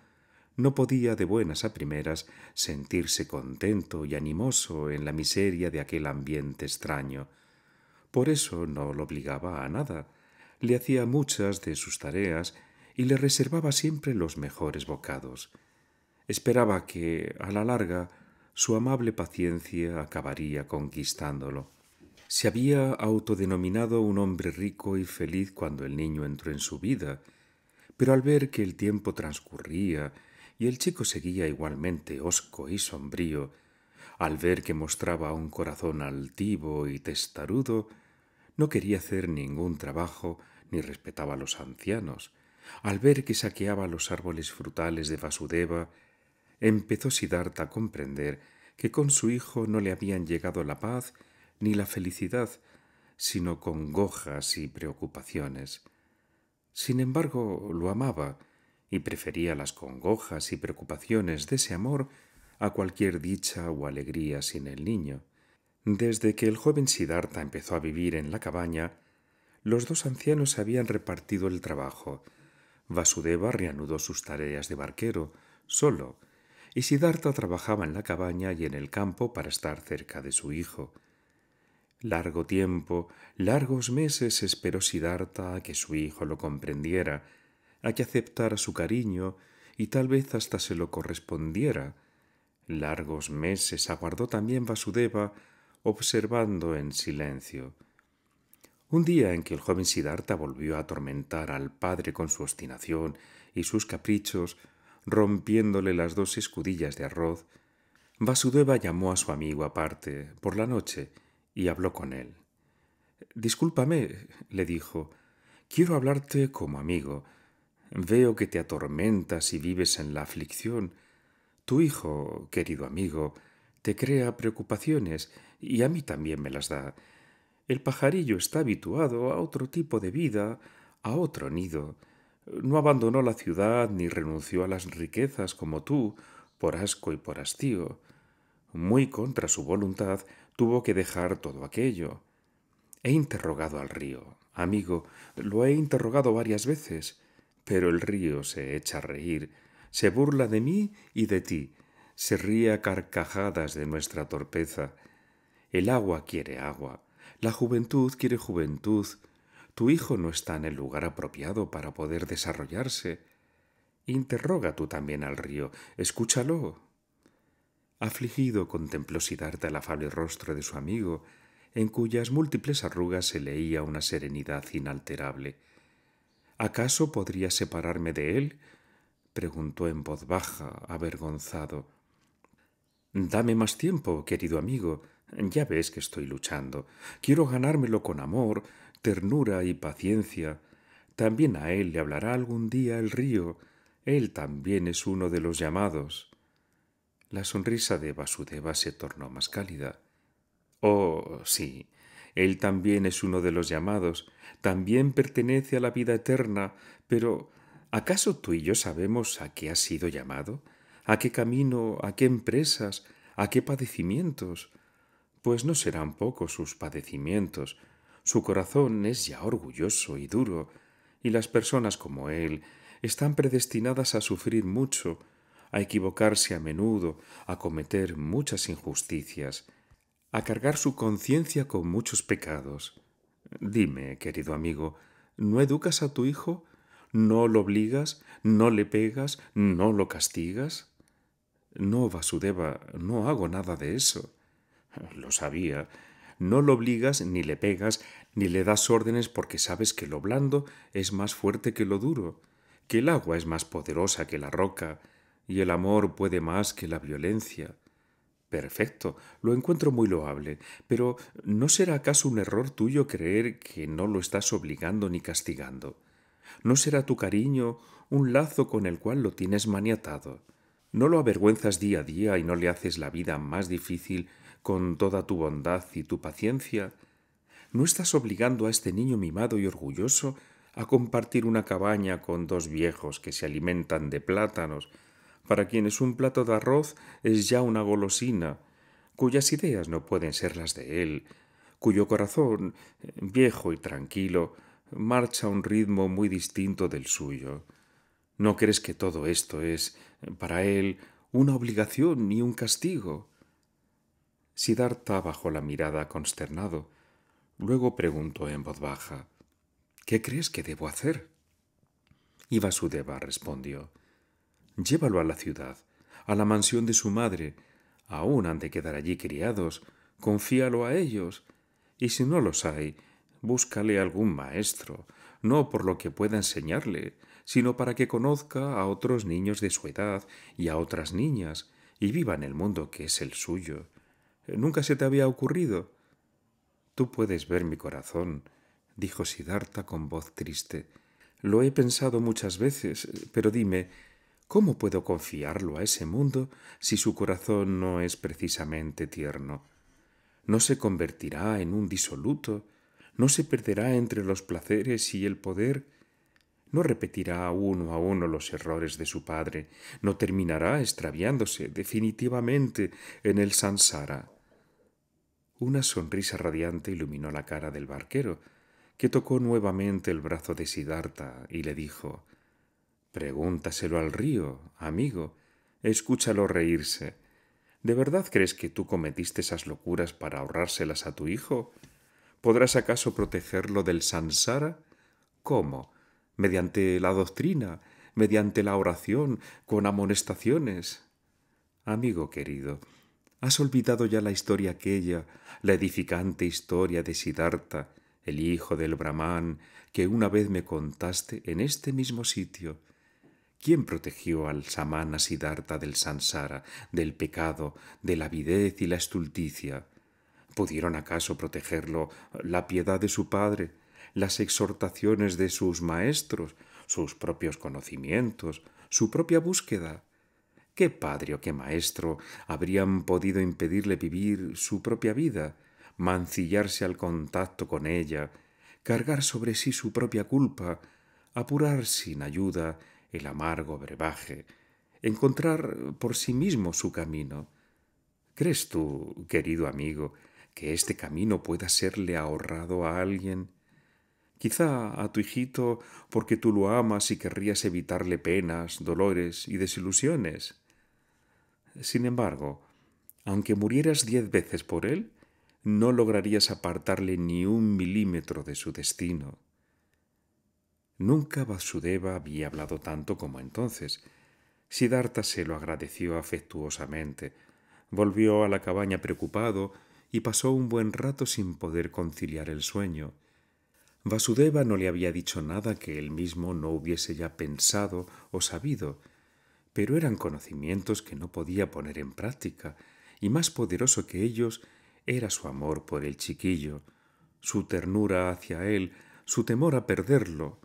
[SPEAKER 1] no podía de buenas a primeras sentirse contento y animoso en la miseria de aquel ambiente extraño. Por eso no lo obligaba a nada, le hacía muchas de sus tareas y le reservaba siempre los mejores bocados. Esperaba que, a la larga, su amable paciencia acabaría conquistándolo. Se había autodenominado un hombre rico y feliz cuando el niño entró en su vida, pero al ver que el tiempo transcurría y el chico seguía igualmente hosco y sombrío, al ver que mostraba un corazón altivo y testarudo, no quería hacer ningún trabajo ni respetaba a los ancianos, al ver que saqueaba los árboles frutales de Vasudeva empezó Siddhartha a comprender que con su hijo no le habían llegado la paz ni la felicidad, sino congojas y preocupaciones. Sin embargo, lo amaba y prefería las congojas y preocupaciones de ese amor a cualquier dicha o alegría sin el niño. Desde que el joven Siddhartha empezó a vivir en la cabaña, los dos ancianos habían repartido el trabajo. Vasudeva reanudó sus tareas de barquero, solo, y Siddhartha trabajaba en la cabaña y en el campo para estar cerca de su hijo. Largo tiempo, largos meses esperó Siddhartha a que su hijo lo comprendiera, a que aceptara su cariño y tal vez hasta se lo correspondiera. Largos meses aguardó también Vasudeva, observando en silencio. Un día en que el joven Siddhartha volvió a atormentar al padre con su obstinación y sus caprichos, rompiéndole las dos escudillas de arroz, Vasudeva llamó a su amigo aparte por la noche y habló con él. Discúlpame, le dijo, quiero hablarte como amigo. Veo que te atormentas y vives en la aflicción. Tu hijo, querido amigo, te crea preocupaciones y a mí también me las da. El pajarillo está habituado a otro tipo de vida, a otro nido. No abandonó la ciudad ni renunció a las riquezas como tú, por asco y por hastío. Muy contra su voluntad tuvo que dejar todo aquello. He interrogado al río. Amigo, lo he interrogado varias veces, pero el río se echa a reír, se burla de mí y de ti, se ríe a carcajadas de nuestra torpeza. El agua quiere agua, la juventud quiere juventud, tu hijo no está en el lugar apropiado para poder desarrollarse. Interroga tú también al río, escúchalo. Afligido contempló templosidad el afable rostro de su amigo, en cuyas múltiples arrugas se leía una serenidad inalterable. ¿Acaso podría separarme de él? preguntó en voz baja, avergonzado. Dame más tiempo, querido amigo. Ya ves que estoy luchando. Quiero ganármelo con amor, ternura y paciencia, también a él le hablará algún día el río, él también es uno de los llamados. La sonrisa de Vasudeva se tornó más cálida. Oh, sí, él también es uno de los llamados, también pertenece a la vida eterna, pero ¿acaso tú y yo sabemos a qué ha sido llamado? ¿A qué camino? ¿A qué empresas? ¿A qué padecimientos? Pues no serán pocos sus padecimientos, su corazón es ya orgulloso y duro, y las personas como él están predestinadas a sufrir mucho, a equivocarse a menudo, a cometer muchas injusticias, a cargar su conciencia con muchos pecados. Dime, querido amigo, ¿no educas a tu hijo? ¿No lo obligas? ¿No le pegas? ¿No lo castigas? No, Vasudeva, no hago nada de eso. Lo sabía, no lo obligas ni le pegas, ni le das órdenes porque sabes que lo blando es más fuerte que lo duro, que el agua es más poderosa que la roca, y el amor puede más que la violencia. Perfecto, lo encuentro muy loable, pero ¿no será acaso un error tuyo creer que no lo estás obligando ni castigando? ¿No será tu cariño un lazo con el cual lo tienes maniatado? ¿No lo avergüenzas día a día y no le haces la vida más difícil con toda tu bondad y tu paciencia, ¿no estás obligando a este niño mimado y orgulloso a compartir una cabaña con dos viejos que se alimentan de plátanos, para quienes un plato de arroz es ya una golosina, cuyas ideas no pueden ser las de él, cuyo corazón, viejo y tranquilo, marcha a un ritmo muy distinto del suyo? ¿No crees que todo esto es, para él, una obligación y un castigo? Siddhartha bajó la mirada consternado. Luego preguntó en voz baja, ¿Qué crees que debo hacer? Y respondió, Llévalo a la ciudad, a la mansión de su madre. Aún han de quedar allí criados, confíalo a ellos. Y si no los hay, búscale algún maestro, no por lo que pueda enseñarle, sino para que conozca a otros niños de su edad y a otras niñas, y viva en el mundo que es el suyo eh, nunca se te había ocurrido. Tú puedes ver mi corazón, dijo Sidarta con voz triste. Lo he pensado muchas veces, pero dime, ¿cómo puedo confiarlo a ese mundo si su corazón no es precisamente tierno? ¿No se convertirá en un disoluto? ¿No se perderá entre los placeres y el poder? ¿No repetirá uno a uno los errores de su padre? ¿No terminará extraviándose definitivamente en el sansara? Una sonrisa radiante iluminó la cara del barquero, que tocó nuevamente el brazo de Sidarta y le dijo Pregúntaselo al río, amigo, escúchalo reírse. ¿De verdad crees que tú cometiste esas locuras para ahorrárselas a tu hijo? ¿Podrás acaso protegerlo del sansara? ¿Cómo? ¿Mediante la doctrina? ¿Mediante la oración? ¿Con amonestaciones? Amigo querido, Has olvidado ya la historia aquella, la edificante historia de Siddhartha, el hijo del Brahman, que una vez me contaste en este mismo sitio. ¿Quién protegió al Samana Siddhartha del Sansara, del pecado, de la avidez y la estulticia? ¿Pudieron acaso protegerlo la piedad de su padre, las exhortaciones de sus maestros, sus propios conocimientos, su propia búsqueda? ¿Qué padre o qué maestro habrían podido impedirle vivir su propia vida, mancillarse al contacto con ella, cargar sobre sí su propia culpa, apurar sin ayuda el amargo brebaje, encontrar por sí mismo su camino? ¿Crees tú, querido amigo, que este camino pueda serle ahorrado a alguien? quizá a tu hijito porque tú lo amas y querrías evitarle penas, dolores y desilusiones. Sin embargo, aunque murieras diez veces por él, no lograrías apartarle ni un milímetro de su destino. Nunca Vasudeva había hablado tanto como entonces. Siddhartha se lo agradeció afectuosamente. Volvió a la cabaña preocupado y pasó un buen rato sin poder conciliar el sueño. Vasudeva no le había dicho nada que él mismo no hubiese ya pensado o sabido, pero eran conocimientos que no podía poner en práctica, y más poderoso que ellos era su amor por el chiquillo, su ternura hacia él, su temor a perderlo.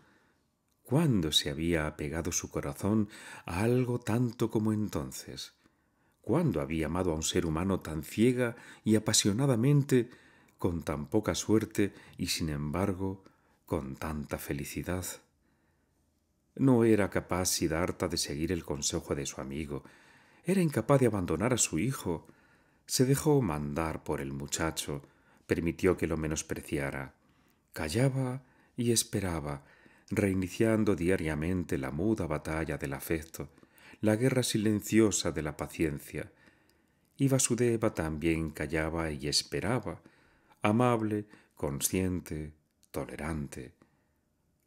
[SPEAKER 1] ¿Cuándo se había apegado su corazón a algo tanto como entonces? ¿Cuándo había amado a un ser humano tan ciega y apasionadamente, con tan poca suerte y sin embargo con tanta felicidad? No era capaz Siddhartha de seguir el consejo de su amigo. Era incapaz de abandonar a su hijo. Se dejó mandar por el muchacho, permitió que lo menospreciara. Callaba y esperaba, reiniciando diariamente la muda batalla del afecto, la guerra silenciosa de la paciencia. Y Vasudeva también callaba y esperaba, amable, consciente, tolerante.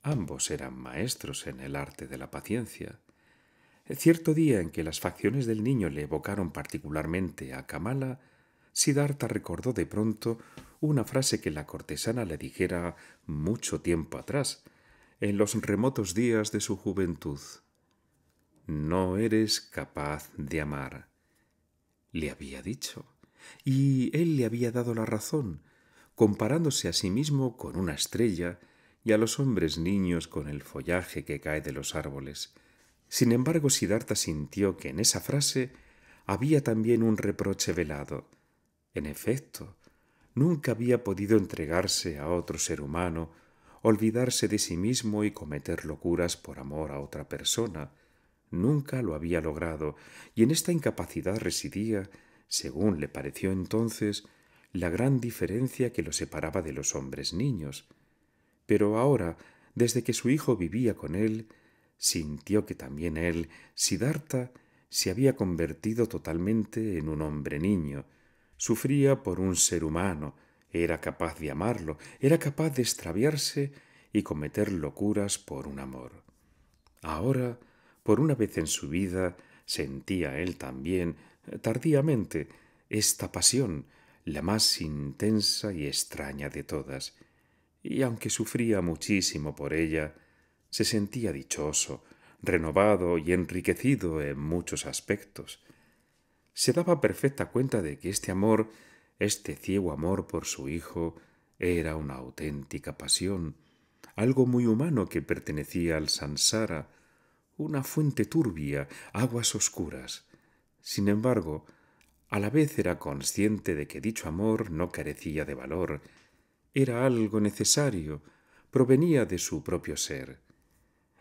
[SPEAKER 1] Ambos eran maestros en el arte de la paciencia. Cierto día en que las facciones del niño le evocaron particularmente a Kamala, Siddhartha recordó de pronto una frase que la cortesana le dijera mucho tiempo atrás, en los remotos días de su juventud. No eres capaz de amar. Le había dicho. Y él le había dado la razón, comparándose a sí mismo con una estrella y a los hombres niños con el follaje que cae de los árboles. Sin embargo, Siddhartha sintió que en esa frase había también un reproche velado. En efecto, nunca había podido entregarse a otro ser humano, olvidarse de sí mismo y cometer locuras por amor a otra persona. Nunca lo había logrado, y en esta incapacidad residía, según le pareció entonces, la gran diferencia que lo separaba de los hombres niños. Pero ahora, desde que su hijo vivía con él, sintió que también él, Siddhartha, se había convertido totalmente en un hombre niño. Sufría por un ser humano, era capaz de amarlo, era capaz de extraviarse y cometer locuras por un amor. Ahora, por una vez en su vida, sentía él también, tardíamente, esta pasión, la más intensa y extraña de todas y aunque sufría muchísimo por ella, se sentía dichoso, renovado y enriquecido en muchos aspectos. Se daba perfecta cuenta de que este amor, este ciego amor por su hijo, era una auténtica pasión, algo muy humano que pertenecía al sansara, una fuente turbia, aguas oscuras. Sin embargo, a la vez era consciente de que dicho amor no carecía de valor, era algo necesario, provenía de su propio ser.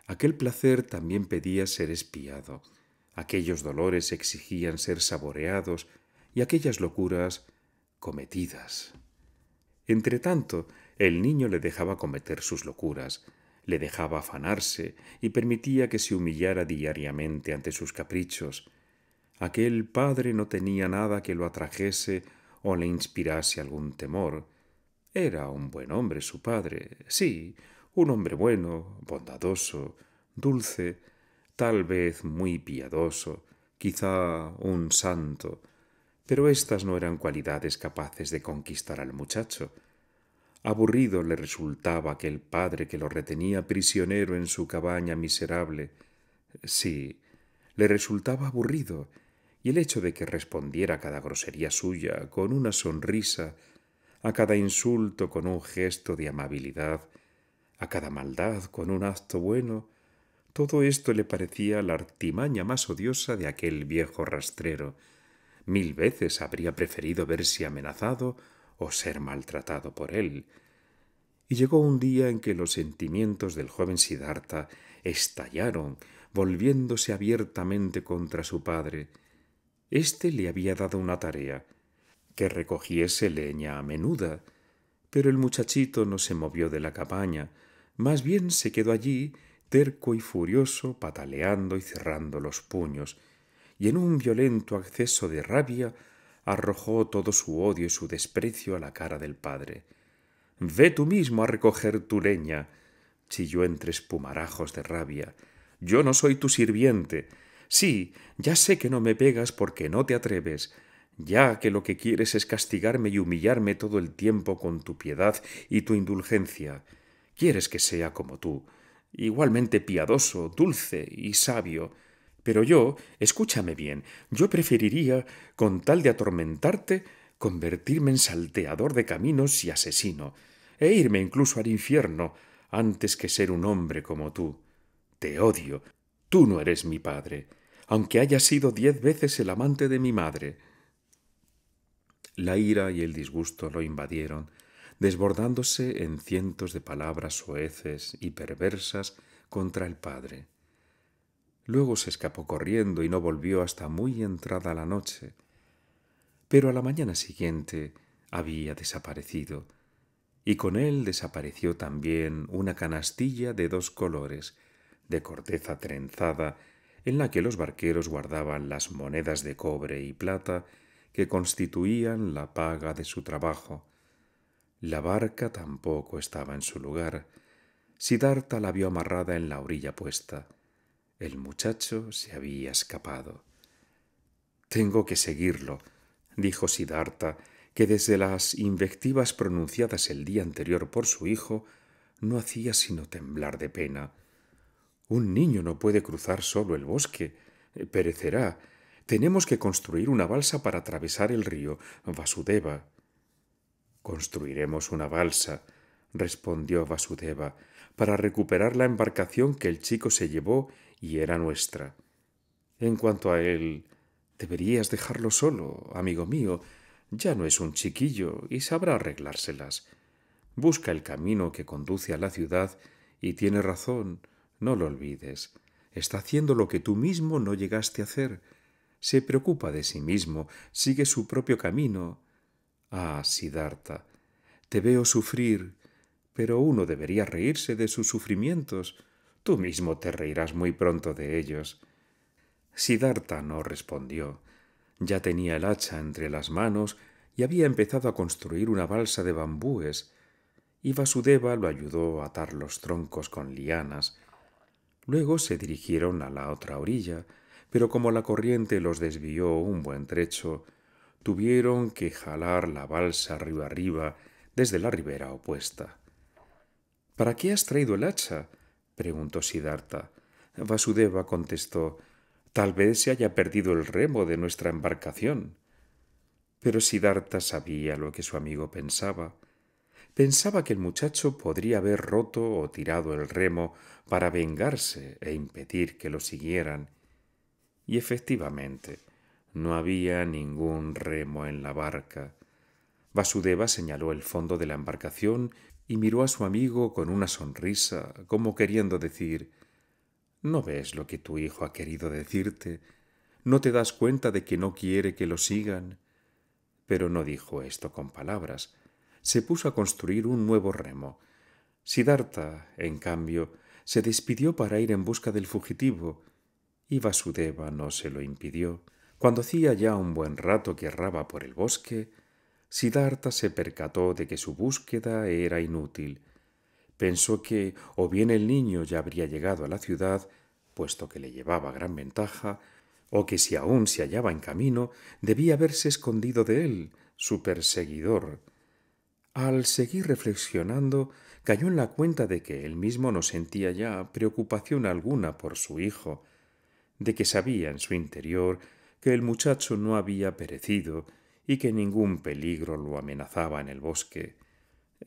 [SPEAKER 1] Aquel placer también pedía ser espiado, aquellos dolores exigían ser saboreados y aquellas locuras cometidas. Entretanto, el niño le dejaba cometer sus locuras, le dejaba afanarse y permitía que se humillara diariamente ante sus caprichos. Aquel padre no tenía nada que lo atrajese o le inspirase algún temor, era un buen hombre su padre, sí, un hombre bueno, bondadoso, dulce, tal vez muy piadoso, quizá un santo, pero estas no eran cualidades capaces de conquistar al muchacho. Aburrido le resultaba aquel padre que lo retenía prisionero en su cabaña miserable. Sí, le resultaba aburrido, y el hecho de que respondiera a cada grosería suya con una sonrisa a cada insulto con un gesto de amabilidad, a cada maldad con un acto bueno, todo esto le parecía la artimaña más odiosa de aquel viejo rastrero. Mil veces habría preferido verse amenazado o ser maltratado por él. Y llegó un día en que los sentimientos del joven Siddhartha estallaron, volviéndose abiertamente contra su padre. Este le había dado una tarea, que recogiese leña a menuda, pero el muchachito no se movió de la cabaña, más bien se quedó allí, terco y furioso, pataleando y cerrando los puños, y en un violento acceso de rabia arrojó todo su odio y su desprecio a la cara del padre. Ve tú mismo a recoger tu leña, chilló entre espumarajos de rabia. Yo no soy tu sirviente. Sí, ya sé que no me pegas porque no te atreves, ya que lo que quieres es castigarme y humillarme todo el tiempo con tu piedad y tu indulgencia. Quieres que sea como tú, igualmente piadoso, dulce y sabio. Pero yo, escúchame bien, yo preferiría, con tal de atormentarte, convertirme en salteador de caminos y asesino, e irme incluso al infierno, antes que ser un hombre como tú. Te odio. Tú no eres mi padre, aunque hayas sido diez veces el amante de mi madre. La ira y el disgusto lo invadieron, desbordándose en cientos de palabras soeces y perversas contra el padre. Luego se escapó corriendo y no volvió hasta muy entrada la noche. Pero a la mañana siguiente había desaparecido, y con él desapareció también una canastilla de dos colores, de corteza trenzada, en la que los barqueros guardaban las monedas de cobre y plata que constituían la paga de su trabajo. La barca tampoco estaba en su lugar. Sidarta la vio amarrada en la orilla puesta. El muchacho se había escapado. Tengo que seguirlo, dijo Sidarta, que desde las invectivas pronunciadas el día anterior por su hijo no hacía sino temblar de pena. Un niño no puede cruzar solo el bosque, perecerá, tenemos que construir una balsa para atravesar el río Vasudeva. Construiremos una balsa, respondió Vasudeva, para recuperar la embarcación que el chico se llevó y era nuestra. En cuanto a él, deberías dejarlo solo, amigo mío. Ya no es un chiquillo y sabrá arreglárselas. Busca el camino que conduce a la ciudad y tiene razón, no lo olvides. Está haciendo lo que tú mismo no llegaste a hacer se preocupa de sí mismo, sigue su propio camino. Ah, Sidarta, te veo sufrir, pero uno debería reírse de sus sufrimientos. Tú mismo te reirás muy pronto de ellos. Sidarta no respondió. Ya tenía el hacha entre las manos y había empezado a construir una balsa de bambúes, y Vasudeva lo ayudó a atar los troncos con lianas. Luego se dirigieron a la otra orilla, pero como la corriente los desvió un buen trecho, tuvieron que jalar la balsa arriba arriba desde la ribera opuesta. ¿Para qué has traído el hacha? preguntó Siddhartha. Vasudeva contestó Tal vez se haya perdido el remo de nuestra embarcación. Pero Siddhartha sabía lo que su amigo pensaba. Pensaba que el muchacho podría haber roto o tirado el remo para vengarse e impedir que lo siguieran, y efectivamente, no había ningún remo en la barca. Vasudeva señaló el fondo de la embarcación y miró a su amigo con una sonrisa, como queriendo decir ¿No ves lo que tu hijo ha querido decirte? ¿No te das cuenta de que no quiere que lo sigan? Pero no dijo esto con palabras. Se puso a construir un nuevo remo. Siddhartha, en cambio, se despidió para ir en busca del fugitivo, y Vasudeva no se lo impidió. Cuando hacía ya un buen rato que erraba por el bosque, Siddhartha se percató de que su búsqueda era inútil. Pensó que o bien el niño ya habría llegado a la ciudad, puesto que le llevaba gran ventaja, o que si aún se hallaba en camino, debía haberse escondido de él, su perseguidor. Al seguir reflexionando, cayó en la cuenta de que él mismo no sentía ya preocupación alguna por su hijo, de que sabía en su interior que el muchacho no había perecido y que ningún peligro lo amenazaba en el bosque.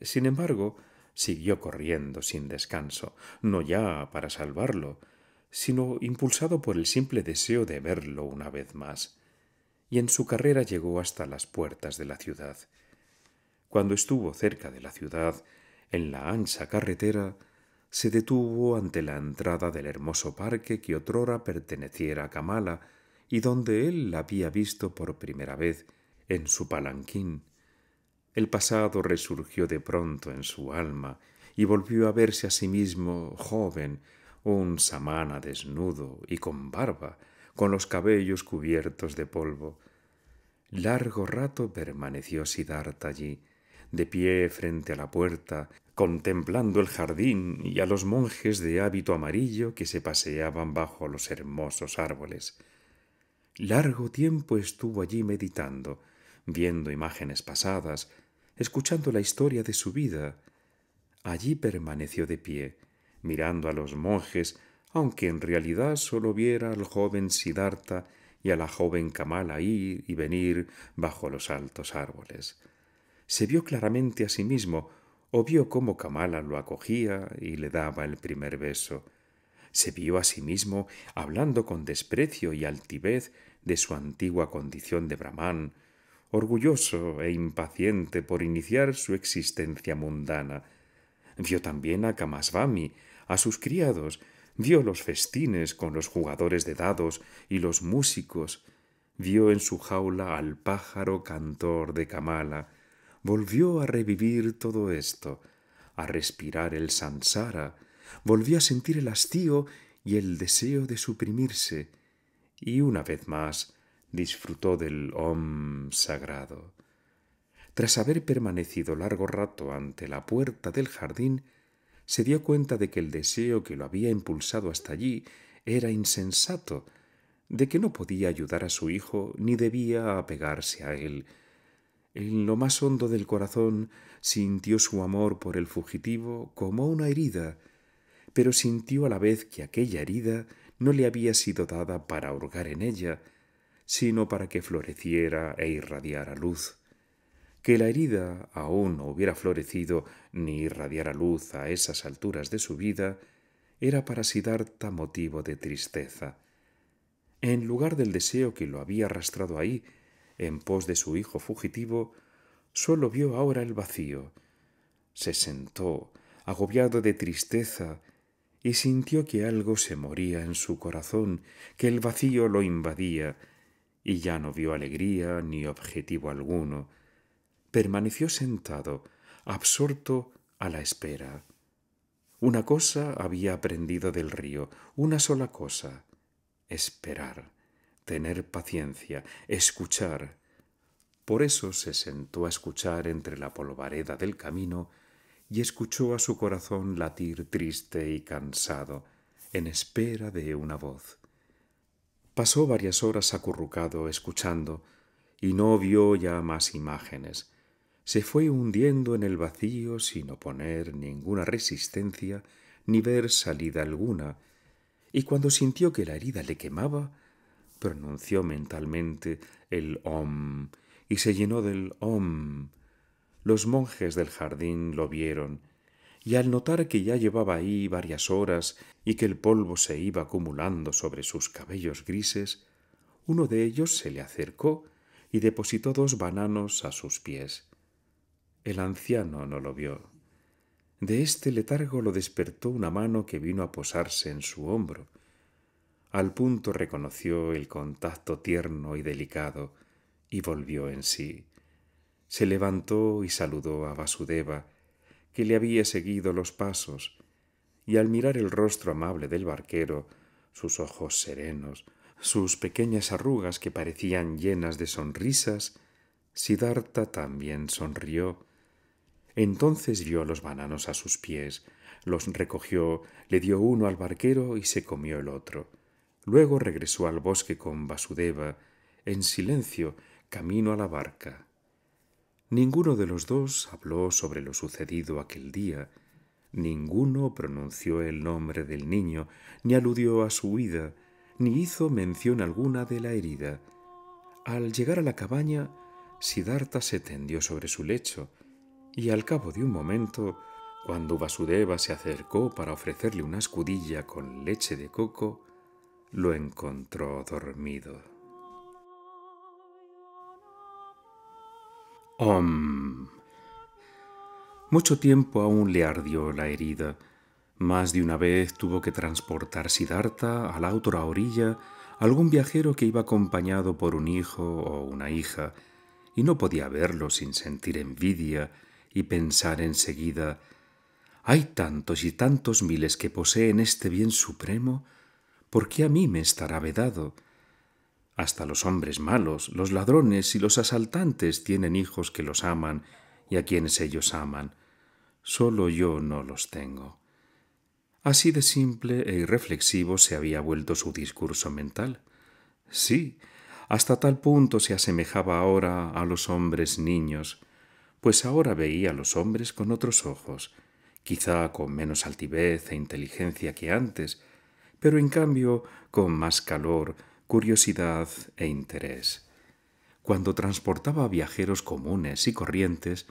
[SPEAKER 1] Sin embargo, siguió corriendo sin descanso, no ya para salvarlo, sino impulsado por el simple deseo de verlo una vez más, y en su carrera llegó hasta las puertas de la ciudad. Cuando estuvo cerca de la ciudad, en la ancha carretera, se detuvo ante la entrada del hermoso parque que otrora perteneciera a Kamala y donde él la había visto por primera vez en su palanquín. El pasado resurgió de pronto en su alma y volvió a verse a sí mismo joven, un samana desnudo y con barba, con los cabellos cubiertos de polvo. Largo rato permaneció Siddhartha allí, de pie frente a la puerta, contemplando el jardín y a los monjes de hábito amarillo que se paseaban bajo los hermosos árboles. Largo tiempo estuvo allí meditando, viendo imágenes pasadas, escuchando la historia de su vida. Allí permaneció de pie, mirando a los monjes, aunque en realidad sólo viera al joven Siddhartha y a la joven Kamala ir y venir bajo los altos árboles. Se vio claramente a sí mismo, o vio cómo Kamala lo acogía y le daba el primer beso. Se vio a sí mismo hablando con desprecio y altivez de su antigua condición de brahman, orgulloso e impaciente por iniciar su existencia mundana. Vio también a Kamasvami, a sus criados, vio los festines con los jugadores de dados y los músicos, vio en su jaula al pájaro cantor de Kamala, volvió a revivir todo esto, a respirar el sansara, volvió a sentir el hastío y el deseo de suprimirse, y una vez más disfrutó del Om sagrado. Tras haber permanecido largo rato ante la puerta del jardín, se dio cuenta de que el deseo que lo había impulsado hasta allí era insensato, de que no podía ayudar a su hijo ni debía apegarse a él, en lo más hondo del corazón sintió su amor por el fugitivo como una herida, pero sintió a la vez que aquella herida no le había sido dada para hurgar en ella, sino para que floreciera e irradiara luz. Que la herida aún no hubiera florecido ni irradiara luz a esas alturas de su vida era para Siddhartha motivo de tristeza. En lugar del deseo que lo había arrastrado ahí, en pos de su hijo fugitivo, sólo vio ahora el vacío. Se sentó, agobiado de tristeza, y sintió que algo se moría en su corazón, que el vacío lo invadía, y ya no vio alegría ni objetivo alguno. Permaneció sentado, absorto a la espera. Una cosa había aprendido del río, una sola cosa, esperar tener paciencia, escuchar. Por eso se sentó a escuchar entre la polvareda del camino y escuchó a su corazón latir triste y cansado, en espera de una voz. Pasó varias horas acurrucado escuchando, y no vio ya más imágenes. Se fue hundiendo en el vacío sin oponer ninguna resistencia ni ver salida alguna, y cuando sintió que la herida le quemaba, pronunció mentalmente el Om y se llenó del Om. Los monjes del jardín lo vieron, y al notar que ya llevaba ahí varias horas y que el polvo se iba acumulando sobre sus cabellos grises, uno de ellos se le acercó y depositó dos bananos a sus pies. El anciano no lo vio. De este letargo lo despertó una mano que vino a posarse en su hombro, al punto reconoció el contacto tierno y delicado y volvió en sí. Se levantó y saludó a Vasudeva, que le había seguido los pasos, y al mirar el rostro amable del barquero, sus ojos serenos, sus pequeñas arrugas que parecían llenas de sonrisas, Siddhartha también sonrió. Entonces vio los bananos a sus pies, los recogió, le dio uno al barquero y se comió el otro. Luego regresó al bosque con Basudeva. en silencio, camino a la barca. Ninguno de los dos habló sobre lo sucedido aquel día, ninguno pronunció el nombre del niño, ni aludió a su huida, ni hizo mención alguna de la herida. Al llegar a la cabaña, Siddhartha se tendió sobre su lecho, y al cabo de un momento, cuando Basudeva se acercó para ofrecerle una escudilla con leche de coco, lo encontró dormido. Om. Mucho tiempo aún le ardió la herida. Más de una vez tuvo que transportar Sidarta a la otra orilla algún viajero que iba acompañado por un hijo o una hija, y no podía verlo sin sentir envidia y pensar enseguida hay tantos y tantos miles que poseen este bien supremo ¿por qué a mí me estará vedado? Hasta los hombres malos, los ladrones y los asaltantes tienen hijos que los aman y a quienes ellos aman. Solo yo no los tengo. Así de simple e irreflexivo se había vuelto su discurso mental. Sí, hasta tal punto se asemejaba ahora a los hombres niños, pues ahora veía a los hombres con otros ojos, quizá con menos altivez e inteligencia que antes, pero en cambio con más calor, curiosidad e interés. Cuando transportaba viajeros comunes y corrientes,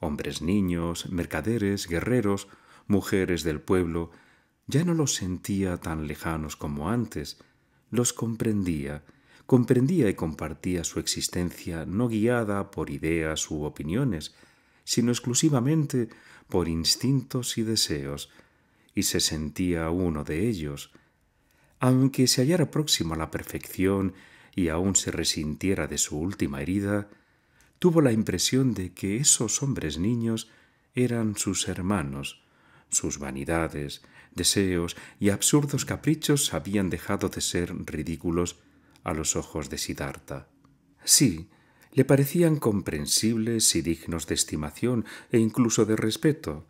[SPEAKER 1] hombres niños, mercaderes, guerreros, mujeres del pueblo, ya no los sentía tan lejanos como antes, los comprendía, comprendía y compartía su existencia no guiada por ideas u opiniones, sino exclusivamente por instintos y deseos, y se sentía uno de ellos, aunque se hallara próximo a la perfección y aún se resintiera de su última herida, tuvo la impresión de que esos hombres niños eran sus hermanos, sus vanidades, deseos y absurdos caprichos habían dejado de ser ridículos a los ojos de Siddhartha. Sí, le parecían comprensibles y dignos de estimación e incluso de respeto.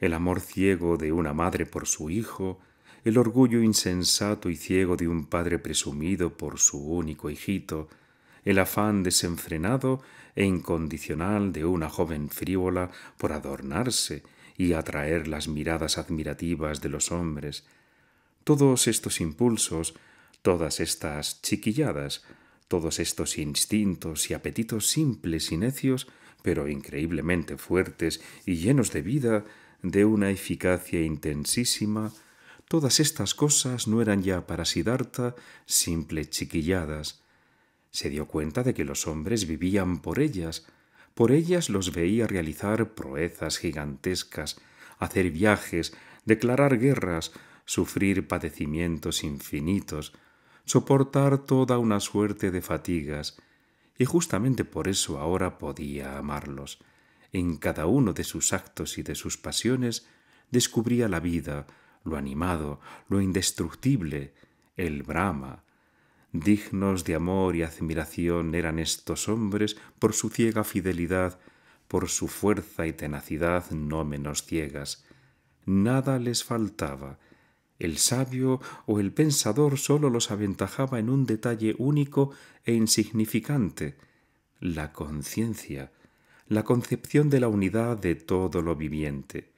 [SPEAKER 1] El amor ciego de una madre por su hijo, el orgullo insensato y ciego de un padre presumido por su único hijito, el afán desenfrenado e incondicional de una joven frívola por adornarse y atraer las miradas admirativas de los hombres. Todos estos impulsos, todas estas chiquilladas, todos estos instintos y apetitos simples y necios, pero increíblemente fuertes y llenos de vida, de una eficacia intensísima, Todas estas cosas no eran ya para Siddhartha simples chiquilladas. Se dio cuenta de que los hombres vivían por ellas, por ellas los veía realizar proezas gigantescas, hacer viajes, declarar guerras, sufrir padecimientos infinitos, soportar toda una suerte de fatigas, y justamente por eso ahora podía amarlos. En cada uno de sus actos y de sus pasiones descubría la vida, lo animado, lo indestructible, el Brahma. Dignos de amor y admiración eran estos hombres por su ciega fidelidad, por su fuerza y tenacidad no menos ciegas. Nada les faltaba. El sabio o el pensador sólo los aventajaba en un detalle único e insignificante, la conciencia, la concepción de la unidad de todo lo viviente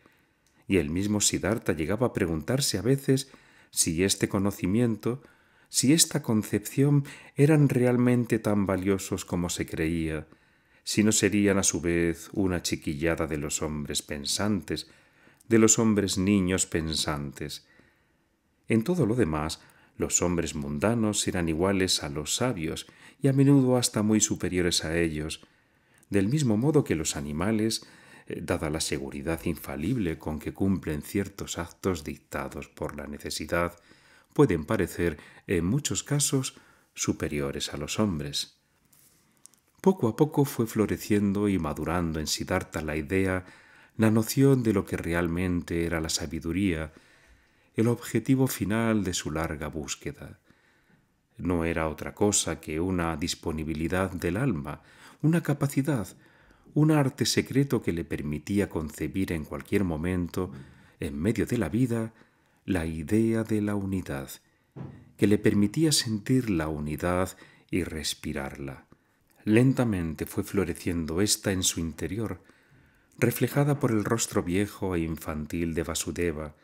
[SPEAKER 1] y el mismo Siddhartha llegaba a preguntarse a veces si este conocimiento, si esta concepción eran realmente tan valiosos como se creía, si no serían a su vez una chiquillada de los hombres pensantes, de los hombres niños pensantes. En todo lo demás, los hombres mundanos eran iguales a los sabios y a menudo hasta muy superiores a ellos, del mismo modo que los animales eh, dada la seguridad infalible con que cumplen ciertos actos dictados por la necesidad, pueden parecer, en muchos casos, superiores a los hombres. Poco a poco fue floreciendo y madurando en Siddhartha la idea, la noción de lo que realmente era la sabiduría, el objetivo final de su larga búsqueda. No era otra cosa que una disponibilidad del alma, una capacidad, un arte secreto que le permitía concebir en cualquier momento, en medio de la vida, la idea de la unidad, que le permitía sentir la unidad y respirarla. Lentamente fue floreciendo ésta en su interior, reflejada por el rostro viejo e infantil de Vasudeva,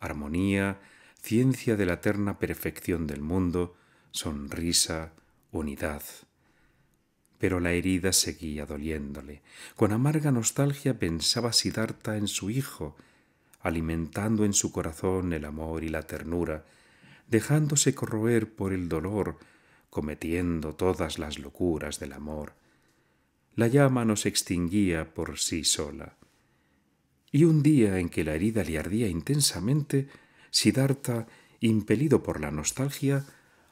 [SPEAKER 1] armonía, ciencia de la eterna perfección del mundo, sonrisa, unidad pero la herida seguía doliéndole. Con amarga nostalgia pensaba Sidarta en su hijo, alimentando en su corazón el amor y la ternura, dejándose corroer por el dolor, cometiendo todas las locuras del amor. La llama no se extinguía por sí sola. Y un día en que la herida le ardía intensamente, Sidarta, impelido por la nostalgia,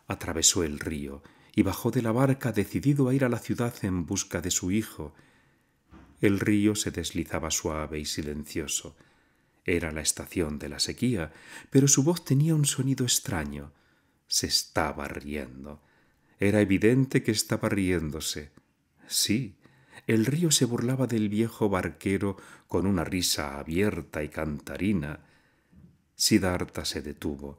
[SPEAKER 1] atravesó el río y bajó de la barca decidido a ir a la ciudad en busca de su hijo. El río se deslizaba suave y silencioso. Era la estación de la sequía, pero su voz tenía un sonido extraño. Se estaba riendo. Era evidente que estaba riéndose. Sí, el río se burlaba del viejo barquero con una risa abierta y cantarina. Siddhartha se detuvo,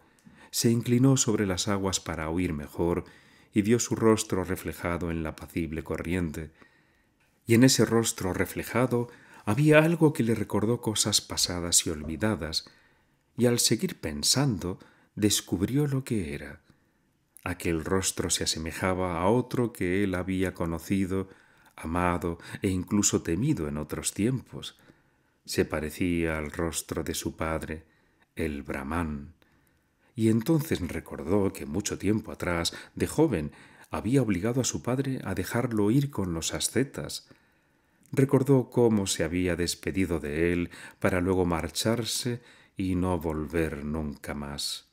[SPEAKER 1] se inclinó sobre las aguas para oír mejor y vio su rostro reflejado en la apacible corriente. Y en ese rostro reflejado había algo que le recordó cosas pasadas y olvidadas, y al seguir pensando descubrió lo que era. Aquel rostro se asemejaba a otro que él había conocido, amado e incluso temido en otros tiempos. Se parecía al rostro de su padre, el Brahman y entonces recordó que mucho tiempo atrás, de joven, había obligado a su padre a dejarlo ir con los ascetas. Recordó cómo se había despedido de él para luego marcharse y no volver nunca más.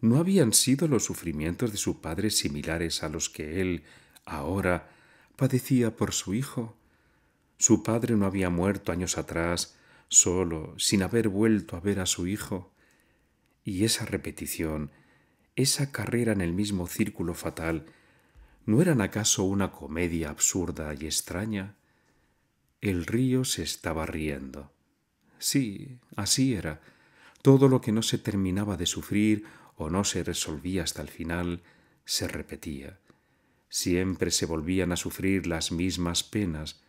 [SPEAKER 1] ¿No habían sido los sufrimientos de su padre similares a los que él, ahora, padecía por su hijo? Su padre no había muerto años atrás, solo, sin haber vuelto a ver a su hijo. Y esa repetición, esa carrera en el mismo círculo fatal, ¿no eran acaso una comedia absurda y extraña? El río se estaba riendo. Sí, así era. Todo lo que no se terminaba de sufrir o no se resolvía hasta el final, se repetía. Siempre se volvían a sufrir las mismas penas,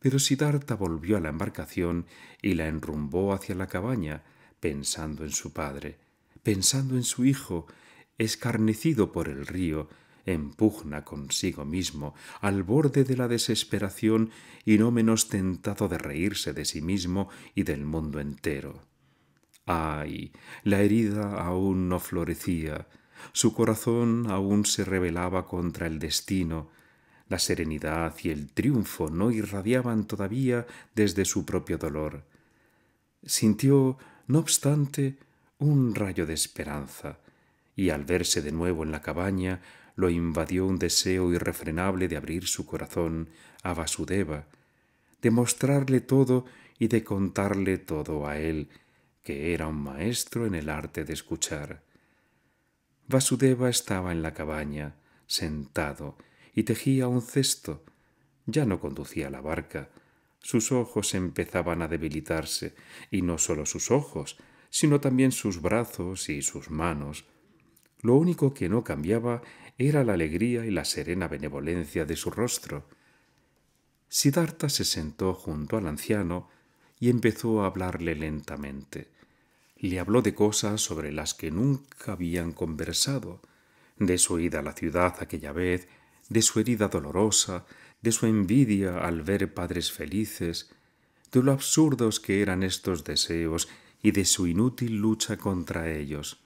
[SPEAKER 1] pero Siddhartha volvió a la embarcación y la enrumbó hacia la cabaña, pensando en su padre, pensando en su hijo, escarnecido por el río, en pugna consigo mismo, al borde de la desesperación y no menos tentado de reírse de sí mismo y del mundo entero. Ay, la herida aún no florecía, su corazón aún se rebelaba contra el destino, la serenidad y el triunfo no irradiaban todavía desde su propio dolor. Sintió no obstante, un rayo de esperanza, y al verse de nuevo en la cabaña, lo invadió un deseo irrefrenable de abrir su corazón a Vasudeva, de mostrarle todo y de contarle todo a él, que era un maestro en el arte de escuchar. Vasudeva estaba en la cabaña, sentado, y tejía un cesto. Ya no conducía la barca, sus ojos empezaban a debilitarse, y no solo sus ojos, sino también sus brazos y sus manos. Lo único que no cambiaba era la alegría y la serena benevolencia de su rostro. Siddhartha se sentó junto al anciano y empezó a hablarle lentamente. Le habló de cosas sobre las que nunca habían conversado, de su ida a la ciudad aquella vez, de su herida dolorosa, de su envidia al ver padres felices, de lo absurdos que eran estos deseos y de su inútil lucha contra ellos.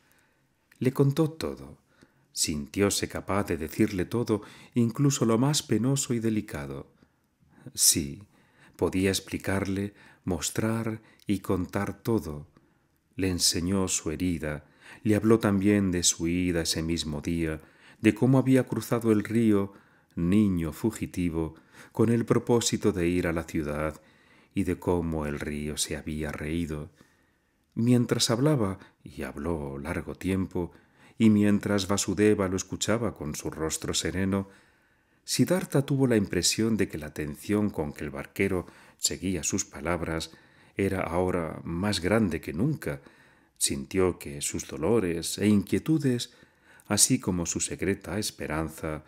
[SPEAKER 1] Le contó todo. Sintióse capaz de decirle todo, incluso lo más penoso y delicado. Sí, podía explicarle, mostrar y contar todo. Le enseñó su herida, le habló también de su ida ese mismo día, de cómo había cruzado el río, niño fugitivo, con el propósito de ir a la ciudad y de cómo el río se había reído. Mientras hablaba, y habló largo tiempo, y mientras Vasudeva lo escuchaba con su rostro sereno, Siddhartha tuvo la impresión de que la atención con que el barquero seguía sus palabras era ahora más grande que nunca. Sintió que sus dolores e inquietudes, así como su secreta esperanza,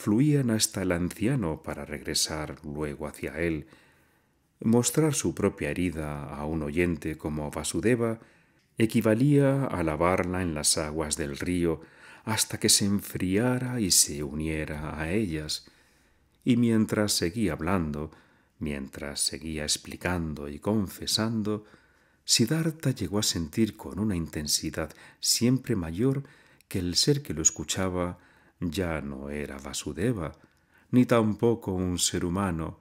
[SPEAKER 1] fluían hasta el anciano para regresar luego hacia él. Mostrar su propia herida a un oyente como Vasudeva equivalía a lavarla en las aguas del río hasta que se enfriara y se uniera a ellas. Y mientras seguía hablando, mientras seguía explicando y confesando, Siddhartha llegó a sentir con una intensidad siempre mayor que el ser que lo escuchaba ya no era Vasudeva, ni tampoco un ser humano,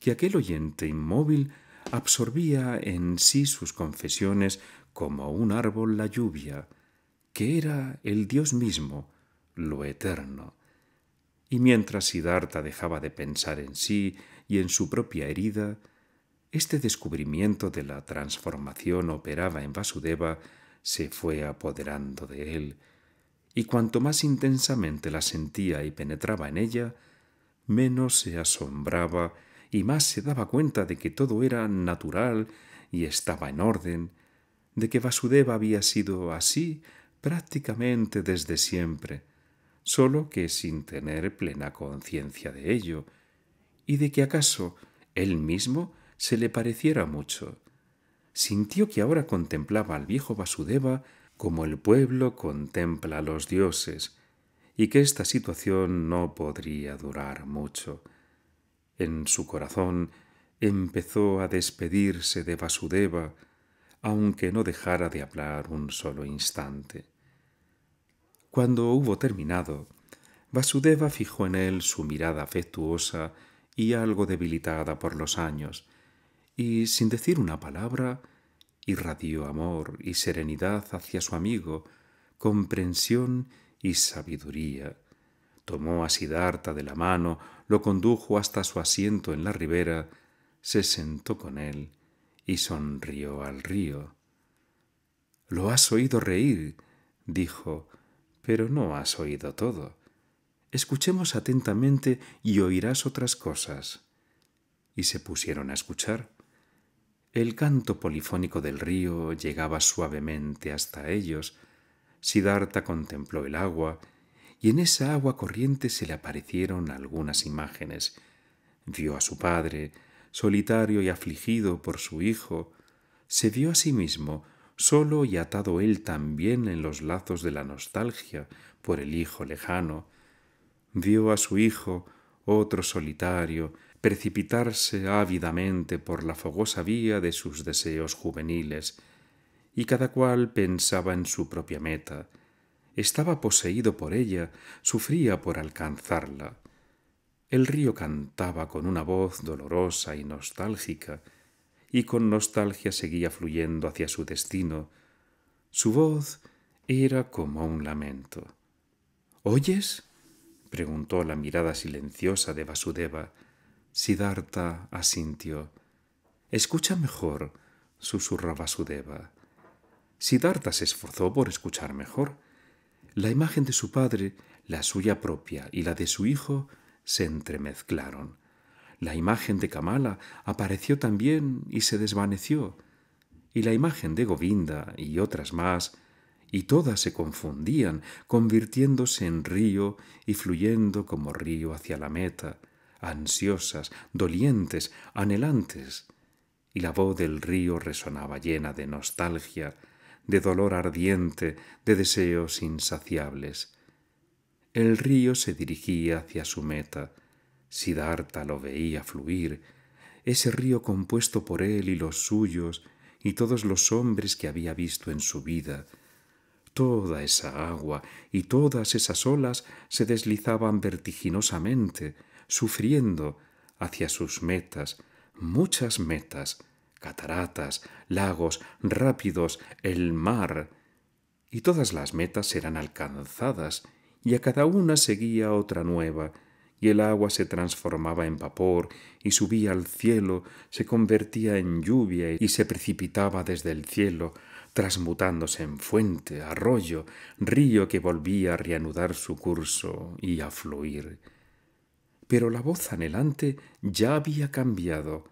[SPEAKER 1] que aquel oyente inmóvil absorbía en sí sus confesiones como un árbol la lluvia, que era el Dios mismo, lo eterno. Y mientras Siddhartha dejaba de pensar en sí y en su propia herida, este descubrimiento de la transformación operaba en Vasudeva se fue apoderando de él, y cuanto más intensamente la sentía y penetraba en ella, menos se asombraba y más se daba cuenta de que todo era natural y estaba en orden, de que Vasudeva había sido así prácticamente desde siempre, solo que sin tener plena conciencia de ello, y de que acaso él mismo se le pareciera mucho. Sintió que ahora contemplaba al viejo Vasudeva como el pueblo contempla a los dioses, y que esta situación no podría durar mucho. En su corazón empezó a despedirse de Vasudeva, aunque no dejara de hablar un solo instante. Cuando hubo terminado, Vasudeva fijó en él su mirada afectuosa y algo debilitada por los años, y sin decir una palabra, irradió amor y serenidad hacia su amigo, comprensión y sabiduría. Tomó a Sidarta de la mano, lo condujo hasta su asiento en la ribera, se sentó con él y sonrió al río. Lo has oído reír, dijo, pero no has oído todo. Escuchemos atentamente y oirás otras cosas. Y se pusieron a escuchar. El canto polifónico del río llegaba suavemente hasta ellos. Siddhartha contempló el agua, y en esa agua corriente se le aparecieron algunas imágenes. Vio a su padre, solitario y afligido por su hijo. Se vio a sí mismo, solo y atado él también en los lazos de la nostalgia por el hijo lejano. Vio a su hijo, otro solitario, precipitarse ávidamente por la fogosa vía de sus deseos juveniles, y cada cual pensaba en su propia meta, estaba poseído por ella, sufría por alcanzarla. El río cantaba con una voz dolorosa y nostálgica, y con nostalgia seguía fluyendo hacia su destino. Su voz era como un lamento. ¿Oyes? preguntó la mirada silenciosa de Basudeva Siddhartha asintió. Escucha mejor, —susurraba Sudeva. Siddhartha se esforzó por escuchar mejor. La imagen de su padre, la suya propia y la de su hijo se entremezclaron. La imagen de Kamala apareció también y se desvaneció, y la imagen de Govinda y otras más, y todas se confundían, convirtiéndose en río y fluyendo como río hacia la meta ansiosas, dolientes, anhelantes, y la voz del río resonaba llena de nostalgia, de dolor ardiente, de deseos insaciables. El río se dirigía hacia su meta. Siddhartha lo veía fluir, ese río compuesto por él y los suyos y todos los hombres que había visto en su vida. Toda esa agua y todas esas olas se deslizaban vertiginosamente, sufriendo hacia sus metas, muchas metas, cataratas, lagos, rápidos, el mar. Y todas las metas eran alcanzadas, y a cada una seguía otra nueva, y el agua se transformaba en vapor, y subía al cielo, se convertía en lluvia, y se precipitaba desde el cielo, transmutándose en fuente, arroyo, río que volvía a reanudar su curso y a fluir pero la voz anhelante ya había cambiado.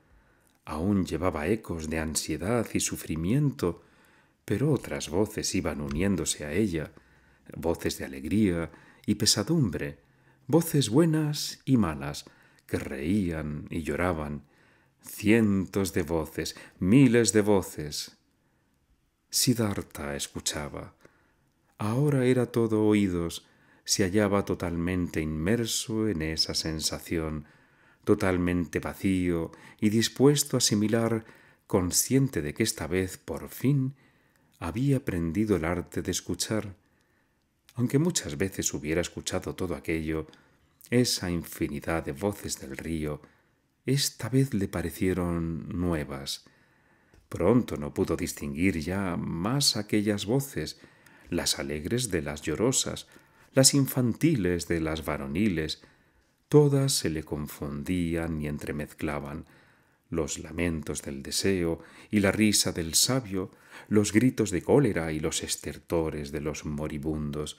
[SPEAKER 1] Aún llevaba ecos de ansiedad y sufrimiento, pero otras voces iban uniéndose a ella, voces de alegría y pesadumbre, voces buenas y malas, que reían y lloraban, cientos de voces, miles de voces. Siddhartha escuchaba. Ahora era todo oídos, se hallaba totalmente inmerso en esa sensación, totalmente vacío y dispuesto a asimilar, consciente de que esta vez, por fin, había aprendido el arte de escuchar. Aunque muchas veces hubiera escuchado todo aquello, esa infinidad de voces del río, esta vez le parecieron nuevas. Pronto no pudo distinguir ya más aquellas voces, las alegres de las llorosas, las infantiles de las varoniles, todas se le confundían y entremezclaban, los lamentos del deseo y la risa del sabio, los gritos de cólera y los estertores de los moribundos,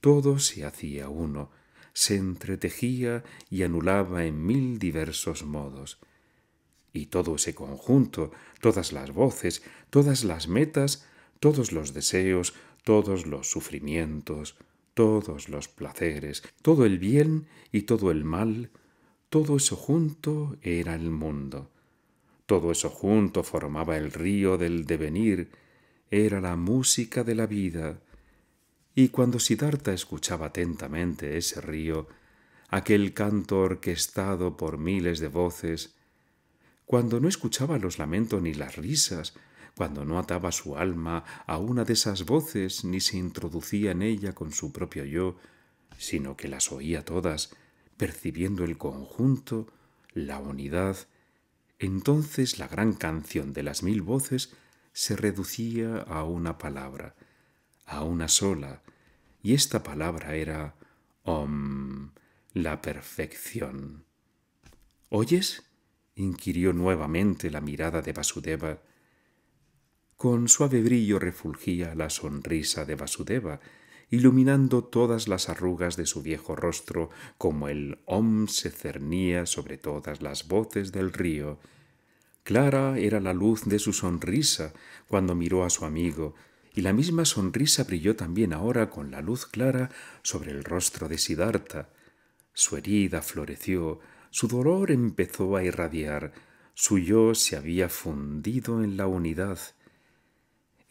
[SPEAKER 1] todo se hacía uno, se entretejía y anulaba en mil diversos modos. Y todo ese conjunto, todas las voces, todas las metas, todos los deseos, todos los sufrimientos, todos los placeres, todo el bien y todo el mal, todo eso junto era el mundo. Todo eso junto formaba el río del devenir, era la música de la vida. Y cuando Siddhartha escuchaba atentamente ese río, aquel canto orquestado por miles de voces, cuando no escuchaba los lamentos ni las risas, cuando no ataba su alma a una de esas voces ni se introducía en ella con su propio yo, sino que las oía todas, percibiendo el conjunto, la unidad, entonces la gran canción de las mil voces se reducía a una palabra, a una sola, y esta palabra era Om, la perfección. ¿Oyes? inquirió nuevamente la mirada de Vasudeva con suave brillo refulgía la sonrisa de Vasudeva, iluminando todas las arrugas de su viejo rostro como el om se cernía sobre todas las voces del río. Clara era la luz de su sonrisa cuando miró a su amigo, y la misma sonrisa brilló también ahora con la luz clara sobre el rostro de Siddhartha. Su herida floreció, su dolor empezó a irradiar, su yo se había fundido en la unidad,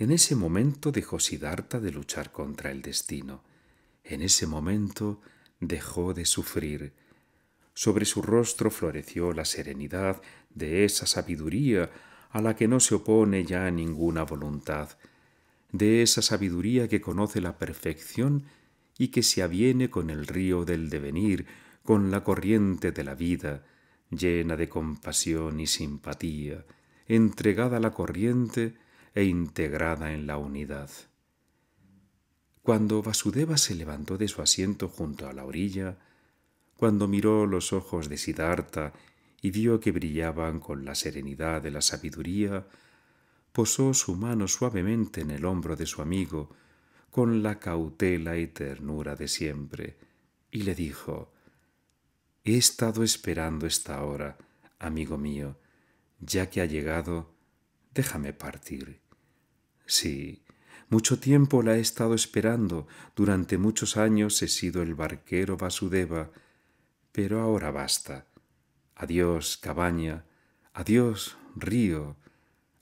[SPEAKER 1] en ese momento dejó Sidarta de luchar contra el destino. En ese momento dejó de sufrir. Sobre su rostro floreció la serenidad de esa sabiduría a la que no se opone ya ninguna voluntad, de esa sabiduría que conoce la perfección y que se aviene con el río del devenir, con la corriente de la vida, llena de compasión y simpatía, entregada a la corriente e integrada en la unidad. Cuando Vasudeva se levantó de su asiento junto a la orilla, cuando miró los ojos de Siddhartha y vio que brillaban con la serenidad de la sabiduría, posó su mano suavemente en el hombro de su amigo, con la cautela y ternura de siempre, y le dijo, He estado esperando esta hora, amigo mío, ya que ha llegado, déjame partir. Sí, mucho tiempo la he estado esperando, durante muchos años he sido el barquero Vasudeva, pero ahora basta. Adiós, cabaña, adiós, río,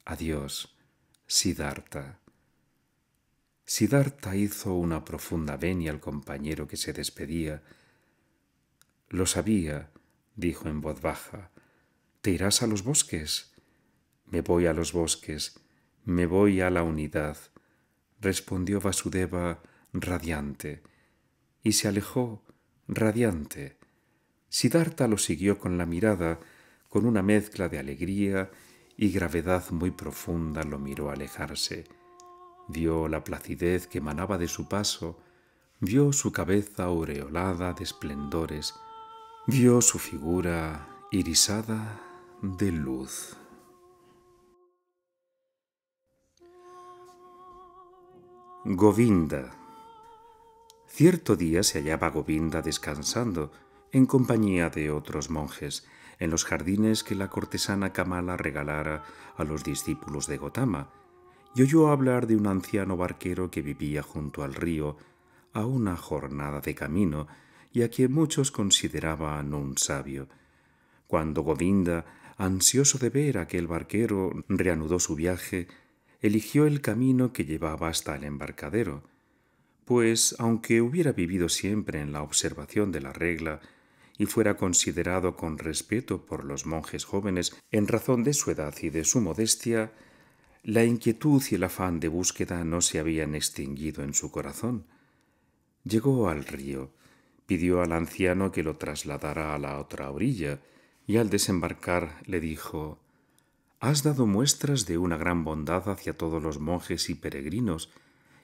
[SPEAKER 1] adiós, Sidarta. Sidarta hizo una profunda venia al compañero que se despedía. Lo sabía, dijo en voz baja. Te irás a los bosques. Me voy a los bosques me voy a la unidad, respondió Vasudeva radiante, y se alejó radiante. Siddhartha lo siguió con la mirada, con una mezcla de alegría y gravedad muy profunda lo miró alejarse. Vio la placidez que emanaba de su paso, vio su cabeza aureolada de esplendores, vio su figura irisada de luz. Govinda. Cierto día se hallaba Govinda descansando, en compañía de otros monjes, en los jardines que la cortesana Kamala regalara a los discípulos de Gotama, y oyó hablar de un anciano barquero que vivía junto al río, a una jornada de camino, y a quien muchos consideraban un sabio. Cuando Govinda, ansioso de ver a aquel barquero, reanudó su viaje, eligió el camino que llevaba hasta el embarcadero, pues aunque hubiera vivido siempre en la observación de la regla y fuera considerado con respeto por los monjes jóvenes en razón de su edad y de su modestia, la inquietud y el afán de búsqueda no se habían extinguido en su corazón. Llegó al río, pidió al anciano que lo trasladara a la otra orilla, y al desembarcar le dijo has dado muestras de una gran bondad hacia todos los monjes y peregrinos,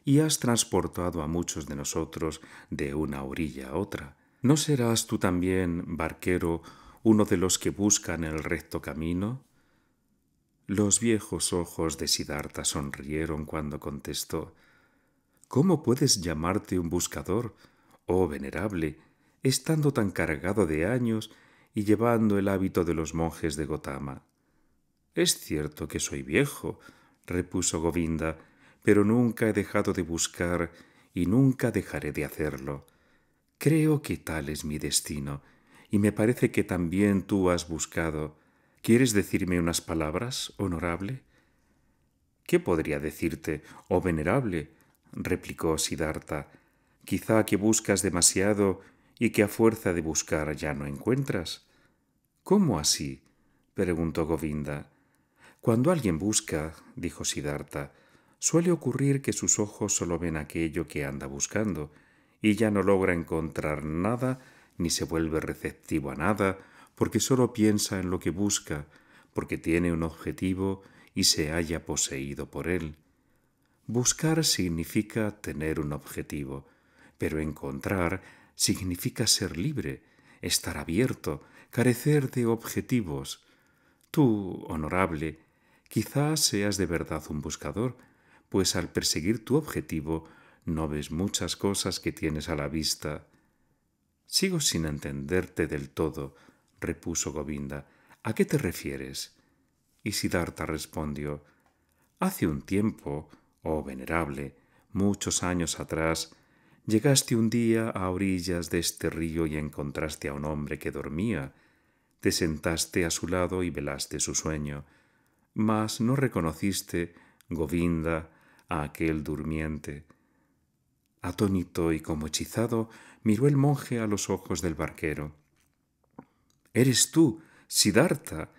[SPEAKER 1] y has transportado a muchos de nosotros de una orilla a otra. ¿No serás tú también, barquero, uno de los que buscan el recto camino? Los viejos ojos de Siddhartha sonrieron cuando contestó ¿Cómo puedes llamarte un buscador, oh venerable, estando tan cargado de años y llevando el hábito de los monjes de Gotama? Es cierto que soy viejo, repuso Govinda, pero nunca he dejado de buscar y nunca dejaré de hacerlo. Creo que tal es mi destino, y me parece que también tú has buscado. ¿Quieres decirme unas palabras, honorable? ¿Qué podría decirte, oh venerable? replicó Siddhartha. Quizá que buscas demasiado y que a fuerza de buscar ya no encuentras. ¿Cómo así? preguntó Govinda. Cuando alguien busca, dijo Siddhartha, suele ocurrir que sus ojos solo ven aquello que anda buscando, y ya no logra encontrar nada, ni se vuelve receptivo a nada, porque solo piensa en lo que busca, porque tiene un objetivo y se haya poseído por él. Buscar significa tener un objetivo, pero encontrar significa ser libre, estar abierto, carecer de objetivos. Tú, honorable, Quizás seas de verdad un buscador, pues al perseguir tu objetivo no ves muchas cosas que tienes a la vista. Sigo sin entenderte del todo, repuso Govinda. ¿A qué te refieres? Y Siddhartha respondió Hace un tiempo, oh venerable, muchos años atrás, llegaste un día a orillas de este río y encontraste a un hombre que dormía. Te sentaste a su lado y velaste su sueño mas no reconociste, Govinda, a aquel durmiente. Atónito y como hechizado, miró el monje a los ojos del barquero. ¿Eres tú, Siddhartha?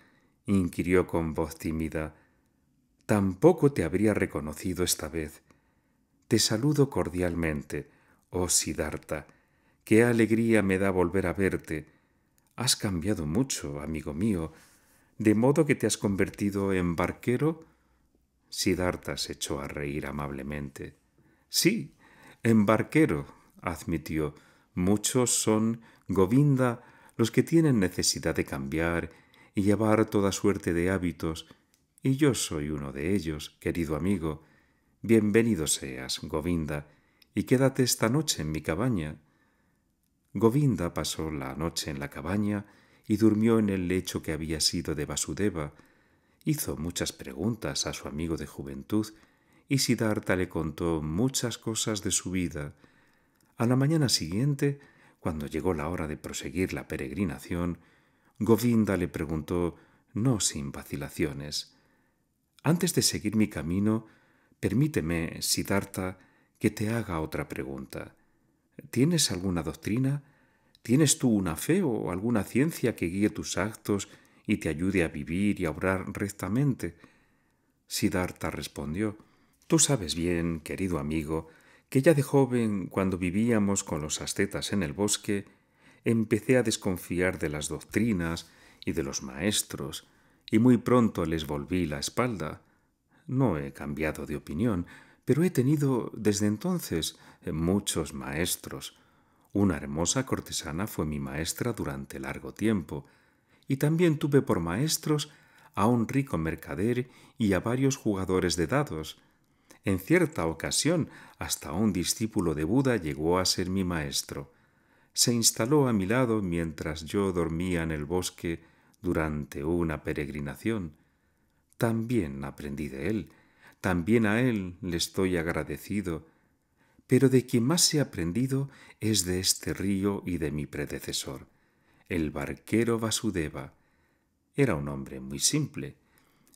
[SPEAKER 1] inquirió con voz tímida. Tampoco te habría reconocido esta vez. Te saludo cordialmente, oh Siddhartha. Qué alegría me da volver a verte. Has cambiado mucho, amigo mío, de modo que te has convertido en barquero. Siddhartha se echó a reír amablemente. Sí, en barquero, admitió. Muchos son, Govinda, los que tienen necesidad de cambiar y llevar toda suerte de hábitos, y yo soy uno de ellos, querido amigo. Bienvenido seas, Govinda, y quédate esta noche en mi cabaña. Govinda pasó la noche en la cabaña y durmió en el lecho que había sido de Vasudeva, hizo muchas preguntas a su amigo de juventud y Siddhartha le contó muchas cosas de su vida. A la mañana siguiente, cuando llegó la hora de proseguir la peregrinación, Govinda le preguntó, no sin vacilaciones, Antes de seguir mi camino, permíteme, Siddhartha, que te haga otra pregunta. ¿Tienes alguna doctrina ¿Tienes tú una fe o alguna ciencia que guíe tus actos y te ayude a vivir y a obrar rectamente? Siddhartha respondió, Tú sabes bien, querido amigo, que ya de joven, cuando vivíamos con los ascetas en el bosque, empecé a desconfiar de las doctrinas y de los maestros, y muy pronto les volví la espalda. No he cambiado de opinión, pero he tenido desde entonces muchos maestros, una hermosa cortesana fue mi maestra durante largo tiempo, y también tuve por maestros a un rico mercader y a varios jugadores de dados. En cierta ocasión hasta un discípulo de Buda llegó a ser mi maestro. Se instaló a mi lado mientras yo dormía en el bosque durante una peregrinación. También aprendí de él. También a él le estoy agradecido pero de quien más he aprendido es de este río y de mi predecesor, el barquero Vasudeva. Era un hombre muy simple.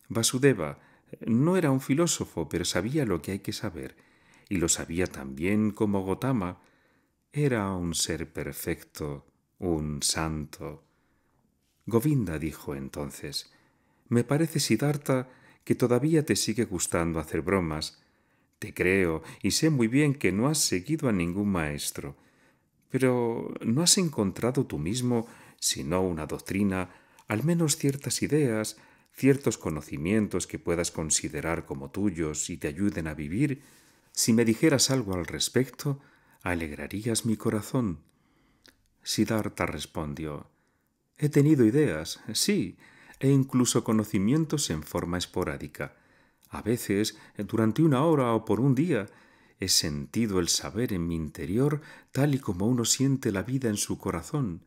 [SPEAKER 1] Vasudeva no era un filósofo, pero sabía lo que hay que saber, y lo sabía tan bien como Gotama. Era un ser perfecto, un santo. Govinda dijo entonces, me parece, Siddhartha, que todavía te sigue gustando hacer bromas, te creo y sé muy bien que no has seguido a ningún maestro. Pero ¿no has encontrado tú mismo, sino una doctrina, al menos ciertas ideas, ciertos conocimientos que puedas considerar como tuyos y te ayuden a vivir? Si me dijeras algo al respecto, alegrarías mi corazón. Siddhartha respondió He tenido ideas, sí, e incluso conocimientos en forma esporádica a veces durante una hora o por un día, he sentido el saber en mi interior tal y como uno siente la vida en su corazón.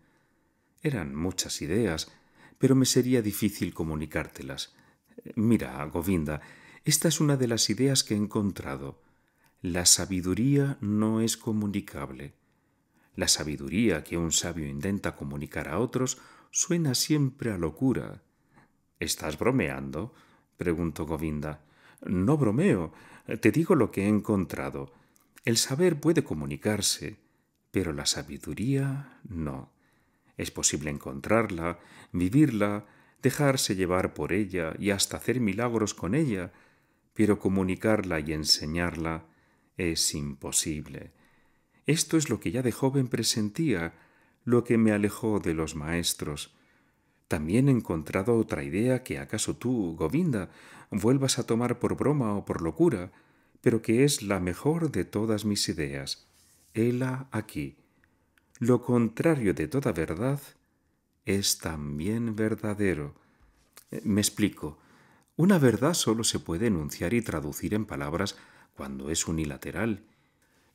[SPEAKER 1] Eran muchas ideas, pero me sería difícil comunicártelas. Mira, Govinda, esta es una de las ideas que he encontrado. La sabiduría no es comunicable. La sabiduría que un sabio intenta comunicar a otros suena siempre a locura. ¿Estás bromeando? preguntó Govinda. No bromeo, te digo lo que he encontrado. El saber puede comunicarse, pero la sabiduría no. Es posible encontrarla, vivirla, dejarse llevar por ella y hasta hacer milagros con ella, pero comunicarla y enseñarla es imposible. Esto es lo que ya de joven presentía, lo que me alejó de los maestros, también he encontrado otra idea que acaso tú, Govinda, vuelvas a tomar por broma o por locura, pero que es la mejor de todas mis ideas. Hela aquí. Lo contrario de toda verdad es también verdadero. Eh, me explico. Una verdad solo se puede enunciar y traducir en palabras cuando es unilateral.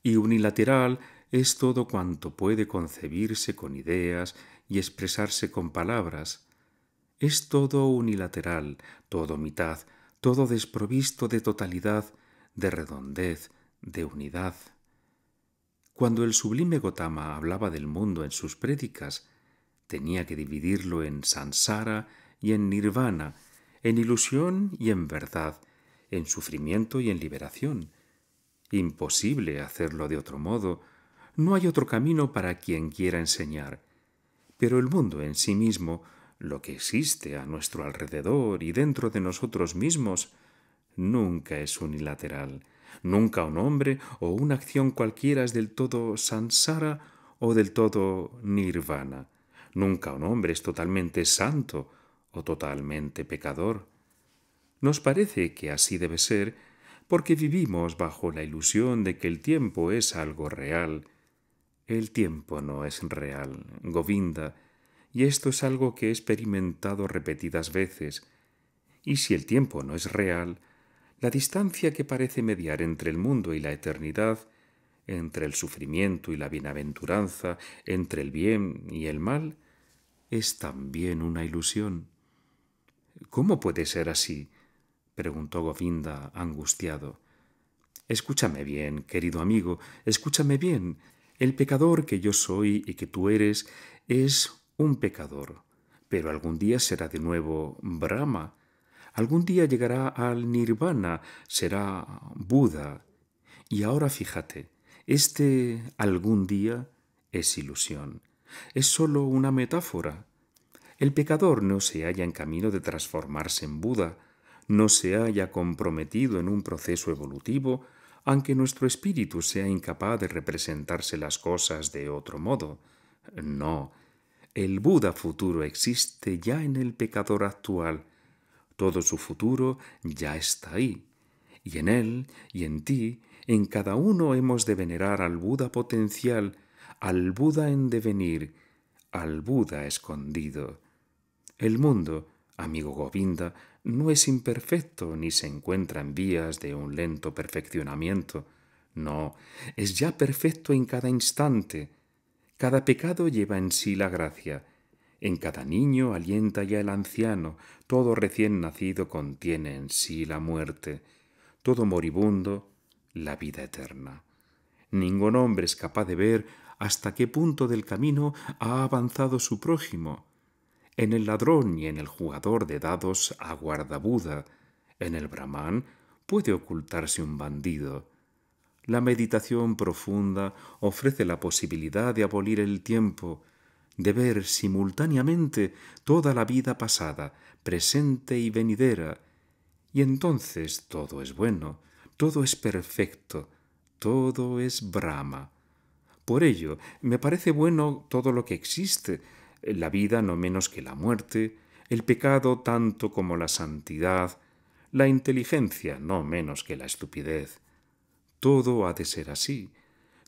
[SPEAKER 1] Y unilateral es todo cuanto puede concebirse con ideas y expresarse con palabras. Es todo unilateral, todo mitad, todo desprovisto de totalidad, de redondez, de unidad. Cuando el sublime Gotama hablaba del mundo en sus prédicas, tenía que dividirlo en sansara y en nirvana, en ilusión y en verdad, en sufrimiento y en liberación. Imposible hacerlo de otro modo, no hay otro camino para quien quiera enseñar pero el mundo en sí mismo, lo que existe a nuestro alrededor y dentro de nosotros mismos, nunca es unilateral. Nunca un hombre o una acción cualquiera es del todo sansara o del todo nirvana. Nunca un hombre es totalmente santo o totalmente pecador. Nos parece que así debe ser porque vivimos bajo la ilusión de que el tiempo es algo real el tiempo no es real, Govinda, y esto es algo que he experimentado repetidas veces. Y si el tiempo no es real, la distancia que parece mediar entre el mundo y la eternidad, entre el sufrimiento y la bienaventuranza, entre el bien y el mal, es también una ilusión. ¿Cómo puede ser así? preguntó Govinda, angustiado. Escúchame bien, querido amigo, escúchame bien. El pecador que yo soy y que tú eres es un pecador, pero algún día será de nuevo Brahma, algún día llegará al nirvana, será Buda. Y ahora fíjate, este algún día es ilusión, es sólo una metáfora. El pecador no se halla en camino de transformarse en Buda, no se haya comprometido en un proceso evolutivo, aunque nuestro espíritu sea incapaz de representarse las cosas de otro modo. No, el Buda futuro existe ya en el pecador actual. Todo su futuro ya está ahí. Y en él y en ti, en cada uno hemos de venerar al Buda potencial, al Buda en devenir, al Buda escondido. El mundo, amigo Govinda, no es imperfecto ni se encuentra en vías de un lento perfeccionamiento. No, es ya perfecto en cada instante. Cada pecado lleva en sí la gracia. En cada niño alienta ya el anciano, todo recién nacido contiene en sí la muerte, todo moribundo la vida eterna. Ningún hombre es capaz de ver hasta qué punto del camino ha avanzado su prójimo, en el ladrón y en el jugador de dados aguarda Buda. en el brahman puede ocultarse un bandido. La meditación profunda ofrece la posibilidad de abolir el tiempo, de ver simultáneamente toda la vida pasada, presente y venidera, y entonces todo es bueno, todo es perfecto, todo es Brahma. Por ello, me parece bueno todo lo que existe, la vida no menos que la muerte, el pecado tanto como la santidad, la inteligencia no menos que la estupidez. Todo ha de ser así.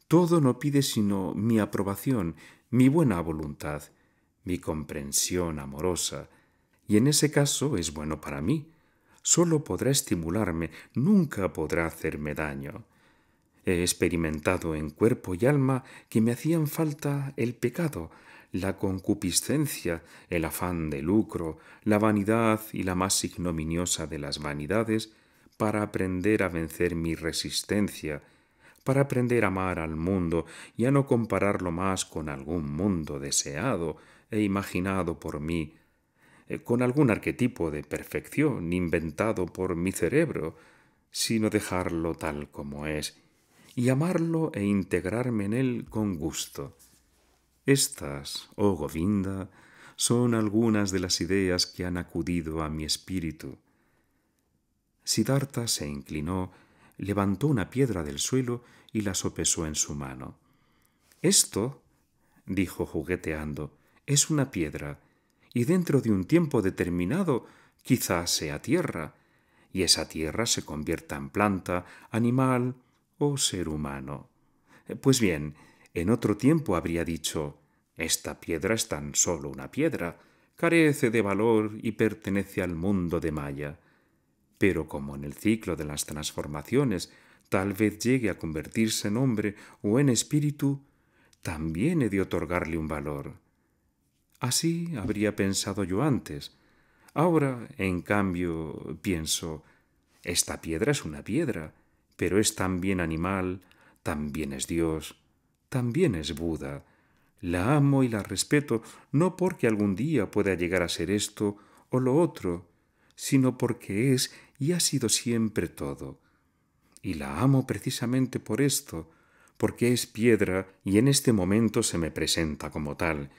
[SPEAKER 1] Todo no pide sino mi aprobación, mi buena voluntad, mi comprensión amorosa, y en ese caso es bueno para mí. Solo podrá estimularme, nunca podrá hacerme daño. He experimentado en cuerpo y alma que me hacían falta el pecado, la concupiscencia, el afán de lucro, la vanidad y la más ignominiosa de las vanidades, para aprender a vencer mi resistencia, para aprender a amar al mundo y a no compararlo más con algún mundo deseado e imaginado por mí, eh, con algún arquetipo de perfección inventado por mi cerebro, sino dejarlo tal como es, y amarlo e integrarme en él con gusto. Estas, oh Govinda, son algunas de las ideas que han acudido a mi espíritu. Siddhartha se inclinó, levantó una piedra del suelo y la sopesó en su mano. Esto, dijo jugueteando, es una piedra, y dentro de un tiempo determinado quizás sea tierra, y esa tierra se convierta en planta, animal o ser humano. Pues bien, en otro tiempo habría dicho, esta piedra es tan solo una piedra, carece de valor y pertenece al mundo de Maya. Pero como en el ciclo de las transformaciones tal vez llegue a convertirse en hombre o en espíritu, también he de otorgarle un valor. Así habría pensado yo antes. Ahora, en cambio, pienso, esta piedra es una piedra, pero es también animal, también es Dios, también es Buda. La amo y la respeto no porque algún día pueda llegar a ser esto o lo otro, sino porque es y ha sido siempre todo. Y la amo precisamente por esto, porque es piedra y en este momento se me presenta como tal,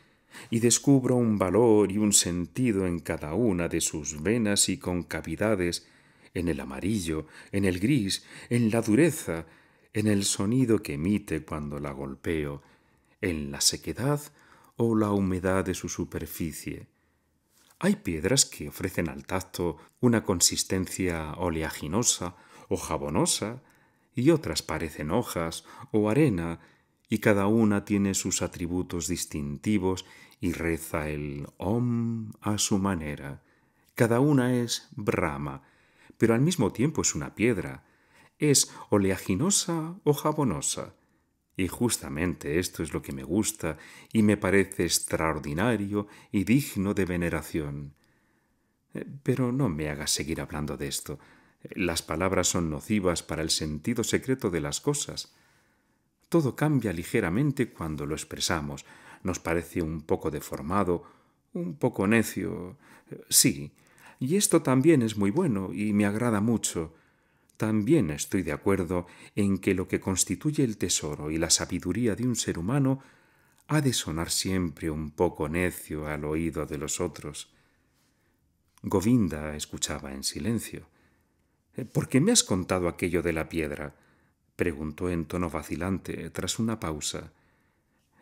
[SPEAKER 1] y descubro un valor y un sentido en cada una de sus venas y concavidades, en el amarillo, en el gris, en la dureza, en el sonido que emite cuando la golpeo, en la sequedad o la humedad de su superficie. Hay piedras que ofrecen al tacto una consistencia oleaginosa o jabonosa, y otras parecen hojas o arena, y cada una tiene sus atributos distintivos y reza el Om a su manera. Cada una es Brahma, pero al mismo tiempo es una piedra, es oleaginosa o jabonosa. Y justamente esto es lo que me gusta y me parece extraordinario y digno de veneración. Eh, pero no me hagas seguir hablando de esto. Las palabras son nocivas para el sentido secreto de las cosas. Todo cambia ligeramente cuando lo expresamos. Nos parece un poco deformado, un poco necio. Sí, y esto también es muy bueno y me agrada mucho. También estoy de acuerdo en que lo que constituye el tesoro y la sabiduría de un ser humano ha de sonar siempre un poco necio al oído de los otros. Govinda escuchaba en silencio. Eh, ¿Por qué me has contado aquello de la piedra? preguntó en tono vacilante tras una pausa.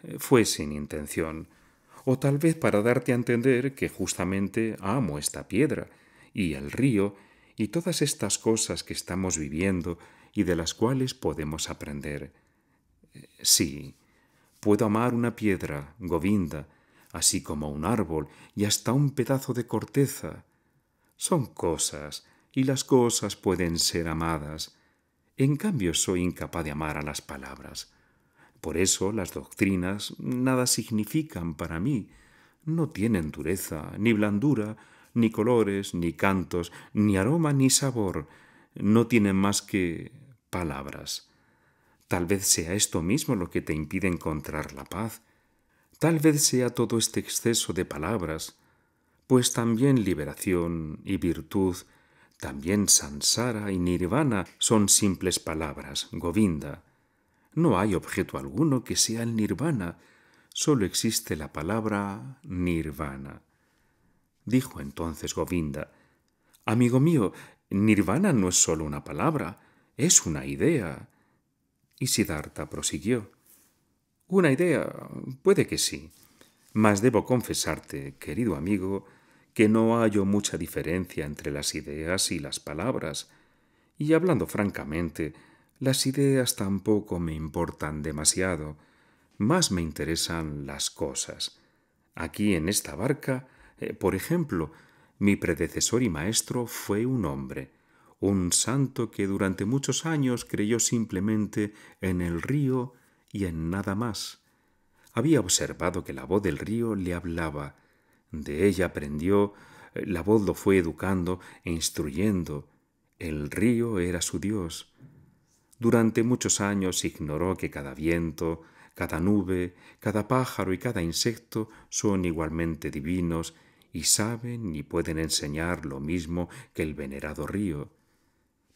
[SPEAKER 1] Eh, fue sin intención, o tal vez para darte a entender que justamente amo esta piedra y el río y todas estas cosas que estamos viviendo y de las cuales podemos aprender. Sí, puedo amar una piedra, Govinda, así como un árbol y hasta un pedazo de corteza. Son cosas, y las cosas pueden ser amadas. En cambio, soy incapaz de amar a las palabras. Por eso las doctrinas nada significan para mí. No tienen dureza, ni blandura, ni colores, ni cantos, ni aroma, ni sabor, no tienen más que palabras. Tal vez sea esto mismo lo que te impide encontrar la paz. Tal vez sea todo este exceso de palabras, pues también liberación y virtud, también sansara y nirvana son simples palabras, Govinda. No hay objeto alguno que sea el nirvana, solo existe la palabra nirvana dijo entonces Govinda. Amigo mío, nirvana no es sólo una palabra, es una idea. Y Siddhartha prosiguió. Una idea, puede que sí. Mas debo confesarte, querido amigo, que no hallo mucha diferencia entre las ideas y las palabras, y hablando francamente, las ideas tampoco me importan demasiado, más me interesan las cosas. Aquí en esta barca eh, por ejemplo, mi predecesor y maestro fue un hombre, un santo que durante muchos años creyó simplemente en el río y en nada más. Había observado que la voz del río le hablaba, de ella aprendió, eh, la voz lo fue educando e instruyendo, el río era su Dios. Durante muchos años ignoró que cada viento, cada nube, cada pájaro y cada insecto son igualmente divinos y saben y pueden enseñar lo mismo que el venerado río.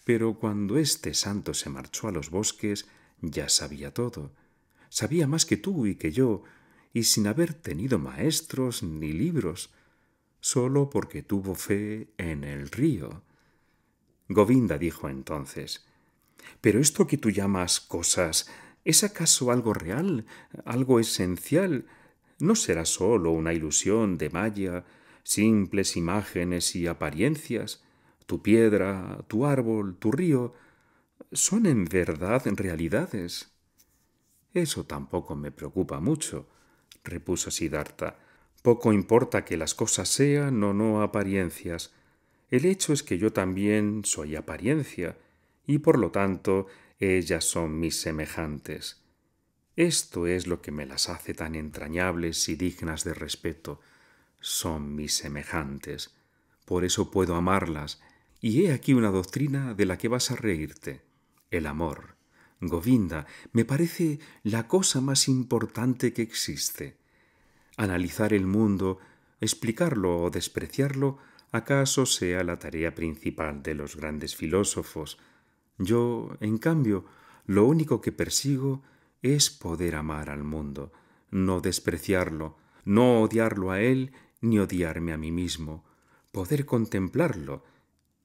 [SPEAKER 1] Pero cuando este santo se marchó a los bosques, ya sabía todo. Sabía más que tú y que yo, y sin haber tenido maestros ni libros, sólo porque tuvo fe en el río. Govinda dijo entonces, Pero esto que tú llamas cosas, ¿es acaso algo real, algo esencial? ¿No será sólo una ilusión de Maya simples imágenes y apariencias, tu piedra, tu árbol, tu río, son en verdad realidades. Eso tampoco me preocupa mucho, repuso Siddhartha. Poco importa que las cosas sean o no apariencias. El hecho es que yo también soy apariencia, y por lo tanto ellas son mis semejantes. Esto es lo que me las hace tan entrañables y dignas de respeto son mis semejantes. Por eso puedo amarlas. Y he aquí una doctrina de la que vas a reírte. El amor. Govinda, me parece la cosa más importante que existe. Analizar el mundo, explicarlo o despreciarlo, acaso sea la tarea principal de los grandes filósofos. Yo, en cambio, lo único que persigo es poder amar al mundo, no despreciarlo, no odiarlo a él ni odiarme a mí mismo, poder contemplarlo,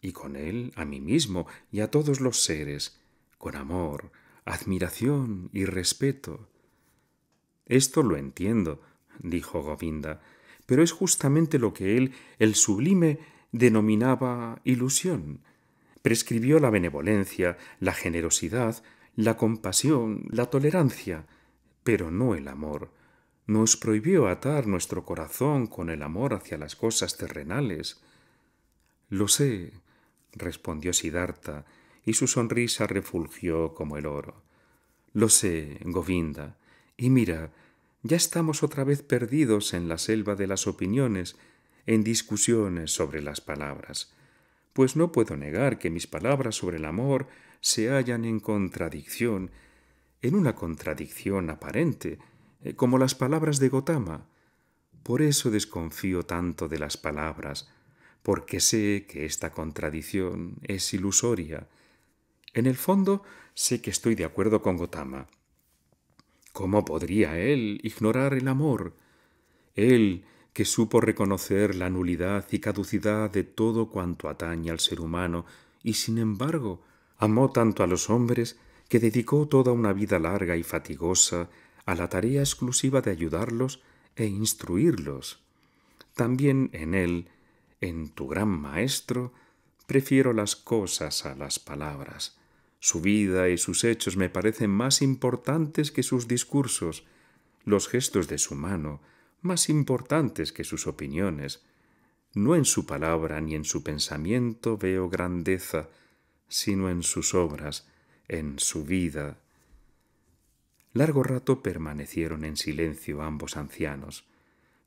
[SPEAKER 1] y con él a mí mismo y a todos los seres, con amor, admiración y respeto. Esto lo entiendo, dijo Govinda, pero es justamente lo que él, el sublime, denominaba ilusión. Prescribió la benevolencia, la generosidad, la compasión, la tolerancia, pero no el amor nos prohibió atar nuestro corazón con el amor hacia las cosas terrenales. Lo sé, respondió Siddhartha, y su sonrisa refulgió como el oro. Lo sé, Govinda, y mira, ya estamos otra vez perdidos en la selva de las opiniones, en discusiones sobre las palabras, pues no puedo negar que mis palabras sobre el amor se hallan en contradicción, en una contradicción aparente, eh, como las palabras de Gotama. Por eso desconfío tanto de las palabras, porque sé que esta contradicción es ilusoria. En el fondo, sé que estoy de acuerdo con Gotama. ¿Cómo podría él ignorar el amor? Él, que supo reconocer la nulidad y caducidad de todo cuanto atañe al ser humano, y sin embargo, amó tanto a los hombres que dedicó toda una vida larga y fatigosa a la tarea exclusiva de ayudarlos e instruirlos. También en Él, en tu gran Maestro, prefiero las cosas a las palabras. Su vida y sus hechos me parecen más importantes que sus discursos, los gestos de su mano más importantes que sus opiniones. No en su palabra ni en su pensamiento veo grandeza, sino en sus obras, en su vida Largo rato permanecieron en silencio ambos ancianos.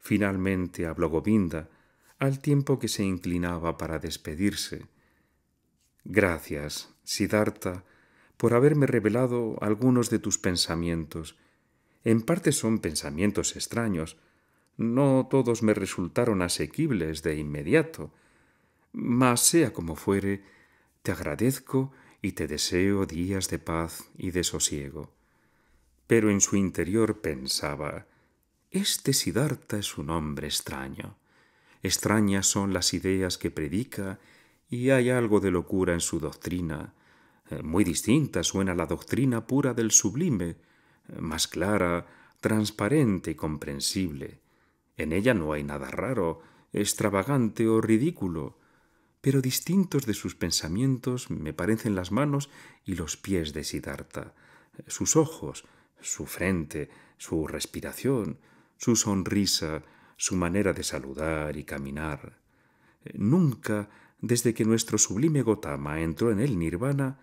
[SPEAKER 1] Finalmente habló Govinda, al tiempo que se inclinaba para despedirse. Gracias, Siddhartha, por haberme revelado algunos de tus pensamientos. En parte son pensamientos extraños. No todos me resultaron asequibles de inmediato. Mas sea como fuere, te agradezco y te deseo días de paz y de sosiego pero en su interior pensaba Este Siddhartha es un hombre extraño. Extrañas son las ideas que predica y hay algo de locura en su doctrina. Eh, muy distinta suena la doctrina pura del sublime, más clara, transparente y comprensible. En ella no hay nada raro, extravagante o ridículo, pero distintos de sus pensamientos me parecen las manos y los pies de Siddhartha, sus ojos, su frente, su respiración, su sonrisa, su manera de saludar y caminar. Eh, nunca, desde que nuestro sublime Gotama entró en el nirvana,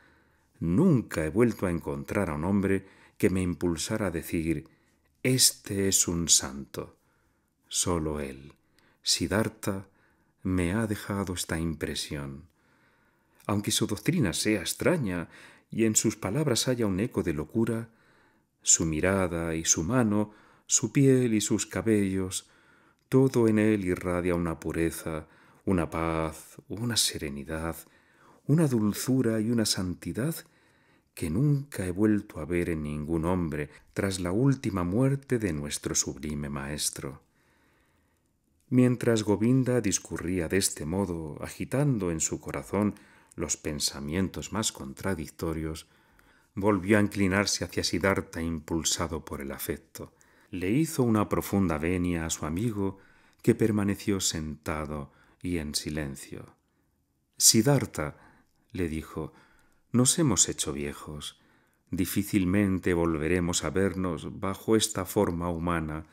[SPEAKER 1] nunca he vuelto a encontrar a un hombre que me impulsara a decir Este es un santo. Solo él, Siddhartha, me ha dejado esta impresión. Aunque su doctrina sea extraña y en sus palabras haya un eco de locura, su mirada y su mano, su piel y sus cabellos, todo en él irradia una pureza, una paz, una serenidad, una dulzura y una santidad que nunca he vuelto a ver en ningún hombre tras la última muerte de nuestro sublime maestro. Mientras Govinda discurría de este modo, agitando en su corazón los pensamientos más contradictorios, volvió a inclinarse hacia Siddhartha impulsado por el afecto. Le hizo una profunda venia a su amigo que permaneció sentado y en silencio. Siddhartha, le dijo, nos hemos hecho viejos. Difícilmente volveremos a vernos bajo esta forma humana.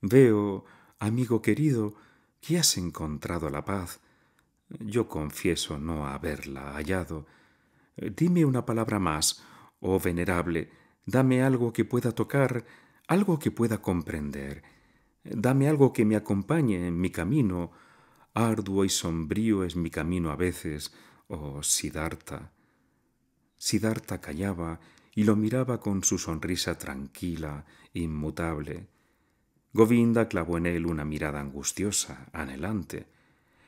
[SPEAKER 1] Veo, amigo querido, que has encontrado la paz. Yo confieso no haberla hallado. Dime una palabra más, Oh venerable, dame algo que pueda tocar, algo que pueda comprender. Dame algo que me acompañe en mi camino. Arduo y sombrío es mi camino a veces, oh Sidarta. Sidarta callaba y lo miraba con su sonrisa tranquila, inmutable. Govinda clavó en él una mirada angustiosa, anhelante.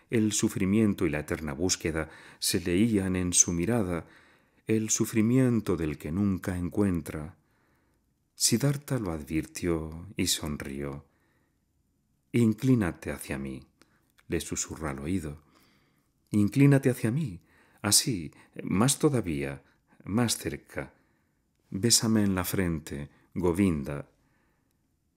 [SPEAKER 1] El sufrimiento y la eterna búsqueda se leían en su mirada, el sufrimiento del que nunca encuentra. Siddhartha lo advirtió y sonrió. Inclínate hacia mí, le susurra al oído. Inclínate hacia mí, así, más todavía, más cerca. Bésame en la frente, Govinda.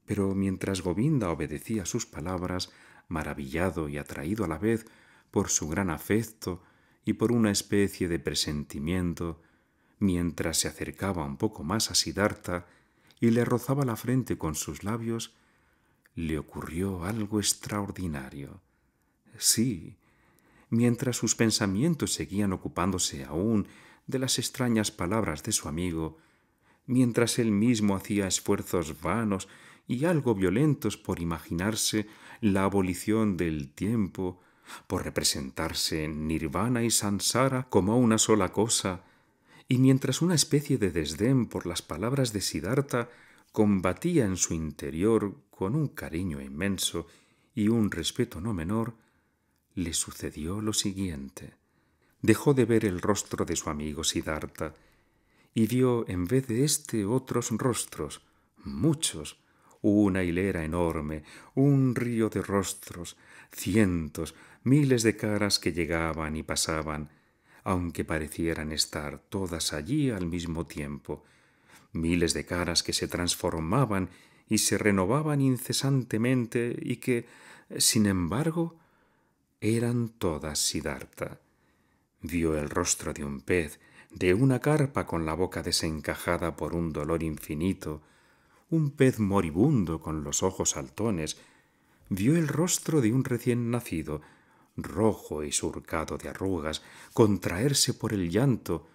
[SPEAKER 1] Pero mientras Govinda obedecía sus palabras, maravillado y atraído a la vez por su gran afecto y por una especie de presentimiento, mientras se acercaba un poco más a Siddhartha y le rozaba la frente con sus labios, le ocurrió algo extraordinario. Sí, mientras sus pensamientos seguían ocupándose aún de las extrañas palabras de su amigo, mientras él mismo hacía esfuerzos vanos y algo violentos por imaginarse la abolición del tiempo, por representarse nirvana y sansara como una sola cosa, y mientras una especie de desdén por las palabras de Sidarta combatía en su interior con un cariño inmenso y un respeto no menor, le sucedió lo siguiente. Dejó de ver el rostro de su amigo Sidarta, y vio en vez de éste otros rostros, muchos, una hilera enorme, un río de rostros, cientos, miles de caras que llegaban y pasaban, aunque parecieran estar todas allí al mismo tiempo, miles de caras que se transformaban y se renovaban incesantemente y que, sin embargo, eran todas sidarta. Vio el rostro de un pez, de una carpa con la boca desencajada por un dolor infinito, un pez moribundo con los ojos saltones, vio el rostro de un recién nacido, rojo y surcado de arrugas, contraerse por el llanto,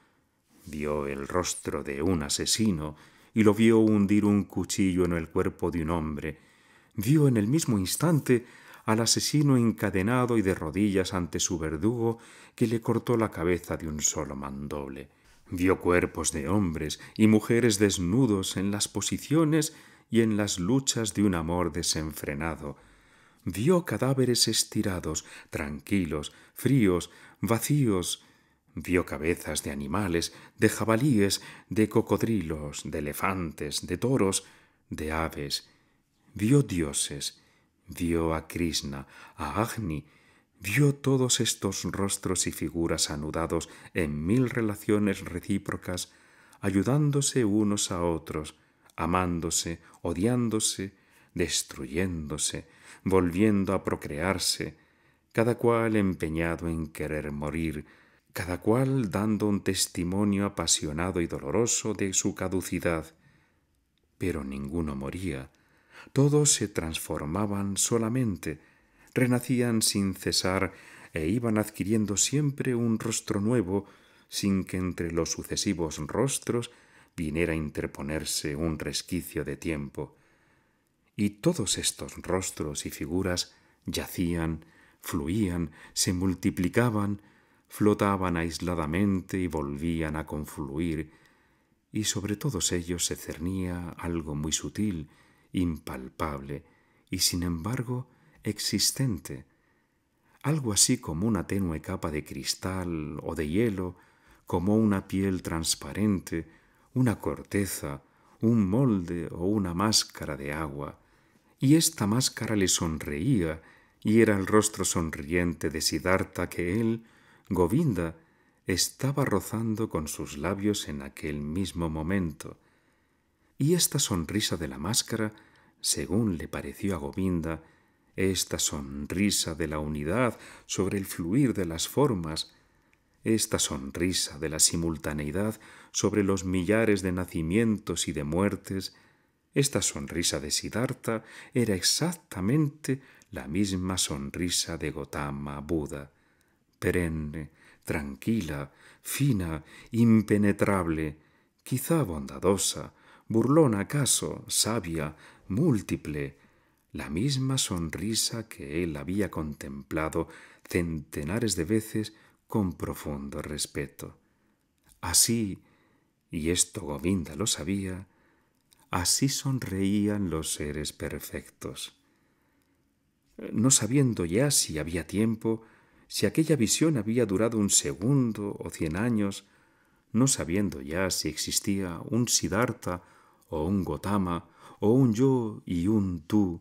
[SPEAKER 1] vio el rostro de un asesino y lo vio hundir un cuchillo en el cuerpo de un hombre, vio en el mismo instante al asesino encadenado y de rodillas ante su verdugo que le cortó la cabeza de un solo mandoble. Vio cuerpos de hombres y mujeres desnudos en las posiciones y en las luchas de un amor desenfrenado, vio cadáveres estirados, tranquilos, fríos, vacíos, vio cabezas de animales, de jabalíes, de cocodrilos, de elefantes, de toros, de aves, vio dioses, vio a Krishna, a Agni, vio todos estos rostros y figuras anudados en mil relaciones recíprocas, ayudándose unos a otros, amándose, odiándose, destruyéndose, volviendo a procrearse, cada cual empeñado en querer morir, cada cual dando un testimonio apasionado y doloroso de su caducidad. Pero ninguno moría, todos se transformaban solamente, renacían sin cesar e iban adquiriendo siempre un rostro nuevo, sin que entre los sucesivos rostros viniera a interponerse un resquicio de tiempo y todos estos rostros y figuras yacían, fluían, se multiplicaban, flotaban aisladamente y volvían a confluir, y sobre todos ellos se cernía algo muy sutil, impalpable, y sin embargo existente, algo así como una tenue capa de cristal o de hielo, como una piel transparente, una corteza, un molde o una máscara de agua, y esta máscara le sonreía, y era el rostro sonriente de Siddhartha que él, Govinda, estaba rozando con sus labios en aquel mismo momento. Y esta sonrisa de la máscara, según le pareció a Govinda, esta sonrisa de la unidad sobre el fluir de las formas, esta sonrisa de la simultaneidad sobre los millares de nacimientos y de muertes, esta sonrisa de Siddhartha era exactamente la misma sonrisa de Gotama Buda, perenne, tranquila, fina, impenetrable, quizá bondadosa, burlona acaso, sabia, múltiple, la misma sonrisa que él había contemplado centenares de veces con profundo respeto. Así, y esto Govinda lo sabía, Así sonreían los seres perfectos. No sabiendo ya si había tiempo, si aquella visión había durado un segundo o cien años, no sabiendo ya si existía un Siddhartha o un Gotama o un yo y un tú,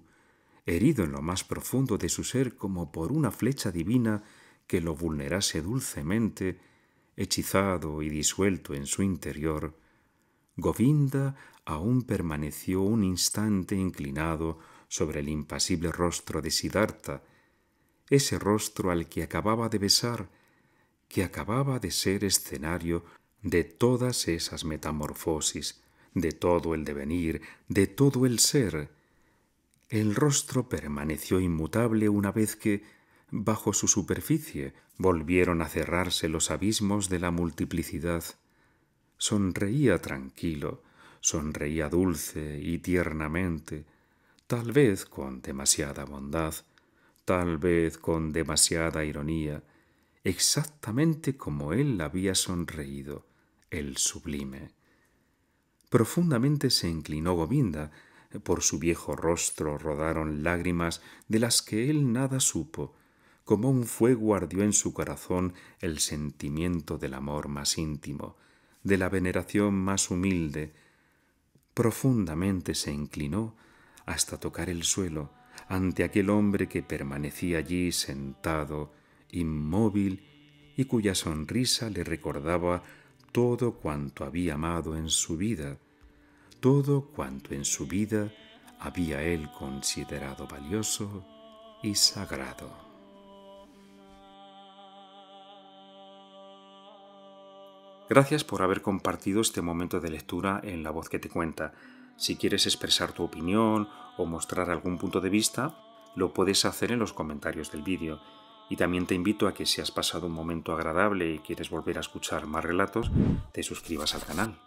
[SPEAKER 1] herido en lo más profundo de su ser como por una flecha divina que lo vulnerase dulcemente, hechizado y disuelto en su interior, Govinda aún permaneció un instante inclinado sobre el impasible rostro de Siddhartha, ese rostro al que acababa de besar, que acababa de ser escenario de todas esas metamorfosis, de todo el devenir, de todo el ser. El rostro permaneció inmutable una vez que, bajo su superficie, volvieron a cerrarse los abismos de la multiplicidad. Sonreía tranquilo, sonreía dulce y tiernamente, tal vez con demasiada bondad, tal vez con demasiada ironía, exactamente como él había sonreído, el sublime. Profundamente se inclinó Govinda, por su viejo rostro rodaron lágrimas de las que él nada supo, como un fuego ardió en su corazón el sentimiento del amor más íntimo, de la veneración más humilde, profundamente se inclinó hasta tocar el suelo ante aquel hombre que permanecía allí sentado, inmóvil, y cuya sonrisa le recordaba todo cuanto había amado en su vida, todo cuanto en su vida había él considerado valioso y sagrado. Gracias por haber compartido este momento de lectura en La Voz que te cuenta. Si quieres expresar tu opinión o mostrar algún punto de vista, lo puedes hacer en los comentarios del vídeo. Y también te invito a que si has pasado un momento agradable y quieres volver a escuchar más relatos, te suscribas al canal.